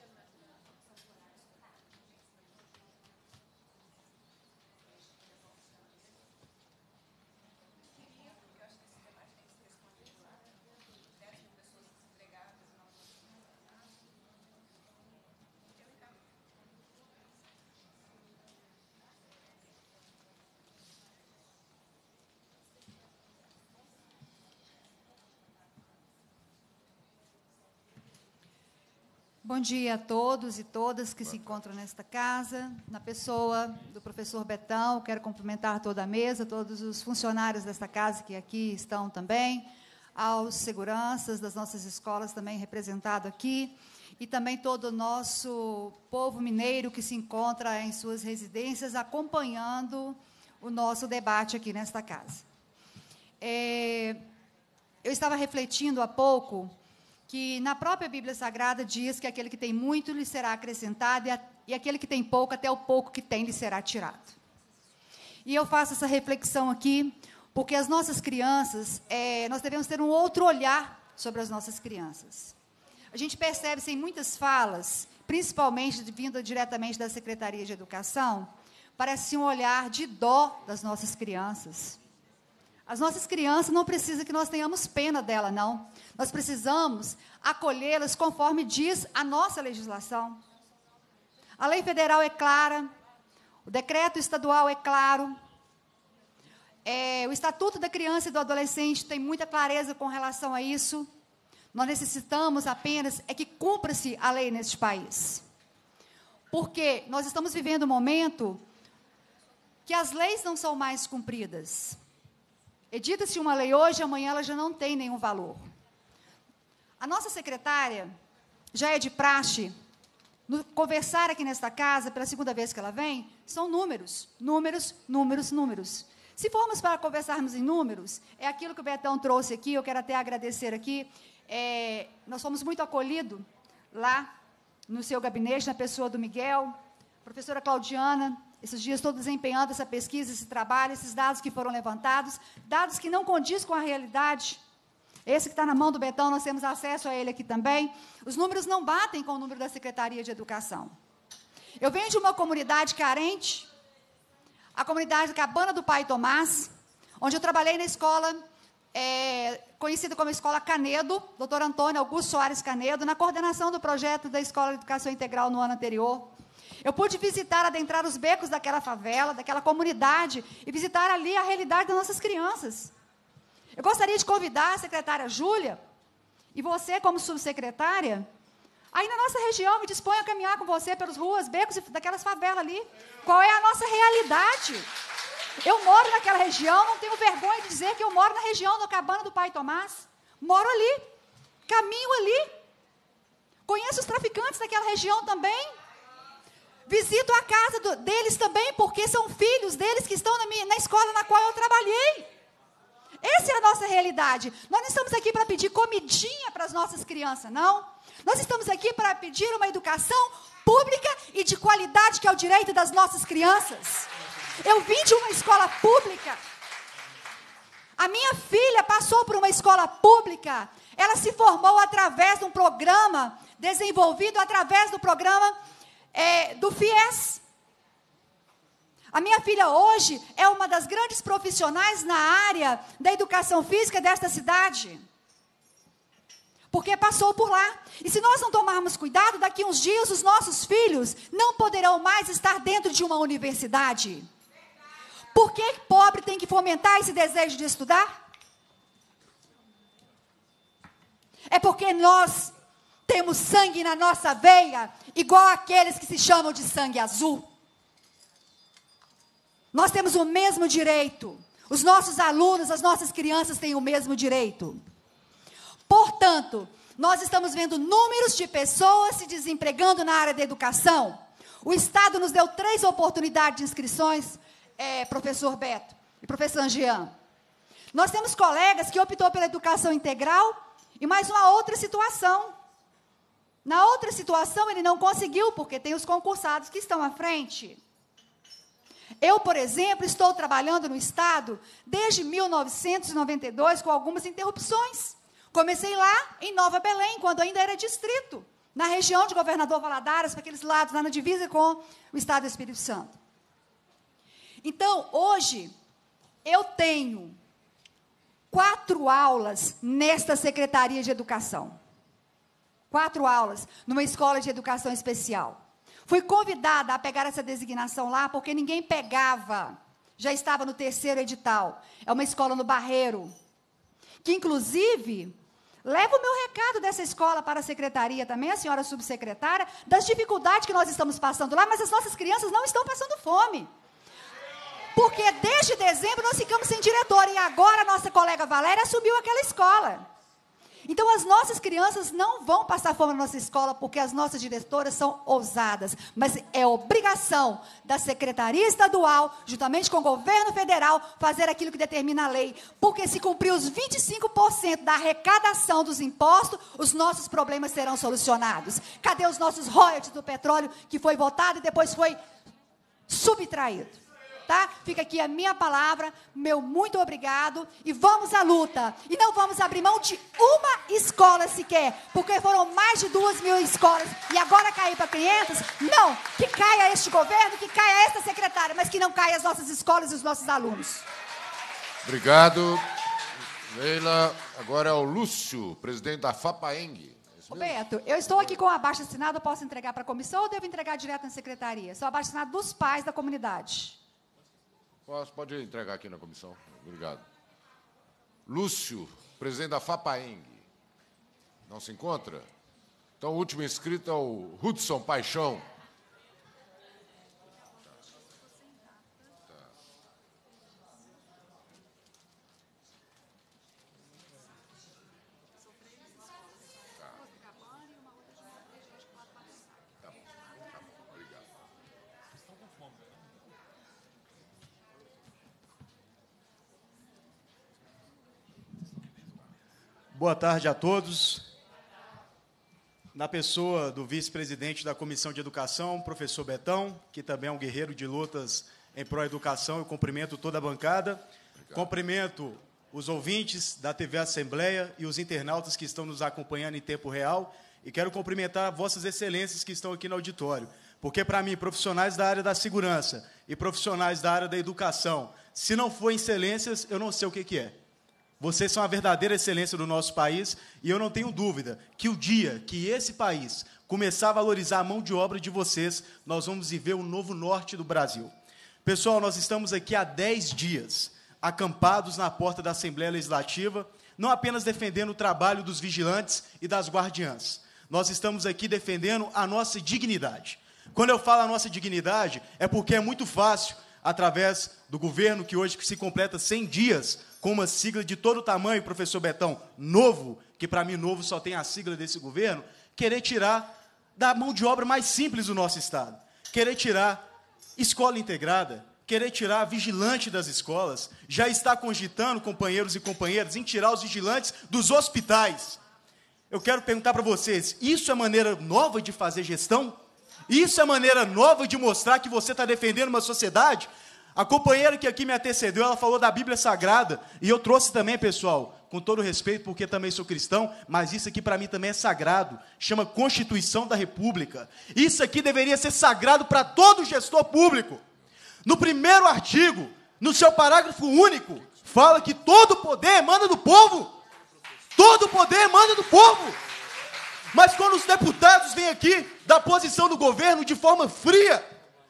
Bom dia a todos e todas que se encontram nesta casa. Na pessoa do professor Betão, quero cumprimentar toda a mesa, todos os funcionários desta casa que aqui estão também, aos seguranças das nossas escolas também representado aqui, e também todo o nosso povo mineiro que se encontra em suas residências acompanhando o nosso debate aqui nesta casa. É, eu estava refletindo há pouco que na própria Bíblia Sagrada diz que aquele que tem muito lhe será acrescentado e, a, e aquele que tem pouco, até o pouco que tem lhe será tirado. E eu faço essa reflexão aqui, porque as nossas crianças, é, nós devemos ter um outro olhar sobre as nossas crianças. A gente percebe isso em muitas falas, principalmente vinda diretamente da Secretaria de Educação, parece um olhar de dó das nossas crianças. As nossas crianças não precisam que nós tenhamos pena dela, não. Nós precisamos acolhê-las conforme diz a nossa legislação. A lei federal é clara, o decreto estadual é claro, é, o Estatuto da Criança e do Adolescente tem muita clareza com relação a isso. Nós necessitamos apenas é que cumpra-se a lei neste país. Porque nós estamos vivendo um momento que as leis não são mais cumpridas. Edita-se uma lei hoje, amanhã ela já não tem nenhum valor. A nossa secretária já é de praxe no, conversar aqui nesta casa, pela segunda vez que ela vem, são números, números, números, números. Se formos para conversarmos em números, é aquilo que o Betão trouxe aqui, eu quero até agradecer aqui. É, nós fomos muito acolhidos lá no seu gabinete, na pessoa do Miguel, professora Claudiana, esses dias estou desempenhando essa pesquisa, esse trabalho, esses dados que foram levantados, dados que não condiz com a realidade. Esse que está na mão do Betão, nós temos acesso a ele aqui também. Os números não batem com o número da Secretaria de Educação. Eu venho de uma comunidade carente, a comunidade Cabana do Pai Tomás, onde eu trabalhei na escola, é, conhecida como Escola Canedo, doutor Antônio Augusto Soares Canedo, na coordenação do projeto da Escola de Educação Integral no ano anterior. Eu pude visitar, adentrar os becos daquela favela, daquela comunidade e visitar ali a realidade das nossas crianças. Eu gostaria de convidar a secretária Júlia e você, como subsecretária, aí na nossa região, me disponha a caminhar com você pelas ruas, becos daquelas favelas ali. Qual é a nossa realidade? Eu moro naquela região, não tenho vergonha de dizer que eu moro na região do Cabana do Pai Tomás. Moro ali, caminho ali. Conheço os traficantes daquela região também. Visito a casa do, deles também, porque são filhos deles que estão na, minha, na escola na qual eu trabalhei. Essa é a nossa realidade. Nós não estamos aqui para pedir comidinha para as nossas crianças, não. Nós estamos aqui para pedir uma educação pública e de qualidade, que é o direito das nossas crianças. Eu vim de uma escola pública. A minha filha passou por uma escola pública. Ela se formou através de um programa desenvolvido através do programa é, do FIES. A minha filha hoje é uma das grandes profissionais na área da educação física desta cidade. Porque passou por lá. E se nós não tomarmos cuidado, daqui uns dias os nossos filhos não poderão mais estar dentro de uma universidade. Por que pobre tem que fomentar esse desejo de estudar? É porque nós temos sangue na nossa veia, igual aqueles que se chamam de sangue azul. Nós temos o mesmo direito. Os nossos alunos, as nossas crianças têm o mesmo direito. Portanto, nós estamos vendo números de pessoas se desempregando na área da educação. O Estado nos deu três oportunidades de inscrições, é, professor Beto e professor Jean. Nós temos colegas que optou pela educação integral e mais uma outra situação. Na outra situação, ele não conseguiu, porque tem os concursados que estão à frente. Eu, por exemplo, estou trabalhando no Estado desde 1992, com algumas interrupções. Comecei lá em Nova Belém, quando ainda era distrito, na região de Governador Valadares, para aqueles lados, lá na divisa com o Estado do Espírito Santo. Então, hoje, eu tenho quatro aulas nesta Secretaria de Educação quatro aulas numa escola de educação especial. Fui convidada a pegar essa designação lá porque ninguém pegava. Já estava no terceiro edital. É uma escola no Barreiro. Que, inclusive, leva o meu recado dessa escola para a secretaria também, a senhora subsecretária, das dificuldades que nós estamos passando lá, mas as nossas crianças não estão passando fome. Porque desde dezembro nós ficamos sem diretor e agora a nossa colega Valéria assumiu aquela escola. Então, as nossas crianças não vão passar fome na nossa escola porque as nossas diretoras são ousadas, mas é obrigação da Secretaria Estadual, juntamente com o governo federal, fazer aquilo que determina a lei. Porque se cumprir os 25% da arrecadação dos impostos, os nossos problemas serão solucionados. Cadê os nossos royalties do petróleo que foi votado e depois foi subtraído? tá? Fica aqui a minha palavra, meu muito obrigado e vamos à luta. E não vamos abrir mão de uma escola sequer, porque foram mais de duas mil escolas e agora cair para 500? Não, que caia este governo, que caia esta secretária, mas que não caia as nossas escolas e os nossos alunos. Obrigado, Leila. Agora é o Lúcio, presidente da FAPAENG. Roberto, é eu estou aqui com a baixa assinada posso entregar para a comissão ou devo entregar direto na secretaria? Sou baixa assinada dos pais da comunidade. Pode entregar aqui na comissão. Obrigado. Lúcio, presidente da FAPAENG. Não se encontra? Então, o último inscrito é o Hudson Paixão. Boa tarde a todos. Na pessoa do vice-presidente da Comissão de Educação, professor Betão, que também é um guerreiro de lutas em pró-educação, eu cumprimento toda a bancada. Obrigado. Cumprimento os ouvintes da TV Assembleia e os internautas que estão nos acompanhando em tempo real. E quero cumprimentar vossas excelências que estão aqui no auditório. Porque, para mim, profissionais da área da segurança e profissionais da área da educação, se não for excelências, eu não sei o que, que é. Vocês são a verdadeira excelência do nosso país e eu não tenho dúvida que o dia que esse país começar a valorizar a mão de obra de vocês, nós vamos viver o novo norte do Brasil. Pessoal, nós estamos aqui há 10 dias, acampados na porta da Assembleia Legislativa, não apenas defendendo o trabalho dos vigilantes e das guardiãs. Nós estamos aqui defendendo a nossa dignidade. Quando eu falo a nossa dignidade, é porque é muito fácil, através do governo que hoje se completa 100 dias com uma sigla de todo tamanho, professor Betão, novo, que para mim novo só tem a sigla desse governo, querer tirar da mão de obra mais simples do nosso Estado, querer tirar escola integrada, querer tirar vigilante das escolas, já está cogitando, companheiros e companheiras, em tirar os vigilantes dos hospitais. Eu quero perguntar para vocês: isso é maneira nova de fazer gestão? Isso é maneira nova de mostrar que você está defendendo uma sociedade? A companheira que aqui me antecedeu, ela falou da Bíblia Sagrada, e eu trouxe também, pessoal, com todo respeito, porque também sou cristão, mas isso aqui para mim também é sagrado, chama Constituição da República. Isso aqui deveria ser sagrado para todo gestor público. No primeiro artigo, no seu parágrafo único, fala que todo poder emana do povo. Todo poder emana do povo. Mas quando os deputados vêm aqui da posição do governo de forma fria,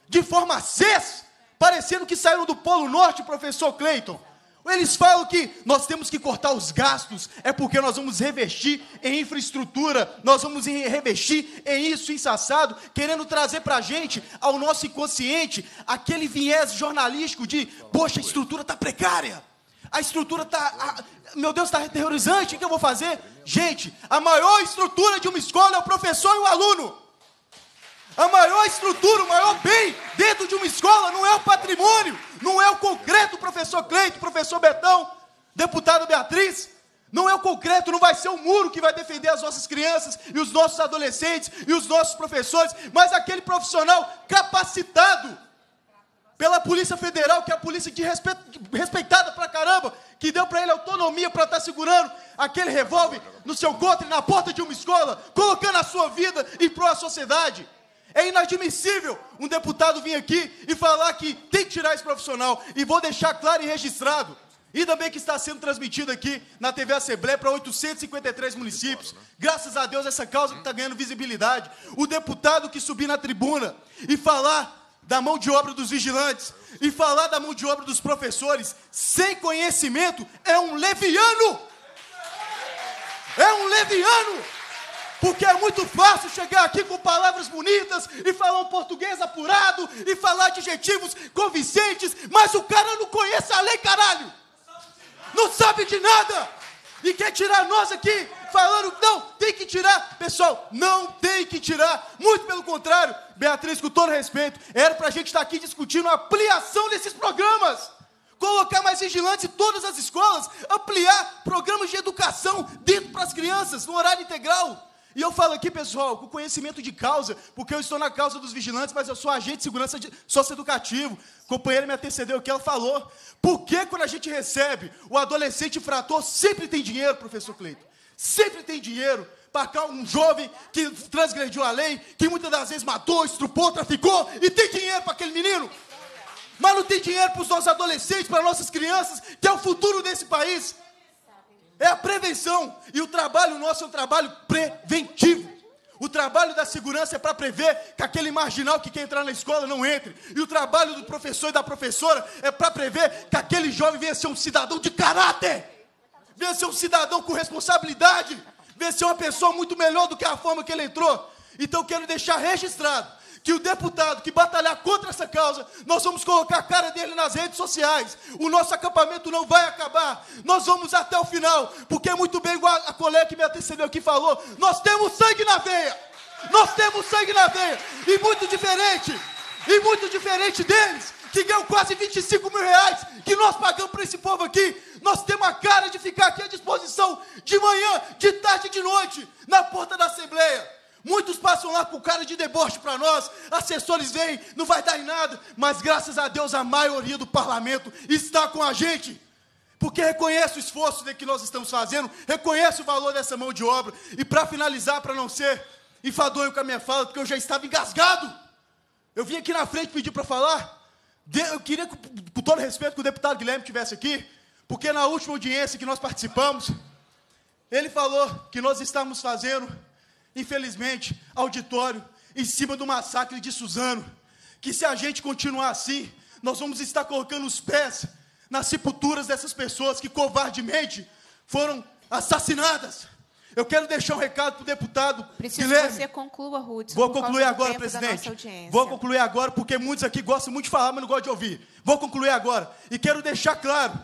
de forma acesa, parecendo que saíram do Polo Norte, professor Cleiton. Eles falam que nós temos que cortar os gastos, é porque nós vamos revestir em infraestrutura, nós vamos revestir em isso, insassado, querendo trazer para a gente, ao nosso inconsciente, aquele viés jornalístico de, poxa, a estrutura está precária, a estrutura está, meu Deus, está aterrorizante, o que eu vou fazer? Gente, a maior estrutura de uma escola é o professor e o aluno. A maior estrutura, o maior bem dentro de uma escola não é o patrimônio, não é o concreto, professor Cleito, professor Betão, deputada Beatriz. Não é o concreto, não vai ser o muro que vai defender as nossas crianças e os nossos adolescentes e os nossos professores, mas aquele profissional capacitado pela Polícia Federal, que é a polícia de respe... respeitada pra caramba, que deu para ele autonomia para estar tá segurando aquele revólver no seu contra e na porta de uma escola, colocando a sua vida e para a sociedade. É inadmissível um deputado vir aqui e falar que tem que tirar esse profissional. E vou deixar claro e registrado. E também que está sendo transmitido aqui na TV Assembleia para 853 municípios. Graças a Deus essa causa está ganhando visibilidade. O deputado que subir na tribuna e falar da mão de obra dos vigilantes e falar da mão de obra dos professores sem conhecimento é um leviano. É um leviano. Porque é muito fácil chegar aqui com palavras bonitas e falar um português apurado e falar adjetivos convincentes, mas o cara não conhece a lei, caralho. Não sabe de nada. E quer tirar nós aqui falando, não, tem que tirar. Pessoal, não tem que tirar. Muito pelo contrário, Beatriz, com todo respeito, era para a gente estar tá aqui discutindo a ampliação desses programas colocar mais vigilantes em todas as escolas, ampliar programas de educação dentro para as crianças, no horário integral. E eu falo aqui, pessoal, com conhecimento de causa, porque eu estou na causa dos vigilantes, mas eu sou agente de segurança de, socioeducativo. Companheira companheiro me antecedeu que ela falou. Por que quando a gente recebe, o adolescente infrator sempre tem dinheiro, professor Cleiton? Sempre tem dinheiro para um jovem que transgrediu a lei, que muitas das vezes matou, estrupou, traficou, e tem dinheiro para aquele menino? Mas não tem dinheiro para os nossos adolescentes, para nossas crianças, que é o futuro desse país. É a prevenção. E o trabalho nosso é um trabalho preventivo. O trabalho da segurança é para prever que aquele marginal que quer entrar na escola não entre. E o trabalho do professor e da professora é para prever que aquele jovem venha ser um cidadão de caráter, venha ser um cidadão com responsabilidade, venha ser uma pessoa muito melhor do que a forma que ele entrou. Então, quero deixar registrado que o deputado que batalhar contra essa causa, nós vamos colocar a cara dele nas redes sociais. O nosso acampamento não vai acabar. Nós vamos até o final, porque é muito bem igual a colega que me antecedeu aqui falou, nós temos sangue na veia. Nós temos sangue na veia. E muito diferente, e muito diferente deles, que ganham quase 25 mil reais, que nós pagamos para esse povo aqui. Nós temos a cara de ficar aqui à disposição de manhã, de tarde e de noite, na porta da Assembleia Muitos passam lá com cara de deboche para nós, assessores vêm, não vai dar em nada, mas graças a Deus a maioria do parlamento está com a gente, porque reconhece o esforço que nós estamos fazendo, reconhece o valor dessa mão de obra, e para finalizar, para não ser enfadonho com a minha fala, porque eu já estava engasgado, eu vim aqui na frente pedir para falar, eu queria, com todo respeito, que o deputado Guilherme estivesse aqui, porque na última audiência que nós participamos, ele falou que nós estamos fazendo infelizmente, auditório, em cima do massacre de Suzano. Que se a gente continuar assim, nós vamos estar colocando os pés nas sepulturas dessas pessoas que covardemente foram assassinadas. Eu quero deixar um recado para o deputado. Preciso Guilherme. que você conclua, Ruth. Vou concluir agora, presidente. Vou concluir agora, porque muitos aqui gostam muito de falar, mas não gostam de ouvir. Vou concluir agora. E quero deixar claro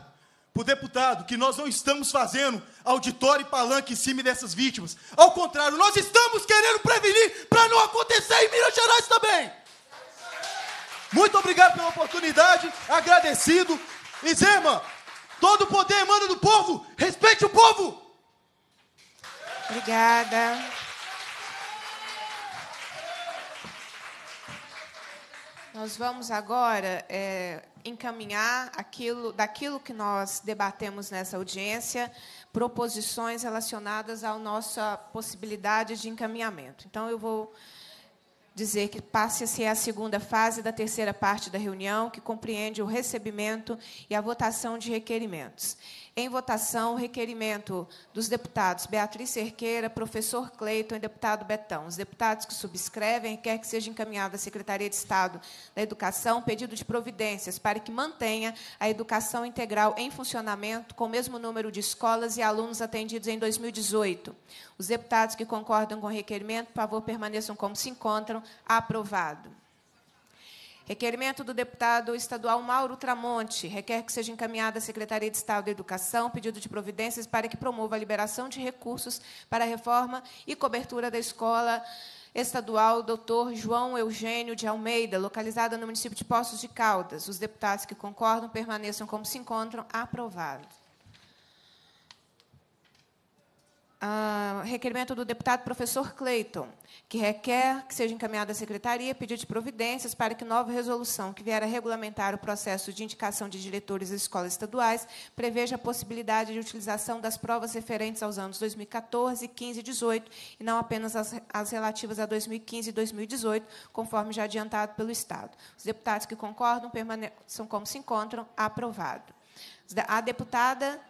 para o deputado que nós não estamos fazendo auditório e palanque em cima dessas vítimas. Ao contrário, nós estamos querendo prevenir para não acontecer em Minas Gerais também. Muito obrigado pela oportunidade, agradecido. E Zema, todo o poder emana do povo, respeite o povo. Obrigada. Nós vamos agora. É encaminhar aquilo, daquilo que nós debatemos nessa audiência, proposições relacionadas à nossa possibilidade de encaminhamento. Então, eu vou dizer que a se a segunda fase da terceira parte da reunião, que compreende o recebimento e a votação de requerimentos. Em votação, o requerimento dos deputados Beatriz Cerqueira, professor Cleiton e deputado Betão. Os deputados que subscrevem quer que seja encaminhado à Secretaria de Estado da Educação pedido de providências para que mantenha a educação integral em funcionamento com o mesmo número de escolas e alunos atendidos em 2018. Os deputados que concordam com o requerimento, por favor, permaneçam como se encontram. Aprovado. Requerimento do deputado estadual Mauro Tramonte. Requer que seja encaminhada à Secretaria de Estado da Educação pedido de providências para que promova a liberação de recursos para a reforma e cobertura da escola estadual Dr. João Eugênio de Almeida, localizada no município de Poços de Caldas. Os deputados que concordam permaneçam como se encontram. Aprovado. Ah, requerimento do deputado professor Cleiton, que requer que seja encaminhada à secretaria pedido de providências para que nova resolução que vier a regulamentar o processo de indicação de diretores das escolas estaduais preveja a possibilidade de utilização das provas referentes aos anos 2014, 15 e 18, e não apenas as, as relativas a 2015 e 2018, conforme já adiantado pelo Estado. Os deputados que concordam permaneçam como se encontram. Aprovado. A deputada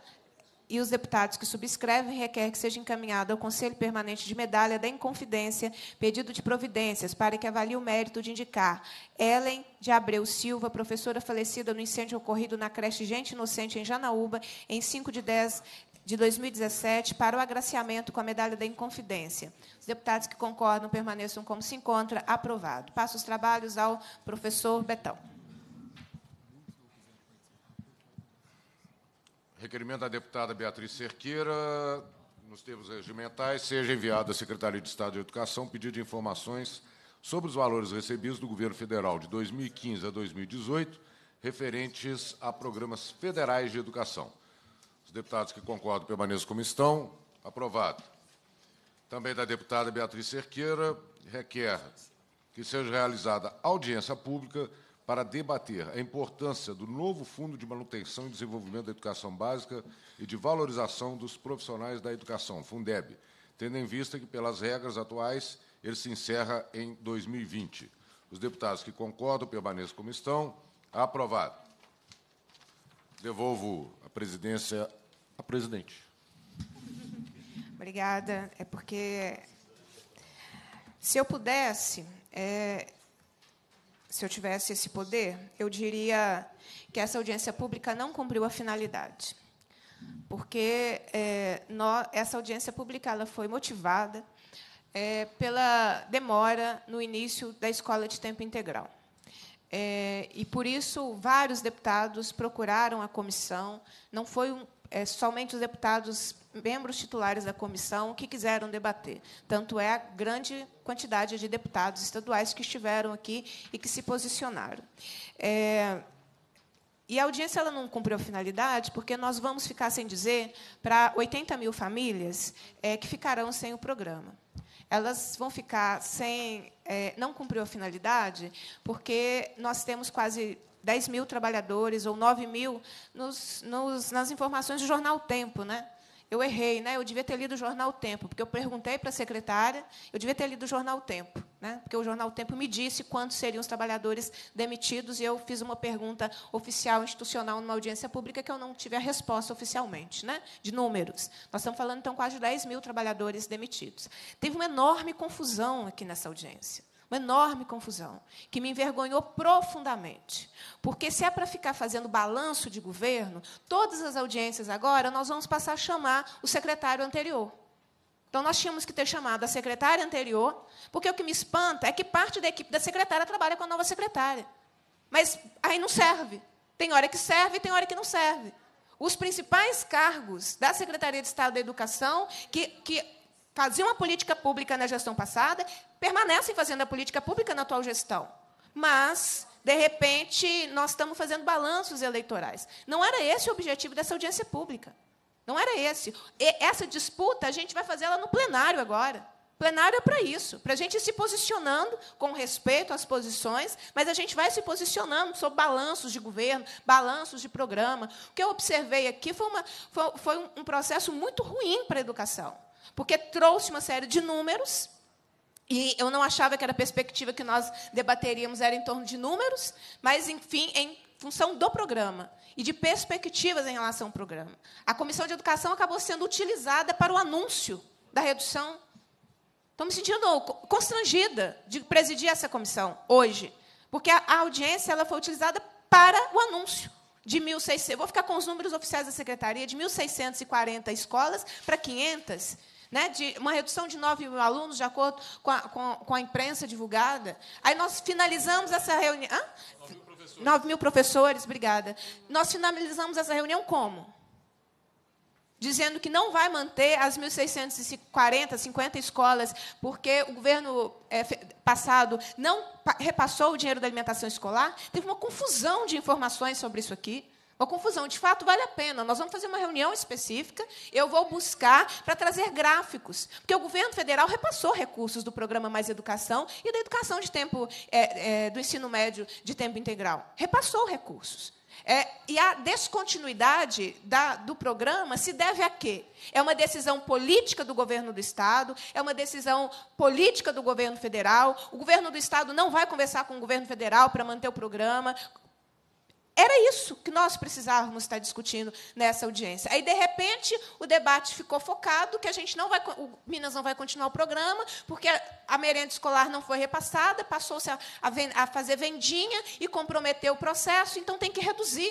e os deputados que subscrevem requer que seja encaminhado ao Conselho Permanente de Medalha da Inconfidência pedido de providências para que avalie o mérito de indicar Ellen de Abreu Silva, professora falecida no incêndio ocorrido na creche Gente Inocente em Janaúba, em 5 de 10 de 2017, para o agraciamento com a medalha da Inconfidência. Os deputados que concordam permaneçam como se encontra. Aprovado. Passo os trabalhos ao professor Betão. Requerimento da deputada Beatriz Cerqueira, nos termos regimentais, seja enviado à Secretaria de Estado de Educação pedido de informações sobre os valores recebidos do governo federal de 2015 a 2018, referentes a programas federais de educação. Os deputados que concordam permaneçam como estão. Aprovado. Também da deputada Beatriz Cerqueira, requer que seja realizada audiência pública para debater a importância do novo Fundo de Manutenção e Desenvolvimento da Educação Básica e de Valorização dos Profissionais da Educação, Fundeb, tendo em vista que, pelas regras atuais, ele se encerra em 2020. Os deputados que concordam permaneçam como estão. Aprovado. Devolvo a presidência à presidente. Obrigada. É porque, se eu pudesse, é, se eu tivesse esse poder, eu diria que essa audiência pública não cumpriu a finalidade. Porque é, essa audiência pública ela foi motivada é, pela demora no início da escola de tempo integral. É, e, por isso, vários deputados procuraram a comissão. Não foi um, é, somente os deputados membros titulares da comissão que quiseram debater. Tanto é a grande quantidade de deputados estaduais que estiveram aqui e que se posicionaram. É, e a audiência ela não cumpriu a finalidade, porque nós vamos ficar sem dizer para 80 mil famílias é, que ficarão sem o programa. Elas vão ficar sem. É, não cumpriu a finalidade, porque nós temos quase 10 mil trabalhadores ou 9 mil, nos, nos, nas informações do jornal Tempo. Né? Eu errei, né? eu devia ter lido o jornal Tempo, porque eu perguntei para a secretária, eu devia ter lido o jornal Tempo, né? porque o jornal Tempo me disse quantos seriam os trabalhadores demitidos, e eu fiz uma pergunta oficial, institucional, numa audiência pública, que eu não tive a resposta oficialmente, né? de números. Nós estamos falando, então, quase 10 mil trabalhadores demitidos. Teve uma enorme confusão aqui nessa audiência. Uma enorme confusão, que me envergonhou profundamente. Porque se é para ficar fazendo balanço de governo, todas as audiências agora nós vamos passar a chamar o secretário anterior. Então nós tínhamos que ter chamado a secretária anterior, porque o que me espanta é que parte da equipe da secretária trabalha com a nova secretária. Mas aí não serve. Tem hora que serve e tem hora que não serve. Os principais cargos da Secretaria de Estado da Educação, que, que faziam uma política pública na gestão passada, permanecem fazendo a política pública na atual gestão. Mas, de repente, nós estamos fazendo balanços eleitorais. Não era esse o objetivo dessa audiência pública. Não era esse. E essa disputa a gente vai fazer ela no plenário agora. Plenário é para isso, para a gente ir se posicionando com respeito às posições, mas a gente vai se posicionando sobre balanços de governo, balanços de programa. O que eu observei aqui foi, uma, foi, foi um processo muito ruim para a educação, porque trouxe uma série de números e eu não achava que era a perspectiva que nós debateríamos era em torno de números, mas, enfim, em função do programa e de perspectivas em relação ao programa. A Comissão de Educação acabou sendo utilizada para o anúncio da redução. Estou me sentindo constrangida de presidir essa comissão hoje, porque a audiência ela foi utilizada para o anúncio de 1.600... Vou ficar com os números oficiais da Secretaria, de 1.640 escolas para 500 né, de uma redução de 9 mil alunos, de acordo com a, com, com a imprensa divulgada. Aí nós finalizamos essa reunião. 9 mil professores. 9 mil professores, obrigada. Nós finalizamos essa reunião como? Dizendo que não vai manter as 1.640, 50 escolas, porque o governo é, passado não repassou o dinheiro da alimentação escolar. Teve uma confusão de informações sobre isso aqui. Uma confusão. De fato, vale a pena. Nós vamos fazer uma reunião específica, eu vou buscar para trazer gráficos. Porque o governo federal repassou recursos do programa Mais Educação e da educação de tempo, é, é, do ensino médio de tempo integral. Repassou recursos. É, e a descontinuidade da, do programa se deve a quê? É uma decisão política do governo do Estado, é uma decisão política do governo federal. O governo do Estado não vai conversar com o governo federal para manter o programa. Era isso que nós precisávamos estar discutindo nessa audiência. Aí, de repente, o debate ficou focado que a gente não vai, o Minas não vai continuar o programa, porque a merenda escolar não foi repassada, passou-se a, a, a fazer vendinha e comprometeu o processo, então tem que reduzir.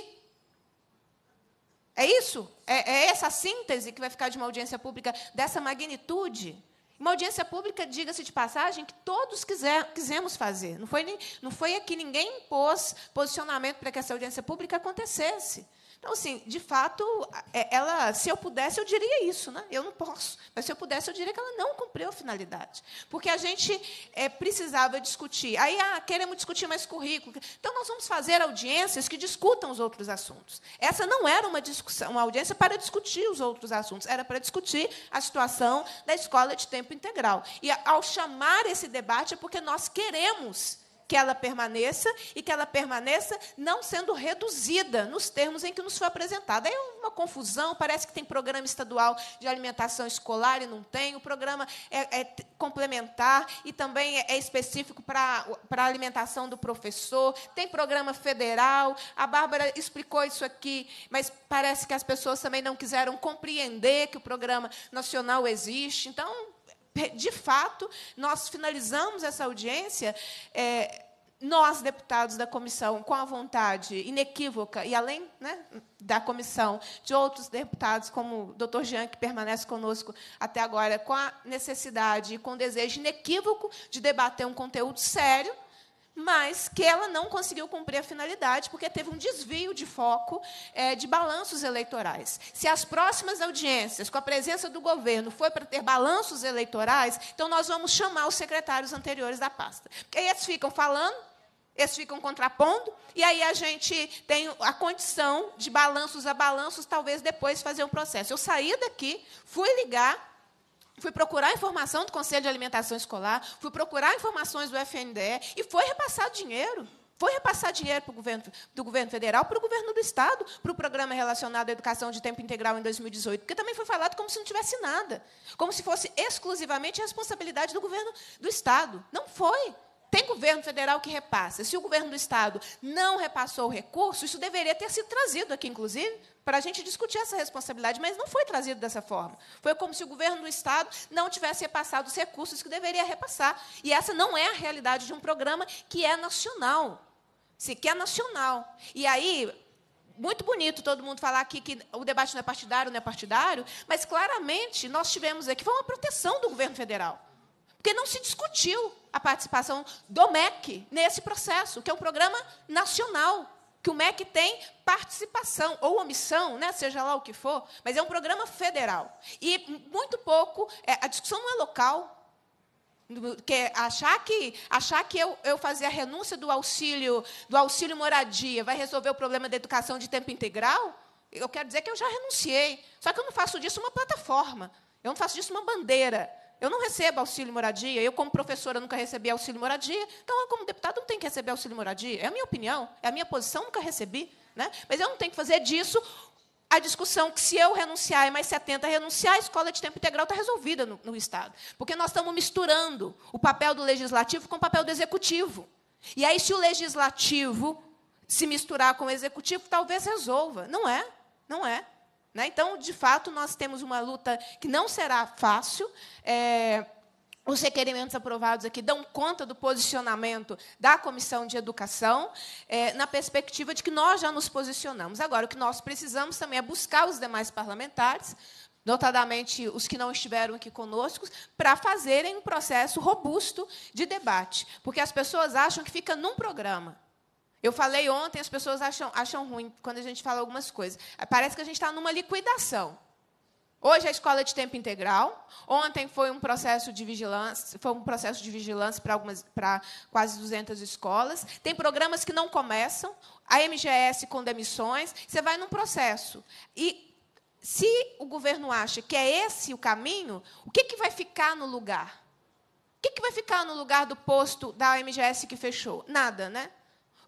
É isso? É, é essa síntese que vai ficar de uma audiência pública dessa magnitude? Uma audiência pública, diga-se de passagem, que todos quiser, quisemos fazer. Não foi, não foi aqui ninguém impôs posicionamento para que essa audiência pública acontecesse. Então, assim, de fato, é, ela, se eu pudesse, eu diria isso, né? Eu não posso, mas se eu pudesse, eu diria que ela não cumpriu a finalidade, porque a gente é, precisava discutir. Aí, ah, queremos discutir mais currículo. Então, nós vamos fazer audiências que discutam os outros assuntos. Essa não era uma discussão, uma audiência para discutir os outros assuntos, era para discutir a situação da escola de tempo integral. E ao chamar esse debate é porque nós queremos que ela permaneça e que ela permaneça não sendo reduzida nos termos em que nos foi apresentada. É uma confusão, parece que tem programa estadual de alimentação escolar e não tem, o programa é, é complementar e também é, é específico para, para a alimentação do professor, tem programa federal, a Bárbara explicou isso aqui, mas parece que as pessoas também não quiseram compreender que o programa nacional existe, então de fato, nós finalizamos essa audiência. É, nós, deputados da comissão, com a vontade inequívoca, e além né, da comissão, de outros deputados, como o doutor Jean, que permanece conosco até agora, com a necessidade e com o desejo inequívoco de debater um conteúdo sério, mas que ela não conseguiu cumprir a finalidade, porque teve um desvio de foco é, de balanços eleitorais. Se as próximas audiências, com a presença do governo, foi para ter balanços eleitorais, então nós vamos chamar os secretários anteriores da pasta. Porque eles ficam falando, eles ficam contrapondo, e aí a gente tem a condição de balanços a balanços, talvez depois fazer um processo. Eu saí daqui, fui ligar fui procurar informação do Conselho de Alimentação Escolar, fui procurar informações do FNDE e foi repassar dinheiro. Foi repassar dinheiro para o governo, do governo federal para o governo do Estado, para o programa relacionado à educação de tempo integral em 2018, porque também foi falado como se não tivesse nada, como se fosse exclusivamente responsabilidade do governo do Estado. Não foi. Tem governo federal que repassa. Se o governo do Estado não repassou o recurso, isso deveria ter sido trazido aqui, inclusive, para a gente discutir essa responsabilidade, mas não foi trazido dessa forma. Foi como se o governo do Estado não tivesse repassado os recursos que deveria repassar. E essa não é a realidade de um programa que é nacional. Sequer é nacional. E aí, muito bonito todo mundo falar aqui que o debate não é partidário, não é partidário, mas claramente nós tivemos aqui foi uma proteção do governo federal. Porque não se discutiu a participação do MEC nesse processo, que é um programa nacional que o MEC tem participação ou omissão, né, seja lá o que for, mas é um programa federal. E muito pouco, é, a discussão não é local. Que achar que achar que eu, eu fazer a renúncia do auxílio do auxílio moradia vai resolver o problema da educação de tempo integral eu quero dizer que eu já renunciei só que eu não faço disso uma plataforma eu não faço disso uma bandeira eu não recebo auxílio moradia, eu, como professora, nunca recebi auxílio moradia, então eu, como deputado, não tenho que receber auxílio moradia. É a minha opinião, é a minha posição, nunca recebi. Né? Mas eu não tenho que fazer disso a discussão que se eu renunciar e mais 70 renunciar, a escola de tempo integral está resolvida no, no Estado. Porque nós estamos misturando o papel do legislativo com o papel do executivo. E aí, se o legislativo se misturar com o executivo, talvez resolva. Não é, não é. Né? Então, de fato, nós temos uma luta que não será fácil. É... Os requerimentos aprovados aqui dão conta do posicionamento da Comissão de Educação, é, na perspectiva de que nós já nos posicionamos. Agora, o que nós precisamos também é buscar os demais parlamentares, notadamente os que não estiveram aqui conosco, para fazerem um processo robusto de debate. Porque as pessoas acham que fica num programa. Eu falei ontem, as pessoas acham, acham ruim quando a gente fala algumas coisas. Parece que a gente está numa liquidação. Hoje a escola é de tempo integral. Ontem foi um processo de vigilância, foi um processo de vigilância para algumas para quase 200 escolas. Tem programas que não começam, a MGS com demissões, você vai num processo. E se o governo acha que é esse o caminho, o que, que vai ficar no lugar? O que, que vai ficar no lugar do posto da MGS que fechou? Nada, né?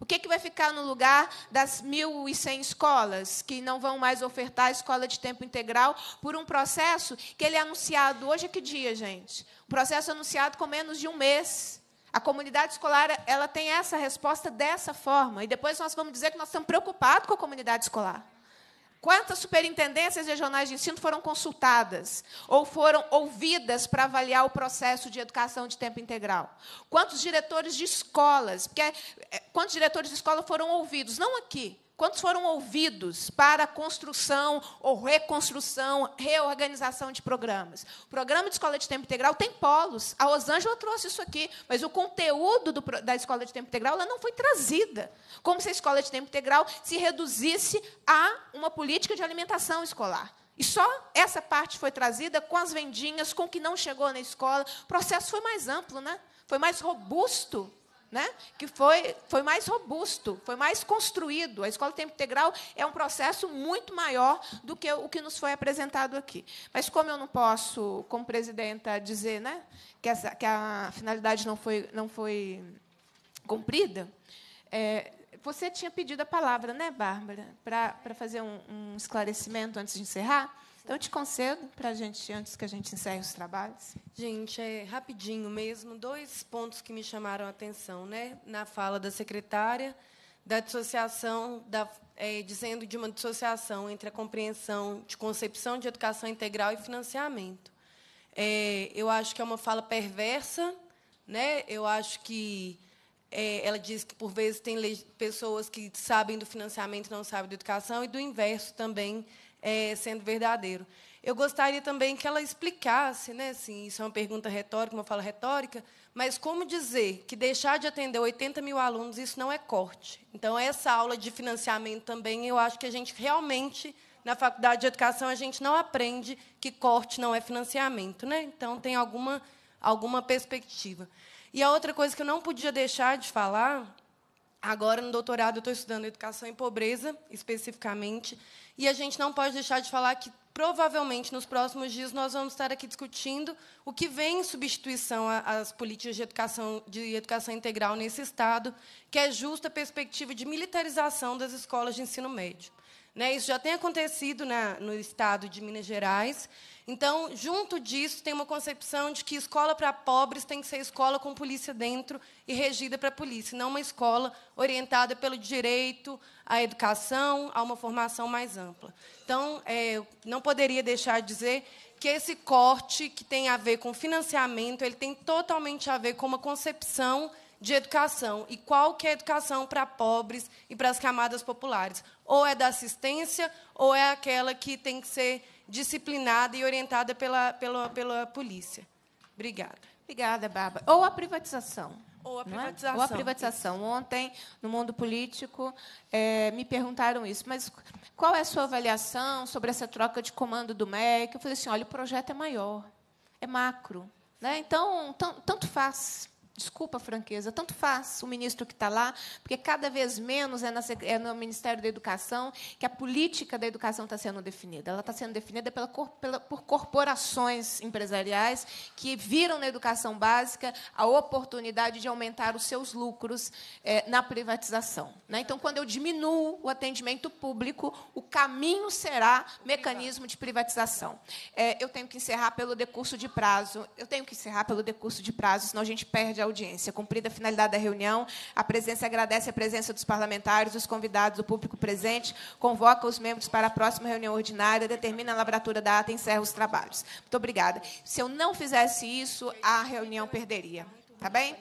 O que, é que vai ficar no lugar das 1.100 escolas que não vão mais ofertar a escola de tempo integral por um processo que ele é anunciado hoje é que dia, gente? Um processo anunciado com menos de um mês. A comunidade escolar ela tem essa resposta dessa forma. E depois nós vamos dizer que nós estamos preocupados com a comunidade escolar. Quantas superintendências regionais de ensino foram consultadas ou foram ouvidas para avaliar o processo de educação de tempo integral? Quantos diretores de escolas, porque, eh, quantos diretores de escola foram ouvidos, não aqui, Quantos foram ouvidos para construção ou reconstrução, reorganização de programas? O programa de escola de tempo integral tem polos. A Rosângela trouxe isso aqui, mas o conteúdo do, da escola de tempo integral ela não foi trazida. Como se a escola de tempo integral se reduzisse a uma política de alimentação escolar. E só essa parte foi trazida com as vendinhas, com o que não chegou na escola. O processo foi mais amplo, né? foi mais robusto né? que foi, foi mais robusto, foi mais construído. A escola tempo integral é um processo muito maior do que o que nos foi apresentado aqui. Mas como eu não posso, como presidenta, dizer né, que, essa, que a finalidade não foi, não foi cumprida, é, você tinha pedido a palavra, né, Bárbara, para fazer um, um esclarecimento antes de encerrar? Então, eu te concedo para a gente, antes que a gente encerre os trabalhos. Gente, é rapidinho mesmo, dois pontos que me chamaram a atenção, né? Na fala da secretária, da dissociação, da, é, dizendo de uma dissociação entre a compreensão de concepção de educação integral e financiamento. É, eu acho que é uma fala perversa, né? Eu acho que é, ela diz que por vezes tem pessoas que sabem do financiamento e não sabem da educação e do inverso também é, sendo verdadeiro. Eu gostaria também que ela explicasse, né, assim, isso é uma pergunta retórica, uma fala retórica, mas como dizer que deixar de atender 80 mil alunos, isso não é corte. Então, essa aula de financiamento também, eu acho que a gente realmente, na faculdade de educação, a gente não aprende que corte não é financiamento. Né? Então, tem alguma, alguma perspectiva. E a outra coisa que eu não podia deixar de falar Agora, no doutorado, estou estudando educação e pobreza, especificamente, e a gente não pode deixar de falar que, provavelmente, nos próximos dias, nós vamos estar aqui discutindo o que vem em substituição às políticas de educação, de educação integral nesse Estado, que é justa a perspectiva de militarização das escolas de ensino médio. Né? Isso já tem acontecido na, no estado de Minas Gerais. Então, junto disso, tem uma concepção de que escola para pobres tem que ser escola com polícia dentro e regida para a polícia, não uma escola orientada pelo direito à educação, a uma formação mais ampla. Então, é, não poderia deixar de dizer que esse corte que tem a ver com financiamento, ele tem totalmente a ver com uma concepção de educação. E qual que é a educação para pobres e para as camadas populares? Ou é da assistência, ou é aquela que tem que ser disciplinada e orientada pela, pela, pela polícia. Obrigada. Obrigada, Bárbara. Ou a privatização. Ou a privatização. É? Ou a privatização. Ontem, no mundo político, é, me perguntaram isso. Mas qual é a sua avaliação sobre essa troca de comando do MEC? Eu falei assim: olha, o projeto é maior, é macro. Né? Então, tanto faz. Desculpa a franqueza, tanto faz o ministro que está lá, porque cada vez menos é, na, é, no Ministério da Educação que a política da educação está sendo definida. Ela está sendo definida pela, pela, por corporações empresariais que viram na educação básica a oportunidade de aumentar os seus lucros é, na privatização. Né? Então, quando eu diminuo o atendimento público, o caminho será mecanismo de privatização. É, eu tenho que encerrar pelo decurso de prazo, eu tenho que encerrar pelo decurso de prazo, senão a gente perde a audiência. Cumprida a finalidade da reunião, a presença agradece a presença dos parlamentares, dos convidados, do público presente, convoca os membros para a próxima reunião ordinária, determina a lavratura da ata e encerra os trabalhos. Muito obrigada. Se eu não fizesse isso, a reunião perderia. Tá bem?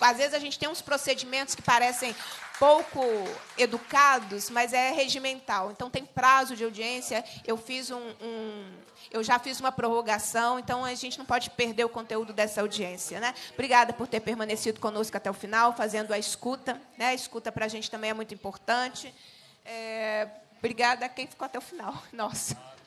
Às vezes a gente tem uns procedimentos que parecem pouco educados, mas é regimental. Então tem prazo de audiência. Eu fiz um, um, eu já fiz uma prorrogação, então a gente não pode perder o conteúdo dessa audiência, né? Obrigada por ter permanecido conosco até o final, fazendo a escuta, né? A escuta para a gente também é muito importante. É, obrigada a quem ficou até o final. Nossa.